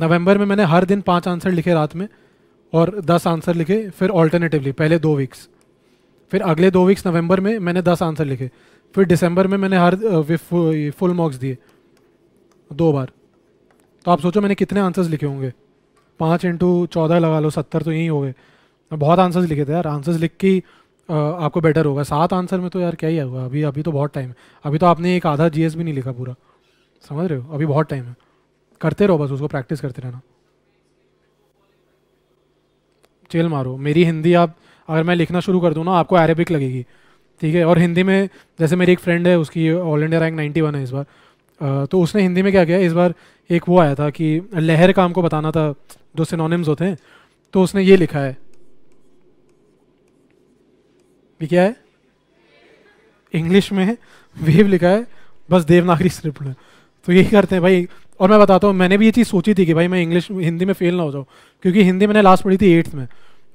नवंबर में मैंने हर दिन पांच आंसर लिखे रात में और दस आंसर लिखे फिर ऑल्टरनेटिवली पहले दो वीक्स फिर अगले दो वीक्स नवंबर में मैंने दस आंसर लिखे फिर दिसंबर में मैंने हर फुल मार्क्स दिए दो बार तो आप सोचो मैंने कितने आंसर्स लिखे होंगे पाँच इंटू चौदह लगा लो सत्तर तो यही हो गए बहुत आंसर्स लिखे थे यार आंसर्स लिख के आपको बेटर होगा सात आंसर में तो यार क्या ही होगा अभी अभी तो बहुत टाइम है अभी तो आपने एक आधा जीएस भी नहीं लिखा पूरा समझ रहे हो अभी बहुत टाइम है करते रहो बस उसको प्रैक्टिस करते रहना चेल मारो मेरी हिंदी आप अगर मैं लिखना शुरू कर दूँ ना आपको अरेबिक लगेगी ठीक है और हिंदी में जैसे मेरी एक फ्रेंड है उसकी all India rank ninety one है इस बार तो उसने हिंदी में क्या किया इस बार एक वो आया था कि लहर का हमको बताना था जो सिनोनिम्स होते हैं तो उसने ये लिखा है भी क्या है इंग्लिश में वेव लिखा है बस देवनागरी स्क्रिप्ट में तो यही करते हैं भाई और मैं बताता हूँ मैंने भी ये चीज़ सोची थी कि भाई मैं इंग्लिश हिंदी में फेल ना हो जाऊँ क्योंकि हिंदी मैंने लास्ट पढ़ी थी एट्थ में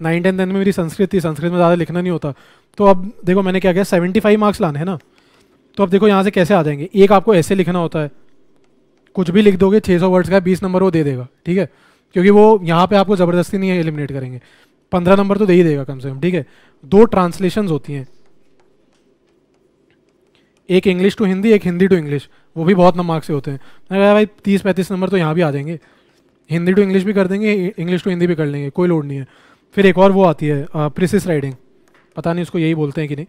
नाइन टेन टेन में मेरी संस्कृत थी संस्कृत में ज़्यादा लिखना नहीं होता तो अब देखो मैंने क्या किया सेवेंटी फाइव मार्क्स लाने हैं ना तो अब देखो यहाँ से कैसे आ जाएंगे एक आपको ऐसे लिखना होता है कुछ भी लिख दोगे छः सौ वर्ड्स का बीस नंबर वो दे देगा ठीक है क्योंकि वो यहाँ पर आपको ज़बरदस्ती नहीं एलिमिनेट करेंगे पंद्रह नंबर तो दे ही देगा कम से कम ठीक है दो ट्रांसलेशन होती हैं एक इंग्लिश टू हिंदी एक हिंदी टू इंग्लिश वो भी बहुत नमार्क से होते हैं मैं भाई तीस पैंतीस नंबर तो यहाँ भी आ जाएंगे हिंदी टू इंग्लिश भी कर देंगे इंग्लिश टू हिंदी भी कर लेंगे कोई लोड नहीं है फिर एक और वो आती है प्रिसिस राइडिंग पता नहीं उसको यही बोलते हैं कि नहीं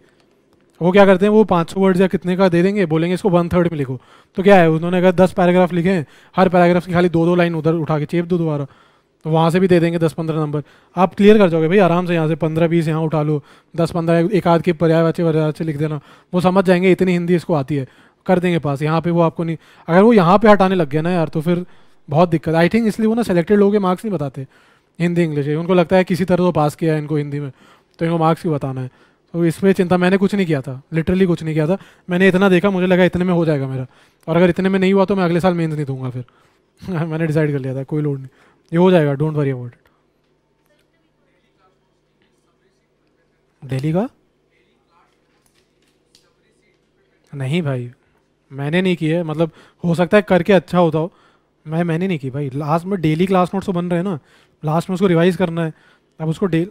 वो क्या करते हैं वो पाँच सौ वर्ड या कितने का दे देंगे बोलेंगे इसको वन थर्ड में लिखो तो क्या है उन्होंने अगर दस पैराग्राफ लिखे हैं हर पैराग्राफ की खाली दो दो लाइन उधर उठा के चेप दो दोबारा तो वहाँ से भी दे देंगे दस पंद्रह नंबर आप क्लियर कर जाओगे भाई आराम से यहाँ से पंद्रह बीस यहाँ उठा लो दस पंद्रह एक आध के पर्यायवाची वर्यावाची लिख देना वो समझ जाएंगे इतनी हिंदी इसको आती है कर देंगे पास यहाँ पे वो आपको नहीं अगर वो यहाँ पे हटाने लग गया ना यार तो फिर बहुत दिक्कत आई थिंक इसलिए वो ना सेलेक्टेड लोगों के मार्क्स नहीं बताते हिंदी इंग्लिश उनको लगता है किसी तरह तो पास किया है इनको हिंदी में तो इनको मार्क्स ही बताना है तो इस पर चिंता मैंने कुछ नहीं किया था लिटरली कुछ नहीं किया था मैंने इतना देखा मुझे लगा इतने में हो जाएगा मेरा और अगर इतने में नहीं हुआ तो मैं अगले साल मेन्स नहीं दूंगा फिर (laughs) मैंने डिसाइड कर लिया था कोई लोड नहीं ये हो जाएगा don't worry about it Delhi का नहीं भाई मैंने नहीं किया है मतलब हो सकता है करके अच्छा होता हो मैं मैंने नहीं की भाई लास्ट में डेली क्लास नोट्स तो बन रहे हैं ना लास्ट में उसको रिवाइज करना है अब उसको डे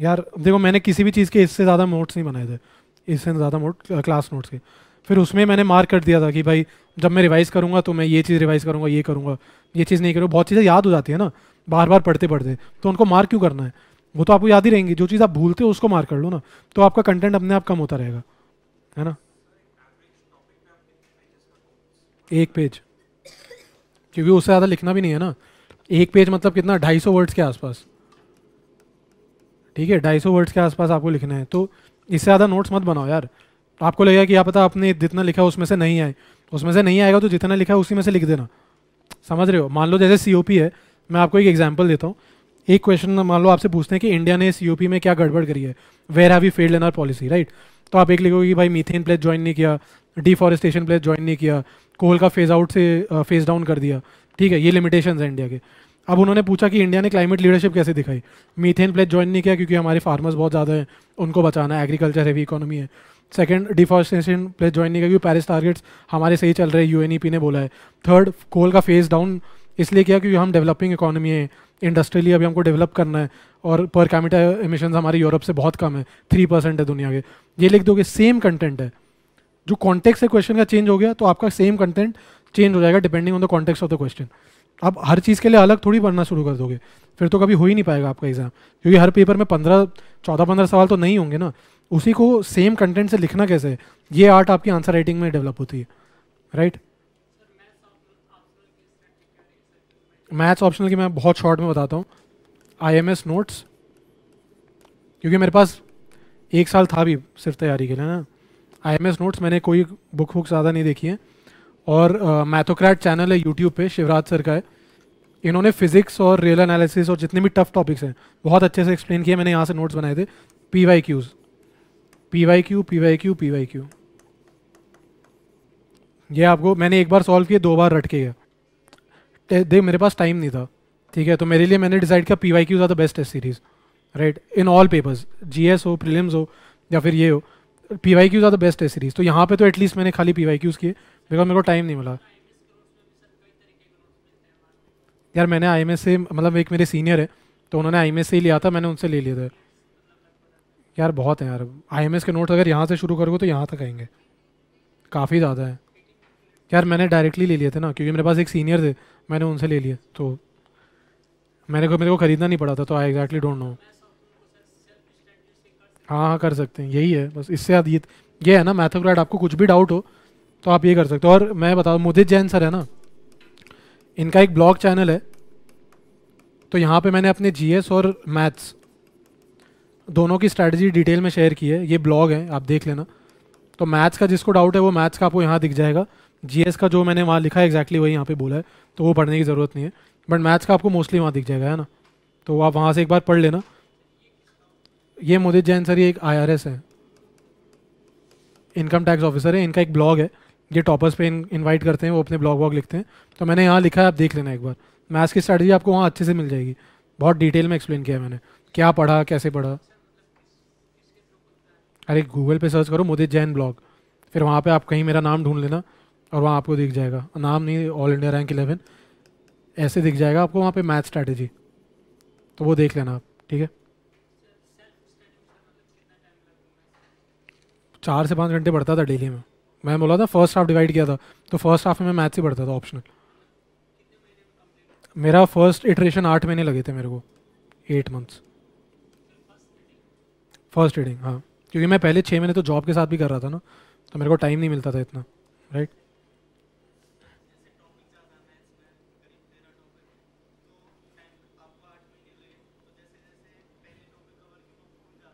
यार देखो मैंने किसी भी चीज़ के इससे ज़्यादा नोट्स नहीं बनाए थे इससे ज़्यादा नोट क्लास नोट्स के फिर उसमें मैंने मार्क कर दिया था कि भाई जब मैं रिवाइज़ करूँगा तो मैं ये चीज़ रिवाइज़ करूँगा ये करूँगा ये चीज़ नहीं करूँगा बहुत चीज़ें याद हो जाती है ना बार बार पढ़ते पढ़ते तो उनको मार्क क्यों करना है वो तो आपको याद ही रहेंगी जो चीज़ आप भूलते हो उसको मार्क कर लो ना तो आपका कंटेंट अपने आप कम होता रहेगा है ना एक पेज क्योंकि उससे ज़्यादा लिखना भी नहीं है ना एक पेज मतलब कितना ढाई सौ वर्ड्स के आसपास ठीक है ढाई सौ वर्ड्स के आसपास आपको लिखना है तो इससे ज़्यादा नोट्स मत बनाओ यार आपको लगेगा कि आप पता आपने जितना लिखा उसमें से नहीं आए उसमें से नहीं आएगा तो जितना लिखा उसी में से लिख देना समझ रहे हो मान लो जैसे सी है मैं आपको एक एग्जाम्पल देता हूँ एक क्वेश्चन मान लो आपसे पूछते हैं कि इंडिया ने सी में क्या गड़बड़ करी है where have you failed in our policy right तो आप एक लिखोगे कि भाई मीथेन प्लेस ज्वाइन नहीं किया डिफॉरेस्टेशन प्लेस ज्वाइन नहीं किया कोल का फेज आउट से फेज डाउन कर दिया ठीक है ये लिमिटेशन है इंडिया के अब उन्होंने पूछा कि इंडिया ने क्लाइमेट लीडरशिप कैसे दिखाई मीथेन प्लेस ज्वाइन नहीं किया क्योंकि हमारे फार्मर्स बहुत ज़्यादा हैं उनको बचाना है एग्रीकल्चर हैवी इकोनॉमी है सेकेंड डिफॉरेस्टेशन प्लेस ज्वाइन नहीं क्योंकि पैरिस टारगेट्स हमारे सही चल रहे हैं यू ने बोला है थर्ड कोल का फेस डाउन इसलिए किया क्योंकि हम डेवलपिंग इकोनॉमी है इंडस्ट्रियली अभी हमको डेवलप करना है और पर कैमिटा एमिशन हमारे यूरोप से बहुत कम है थ्री परसेंट है दुनिया के ये लिख दोगे सेम कंटेंट है जो कॉन्टेक्स है क्वेश्चन का चेंज हो गया तो आपका सेम कंटेंट चेंज हो जाएगा depending on the context of the question आप हर चीज़ के लिए अलग थोड़ी पढ़ना शुरू कर दोगे फिर तो कभी हो ही नहीं पाएगा आपका एग्ज़ाम क्योंकि हर पेपर में पंद्रह चौदह पंद्रह सवाल तो नहीं होंगे ना उसी को सेम कंटेंट से लिखना कैसे है ये आर्ट आपकी आंसर राइटिंग में डेवलप होती है राइट मैथ्स ऑप्शनल की मैं बहुत शॉर्ट में बताता हूँ आई एम एस नोट्स क्योंकि मेरे पास एक साल था भी सिर्फ तैयारी के लिए ना आई एम एस नोट्स मैंने कोई बुक वुक ज़्यादा नहीं देखी है और मैथोक्रैट uh, चैनल है यूट्यूब पे शिवराज सर का है इन्होंने फिजिक्स और रियल एनालिसिस और जितने भी टफ टॉपिक्स हैं बहुत अच्छे से एक्सप्लेन किया मैंने यहाँ से नोट्स बनाए थे P Y Qs P Y Q P Y Q P Y Q ये आपको मैंने एक बार सॉल्व किया दो बार रट के गया देख मेरे पास टाइम नहीं था ठीक है तो मेरे लिए मैंने डिसाइड किया पी वाई क्यू ज़्यादा best test series right in all papers G S हो प्रिलियम्स हो या फिर ये हो पी वाई क्यू ज्यादा बेस्ट टेस्ट सीरीज तो यहाँ पे तो एटलीस्ट मैंने खाली पी वाई क्यूज किए बिकॉज मेरे को टाइम नहीं मिला यार मैंने आई से मतलब एक मेरे सीनियर है तो उन्होंने आई से ही लिया था मैंने उनसे ले लिया था यार बहुत है यार आई के नोट्स अगर यहाँ से शुरू करोगे तो यहाँ तक आएंगे काफ़ी ज़्यादा है यार मैंने डायरेक्टली ले लिए थे ना क्योंकि मेरे पास एक सीनियर थे मैंने उनसे ले लिए तो मैंने को मेरे को ख़रीदना नहीं पड़ा था तो आई एग्जैक्टली डोंट नो हाँ हाँ कर सकते हैं यही है बस इससे आप ये ये है ना मैथोक्रैट आपको कुछ भी डाउट हो तो आप ये कर सकते हो और मैं दूँ मुदित जैन सर है ना इनका एक ब्लॉग चैनल है तो यहाँ पे मैंने अपने जीएस और मैथ्स दोनों की स्ट्रैटेजी डिटेल में शेयर की है ये ब्लॉग है आप देख लेना तो मैथ्स का जिसको डाउट है वो मैथ्स का आपको यहाँ दिख जाएगा जीएस का जो मैंने वहाँ लिखा है एक्जैक्टली वही यहाँ पे बोला है तो वो पढ़ने की ज़रूरत नहीं है बट मैथ्स का आपको मोस्टली वहाँ दिख जाएगा है ना तो आप वहाँ से एक बार पढ़ लेना ये मोदी जैन सर ये एक आई है इनकम टैक्स ऑफिसर है इनका एक ब्लॉग है ये टॉपर्स पे इनवाइट करते हैं वो अपने ब्लॉग वॉग लिखते हैं तो मैंने यहाँ लिखा है आप देख लेना एक बार मैथ्स की स्ट्रैटेजी आपको वहाँ अच्छे से मिल जाएगी बहुत डिटेल में एक्सप्लेन किया मैंने क्या पढ़ा कैसे पढ़ा अरे गूगल पे सर्च करो मोदी जैन ब्लॉग फिर वहाँ पे आप कहीं मेरा नाम ढूंढ लेना और वहाँ आपको दिख जाएगा नाम नहीं ऑल इंडिया रैंक इलेवन ऐसे दिख जाएगा आपको वहाँ पे मैथ स्ट्रैटेजी तो वो देख लेना आप ठीक है चार से पाँच घंटे पढ़ता था डेली में मैं बोला था फर्स्ट हाफ डिवाइड किया था तो फर्स्ट हाफ में मैं मैथ्स ही पढ़ता था ऑप्शनल मेरा फर्स्ट इटरेशन आठ महीने लगे थे मेरे को एट मंथ्स फर्स्ट रीडिंग हाँ क्योंकि मैं पहले छः महीने तो जॉब के साथ भी कर रहा था ना तो मेरे को टाइम नहीं मिलता था इतना राइट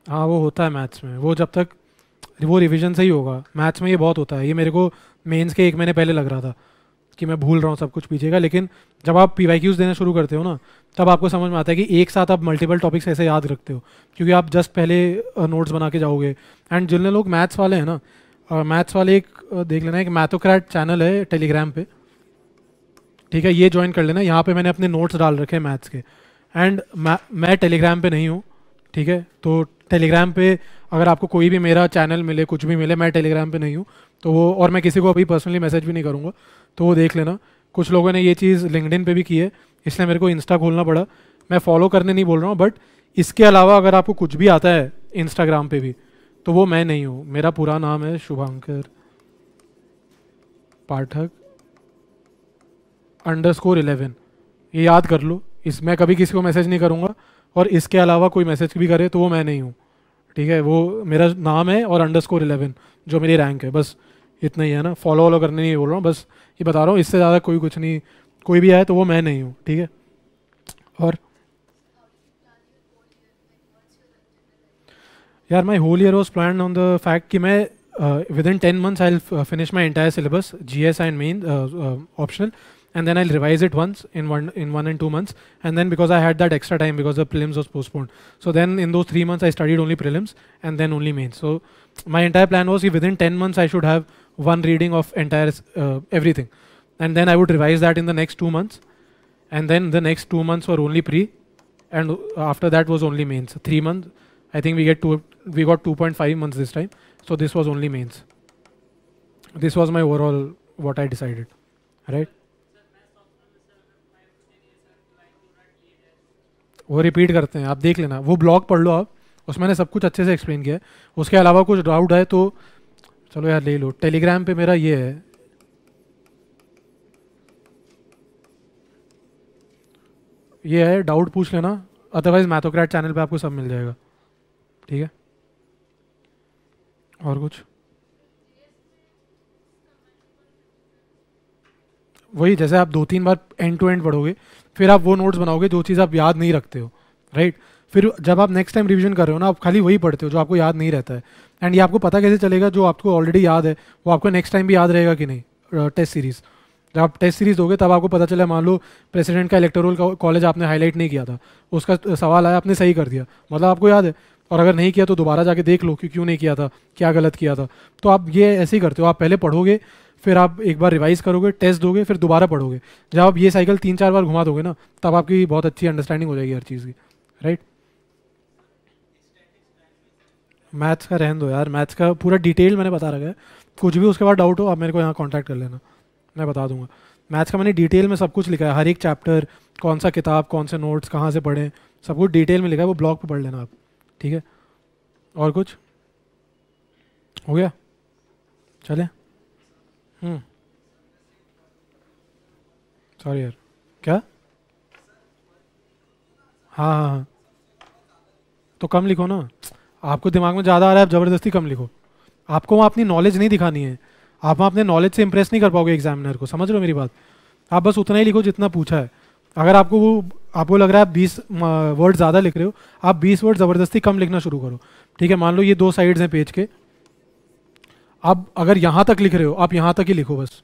हाँ वो होता है मैथ्स में वो जब तक वो रिवीजन से ही होगा मैथ्स में ये बहुत होता है ये मेरे को मेंस के एक महीने पहले लग रहा था कि मैं भूल रहा हूँ सब कुछ पीछे का लेकिन जब आप पी वाई क्यूज देना शुरू करते हो ना तब आपको समझ में आता है कि एक साथ आप मल्टीपल टॉपिक्स ऐसे याद रखते हो क्योंकि आप जस्ट पहले नोट्स बना के जाओगे एंड जितने लोग मैथ्स वाले हैं ना मैथ्स वाले एक देख लेना एक मैथोक्रैट चैनल है टेलीग्राम पे ठीक है ये ज्वाइन कर लेना यहाँ पे मैंने अपने नोट्स डाल रखे हैं मैथ्स के एंड मैं टेलीग्राम पे नहीं हूँ ठीक है तो टेलीग्राम पे अगर आपको कोई भी मेरा चैनल मिले कुछ भी मिले मैं टेलीग्राम पे नहीं हूँ तो वो और मैं किसी को अभी पर्सनली मैसेज भी नहीं करूँगा तो वो देख लेना कुछ लोगों ने ये चीज़ लिंकडिन पे भी की है इसलिए मेरे को इंस्टा खोलना पड़ा मैं फॉलो करने नहीं बोल रहा हूँ बट इसके अलावा अगर आपको कुछ भी आता है इंस्टाग्राम पे भी तो वो मैं नहीं हूँ मेरा पूरा नाम है Shubhankar Pathak underscore eleven ये याद कर लो इस मैं कभी किसी को मैसेज नहीं करूँगा और इसके अलावा कोई मैसेज भी करे तो वो मैं नहीं हूँ ठीक है वो मेरा नाम है और अंडर स्कोर इलेवन जो मेरी रैंक है बस इतना ही है ना फॉलो वॉलो करने नहीं बोल रहा हूँ बस ये बता रहा हूँ इससे ज़्यादा कोई कुछ नहीं कोई भी आए तो वो मैं नहीं हूँ ठीक है और यार my whole year was plan on the fact कि मैं within ten months I finish my entire syllabus G S and main optional and then I revise it once in one in one and two months and then because I had that extra time because the prelims was postpone so then in दो three months I studied only prelims and then only mains so my entire plan was कि within ten months I should have one reading of entire uh, everything and then I would revise that in the next two months and then the next two months were only pre and after that was only mains three months I think we get two we got 2.5 months this time so this was only mains this was my overall what I decided right वो रिपीट करते हैं आप देख लेना वो ब्लॉग पढ़ लो आप उसमें मैंने सब कुछ अच्छे से एक्सप्लेन किया है उसके अलावा कुछ डाउट है तो चलो यार ले लो टेलीग्राम पे मेरा ये है ये है डाउट पूछ लेना अदरवाइज मैथोक्रैट चैनल पे आपको सब मिल जाएगा ठीक है और कुछ वही जैसे आप दो तीन बार एंड टू एंड पढ़ोगे फिर आप वो नोट्स बनाओगे जो चीज़ आप याद नहीं रखते हो राइट फिर जब आप नेक्स्ट टाइम रिवीजन कर रहे हो ना आप खाली वही पढ़ते हो जो आपको याद नहीं रहता है एंड ये आपको पता कैसे चलेगा जो आपको ऑलरेडी याद है वो आपको नेक्स्ट टाइम भी याद रहेगा कि नहीं टेस्ट सीरीज़ जब आप टेस्ट सीरीज़ दोगे तब आपको पता चला मान लो प्रेसिडेंट का इलेक्टोरल कॉलेज आपने हाईलाइट नहीं किया था उसका सवाल आया आपने सही कर दिया मतलब आपको याद है और अगर नहीं किया तो दोबारा जाके देख लो कि क्यों नहीं किया था क्या गलत किया था तो आप ये ऐसे ही करते हो आप पहले पढ़ोगे फिर आप एक बार रिवाइज़ करोगे टेस्ट दोगे फिर दोबारा पढ़ोगे जब आप ये साइकिल तीन चार बार घुमा दोगे ना तब आपकी बहुत अच्छी अंडरस्टैंडिंग हो जाएगी हर चीज़ की राइट मैथ्स का रहन दो यार मैथ्स का पूरा डिटेल मैंने बता रखा है कुछ भी उसके बाद डाउट हो आप मेरे को यहाँ कॉन्टैक्ट कर लेना मैं बता दूंगा मैथ्स का मैंने डिटेल में सब कुछ लिखा है हर एक चैप्टर कौन सा किताब कौन से नोट्स कहाँ से पढ़ें सब कुछ डिटेल में लिखा है वो ब्लॉग पर पढ़ लेना आप ठीक है और कुछ हो गया चले सॉरी हम्म। यार क्या हाँ हाँ हाँ तो कम लिखो ना आपको दिमाग में ज़्यादा आ रहा है आप ज़बरदस्ती कम लिखो आपको वहाँ अपनी नॉलेज नहीं दिखानी है आप वहाँ अपने नॉलेज से इंप्रेस नहीं कर पाओगे एग्जामिनर को समझ रहे हो मेरी बात आप बस उतना ही लिखो जितना पूछा है अगर आपको वो आपको लग रहा है आप बीस वर्ड ज़्यादा लिख रहे हो आप बीस वर्ड ज़बरदस्ती कम लिखना शुरू करो ठीक है मान लो ये दो साइड्स हैं पेज के आप अगर यहाँ तक लिख रहे हो आप यहाँ तक ही लिखो बस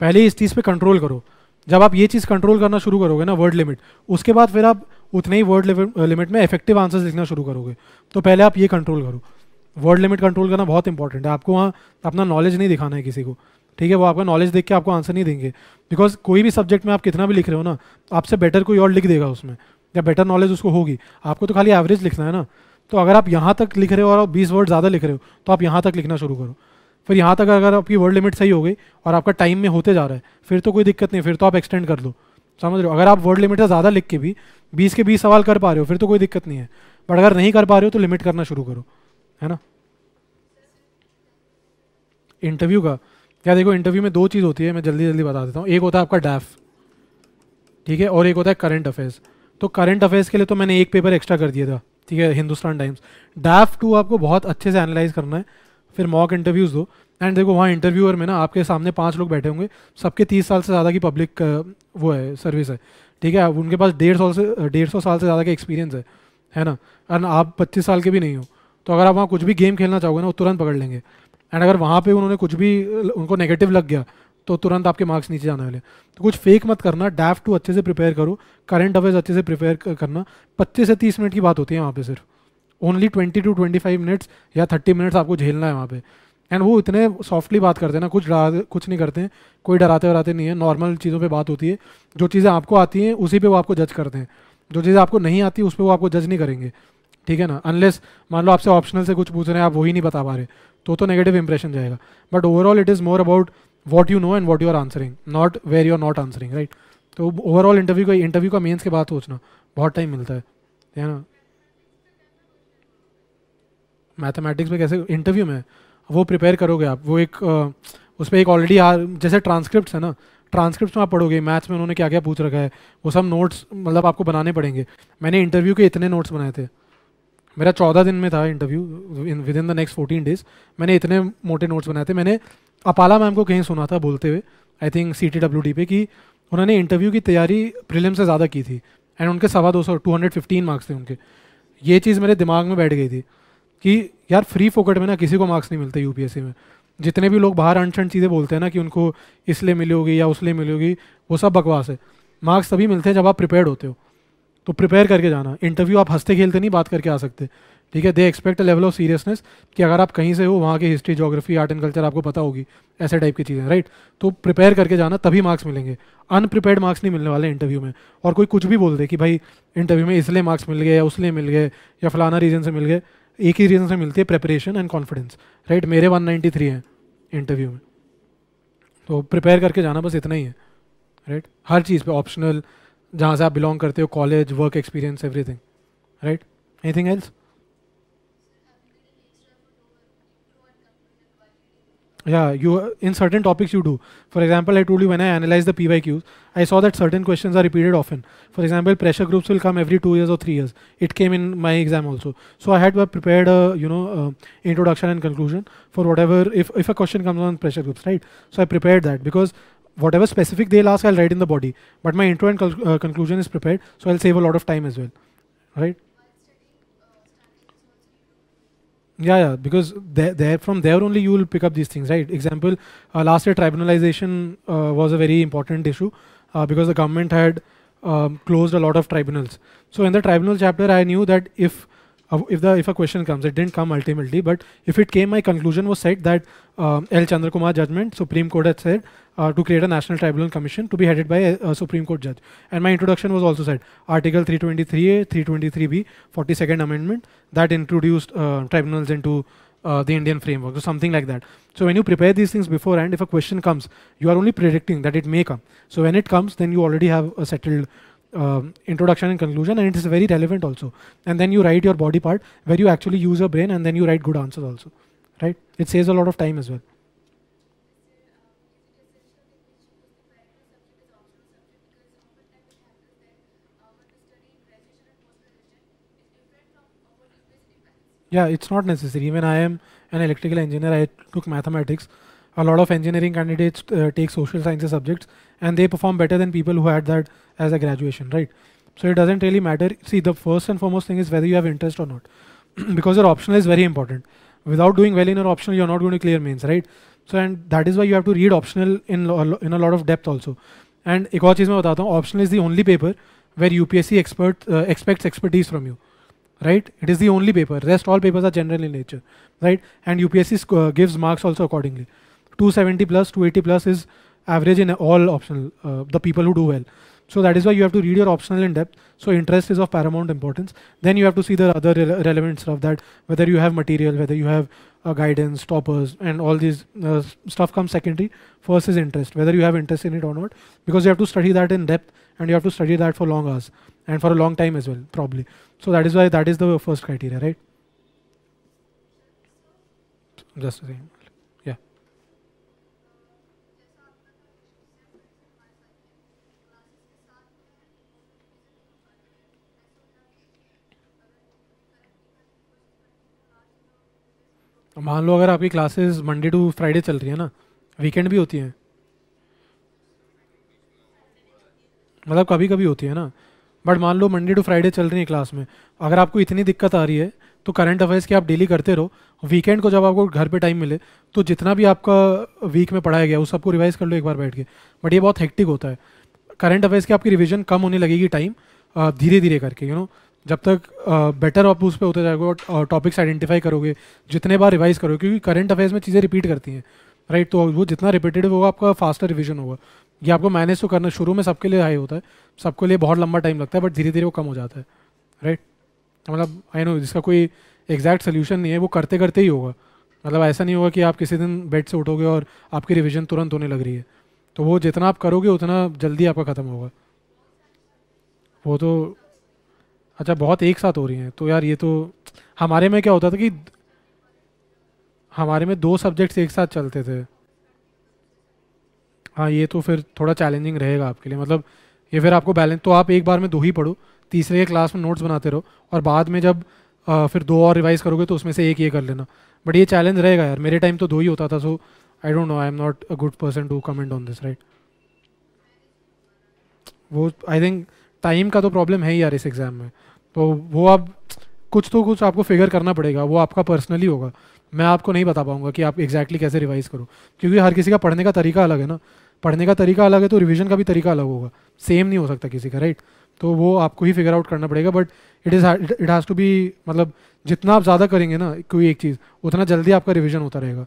पहले इस चीज़ पर कंट्रोल करो जब आप ये चीज़ कंट्रोल करना शुरू करोगे ना वर्ड लिमिट उसके बाद फिर आप उतने ही वर्ड लिमिट में इफेक्टिव आंसर्स लिखना शुरू करोगे तो पहले आप ये कंट्रोल करो वर्ड लिमिट कंट्रोल करना बहुत इंपॉर्टेंट है आपको वहाँ अपना नॉलेज नहीं दिखाना है किसी को ठीक है वो आपका नॉलेज देख के आपको आंसर नहीं देंगे बिकॉज कोई भी सब्जेक्ट में आप कितना भी लिख रहे हो ना आपसे बेटर कोई और लिख देगा उसमें या बेटर नॉलेज उसको होगी आपको तो खाली एवरेज लिखना है ना तो अगर आप यहाँ तक लिख रहे हो और आप बीस वर्ड ज़्यादा लिख रहे हो तो आप यहाँ तक लिखना शुरू करो फिर यहाँ तक अगर आपकी वर्ड लिमिट सही हो गई और आपका टाइम में होते जा रहा है फिर तो कोई दिक्कत नहीं फिर तो आप एक्सटेंड कर दो समझ रहे हो अगर आप वर्ड से ज़्यादा लिख के भी बीस के बीस सवाल कर पा रहे हो फिर तो कोई दिक्कत नहीं है बट अगर नहीं कर पा रहे हो तो लिमिट करना शुरू करो है ना इंटरव्यू का क्या देखो इंटरव्यू में दो चीज़ होती है मैं जल्दी जल्दी बता देता हूँ एक होता है आपका डैफ ठीक है और एक होता है करंट अफेयर्स तो करंट अफेयर्स के लिए तो मैंने एक पेपर एक्स्ट्रा कर दिया था ठीक है हिंदुस्तान टाइम्स डैफ टू आपको बहुत अच्छे से एनालाइज करना है फिर मॉक इंटरव्यूज़ दो एंड देखो वहाँ इंटरव्यूअर में ना आपके सामने पाँच लोग बैठे होंगे सबके तीस साल से ज़्यादा की पब्लिक वो है सर्विस है ठीक है उनके पास डेढ़ सौ से डेढ़ सौ साल से ज़्यादा का एक्सपीरियंस है है ना एंड आप पच्चीस साल के भी नहीं हो तो अगर आप वहाँ कुछ भी गेम खेलना चाहोगे ना वो तुरंत पकड़ लेंगे एंड अगर वहाँ पर उन्होंने कुछ भी उनको नेगेटिव लग गया तो तुरंत आपके मार्क्स नीचे जाने वाले तो कुछ फेक मत करना डैफ टू अच्छे से प्रिपेयर करो करंट अफेयर्स अच्छे से प्रिपेयर करना पच्चीस से तीस मिनट की बात होती है वहाँ पर सिर्फ only twenty two twenty five minutes या थर्टी मिनट्स आपको झेलना है वहाँ पर एंड वो इतने सॉफ्टली बात करते हैं ना कुछ डरा कुछ नहीं करते हैं कोई डराते वराते नहीं है नॉर्मल चीज़ों पे बात होती है जो चीज़ें आपको आती हैं उसी पे वो आपको जज करते हैं जो चीज़ें आपको नहीं आती उस पर वो आपको जज नहीं करेंगे ठीक है ना अनलेस मान लो आपसे ऑप्शनल से कुछ पूछ रहे हैं आप वही नहीं बता पा रहे तो तो नेगेटिव इंप्रेशन जाएगा but overall it is more about what you know and what you are answering not where you are not answering right तो ओवरऑल इंटरव्यू का इंटरव्यू का मेन्स के बाद सोचना बहुत टाइम मिलता है है ना मैथमेटिक्स में कैसे इंटरव्यू में वो प्रिपेयर करोगे आप वो एक उस पर एक ऑलरेडी जैसे ट्रांसक्रिप्ट है ना ट्रांसक्रिप्ट में आप पढ़ोगे मैथ्स में उन्होंने क्या क्या पूछ रखा है वो सब नोट्स मतलब आपको बनाने पड़ेंगे मैंने इंटरव्यू के इतने नोट्स बनाए थे मेरा चौदह दिन में था interview within the next fourteen days मैंने इतने मोटे नोट्स बनाए थे मैंने अपाला मैम को कहीं सुना था बोलते हुए I think C T W D पे कि उन्होंने इंटरव्यू की तैयारी प्रिलिम से ज़्यादा की थी एंड उनके सवा दो सौ टू हंड्रेड फिफ्टीन मार्क्स थे उनके ये चीज़ मेरे दिमाग में बैठ गई थी कि यार फ्री फोकट में ना किसी को मार्क्स नहीं मिलते यूपीएससी में जितने भी लोग बाहर अनशन चीज़ें बोलते हैं ना कि उनको इसलिए मिली होगी या उसलिए मिली होगी वो सब बकवास है मार्क्स तभी मिलते हैं जब आप प्रिपेयर्ड होते हो तो प्रिपेयर करके जाना इंटरव्यू आप हंसते खेलते नहीं बात करके आ सकते ठीक है they expect a level of seriousness कि अगर आप कहीं से हो वहाँ की history geography art and culture आपको पता होगी ऐसे टाइप की चीज़ें राइट तो प्रिपेयर करके जाना तभी मार्क्स मिलेंगे अनप्रिपेयर्ड मार्क्स नहीं मिलने वाले इंटरव्यू में और कोई कुछ भी बोल दे कि भाई इंटरव्यू में इसलिए मार्क्स मिल गए या उसलिए मिल गए या फलाना रीजन से मिल गए एक ही रीज़न से मिलती है प्रेपरेशन एंड कॉन्फिडेंस राइट मेरे 193 हैं इंटरव्यू में तो प्रिपेयर करके जाना बस इतना ही है राइट right? हर चीज़ पे ऑप्शनल जहाँ से आप बिलोंग करते हो college work experience everything right anything else yeah you in certain topics you do for example i told you when i analyzed the pyqs i saw that certain questions are repeated often for example pressure groups will come every 2 years or 3 years it came in my exam also so i had prepared a uh, you know uh, introduction and conclusion for whatever if if a question comes on pressure groups right so i prepared that because whatever specific they'll ask i'll write in the body but my intro and uh, conclusion is prepared so i'll save a lot of time as well right yeah, yeah, because there, there from there only you will pick up these things, right? Example, uh, last year tribunalization uh, was a very important issue uh, because the government had um, closed a lot of tribunals. So in the tribunal chapter, I knew that if uh, if the if a question comes, it didn't come ultimately, but if it came, my conclusion was said that um, L. Chandrakumar judgment, Supreme Court had said uh, to create a National Tribunal Commission to be headed by a, a, Supreme Court judge. And my introduction was also said Article 323A, 323B, 42nd Amendment that introduced uh, tribunals into uh, the Indian framework, so something like that. So when you prepare these things beforehand, if a question comes, you are only predicting that it may come. So when it comes, then you already have a settled. Um, introduction and conclusion and it is very relevant also and then you write your body part where you actually use your brain and then you write good answers also right it saves a lot of time as well yeah it's not necessary even i am an electrical engineer i took mathematics a lot of engineering candidates uh, take social sciences subjects and they perform better than people who had that as a graduation right so it doesn't really matter see the first and foremost thing is whether you have interest or not (clears throat) because your optional is very important without doing well in your optional you're not going to clear mains right so and that is why you have to read optional in in a lot of depth also and एक और चीज़ मैं बताता हूँ optional is the only paper where U P S right it is the only paper rest all papers are general in nature right and upsc uh, gives marks also accordingly 270 plus 280 plus is average in all optional uh, the people who do well so that is why you have to read your optional in depth so interest is of paramount importance then you have to see the other re relevant stuff that whether you have material whether you have uh, guidance toppers and all these uh, stuff comes secondary first is interest whether you have interest in it or not because you have to study that in depth and you have to study that for long hours and for a long time as well, probably. So that is why that is the first criteria, right? Just the same. Yeah. मान लो अगर आपकी क्लासेस मंडे टू फ्राइडे चल रही है ना वीकेंड भी होती हैं मतलब कभी कभी होती है ना बट मान लो मंडे टू फ्राइडे चल रही है क्लास में अगर आपको इतनी दिक्कत आ रही है तो करंट अफेयर्स की आप डेली करते रहो वीकेंड को जब आपको घर पे टाइम मिले तो जितना भी आपका वीक में पढ़ाया गया उस सबको रिवाइज़ कर लो एक बार बैठ के बट ये बहुत हेक्टिक होता है करंट अफेयर्स की आपकी रिविजन कम होने लगेगी टाइम धीरे धीरे करके यू नो जब तक बेटर आप उस पर होते जाएगा टॉपिक्स आइडेंटिफाई करोगे जितने बार रिवाइज़ करोगे क्योंकि करंट अफेयर्स में चीज़ें रिपीट करती हैं राइट right? तो वो जितना रिपीटेड होगा आपका फास्टर रिविजन होगा ये आपको मैनेज तो करना शुरू में सबके लिए हाई होता है सबके लिए बहुत लंबा टाइम लगता है बट धीरे धीरे वो कम हो जाता है राइट मतलब आई नो जिसका कोई एग्जैक्ट सोल्यूशन नहीं है वो करते करते ही होगा मतलब ऐसा नहीं होगा कि आप किसी दिन बेड से उठोगे और आपकी रिविजन तुरंत होने लग रही है तो वो जितना आप करोगे उतना जल्दी आपका ख़त्म होगा वो तो अच्छा बहुत एक साथ हो रही हैं तो यार ये तो हमारे में क्या होता था कि हमारे में दो सब्जेक्ट्स एक साथ चलते थे हाँ ये तो फिर थोड़ा चैलेंजिंग रहेगा आपके लिए मतलब ये फिर आपको बैलेंस तो आप एक बार में दो ही पढ़ो तीसरे के क्लास में नोट्स बनाते रहो और बाद में जब आ, फिर दो और रिवाइज करोगे तो उसमें से एक ये कर लेना बट ये चैलेंज रहेगा यार मेरे टाइम तो दो ही होता था so I don't know I am not a good person to comment on this right वो आई थिंक टाइम का तो प्रॉब्लम है ही यार इस एग्ज़ाम में तो वो आप कुछ तो कुछ आपको फिगर करना पड़ेगा वो आपका पर्सनली होगा मैं आपको नहीं बता पाऊंगा कि आप एग्जैक्टली exactly कैसे रिवाइज़ करो क्योंकि हर किसी का पढ़ने का तरीका अलग है ना पढ़ने का तरीका अलग है तो रिविजन का भी तरीका अलग होगा सेम नहीं हो सकता किसी का राइट तो वो आपको ही फिगर आउट करना पड़ेगा but it is it has to be मतलब जितना आप ज़्यादा करेंगे ना कोई एक चीज़ उतना जल्दी आपका रिविजन होता रहेगा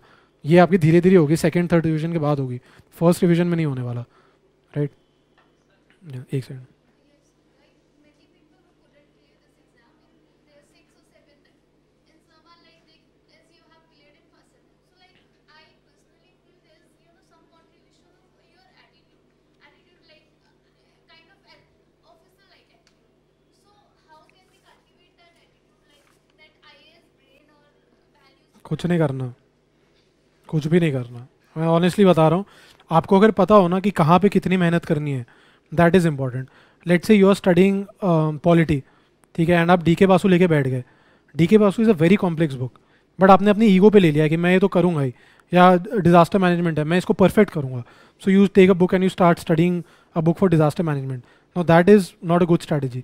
ये आपकी धीरे धीरे होगी सेकेंड थर्ड रिविजन के बाद होगी फर्स्ट रिविजन में नहीं होने वाला राइट एक सेकेंड कुछ नहीं करना कुछ भी नहीं करना मैं ऑनेस्टली बता रहा हूँ आपको अगर पता हो ना कि कहाँ पे कितनी मेहनत करनी है that is important let's say you are studying polity ठीक है एंड आप डी के बासु लेके बैठ गए D K Basu is a very complex book but आपने अपनी ईगो पे ले लिया कि मैं ये तो करूँगा ही या डिजास्टर मैनेजमेंट है मैं इसको परफेक्ट करूँगा so you take a book and you start studying a book for disaster management no that is not a good strategy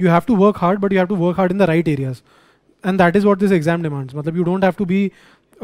you have to work hard but you have to work hard in the right areas and that is what this exam demands matlab you don't have to be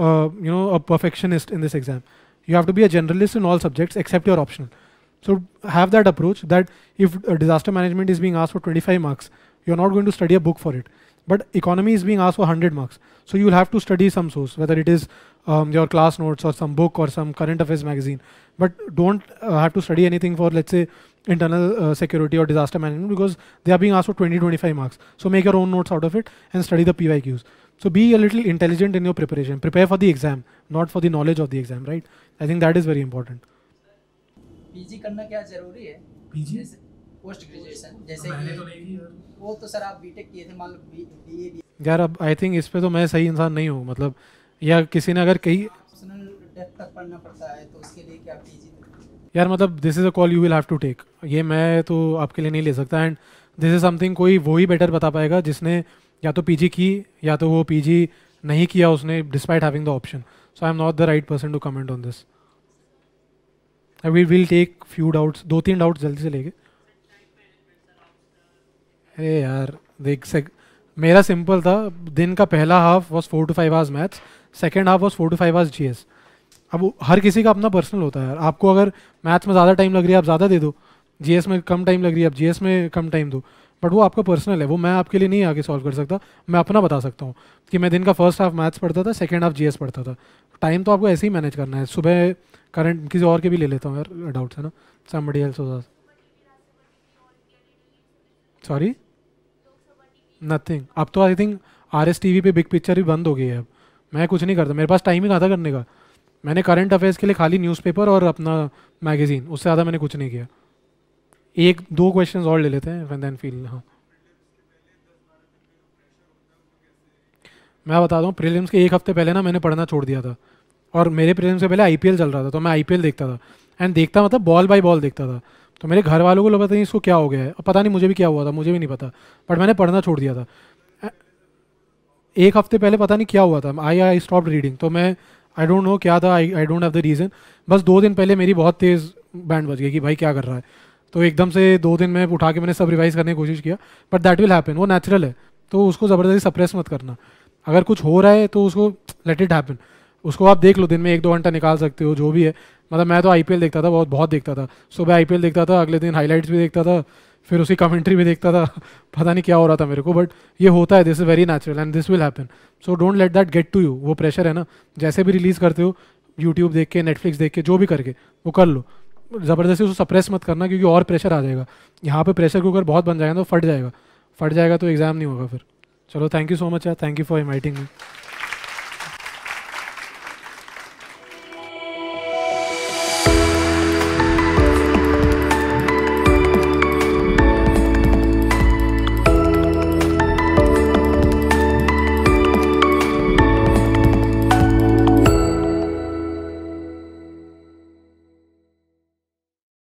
uh, you know a perfectionist in this exam you have to be a generalist in all subjects except your optional so have that approach that if uh, disaster management is being asked for 25 marks you're not going to study a book for it but economy is being asked for 100 marks so you'll have to study some source whether it is um, your class notes or some book or some current affairs magazine but don't uh, have to study anything for let's say internal uh, security or disaster management because they are being asked for 20 25 marks so make your own notes out of it and study the pyqs so be a little intelligent in your preparation prepare for the exam not for the knowledge of the exam right i think that is very important pg karna क्या जरूरी है पीजी पोस्ट ग्रेजुएशन जैसे मैंने तो नहीं किया वो तो सर आप बीटेक किए थे मान लो बीए यार अब आई थिंक इस पे तो मैं सही इंसान नहीं हूँ मतलब या किसी ने अगर कही पर्सनल डेप्थ तक पढ़ना पड़ता है तो उसके लिए क्या पीजी यार मतलब this is a call you will have to take ये मैं तो आपके लिए नहीं ले सकता एंड दिस इज़ समथिंग कोई वो ही बेटर बता पाएगा जिसने या तो पीजी की या तो वो पीजी नहीं किया उसने despite having the option so I am not the right person to comment on this we will take few doubts दो तीन डाउट्स जल्दी से लेके अरे यार देख से मेरा सिंपल था दिन का पहला half was four to five hours maths second half was four to five hours G S अब हर किसी का अपना पर्सनल होता है आपको अगर मैथ्स में ज़्यादा टाइम लग रही है आप ज़्यादा दे दो जीएस में कम टाइम लग रही है आप जीएस में कम टाइम दो बट वो आपका पर्सनल है वो मैं आपके लिए नहीं आगे सॉल्व कर सकता मैं अपना बता सकता हूँ कि मैं दिन का फर्स्ट हाफ मैथ्स पढ़ता था सेकेंड हाफ जीएस पढ़ता था टाइम तो आपको ऐसे ही मैनेज करना है सुबह करंट किसी और के भी ले लेता हूँ यार डाउट्स है ना सम हेल्स हो सॉरी नथिंग अब तो I think R S T V पर बिग पिक्चर भी बंद हो गई है अब मैं कुछ नहीं करता मेरे पास टाइम ही कहा था करने का मैंने करंट अफेयर्स के लिए खाली न्यूज़पेपर और अपना मैगजीन उससे ज़्यादा मैंने कुछ नहीं किया एक दो क्वेश्चंस और ले लेते हैं देन फील हाँ मैं बता दूँ प्रीलिम्स के एक हफ्ते पहले ना मैंने पढ़ना छोड़ दिया था और मेरे प्रीलिम्स से पहले आईपीएल चल रहा था तो मैं आईपीएल देखता था एंड देखता मतलब बॉल बाय बॉल देखता था तो मेरे घर वालों को पता नहीं इसको क्या हो गया है पता नहीं मुझे भी क्या हुआ था मुझे भी नहीं पता बट मैंने पढ़ना छोड़ दिया था एक हफ्ते पहले पता नहीं क्या हुआ था आई आई स्टॉप रीडिंग तो मैं आई डोंट नो क्या था I I don't have the reason बस दो दिन पहले मेरी बहुत तेज़ बैंड बज गई कि भाई क्या कर रहा है तो एकदम से दो दिन में उठा के मैंने सब रिवाइज करने की कोशिश किया बट दैट विल हैपन वो नेचुरल है तो उसको ज़बरदस्ती सप्रेस मत करना अगर कुछ हो रहा है तो उसको लेट इट हैपन उसको आप देख लो दिन में एक दो घंटा निकाल सकते हो जो भी है मतलब मैं तो आई देखता था बहुत बहुत देखता था सुबह आई देखता था अगले दिन हाईलाइट्स भी देखता था फिर उसी कमेंट्री में देखता था (laughs) पता नहीं क्या हो रहा था मेरे को बट ये होता है this is very natural and this will happen so don't let that get to you वो प्रेशर है ना जैसे भी रिलीज़ करते हो यूट्यूब देख के नेटफ्लिक्स देख के जो भी करके वो कर लो ज़बरदस्ती उसको सप्रेस मत करना क्योंकि और प्रेशर आ जाएगा यहाँ पे प्रेशर कुकर बहुत बन जाएगा तो फट जाएगा फट जाएगा तो एग्ज़ाम नहीं होगा फिर चलो थैंक यू सो मच यार thank you for inviting me